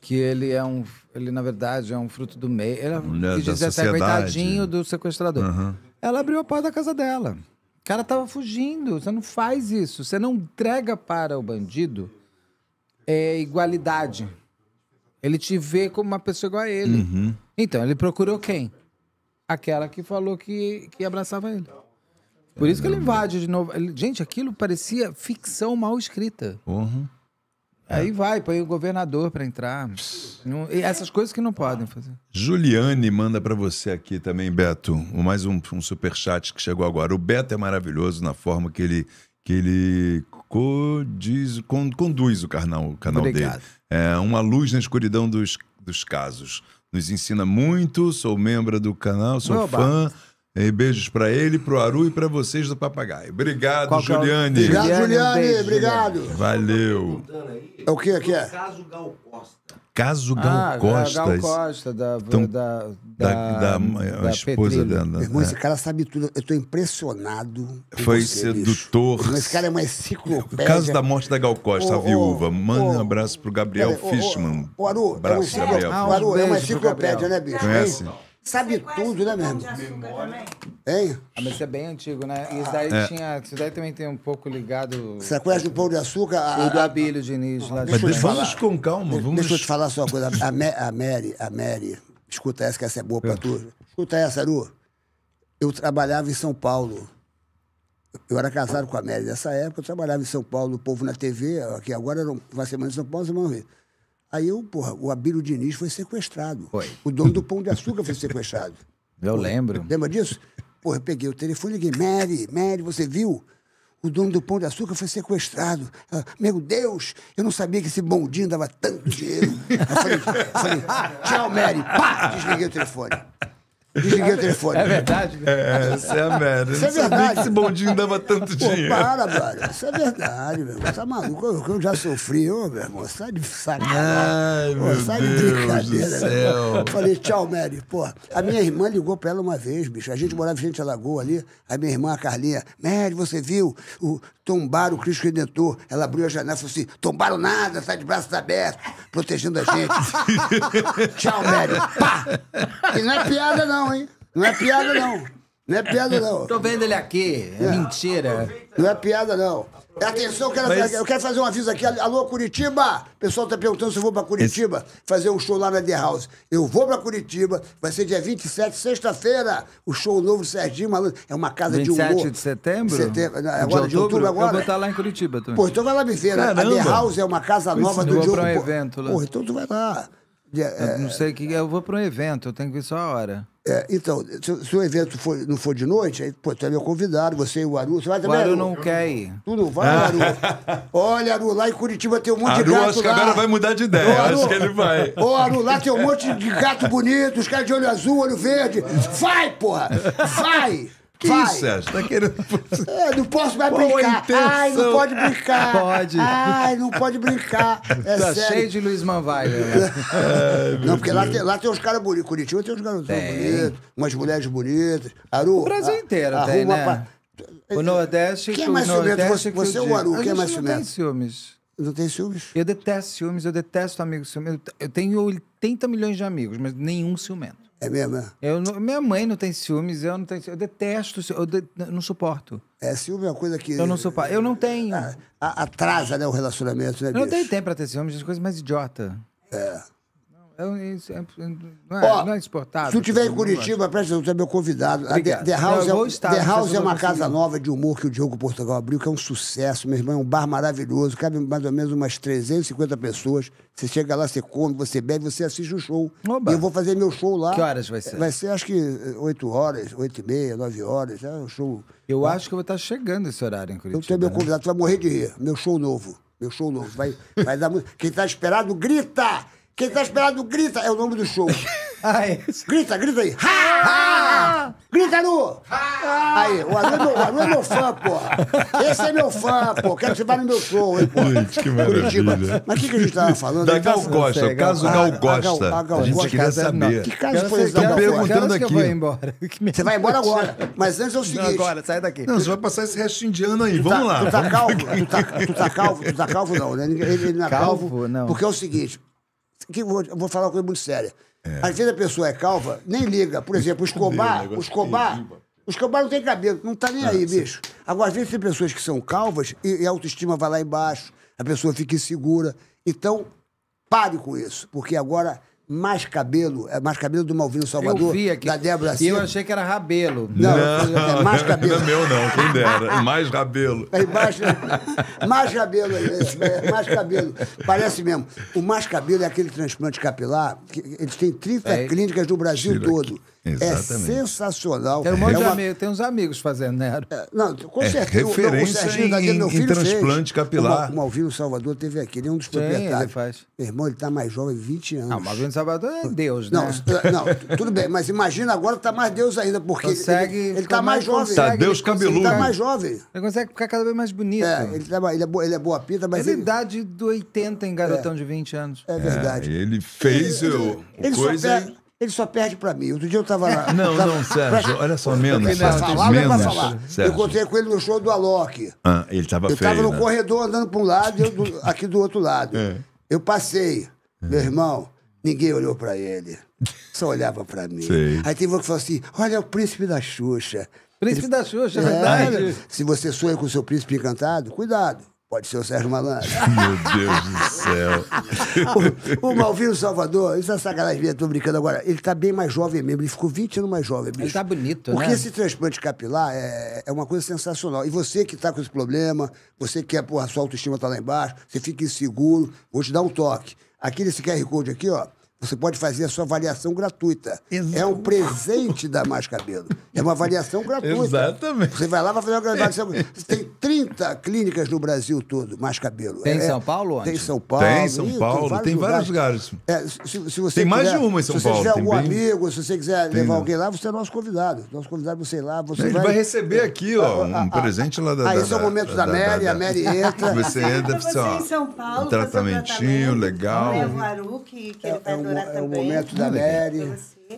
que ele é um. Ele, na verdade, é um fruto do meio. Ele né, assim, é, diz até coitadinho do sequestrador. Uhum. Ela abriu a porta da casa dela. O cara tava fugindo. Você não faz isso. Você não entrega para o bandido é, igualdade. Ele te vê como uma pessoa igual a ele. Uhum. Então, ele procurou quem? Aquela que falou que, que abraçava ele. Por isso que ele invade de novo. Ele, gente, aquilo parecia ficção mal escrita. Uhum. É. Aí vai, põe o governador para entrar. Não, essas coisas que não podem fazer. Juliane manda para você aqui também, Beto, mais um, um super chat que chegou agora. O Beto é maravilhoso na forma que ele que ele codiz, con, conduz o canal, o canal Obrigado. dele. É uma luz na escuridão dos, dos casos. Nos ensina muito, sou membro do canal, sou fã. E beijos para ele, para o Aru e para vocês do Papagaio. Obrigado, Qual Juliane. É o... Obrigado, Juliane. Beijo, obrigado. Valeu. É o que que é? Caso Gal Costa. Caso ah, Gal ah, Costa. Gal Costa, da, então, da, da, da, da esposa dela. Né? Irmão, esse cara sabe tudo. Eu estou impressionado. Foi você, sedutor. Bicho. Esse cara é uma enciclopédia. O caso da morte da Gal Costa, oh, a viúva. Manda oh, um abraço pro Gabriel Fishman. Ô, Aru, é abraço, é um Gabriel. Ah, um Aru, é uma enciclopédia, né, bicho? Conhece? sabe tudo, né, mesmo? Memória. Hein? Ah, mas isso é bem antigo, né? Isso ah. daí, é. tinha, isso daí também tem um pouco ligado. Você conhece o Pão de Açúcar? A, o do Abílio Diniz lá de Mas vamos com calma. Vamos... Deixa eu te falar só uma coisa. A, a Mary, a Mary, escuta essa que essa é boa pra é. tu. Escuta essa, Aru. Eu trabalhava em São Paulo. Eu era casado com a Mary nessa época, eu trabalhava em São Paulo, o povo na TV, que agora não, vai ser mais em São Paulo, você não vê. Aí eu, porra, o Abílio Diniz foi sequestrado. Foi. O dono do Pão de Açúcar foi sequestrado. Eu lembro. Lembra disso? Porra, eu peguei o telefone e liguei, Mary, Mary, você viu? O dono do Pão de Açúcar foi sequestrado. Ela, meu Deus, eu não sabia que esse bondinho dava tanto dinheiro. Eu falei, eu falei tchau, Mary. Pá, desliguei o telefone. Desliguei o telefone. É verdade? É, isso é a merda. Isso é verdade. que esse bondinho dava tanto Pô, Para, brother. Isso é verdade, meu irmão. Tá maluco? Eu, eu já sofri, ô, meu irmão. Sai tá de sacanagem. Ai, meu sai Deus tá de brincadeira. Do céu. Falei, tchau, Mary. Pô, a minha irmã ligou pra ela uma vez, bicho. A gente morava em frente à lagoa ali. A minha irmã, a Carlinha, Mary, você viu? O, tombaram o Cristo Redentor. Ela abriu a janela e falou assim: tombaram nada, sai tá de braços abertos, protegendo a gente. tchau, Mary. Pá! E não é piada, não não, hein? Não é piada, não. Não é piada, não. Tô vendo ele aqui. É, é. mentira. Não é piada, não. É, atenção, eu quero, Mas... eu quero, fazer um aviso aqui. Alô, Curitiba! O pessoal tá perguntando se eu vou pra Curitiba Esse... fazer um show lá na The House. Eu vou pra Curitiba, vai ser dia 27, sexta-feira, o show novo do Serginho Malandro. É uma casa de humor. 27 de setembro? setembro agora, de outubro, de outubro agora. Eu vou estar lá em Curitiba também. Pô, então vai lá me ver. Caramba. A The House é uma casa nova Isso, do Diogo. Um evento lá. Pô, então tu vai lá. É, é, não sei o que. É, eu vou para um evento, eu tenho que ver só a hora. É, então, se, se, o evento for, não for de noite, aí, pô, tu é meu convidado, você e o Aru. Você vai também, o Aru não quer ir. Tu não vai, Aru. Olha, Aru, lá em Curitiba tem um monte Aru, de gato. Aru, acho que agora vai mudar de ideia. Ô, Aru, acho que ele vai. Ô, Aru, lá tem um monte de gato bonito, os caras de olho azul, olho verde. Vai, porra! Vai! Vai. Sérgio. Tá querendo. É, não posso mais Qual brincar. Ai, não pode brincar. Pode. Ai, não pode brincar. É tá sério. cheio de Luiz Manvaia. Né? É. não, porque lá tem, lá tem uns caras bonitos. Curitiba tem uns garotos bonitos, umas mulheres bonitas. Aru, o Brasil inteiro a, tem, né? Pra... O Nordeste. Quem é mais ciumento? Você, você é o Aru, quem é mais ciumento? Não tem ciúmes. Não tem ciúmes? Eu detesto ciúmes, eu detesto amigos ciumentos. Eu tenho 80 milhões de amigos, mas nenhum ciumento. É mesmo? É? Eu minha mãe não tem ciúmes, eu não tenho Eu detesto, eu de, não suporto. É, ciúme é uma coisa que. Eu não suporto. Eu não tenho. Ah, atrasa, né, o relacionamento, né? Eu não tenho tempo pra ter ciúmes, as coisas mais idiota. É. É é, é, não, é, não é exportável. Se eu estiver em Curitiba, presta atenção, você é meu convidado. Obrigado. A The, The House, é, estar, The House é uma casa nova de humor que o Diogo Portugal abriu, que é um sucesso. Meu irmão, é um bar maravilhoso. Cabe mais ou menos umas 350 pessoas. Você chega lá, você come, você bebe, você assiste o show. Oba. E eu vou fazer meu show lá. Que horas vai ser? Vai ser, acho que 8 eh, horas, 8 e meia, 9 horas. É um show... Eu tá? acho que eu vou estar chegando esse horário em Curitiba. Eu tenho meu convidado, tu né? vai morrer de rir. Meu show novo. Meu show novo. Vai, vai dar muito. Quem está esperado, grita! Quem tá esperado grita é o nome do show. Ai. Ah, é. Grita, grita aí. Ha! ha! Grita, Aru! Aí, o Aru, é meu, o Aru é meu fã, porra. Esse é meu fã, porra. Quero que você vá no meu show, hein, porra. Gente, que maravilha. Mas o que, que a gente tava falando? Da Gal Costa, o caso Gal Costa. A, a, Gal, a, gente queria saber. Que caso foi esse Estão perguntando aqui. embora. Você vai embora agora. Mas antes é o seguinte... Não, agora, sai daqui. Não, você vai passar esse resto indiano aí. Tu Vamos tá, lá. Tu tá calvo? Tu tá, tu tá calvo? Tu tá calvo, não, né? Ele, ele não é calvo. calvo não. Porque é o seguinte que vou, vou falar uma coisa muito séria. É. Às vezes a pessoa é calva, nem liga. Por exemplo, o Escobar, o Escobar, é o Escobar não tem cabelo, não tá nem ah, aí, bicho. Agora, às vezes tem pessoas que são calvas e, e a autoestima vai lá embaixo, a pessoa fica insegura. Então, pare com isso, porque agora mais cabelo, é mais cabelo do Malvino Salvador, eu vi aqui, da Débora Silva. Eu achei que era rabelo. Não, não é mais cabelo. Não, meu não, quem dera. Mais rabelo. É mais, mais rabelo, é, é mais cabelo. Parece mesmo. O mais cabelo é aquele transplante capilar, que eles têm 30 é. clínicas no Brasil todo. Aqui. É Exatamente. É sensacional. Tem, um monte é uma... amigo, tem uns amigos fazendo, né? É, não, com é certeza. Referência não, em, em transplante fez. capilar. O Malvino Salvador teve aqui, ele é um dos Sim, proprietários. Ele faz. Meu irmão, ele está mais jovem, 20 anos. Não, o Malvino Salvador é Deus, né? É, não, tudo bem, mas imagina agora está mais Deus ainda, porque consegue, ele está mais jovem. Está Deus ele cabeludo. Ele está mais jovem. Ele consegue ficar cada vez mais bonito. É, ele, tá, ele, é, boa, ele é boa pinta, mas. É ele, ele... idade do 80 em garotão de 20 anos. É verdade. ele fez ele, o, ele, coisa ele só perde para mim. Outro dia eu estava lá. Não, tava, não, Sérgio, olha só, menos. Pra falar, menos, é pra falar. Sérgio. Eu encontrei com ele no show do Alok. Ah, ele estava feio, Eu estava no né? corredor andando para um lado e eu do, aqui do outro lado. É. Eu passei, é. meu irmão, ninguém olhou para ele. Só olhava para mim. Aí tem um que falou assim, olha é o príncipe da Xuxa. Príncipe ele, da Xuxa, é. é verdade. Se você sonha com o seu príncipe encantado, cuidado. Pode ser o Sérgio Malandro. Meu Deus do céu. o, o Malvino Salvador, isso é sacanagem minha, tô brincando agora. Ele tá bem mais jovem mesmo, ele ficou 20 anos mais jovem, bicho. Ele tá bonito, Porque né? esse transplante capilar é, é uma coisa sensacional. E você que tá com esse problema, você que quer, porra, sua autoestima tá lá embaixo, você fica inseguro, vou te dar um toque. Aqui nesse QR Code aqui, ó, você pode fazer a sua avaliação gratuita. Exato. É um presente da Mais Cabelo. É uma avaliação gratuita. Exatamente. Você vai lá, vai fazer uma avaliação. Tem 30 clínicas no Brasil todo, Mais Cabelo. É, tem em São Paulo? Onde? Tem São Paulo. Tem São Paulo. tem vários tem lugares. lugares. É, se, se você tem mais quiser, de uma em São Paulo. Se você tiver algum bem... amigo, se você quiser tem levar alguém lá, você é nosso convidado. Nosso convidado, você ir lá. Você Ele vai, vai receber aqui, ó, ah, um a, ah, ah, presente lá da... Aí são momentos da, da, da Mary, a Mary entra. Você entra, precisa... Assim, em São Paulo, um tratamentinho legal. Leva o Aru, que ele vai é, é o momento da Mary.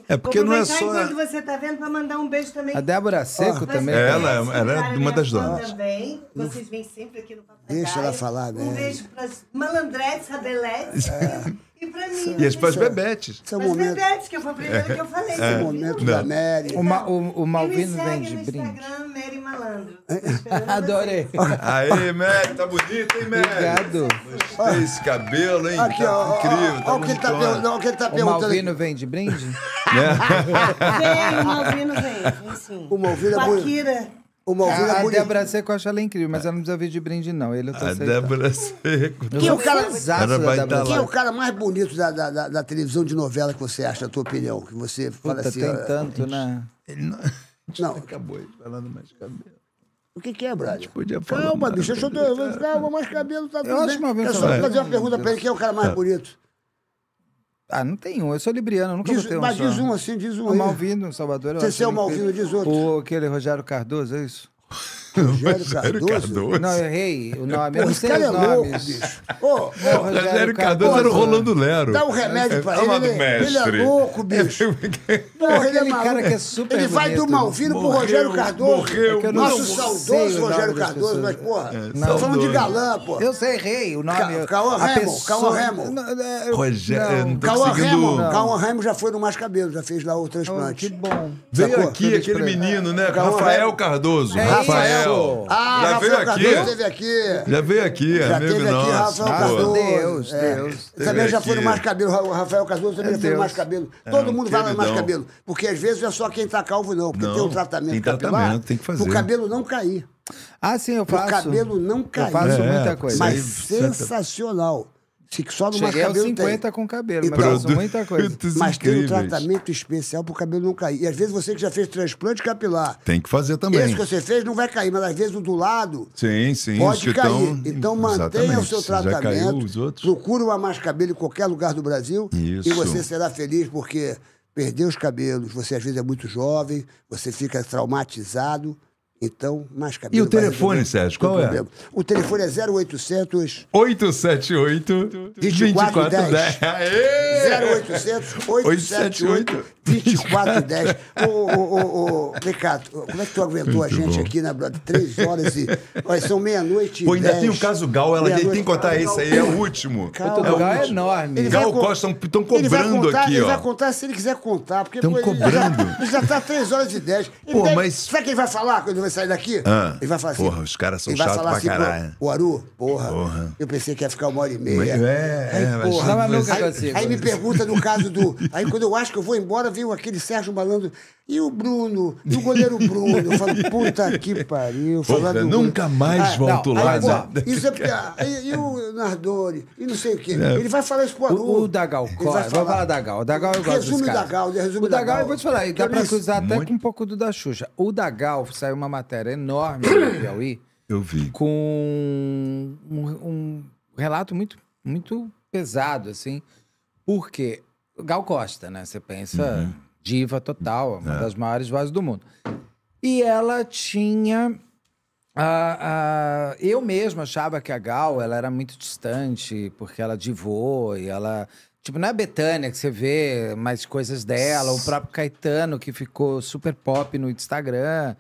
É porque não é só. Enquanto você tá vendo, para mandar um beijo também. A Débora Seco oh, também. Ela, ela é uma é das donas. Também. Vocês vêm sempre aqui no Papai. Deixa ela falar, né? Um beijo para as malandretes, rabeletes. É. E para mim. E as bebetes. São as momento... bebetes, que eu foi a primeira é. que eu falei. É. momento não. da Mary. O, Ma, o, o Malvino vem de brinde. Instagram, Mary Malandro. É. Adorei. Aí Mary, tá bonita, hein, Mary? Obrigado. Gostei esse cabelo, hein? Aqui, tá ó, incrível. Olha tá ó, tá ó, que tá, ó, ó, ó, vem de brinde? Né? Vem, malvino vem. Assim. O Malvina Paquira. O é bonito. a Débora Seco eu acho ela incrível, mas ela não precisa vir de brinde, não. Ele eu tô a Débora Seco. Quem é, o cara, da tá quem é o cara mais bonito da, da, da, da, televisão de novela que você acha, na tua opinião? Que você Puta, fala assim... tem tanto, né? Ele não... não. acabou falando mais cabelo. O que, que é, Brad? Podia falar. Calma, bicho, deixa eu. Calma, mais cabelo tá tudo. Eu acho uma vez. Eu só fazer uma pergunta pra ele: quem é o cara mais tá. bonito? Ah, não tem um. Eu sou libriano, eu nunca diz, botei um Mas só. diz um assim, diz um. O Malvino, Salvador. Você é o Malvino, diz outro. O, aquele Rogério Cardoso, é isso? Rogério, Rogério Cardoso? Cardoso. Não, eu errei o nome. Eu não sei os é nomes. Ô, ô, Rogério, Rogério Cardoso, Cardoso era o Rolando Lero. Dá um remédio é, pra é ele. Ele, mestre. ele é louco, é, bicho. Porra, ele é maluco. cara que é super Ele vai do Malvino pro Rogério Cardoso. Morreu, é Nosso saudoso Rogério Cardoso, mas, porra, é, tô falando de galã, porra. Eu sei, errei o nome. Cauã Remo, é, Cauã Remo. Rogério, Cauã Remo. Cauã Remo já foi no Mais Cabelo, já fez lá o oh, transplante. Que bom. Veio aqui aquele menino, né? Rafael Cardoso. Rafael Rafael. Ah, já Rafael veio aqui. Já esteve aqui. Já veio aqui, já amigo teve nosso. aqui, Rafael ah, Cardoso. Deus, é. Deus. Também já foi no Mais Cabelo. Rafael Cardoso também é foi no Mais Cabelo. Todo é, mundo vai no Mais Cabelo. Porque às vezes não é só quem tá calvo, não. Porque não, tem um tratamento tem tratamento, capilar, tem que fazer. O cabelo não cair. Ah, sim, eu faço. O cabelo não cair. Eu faço muita coisa. Mas é, sensacional. Fico só no mais cabelo. Aos 50 tem. com cabelo, mas produtos muita coisa. Mas tem um tratamento especial para o cabelo não cair. E às vezes você que já fez transplante capilar. Tem que fazer também. Esse que você fez não vai cair, mas às vezes o do lado. Sim, sim. Pode então, cair. Então mantenha Exatamente. o seu tratamento. Caiu, os outros. Procura Cabelo em qualquer lugar do Brasil. Isso. E você será feliz porque perdeu os cabelos, você às vezes é muito jovem, você fica traumatizado então, mais cabelo. E o telefone, resolver, Sérgio, qual é? O telefone é 0800 878 2410. 0800 878 2410. Ô, ô, ô, ô, Ricardo, como é que tu aguentou a gente aqui na Brother? Três horas e. Olha, são meia-noite e. Pô, ainda tem o caso Gal, ela tem que contar esse aí, é o último. Calma, é o Gal é enorme. Gal Costa estão cobrando aqui, ó. Ele vai contar se ele quiser contar, Estão cobrando. Já tá três horas e dez. Pô, mas. Será que ele vai falar? vai sair daqui? Ah, ele vai falar assim. Porra, os caras são chatos pra assim, caralho. o Aru, porra, porra, Eu pensei que ia ficar uma hora e meia. É, aí, é, porra. Mas... Aí, aí, me né? pergunta no caso do. Aí quando eu acho que eu vou embora, veio aquele Sérgio Malandro. E o Bruno, e o goleiro Bruno. Eu falo, puta que pariu. Puta, nunca Bruno. mais ah, volto não, lá. Aí, né? pô, isso é, e, ah, e o Nardoni, e não sei o quê. É. Ele vai falar isso com a O, o Dagal, vai falar. falar Dagal. O Dagal eu gosto Resume Dagal, né? resume o Dagal. Dagal, eu vou te falar, e dá pra cruzar até com um pouco do da Xuxa. O Dagal, saiu uma matéria enorme no Piauí. Eu vi. Com um, um relato muito, muito pesado, assim. Porque Gal Costa, né? Você pensa... Uhum diva total, uma é. das maiores vozes do mundo. E ela tinha. Ah, ah, eu mesmo achava que a Gal ela era muito distante, porque ela divou e ela. Tipo, não é a Betânia que você vê mais coisas dela, o próprio Caetano que ficou super pop no Instagram.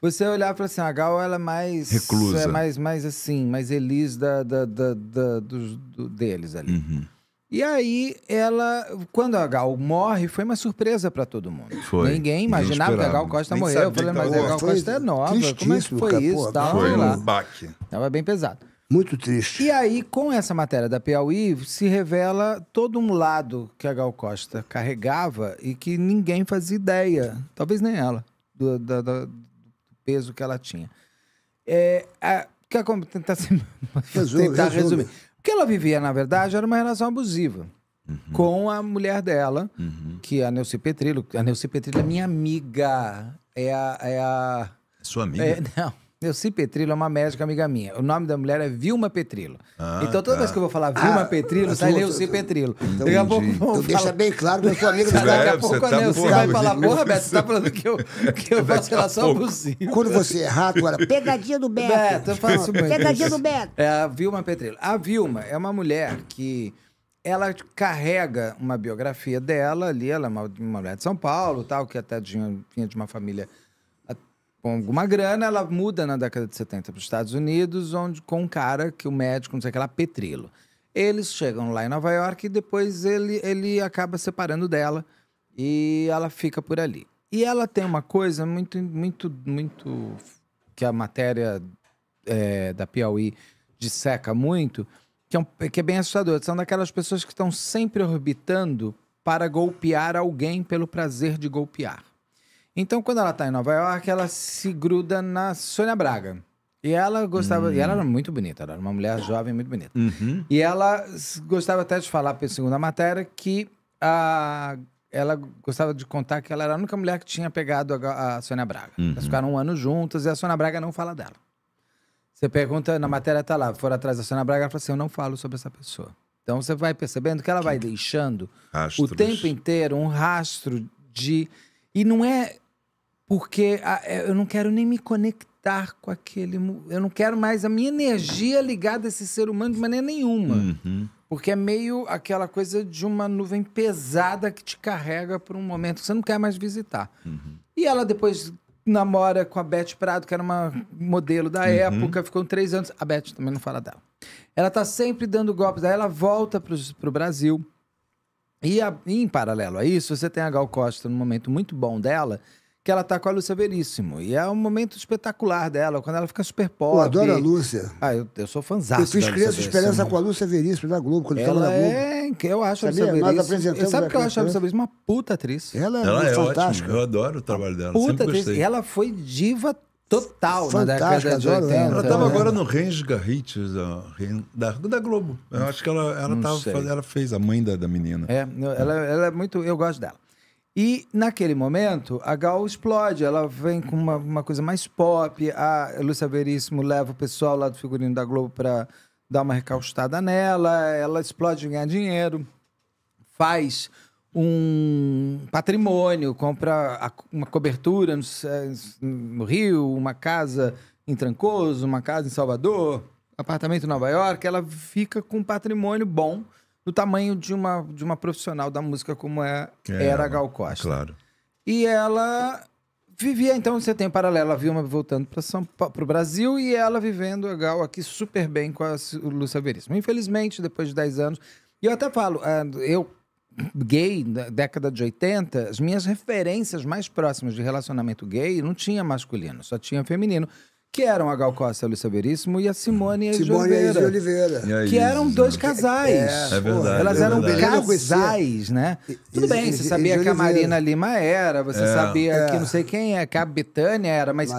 Você olhar e falar assim, a Gal ela é mais. Reclusa. É mais, mais assim, mais Elis da, da, da, da dos, do, deles ali. Uhum. E aí ela, quando a Gal morre, foi uma surpresa para todo mundo. Foi. Ninguém imaginava que a Gal Costa morreu. Eu falei, mas a Gal Costa é nova, como é que foi isso? Tal, foi lá. um baque. Tava bem pesado. Muito triste. E aí, com essa matéria da Piauí, se revela todo um lado que a Gal Costa carregava e que ninguém fazia ideia, talvez nem ela, do, do, do peso que ela tinha. É, a, que tentar, se, tentar resumir. O que ela vivia, na verdade, era uma relação abusiva. Uhum. Com a mulher dela, uhum. que é a Neuci Petrilo. A Neuci Petrilo é minha amiga. É a. É a... Sua amiga? É, não. Neuci Petrilo é uma médica amiga minha. O nome da mulher é Vilma Petrilo. Ah, então toda tá. vez que eu vou falar Vilma ah, Petrilo, sai Neuci Petrilo. Então, daqui a pouco então, deixa bem claro que eu sou amigo da Daqui a pouco tá a vai falar, porra, Beto, você tá falando que eu, que eu faço relação abusiva. Quando você errar, tu era pegadinha do Beto. Beto, eu faço muito. Pegadinha do Beto. É a Vilma Petrilo. A Vilma é uma mulher que ela carrega uma biografia dela ali, ela é uma, uma mulher de São Paulo, tal, que até vinha de uma família com alguma grana, ela muda na década de 70 para os Estados Unidos, onde com um cara que o médico, não sei o que lá, Petrilo. Eles chegam lá em Nova York e depois ele, ele acaba separando dela e ela fica por ali. E ela tem uma coisa muito, muito, muito que a matéria é, da Piauí disseca muito, que é, um, que é bem assustador. São daquelas pessoas que estão sempre orbitando para golpear alguém pelo prazer de golpear. Então, quando ela está em Nova York, ela se gruda na Sônia Braga. E ela gostava. Uhum. E ela era muito bonita, ela era uma mulher jovem muito bonita. Uhum. E ela gostava até de falar, pela segunda matéria, que a, ela gostava de contar que ela era a única mulher que tinha pegado a, a Sônia Braga. Uhum. Elas ficaram um ano juntas e a Sônia Braga não fala dela. Você pergunta, na matéria tá lá, for atrás da Sônia Braga, ela fala assim: eu não falo sobre essa pessoa. Então você vai percebendo que ela vai deixando Rastros. o tempo inteiro um rastro de. E não é porque é, eu não quero nem me conectar com aquele. Eu não quero mais a minha energia ligada a esse ser humano de maneira nenhuma. Uhum. Porque é meio aquela coisa de uma nuvem pesada que te carrega por um momento que você não quer mais visitar. Uhum. E ela depois namora com a Beth Prado, que era uma modelo da uhum. época, ficou três anos. A Beth também não fala dela. Ela tá sempre dando golpes, aí ela volta pro, pro Brasil. E, a, e em paralelo a isso, você tem a Gal Costa num momento muito bom dela, que ela tá com a Lúcia Veríssimo. E é um momento espetacular dela, quando ela fica super pobre. Eu adoro a Lúcia. Ah, eu, eu sou fãzão. Eu fiz Criança Esperança com a Lúcia Veríssimo da Globo, quando ela, ela na Globo. É, eu acho Sabia? a Lúcia Veríssimo. Sabe o que eu acho a Lúcia Veríssimo? Uma puta atriz. Ela é, ela é fantástica. Eu adoro o trabalho dela. Puta Sempre atriz. Gostei. Ela foi diva total Fantástica, na década de 80. Ela estava agora no Range Garrits da, da Globo. Eu acho que ela, ela, tava, ela fez a mãe da, da menina. É, ela, ela é muito. Eu gosto dela. E naquele momento, a Gal explode, ela vem com uma, uma coisa mais pop, a Lúcia Veríssimo leva o pessoal lá do figurino da Globo para dar uma recaustada nela, ela explode ganhar dinheiro, faz um patrimônio, compra uma cobertura no, eh, no Rio, uma casa em Trancoso, uma casa em Salvador, apartamento em Nova York, ela fica com um patrimônio bom do tamanho de uma, de uma profissional da música como é, é era a Gal Costa. Claro. E ela vivia, então você tem um paralelo, a Vilma voltando para o Brasil e ela vivendo a Gal aqui super bem com a Lúcia Veríssimo. Infelizmente, depois de 10 anos, e eu até falo, é, eu gay, na década de 80, as minhas referências mais próximas de relacionamento gay não tinha masculino, só tinha feminino que eram a Gal Costa e a Luísa Veríssimo e a Simone e a Simone Oliveira, e a Oliveira. E aí, que eram dois casais. É, é, é verdade. Elas é eram verdade. casais, né? E, Tudo bem, e, você sabia que a Marina Lima era, você é. sabia que é. não sei quem é, que a Betânia era, mas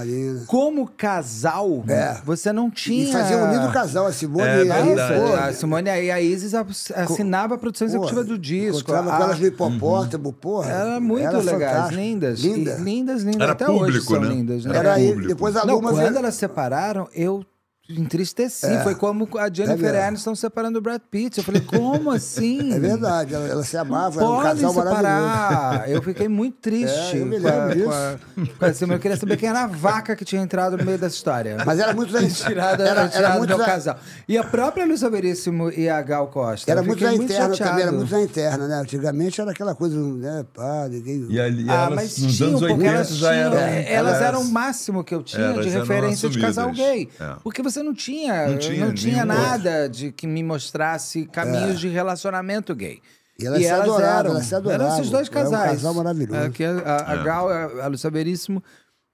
como casal, é. você não tinha... E fazia um lindo casal, a Simone e a Isis. A Simone e a Isis assinava a produção executiva do disco. Encontrava a... elas no hipopótamo, uhum. porra. Era muito era legais, fantástica. lindas. Linda. Lindas, lindas. Era Até público, hoje né? lindas. Né? Era público. Depois a Luma elas separaram, eu entristeci. É. Foi como a Jennifer é Aniston separando o Brad Pitt. Eu falei, como assim? É verdade, ela, ela se amava, era um casal separar. Eu fiquei muito triste. É, eu me lembro disso. Assim, eu queria saber quem era a vaca que tinha entrado no meio dessa história. Mas era muito... tirada era, era muito do casal. E a própria Luísa Veríssimo e a Gal Costa. Era muito da interna muito também, era muito da interna, né? Antigamente era aquela coisa, né? Pá, ninguém... E ali, ah, elas, mas nos tinham, anos 80 elas já tinham, Elas, elas, eram o máximo que eu tinha de referência de casal gay. É. Porque você você não tinha. Não tinha, não tinha nada de que me mostrasse caminhos é. de relacionamento gay. E elas, e elas adoraram, eram, elas se adoraram. Eram esses dois casais. É um casal maravilhoso. É a, a, a é. Gal, a, é a Lúcia Veríssimo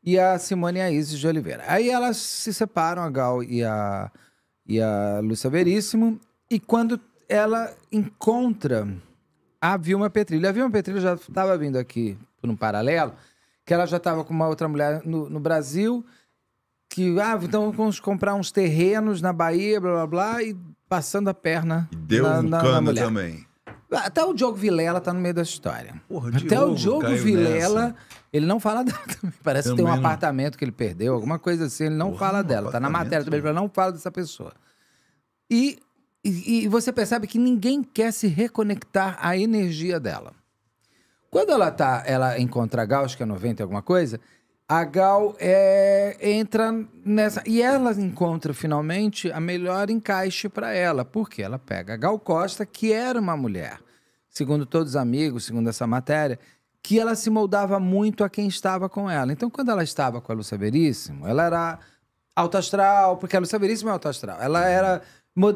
e a Simone Aizes de Oliveira. Aí elas se separam, a Gal e a, e a Lúcia Veríssimo. E quando ela encontra a Vilma Petrilha, A Vilma Petrilha já estava vindo aqui por um paralelo, que ela já estava com uma outra mulher no, no Brasil que, ah, então vamos comprar uns terrenos na Bahia, blá blá blá, e passando a perna. E deu na, na, mulher. também. Ah, até o Diogo Vilela tá no meio da história. Porra, Até Diogo, o Diogo Vilela, nessa. ele não fala dela também. Parece que tem um apartamento que ele perdeu, alguma coisa assim, ele não Porra, fala dela. Tá na matéria também, ele não fala dessa pessoa. E, e, e você percebe que ninguém quer se reconectar à energia dela. Quando ela tá, ela encontra a é 90 alguma coisa, a Gal é, entra nessa. E ela encontra finalmente a melhor encaixe para ela, porque ela pega a Gal Costa, que era uma mulher, segundo todos os amigos, segundo essa matéria, que ela se moldava muito a quem estava com ela. Então, quando ela estava com a Lúcia Veríssimo, ela era alta astral, porque a Lúcia Veríssimo é alta astral. Ela uhum. era.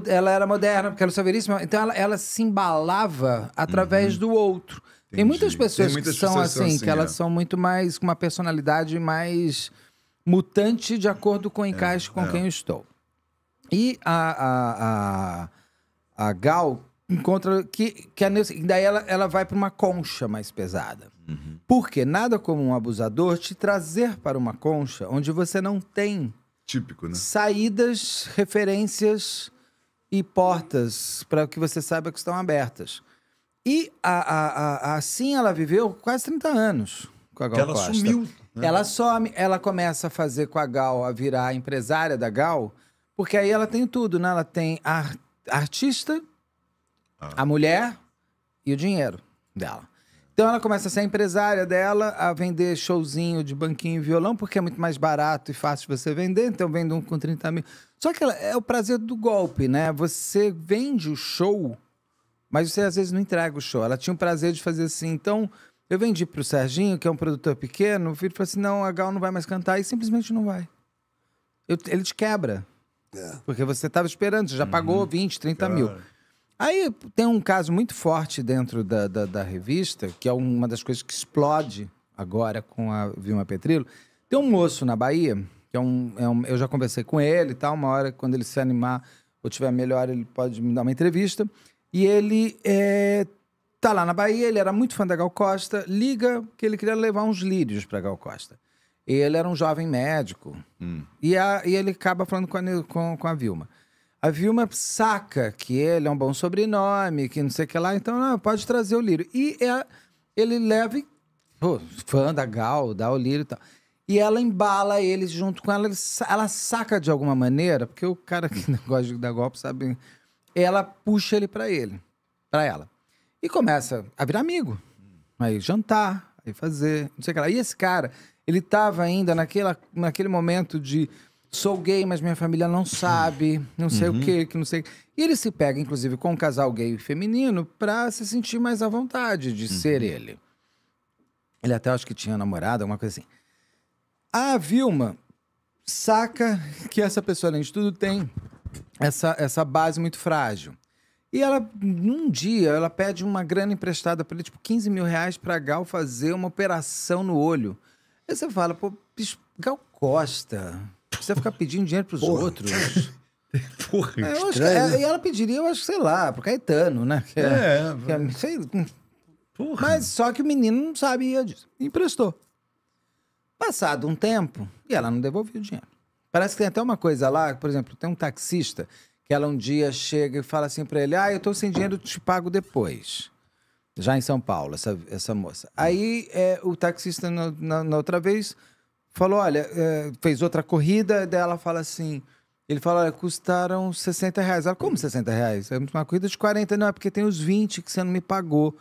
Ela era moderna, porque a Lúcia Veríssimo. Então ela, ela se embalava através uhum. do outro. Entendi. Tem muitas pessoas Tem muitas que são assim, assim, que elas é. são muito mais, com uma personalidade mais mutante de acordo com o é, encaixe é, com é. quem eu estou. E a, a, a, a Gal encontra que, que a é daí ela, ela vai para uma concha mais pesada. Uhum. Porque nada como um abusador te trazer para uma concha onde você não tem típico, né? Saídas, referências e portas para que você saiba que estão abertas. E a, a, a, assim ela viveu quase 30 anos com a Gal que ela Costa. sumiu. Né? Ela some, ela começa a fazer com a Gal, a virar a empresária da Gal, porque aí ela tem tudo, né? Ela tem a artista, ah. a mulher e o dinheiro dela. Então ela começa a ser a empresária dela, a vender showzinho de banquinho e violão, porque é muito mais barato e fácil você vender, então vendo um com 30 mil. Só que ela, é o prazer do golpe, né? Você vende o show mas você às vezes não entrega o show. Ela tinha o prazer de fazer assim. Então, eu vendi para o Serginho, que é um produtor pequeno, o filho falou assim: não, a Gal não vai mais cantar, e simplesmente não vai. Eu, ele te quebra. É. Porque você estava esperando, você já uhum. pagou 20, 30 mil. Aí tem um caso muito forte dentro da, da, da, revista, que é uma das coisas que explode agora com a Vilma Petrilo. Tem um moço na Bahia, que é um, é um, eu já conversei com ele e tal, uma hora, quando ele se animar ou tiver melhor, ele pode me dar uma entrevista e ele é, tá lá na Bahia, ele era muito fã da Gal Costa, liga que ele queria levar uns lírios para Gal Costa. E ele era um jovem médico. Hum. E, a, e, ele acaba falando com a, com, com a Vilma. A Vilma saca que ele é um bom sobrenome, que não sei o que lá, então não, ah, pode trazer o lírio. E é, ele leva, pô, fã da Gal, dá o lírio e tal. E ela embala ele junto com ela, ela saca de alguma maneira, porque o cara que gosta de dar golpe sabe ela puxa ele para ele, para ela. E começa a virar amigo. Aí jantar, aí fazer, não sei o que lá. E esse cara, ele tava ainda naquela, naquele momento de sou gay, mas minha família não sabe, não sei uhum. o que, que não sei. E ele se pega, inclusive, com um casal gay e feminino pra se sentir mais à vontade de uhum. ser ele. Ele até acho que tinha namorado, alguma coisa assim. A Vilma saca que essa pessoa, além de tudo, tem essa, essa base muito frágil. E ela, num dia, ela pede uma grana emprestada para ele, tipo 15 mil reais para Gal fazer uma operação no olho. Aí você fala, pô, Gal Costa, precisa ficar pedindo dinheiro para os outros. Porra, é, eu é, né? e ela pediria, eu acho, sei lá, pro Caetano, né? Que é, é, que é, é. sei, hum. porra. Mas só que o menino não sabia disso. Emprestou. Passado um tempo, e ela não devolveu o dinheiro. Parece que tem até uma coisa lá, por exemplo, tem um taxista que ela um dia chega e fala assim para ele: Ah, eu estou sem dinheiro, te pago depois. Já em São Paulo, essa, essa moça. Aí é, o taxista, na, na, na, outra vez, falou: Olha, é, fez outra corrida, Dela fala assim. Ele fala, olha, custaram 60 reais. Ela, como 60 reais? É uma corrida de 40. Não, é porque tem os 20 que você não me pagou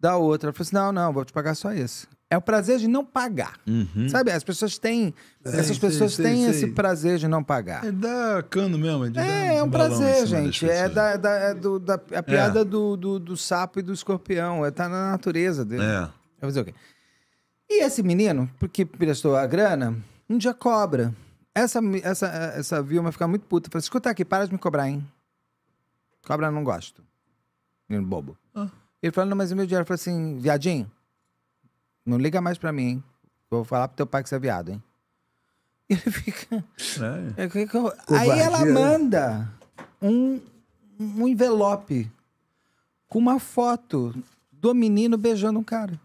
da outra. Ela falou assim, não, não, vou te pagar só esse. É o prazer de não pagar. Uhum. Sabe? As pessoas têm. essas pessoas têm esse prazer de não pagar. É da cano mesmo. É, é, é um, prazer, gente. É, da, da, é do, da, a é. piada do, do, do, sapo e do escorpião. É, tá na natureza dele. É. Vai fazer o quê? E esse menino, porque prestou a grana, um dia cobra. Essa, essa, essa Vilma fica muito puta. Fala assim, escuta aqui, para de me cobrar, hein? Cobra não gosto. Menino bobo. Ah. Ele falou, não, mas o é meu dinheiro. ele falei assim, viadinho não liga mais pra mim, hein? vou falar pro teu pai que você é viado, hein? E ele fica. É. Eu, eu, eu... Aí ela manda um, um envelope com uma foto do menino beijando um cara.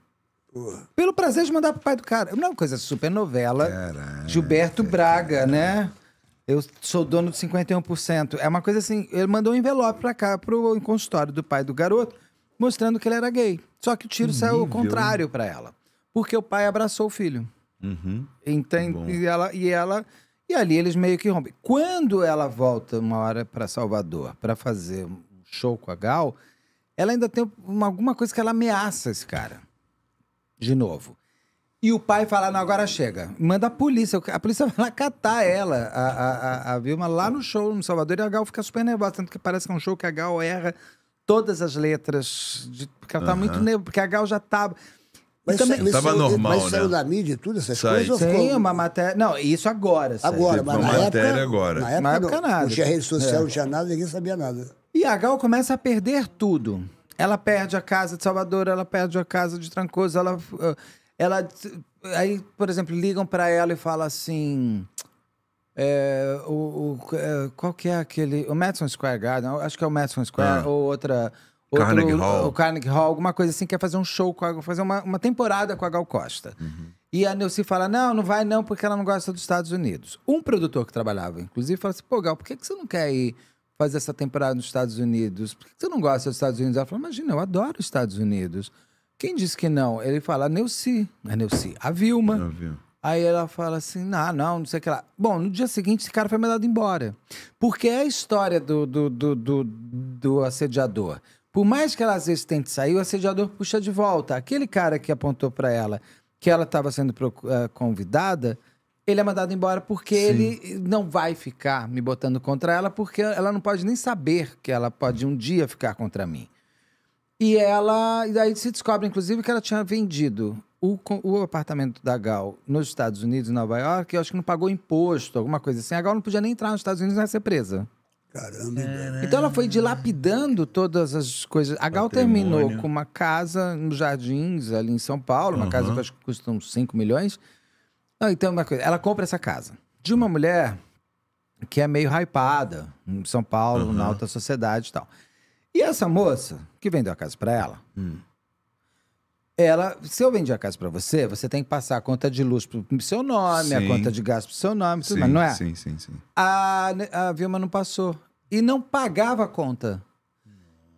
Porra. Pelo prazer de mandar pro pai do cara. Não é uma coisa super novela. Caraca, Gilberto Braga, caraca. né? Eu sou dono de 51%. É uma coisa assim, ele mandou um envelope pra cá, pro consultório do pai do garoto, mostrando que ele era gay. Só que o tiro Nível. saiu o contrário para ela porque o pai abraçou o filho. Uhum. Entende? E ela, e ela. E ali eles meio que rompem. Quando ela volta uma hora para Salvador para fazer um show com a Gal, ela ainda tem uma, alguma coisa que ela ameaça esse cara. De novo. E o pai fala: não, agora chega. Manda a polícia. A polícia vai lá catar ela, a, a, a, a Vilma, lá no show no Salvador. E a Gal fica super nervosa. Tanto que parece que é um show que a Gal erra todas as letras. De, porque ela tá uhum. muito nervosa. Porque a Gal já tá. Mas também isso, é- tava isso, é normal, mas né? saiu da mídia e tudo, essas Sai. coisas? Tem ficou... uma matéria... Não, isso agora. Agora, mas uma na matéria época, agora. Na época, época não, nada. não tinha rede social, é. não tinha nada, ninguém sabia nada. E a Gal começa a perder tudo. Ela perde a casa de Salvador, ela perde a casa de Trancoso, ela... Eh, ela aí, por exemplo, ligam para ela e falam assim... É, o, o, é, qual que é aquele... O Madison Square Garden, acho que é o Madison Square, é. ou outra Carnegie Hall. O Carnegie Hall, alguma coisa assim, quer fazer um show, com a, fazer uma, uma temporada com a Gal Costa. Uhum. E a Neuci fala, não, não vai não, porque ela não gosta dos Estados Unidos. Um produtor que trabalhava, inclusive, fala assim, pô, Gal, por que, que você não quer ir fazer essa temporada nos Estados Unidos? Por que, que você não gosta dos Estados Unidos? Ela fala, imagina, eu adoro os Estados Unidos. Quem disse que não? Ele fala, a Neuci, a Neuci, a Vilma. A Vilma. Aí ela fala assim, não, não, não sei o que lá. Bom, no dia seguinte, esse cara foi mandado embora. Porque é a história do, do, do, do, do assediador. Por mais que ela às vezes tente sair, o assediador puxa de volta. Aquele cara que apontou para ela que ela estava sendo eh, convidada, ele é mandado embora porque Sim. ele não vai ficar me botando contra ela, porque ela não pode nem saber que ela pode um dia ficar contra mim. E ela. E daí se descobre, inclusive, que ela tinha vendido o, o, apartamento da Gal nos Estados Unidos, em Nova York, eu acho que não pagou imposto, alguma coisa assim. A Gal não podia nem entrar nos Estados Unidos e ia ser presa. Caramba. É. Então ela foi dilapidando todas as coisas. A Gal terminou com uma casa nos Jardins, ali em São Paulo, uma uhum. casa que acho que custa uns 5 milhões. Não, então, uma coisa, ela compra essa casa de uma mulher que é meio hypada em São Paulo, uhum. na alta sociedade e tal. E essa moça que vendeu a casa para ela, hum ela, se eu vendi a casa para você, você tem que passar a conta de luz pro seu nome, sim. a conta de gás pro seu nome, tudo sim, mais, não é? Sim, sim, sim. A, a Vilma não passou. E não pagava a conta.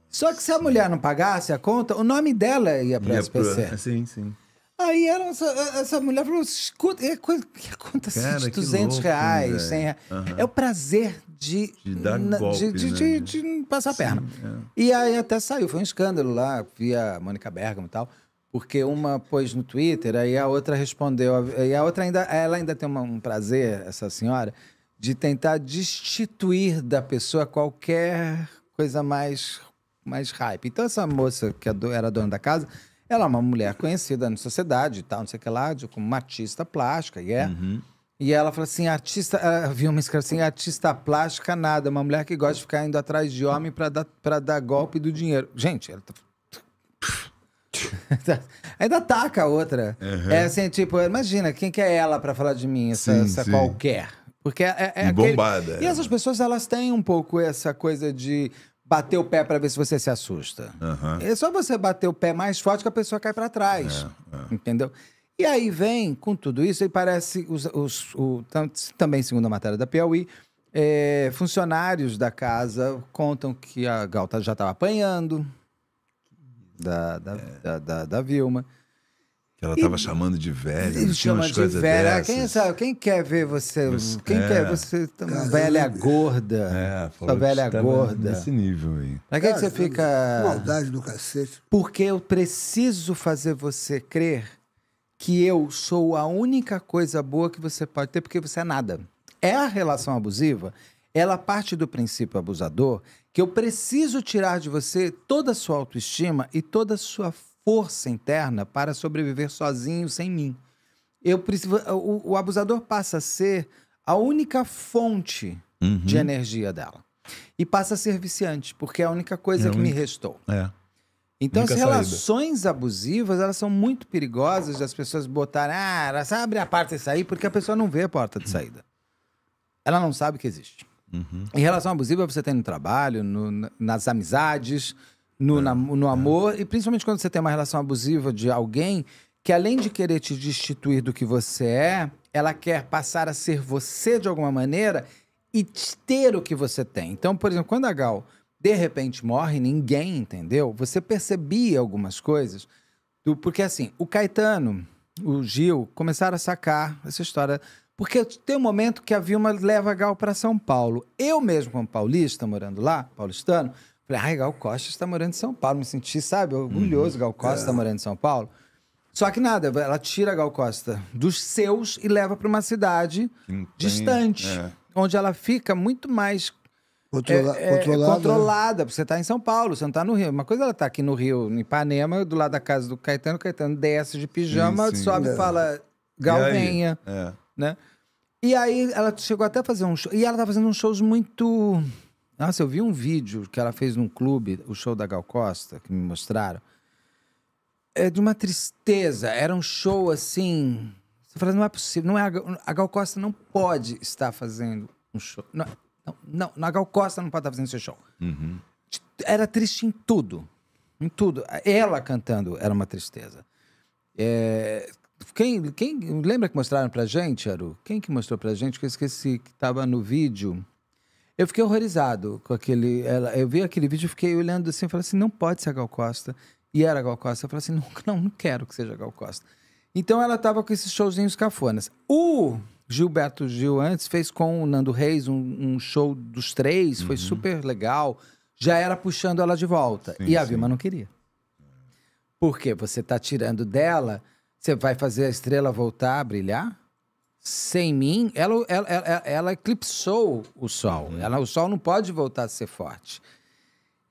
Só que se a sim. mulher não pagasse a conta, o nome dela ia para SPC. Pro... Sim, sim. Aí essa, essa mulher falou: escuta, é coisa, que conta assim, de 200 louco, reais, 100 reais. Uhum. É o prazer de, de, dar na, golpe, de, né? de, de, passar a perna. É. E aí até saiu, foi um escândalo lá, via Mônica Bergamo e tal porque uma pôs no Twitter, aí a outra respondeu, e a outra ainda, ela ainda tem uma, um prazer, essa senhora, de tentar destituir da pessoa qualquer coisa mais, mais hype. Então essa moça que é era dona da casa, ela é uma mulher conhecida na sociedade e tal, não sei o que lá, de, como uma artista plástica, e yeah. é... Uhum. E ela falou assim, artista, havia uma inscrição assim, artista plástica nada, uma mulher que gosta de ficar indo atrás de homem para dar, dar golpe do dinheiro. Gente, ela tá Ainda ataca a outra. Uhum. É assim, tipo, imagina, quem que é ela para falar de mim, essa, sim, essa sim. qualquer? Porque é, é, é e bombada. Aquele... E essas pessoas, elas têm um pouco essa coisa de bater o pé para ver se você se assusta. Uhum. É só você bater o pé mais forte que a pessoa cai para trás. É, é. Entendeu? E aí vem, com tudo isso, e parece, os, os, o, também segundo a matéria da Piauí, é, funcionários da casa contam que a Galta tá, já estava apanhando, da, da, é. da, da, da Vilma. Que ela estava chamando de velha, não tinha umas coisas de velha. Dessas. Quem, sabe, quem quer ver você? você quem é, quer você? Tá velha gorda. É, falou velha gorda. Nesse nível aí. que, que você fica. Maldade do cacete. Porque eu preciso fazer você crer que eu sou a única coisa boa que você pode ter, porque você é nada. É a relação abusiva, ela parte do princípio abusador que eu preciso tirar de você toda a sua autoestima e toda a sua força interna para sobreviver sozinho, sem mim. Eu preciso, o, o abusador passa a ser a única fonte uhum. de energia dela. E passa a ser viciante, porque é a única coisa é que me restou. É. Então, as relações saída. abusivas, elas são muito perigosas das pessoas botarem, ah, ela sabe abrir a porta e sair, porque a pessoa não vê a porta de saída. Ela não sabe que existe. Uhum. Em relação abusiva, você tem no trabalho, no, nas amizades, no, é, na, no é. amor, é. e principalmente quando você tem uma relação abusiva de alguém que, além de querer te destituir do que você é, ela quer passar a ser você de alguma maneira e ter o que você tem. Então, por exemplo, quando a Gal de repente morre, ninguém entendeu, você percebia algumas coisas. Do, porque assim, o Caetano, o Gil, começaram a sacar essa história porque tem um momento que a Vilma leva a Gal para São Paulo. Eu mesmo, como paulista, morando lá, paulistano, falei, ai, Gal Costa está morando em São Paulo. Me senti, sabe, orgulhoso, uhum. Gal Costa está é. Tá morando em São Paulo. Só que nada, ela tira a Gal Costa dos seus e leva para uma cidade distante, é. onde ela fica muito mais Controla é, é controlada. É controlada, porque você está em São Paulo, você não está no Rio. Uma coisa é ela está aqui no Rio, em Ipanema, do lado da casa do Caetano, o Caetano desce de pijama, sim, sim. sobe e é. fala, Gal, venha. É né? E aí ela chegou até a fazer um show. E ela tá fazendo uns shows muito. Nossa, eu vi um vídeo que ela fez num clube, o show da Gal Costa, que me mostraram. É de uma tristeza. Era um show assim. Você fala, não é possível. Não é a, Gal Costa não pode estar fazendo um show. Não, não, não a Gal Costa não pode estar fazendo esse show. Uhum. Era triste em tudo. Em tudo. Ela cantando era uma tristeza. É, quem, quem lembra que mostraram pra gente, Aru? Quem que mostrou pra gente? Que eu esqueci que tava no vídeo. Eu fiquei horrorizado com aquele. Ela, eu vi aquele vídeo, fiquei olhando assim, falei assim, não pode ser a Gal Costa. E era a Gal Costa. Eu falei assim, não, não, não quero que seja a Gal Costa. Então ela tava com esses showzinhos cafonas. O Gilberto Gil antes fez com o Nando Reis um, um show dos três, uhum. foi super legal. Já era puxando ela de volta. Sim, e a sim. Vilma não queria. Porque você tá tirando dela você vai fazer a estrela voltar a brilhar? Sem mim, ela, ela, ela, ela eclipsou o sol. Uhum. Ela, o sol não pode voltar a ser forte.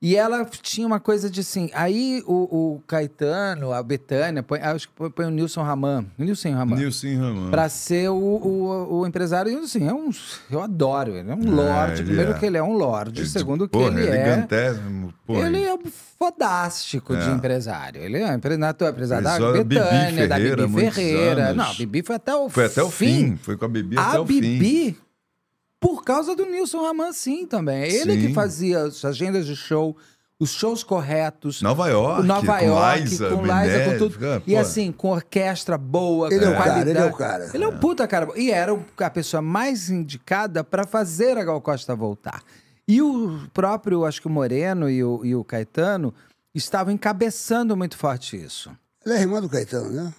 E ela tinha uma coisa de assim. Aí o, o Caetano, a Betânia, põe, ah, acho que põe o Nilson Raman. Nilson Raman. Nilson Raman. Pra ser o, o, o empresário. E assim, é um, eu adoro. Ele é um lorde. É, primeiro é. que ele é um lorde. Ele, é segundo porra, que ele é. é Gigantésimo, porra. Ele é fodástico é. de empresário. Ele é um empresário, empresário da Betânia, da Bibi Ferreira. Não, a Bibi foi até o fim. Foi até o fim. Foi com a Bibi a até o Bibi, fim. A Bibi por causa do Nilson Raman, sim, também. É ele sim. que fazia as agendas de show, os shows corretos. Nova York, Nova com York, Liza, com Liza, com tudo. Fica, e assim, com orquestra boa, ele é. Cara, ele é o cara. Ele é um puta cara. E era a pessoa mais indicada para fazer a Gal Costa voltar. E o próprio, acho que o Moreno e o, e o Caetano estavam encabeçando muito forte isso. Ele é irmão do Caetano, né?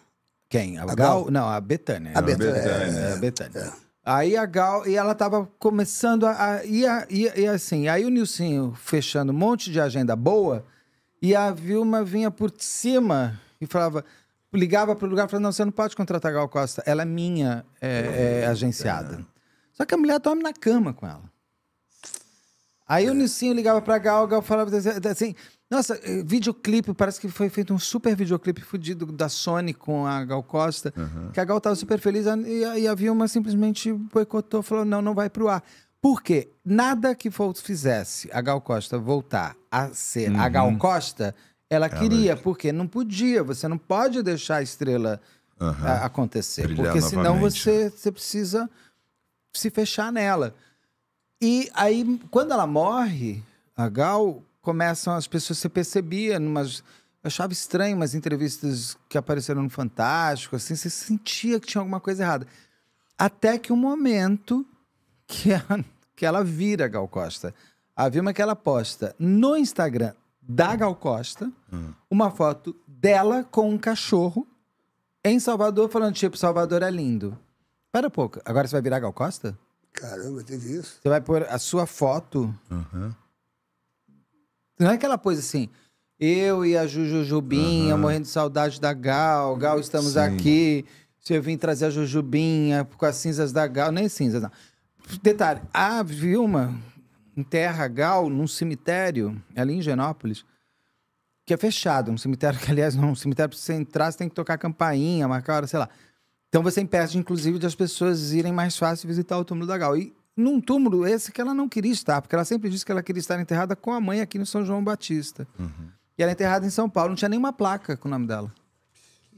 Quem? A, a Gal? Gal? Não, a Betânia. A Betânia. É. é, a Betânia. Aí a Gal, e ela tava começando a. e, a, e, e assim, aí o Nilcinho fechando um monte de agenda boa, e a Vilma vinha por cima e falava. Ligava pro lugar e falava: não, você não pode contratar a Gal Costa, ela é minha é, é, agenciada. Só que a mulher dorme na cama com ela. Aí o é. Nilcinho ligava pra Gal, a Gal falava assim: nossa, eh, videoclipe, parece que foi feito um super videoclipe fudido da Sony com a Gal Costa, uhum. que a Gal estava super feliz e, e a Vilma simplesmente boicotou, falou: não, não vai pro ar. Por quê? Nada que fizesse a Gal Costa voltar a ser uhum. a Gal uhum. Costa, ela queria, porque não podia, você não pode deixar a estrela uhum. a, acontecer, Brilhar porque novamente. senão você, né? você precisa se fechar nela. E aí, quando ela morre, a Gal começam as pessoas, você percebia, numas, eu achava estranho umas entrevistas que apareceram no Fantástico, assim, você sentia que tinha alguma coisa errada. Até que um momento que, a, que ela vira Gal Costa. Havia uma que ela posta no Instagram da Gal Costa uhum. uma foto dela com um cachorro em Salvador, falando tipo, Salvador é lindo. Pera um pouco, agora você vai virar Gal Costa? Caramba, teve isso. Você vai pôr a sua foto uhum. Não é aquela coisa assim. Eu e a Jujubinha uhum. morrendo de saudade da Gal, Gal, estamos Sim. aqui. Se eu vim trazer a Jujubinha com as cinzas da Gal, nem cinzas, não. Detalhe, a Vilma enterra a Gal num cemitério, ali em Genópolis, que é fechado, um cemitério que, aliás, não, um cemitério para você entrar, você tem que tocar campainha, marcar hora, sei lá. Então você impede, inclusive, das pessoas irem mais fácil visitar o túmulo da Gal. E num túmulo esse que ela não queria estar, porque ela sempre disse que ela queria estar enterrada com a mãe aqui no São João Batista. Uhum. E ela é enterrada em São Paulo, não tinha nenhuma placa com o nome dela.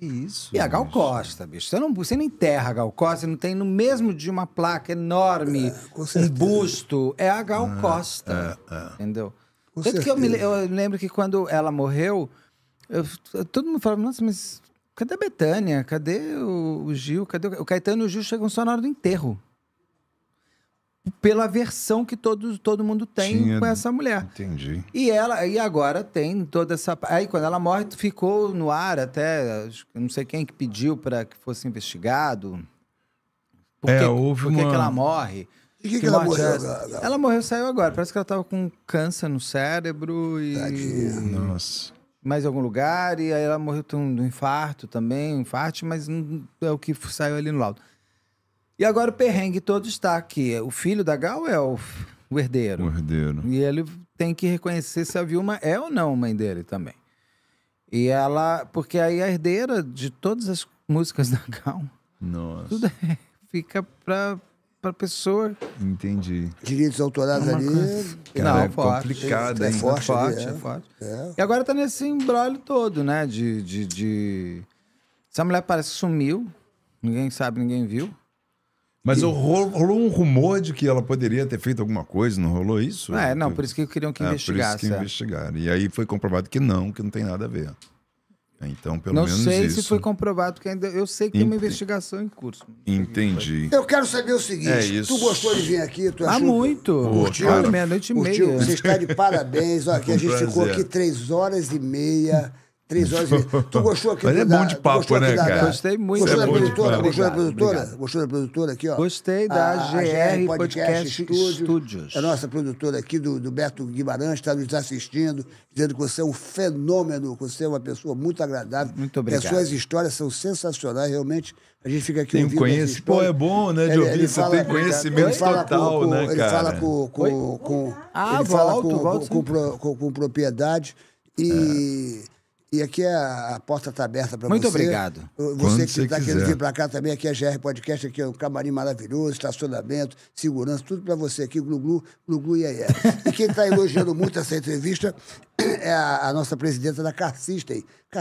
Isso. E a Gal Costa, bicho. Você não, você não enterra a Gal Costa, você não tem no mesmo de uma placa enorme, é, um busto. É a Gal ah, Costa. É, é. Entendeu? Com Tanto que eu, me, eu lembro que quando ela morreu, eu, todo mundo falava, nossa, mas cadê a Betânia? Cadê o, o Gil? Cadê o, o Caetano e o Gil chegam só na hora do enterro pela versão que todo, todo mundo tem Tinha, com essa mulher. Entendi. E ela e agora tem toda essa aí quando ela morre ficou no ar até não sei quem que pediu para que fosse investigado. Por é, que, houve por uma... que ela morre? que, que, que ela é morreu? Ela... ela morreu saiu agora. Parece que ela tava com câncer no cérebro e Tadinha. nossa. Mais algum lugar e aí ela morreu de um infarto também, um infarto, mas não é o que saiu ali no laudo. E agora o perrengue todo está aqui. O filho da Gal é o, o herdeiro. O herdeiro. E ele tem que reconhecer se a Vilma é ou não mãe dele também. E ela. Porque aí a herdeira de todas as músicas da Gal. Nossa. Tudo é, fica pra, pra pessoa. Entendi. Direitos autorais é ali. Cara, não, é forte. complicado, é, é, é, é forte, é forte. É. É forte. E agora tá nesse embrólio todo, né? De, de, de... Essa mulher parece que sumiu. Ninguém sabe, ninguém viu. Mas e... rolou, um rumor de que ela poderia ter feito alguma coisa, não rolou isso? É, não, por isso que queriam que é, investigasse. Por isso que é. investigaram. E aí foi comprovado que não, que não tem nada a ver. Então, pelo não menos isso. Não sei se foi comprovado, que ainda eu sei que Ent... tem uma investigação em curso. Entendi. Eu quero saber o seguinte, é isso. tu gostou de vir aqui? Tu ah, achou... muito. Curtiu? Meia-noite e meia. Você está de parabéns. Ó, aqui, a gente prazer. ficou aqui três horas e meia... Três horas. tu gostou aqui Mas é bom de papo, da, né, da, cara? Gostei muito. Gostou é da produtora? Gostou da produtora? Gostou da produtora aqui, ó? Gostei da a, GR, Podcast, Podcast Studios. É a nossa produtora aqui do, do Beto Guimarães está nos assistindo, dizendo que você é um fenômeno, que você é uma pessoa muito agradável. Muito obrigado. E as suas histórias são sensacionais, realmente. A gente fica aqui tem ouvindo. Conhece... Pô, é bom, né, de ele, ouvir. Ele você fala, tem conhecimento total, com, com, né, ele cara? Fala com, com, com, ah, ele volto, fala com, volto, com, com, propriedade e é. E aqui é a, a porta está aberta para você. Muito obrigado. Você Quando que está querendo vir para cá também, aqui é a GR Podcast, aqui é um camarim maravilhoso, estacionamento, segurança, tudo para você aqui, Gluglu, Gluglu e aí. É. E quem está elogiando muito essa entrevista é a, a nossa presidenta da Car System. É,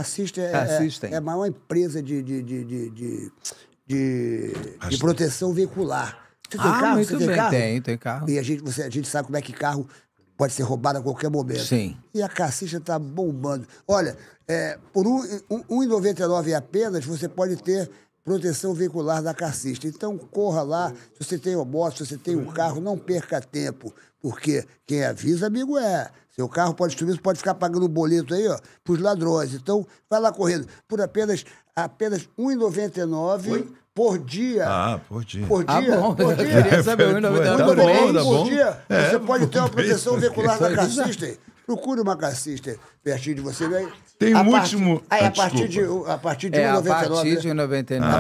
é, é, a maior empresa de, de, de, de, de, de, de proteção veicular. Você tem ah, carro? Muito você tem bem. carro? Tem, tem carro. E a gente, você, a gente sabe como é que carro pode ser roubada a qualquer momento. Sim. E a cassista está bombando. Olha, é, por 1,99 é apenas, você pode ter proteção veicular da cassista. Então, corra lá. Se você tem uma moto, se você tem um carro, não perca tempo. Porque quem avisa, amigo, é. Seu carro pode destruir, pode ficar pagando boleto aí, ó, para os ladrões. Então, vai lá correndo. Por apenas, apenas R$1,99 por dia. Ah, por dia. Por ah, dia. Ah, bom. Por dia. É, por dia. você pode ter uma proteção veicular da Cassister. Procure uma Cassister pertinho de você. Né? Tem um último... Ah, a partir de é, né? A partir de 99, a partir de 99. A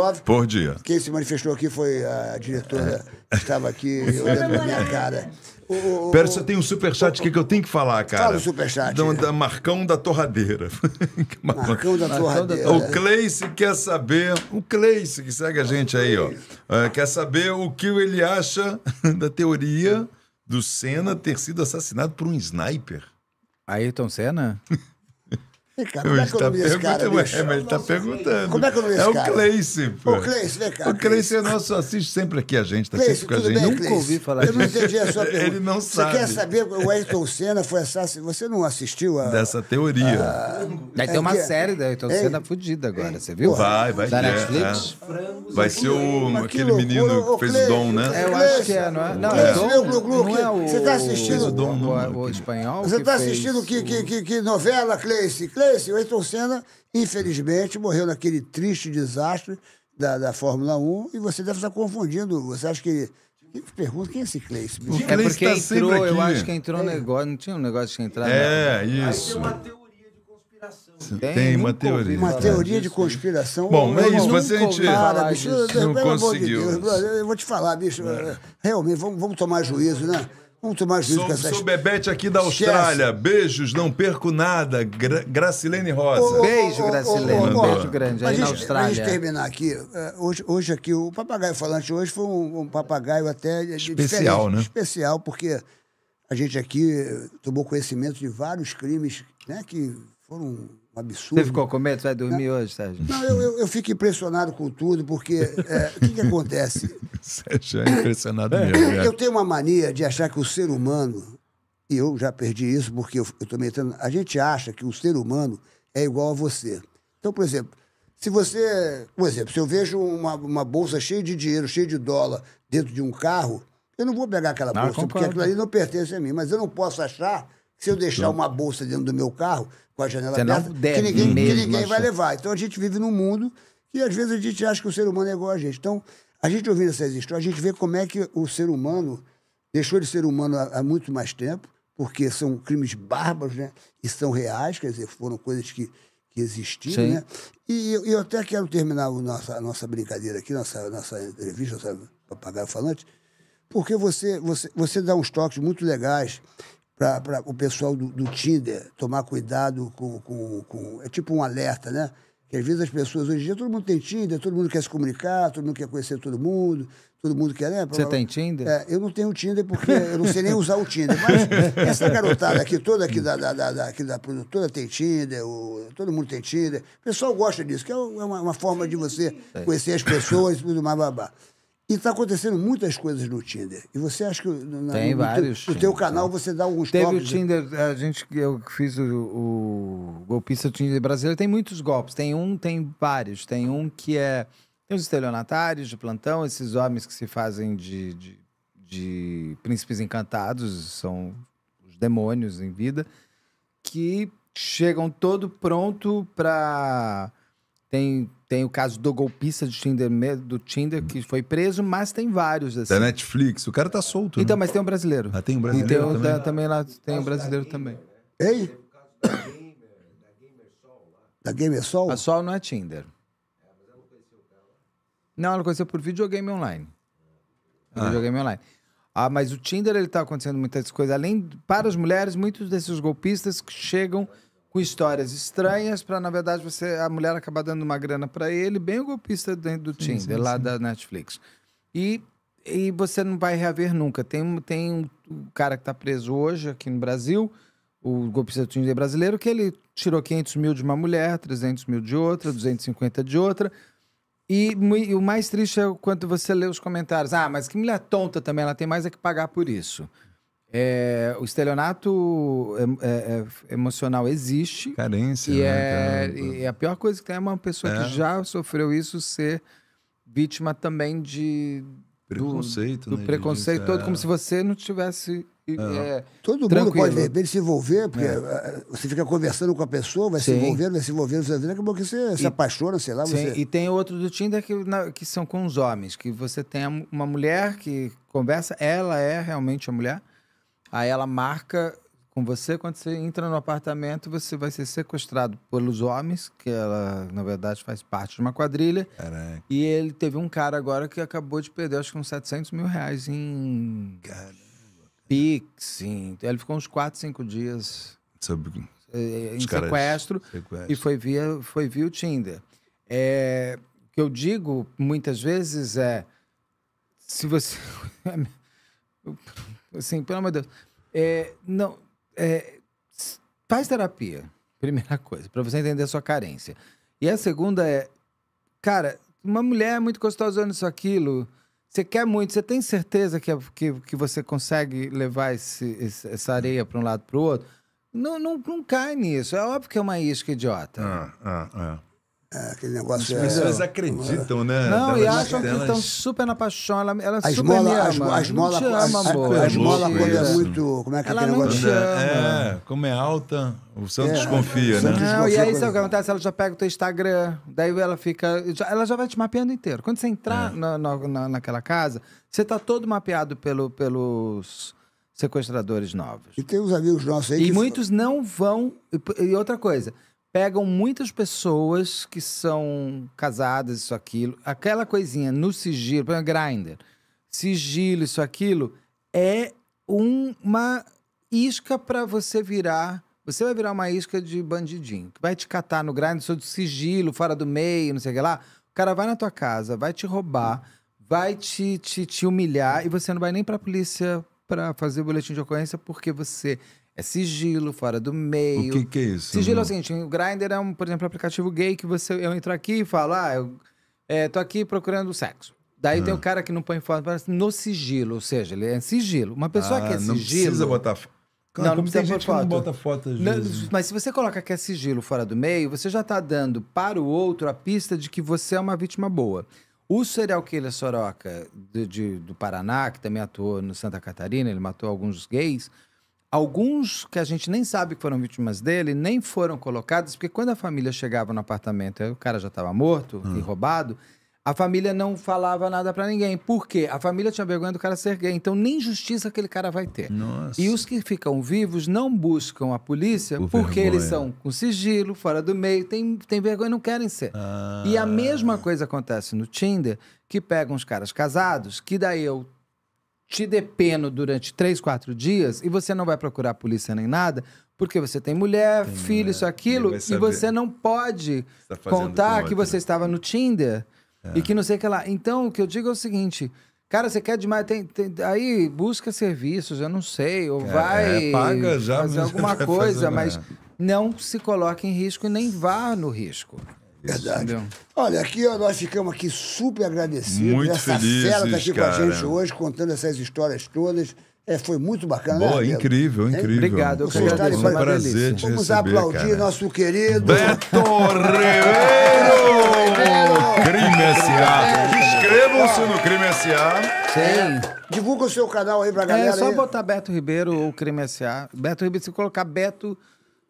partir de Por dia. Quem se manifestou aqui foi a diretora é. que estava aqui olhando na minha né? cara. Pera, você tem um superchat o que eu tenho que falar, cara. Fala o superchat. Da, da Marcão da Torradeira. Marcão, Marcão da Torradeira. O Cleice quer saber. O Cleice, que segue a gente aí, ó. É, quer saber o que ele acha da teoria do Senna ter sido assassinado por um sniper. Ayrton Senna? Cara, é tá é, tá como é que tá é o cara, bicho? É, ele está perguntando. Como é que é o nome desse cara? É o Cleice, pô. O Cleice, vem cá. O Cleice é nosso, assiste sempre aqui a gente, está sempre com a gente. Bem, Nunca Cleice. ouvi falar disso. Eu não entendi a sua pergunta. Ele não sabe. Você quer saber, o Ayrton Senna foi assassinado, você não assistiu a... Dessa teoria. A... Ah, Daí tem é uma é, série da Ayrton Senna é, fudida agora, você viu? Vai, vai. Da Netflix. Tá. Vai ser o, aquele menino que fez o Dom, né? Eu acho que é, não é? Não, é Dom, não é o... Você está assistindo... O espanhol Você está assistindo que novela, Cleice? Cleice? esse. O Ayrton Senna, infelizmente, morreu naquele triste desastre da, da Fórmula 1 e você deve estar confundindo. Você acha que Pergunta quem é esse Cleis? É porque tá entrou, eu acho que entrou é. um negócio, não tinha um negócio de entrar. É, né? isso. Aí tem uma teoria de conspiração. Tem, uma teoria. Uma teoria de conspiração. Bom, é isso, Você a gente para, bicho, não conseguiu. de Deus, eu vou te falar, bicho, é. realmente, vamos, vamos tomar juízo, né? Muito mais sou, que essas... sou Bebete aqui da Austrália. Esquece. Beijos, não perco nada. Gra Gracilene Rosa. Oh, Beijo, Gracilene. Um Beijo grande aí gente, na Austrália. Pra gente terminar aqui, é, hoje, hoje aqui, o papagaio falante hoje foi um, um papagaio até... Especial, né? Especial, porque a gente aqui tomou conhecimento de vários crimes né, que foram absurdo. Você ficou com medo? Você é, vai dormir não, hoje, Sérgio? Não, eu, eu, eu, fico impressionado com tudo, porque é, o que, que acontece? Sérgio é impressionado mesmo. É. Eu tenho uma mania de achar que o ser humano, e eu já perdi isso porque eu, estou me entrando, a gente acha que o ser humano é igual a você. Então, por exemplo, se você, por exemplo, se eu vejo uma, uma bolsa cheia de dinheiro, cheia de dólar dentro de um carro, eu não vou pegar aquela bolsa, porque aquilo ali não pertence a mim, mas eu não posso achar se eu deixar uma bolsa dentro do meu carro, com a janela aberta, que ninguém, que ninguém vai levar. Então a gente vive num mundo que às vezes a gente acha que o ser humano é igual a gente. Então, a gente ouvindo essas histórias, a gente vê como é que o ser humano deixou de ser humano há, há muito mais tempo, porque são crimes bárbaros, né? E são reais, quer dizer, foram coisas que, que existiam, Sim. né? E eu, eu, até quero terminar a nossa, a nossa brincadeira aqui, nossa, nossa entrevista, nossa papagaio falante, porque você, você, você dá uns toques muito legais para o pessoal do, do, Tinder tomar cuidado com, com, com, É tipo um alerta, né? Que às vezes as pessoas, hoje em dia, todo mundo tem Tinder, todo mundo quer se comunicar, todo mundo quer conhecer todo mundo, todo mundo quer. Né? Você tem Tinder? É, eu não tenho Tinder porque eu não sei nem usar o Tinder. Mas essa garotada aqui, toda aqui da, da, da, da aqui da produtora tem Tinder, o, todo mundo tem Tinder. O pessoal gosta disso, que é, é uma, uma forma de você conhecer as pessoas e tudo mais babá. E está acontecendo muitas coisas no Tinder. E você acha que na, tem no, vários. no teu canal você dá alguns Teve toques. Teve o né? Tinder, a gente eu fiz o, o golpista Tinder brasileiro, tem muitos golpes. Tem um, tem vários. Tem um que é tem os estelionatários de plantão, esses homens que se fazem de, de, de príncipes encantados, são os demônios em vida, que chegam todo pronto para tem tem o caso do golpista do Tinder, do Tinder que foi preso, mas tem vários assim. Da Netflix, o cara tá solto. Né? Então, né? mas tem um brasileiro. Ah, tem um brasileiro. E tem também. Da, também lá, tem um brasileiro Gamer, também. Ei? Da Gamer, da Sol lá. Da A Sol não é Tinder. É, mas ela não conheceu o cara. Não, ela conheceu por videogame online. Ah. Videogame online. Ah, mas o Tinder, ele tá acontecendo muitas coisas. Além, para as mulheres, muitos desses golpistas que chegam com histórias estranhas para na verdade você a mulher acabar dando uma grana para ele bem o golpista dentro do sim, Tinder sim, lá sim. da Netflix e e você não vai reaver nunca tem tem um, cara que está preso hoje aqui no Brasil o golpista do Tinder brasileiro que ele tirou 500 mil de uma mulher 300 mil de outra 250 de outra e, e o mais triste é quando você lê os comentários ah mas que mulher tonta também ela tem mais é que pagar por isso é, o estelionato é, é, é, emocional existe. Carência. E, né, é, e é a pior coisa que tem é uma pessoa que é. já sofreu isso ser vítima também de. Preconceito, do, né, do preconceito todo, como se você não tivesse. Todo tranquilo. mundo pode, de repente, se envolver, porque você fica conversando com a pessoa, vai sim. se envolvendo, vai se envolvendo, você se acabou que você e, se apaixona, sei lá. Sim, você... e tem outro do Tinder que, na, que são com os homens, que você tem uma mulher que conversa, ela é realmente a mulher, Aí ela marca com você, quando você entra no apartamento, você vai ser sequestrado pelos homens, que ela, na verdade, faz parte de uma quadrilha. Caraca. E ele teve um cara agora que acabou de perder, acho que uns 700 mil reais em. Caramba. Pix, sim. Ele ficou uns 4, 5 dias. Eh, em sequestro, E foi via, foi via o Tinder. É... O que eu digo muitas vezes é. Se você. Assim, pelo amor de Deus. É, não, é, faz terapia, primeira coisa, para você entender a sua carência. E a segunda é, cara, uma mulher é muito gostosa isso aquilo. Você quer muito, você tem certeza que, é, que, que você consegue levar esse, esse, essa areia para um lado para o outro? Não, não, não cai nisso. É óbvio que é uma isca idiota. Ah, ah, ah. É, aquele negócio é As pessoas é, acreditam, né? Não, e acham que estão super paixão. Ela a super me ama. A, esmola, a, ama, a, amor. A, quando é muito... Como é que é ela é aquele negócio? É, como é alta, o Santos é, desconfia, é, né? Não, e aí sabe o que acontece? Ela já pega o teu Instagram, daí ela fica... Ela já vai te mapeando inteiro. Quando você entrar é. na, na, naquela casa, você tá todo mapeado pelo, pelos sequestradores novos. E tem uns amigos nossos aí E muitos não vão... E outra coisa pegam muitas pessoas que são casadas, isso, aquilo, aquela coisinha no sigilo, por exemplo, grinder, sigilo, isso, aquilo, é uma isca para você virar. Você vai virar uma isca de bandidinho, que vai te catar no grinder, sou de sigilo, fora do meio, não sei o que lá. O cara vai na tua casa, vai te roubar, vai te, te, te humilhar e você não vai nem para a polícia para fazer o boletim de ocorrência porque você é sigilo, fora do meio. O que, que é isso? Sigilo é o seguinte: o Grindr é, um, por exemplo, aplicativo gay que você, eu entro aqui e falo, ah, eu é, tô aqui procurando sexo. Daí ah. tem o um cara que não põe foto, parece assim, no sigilo, ou seja, ele é sigilo. Uma pessoa ah, que é sigilo. Não precisa botar Claro, não, não precisa gente foto. não bota foto não, Mas se você coloca que é sigilo fora do meio, você já está dando para o outro a pista de que você é uma vítima boa. O serial killer Soroca de, de, do Paraná, que também atuou no Santa Catarina, ele matou alguns gays, Alguns que a gente nem sabe que foram vítimas dele nem foram colocados, porque quando a família chegava no apartamento, o cara já estava morto e ah. roubado, a família não falava nada para ninguém. Por quê? A família tinha vergonha do cara ser gay. Então, nem justiça aquele cara vai ter. Nossa. E os que ficam vivos não buscam a polícia Por porque vergonha. eles são com sigilo, fora do meio, tem, tem vergonha e não querem ser. Ah. E a ah. mesma coisa acontece no Tinder, que pegam os caras casados, que daí eu te dependo durante três, quatro dias e você não vai procurar polícia nem nada, porque você tem mulher, tem filho, mulher. isso, aquilo, e você não pode tá contar que você estava no Tinder é. e que não sei o que lá. Então, o que eu digo é o seguinte. Cara, você quer demais, tem, tem, aí busca serviços, eu não sei, ou é, vai é, paga já, fazer alguma coisa, mas não se coloque em risco e nem vá no risco. Verdade. Entendeu? Olha, aqui ó, nós ficamos aqui super agradecidos. Muito essa felizes, fera está aqui cara. com a gente hoje, contando essas histórias todas. É, foi muito bacana, né, Boa, né, incrível, incrível. obrigado, eu Vocês estarem um prazer te Vamos receber, aplaudir cara. nosso querido... Beto Ribeiro! Crime S.A. Inscrevam-se no Crime S.A. Sim. É. Divulga o seu canal aí pra é, galera. É, só aí. botar Beto Ribeiro ou Crime S.A. Beto Ribeiro, se colocar Beto...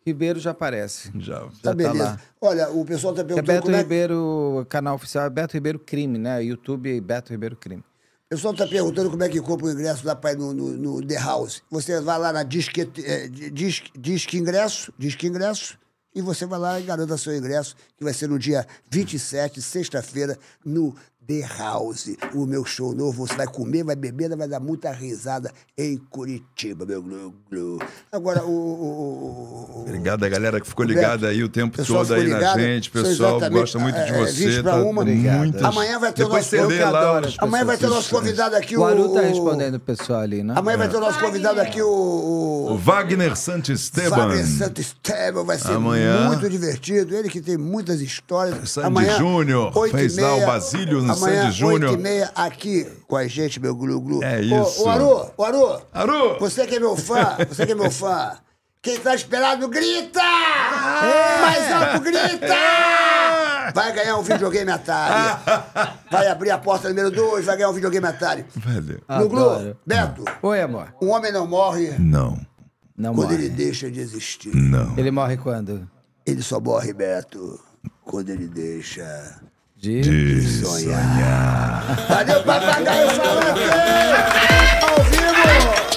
Ribeiro já aparece. Já, já tá, beleza. Tá Olha, o pessoal tá perguntando. É Beto é Ribeiro, é... canal oficial é Beto Ribeiro Crime, né? YouTube Beto Ribeiro Crime. O pessoal tá perguntando como é que compra o ingresso da Pai no, no, no The House. Você vai lá na Disque, é, eh, disque, disque Ingresso, Disque Ingresso, e você vai lá e garanta seu ingresso, que vai ser no dia 27, sexta-feira, no The House, o meu show novo. Você vai comer, vai beber, vai dar muita risada em Curitiba, meu glu, glu. Agora, o, o, o Obrigado a galera que ficou ligada aí o tempo todo aí ligado, na gente. Pessoal gosta muito de é, é, você. É, tá uma, muitas... Amanhã vai ter Depois o nosso convidado. Amanhã vai ter o nosso convidado aqui. O Aru tá respondendo o pessoal ali, né? Amanhã é. vai ter o nosso convidado aqui, o... O Wagner Santisteban. Wagner Santisteban vai ser amanhã... muito divertido. Ele que tem muitas histórias. Sandy Júnior, o Basílio no Sandy Júnior. 8 e meia aqui com a gente, meu glu-glu. É isso. Ô, ô, Aru, ô, Aru. Aru. Você que é meu fã, você que é meu fã. Quem tá esperado, grita! Ah, é. Mais é! alto, grita! É. Vai ganhar um videogame Atari. Vai abrir a porta número 2, vai ganhar um videogame Atari. Valeu. Glu-glu, Beto. Oi, amor. Um homem não morre. Não. Não quando morre. ele deixa de existir. Não. Ele morre quando? Ele só morre, Beto, quando ele deixa de, de sonhar. sonhar. Valeu, papagaio falante! Ao vivo!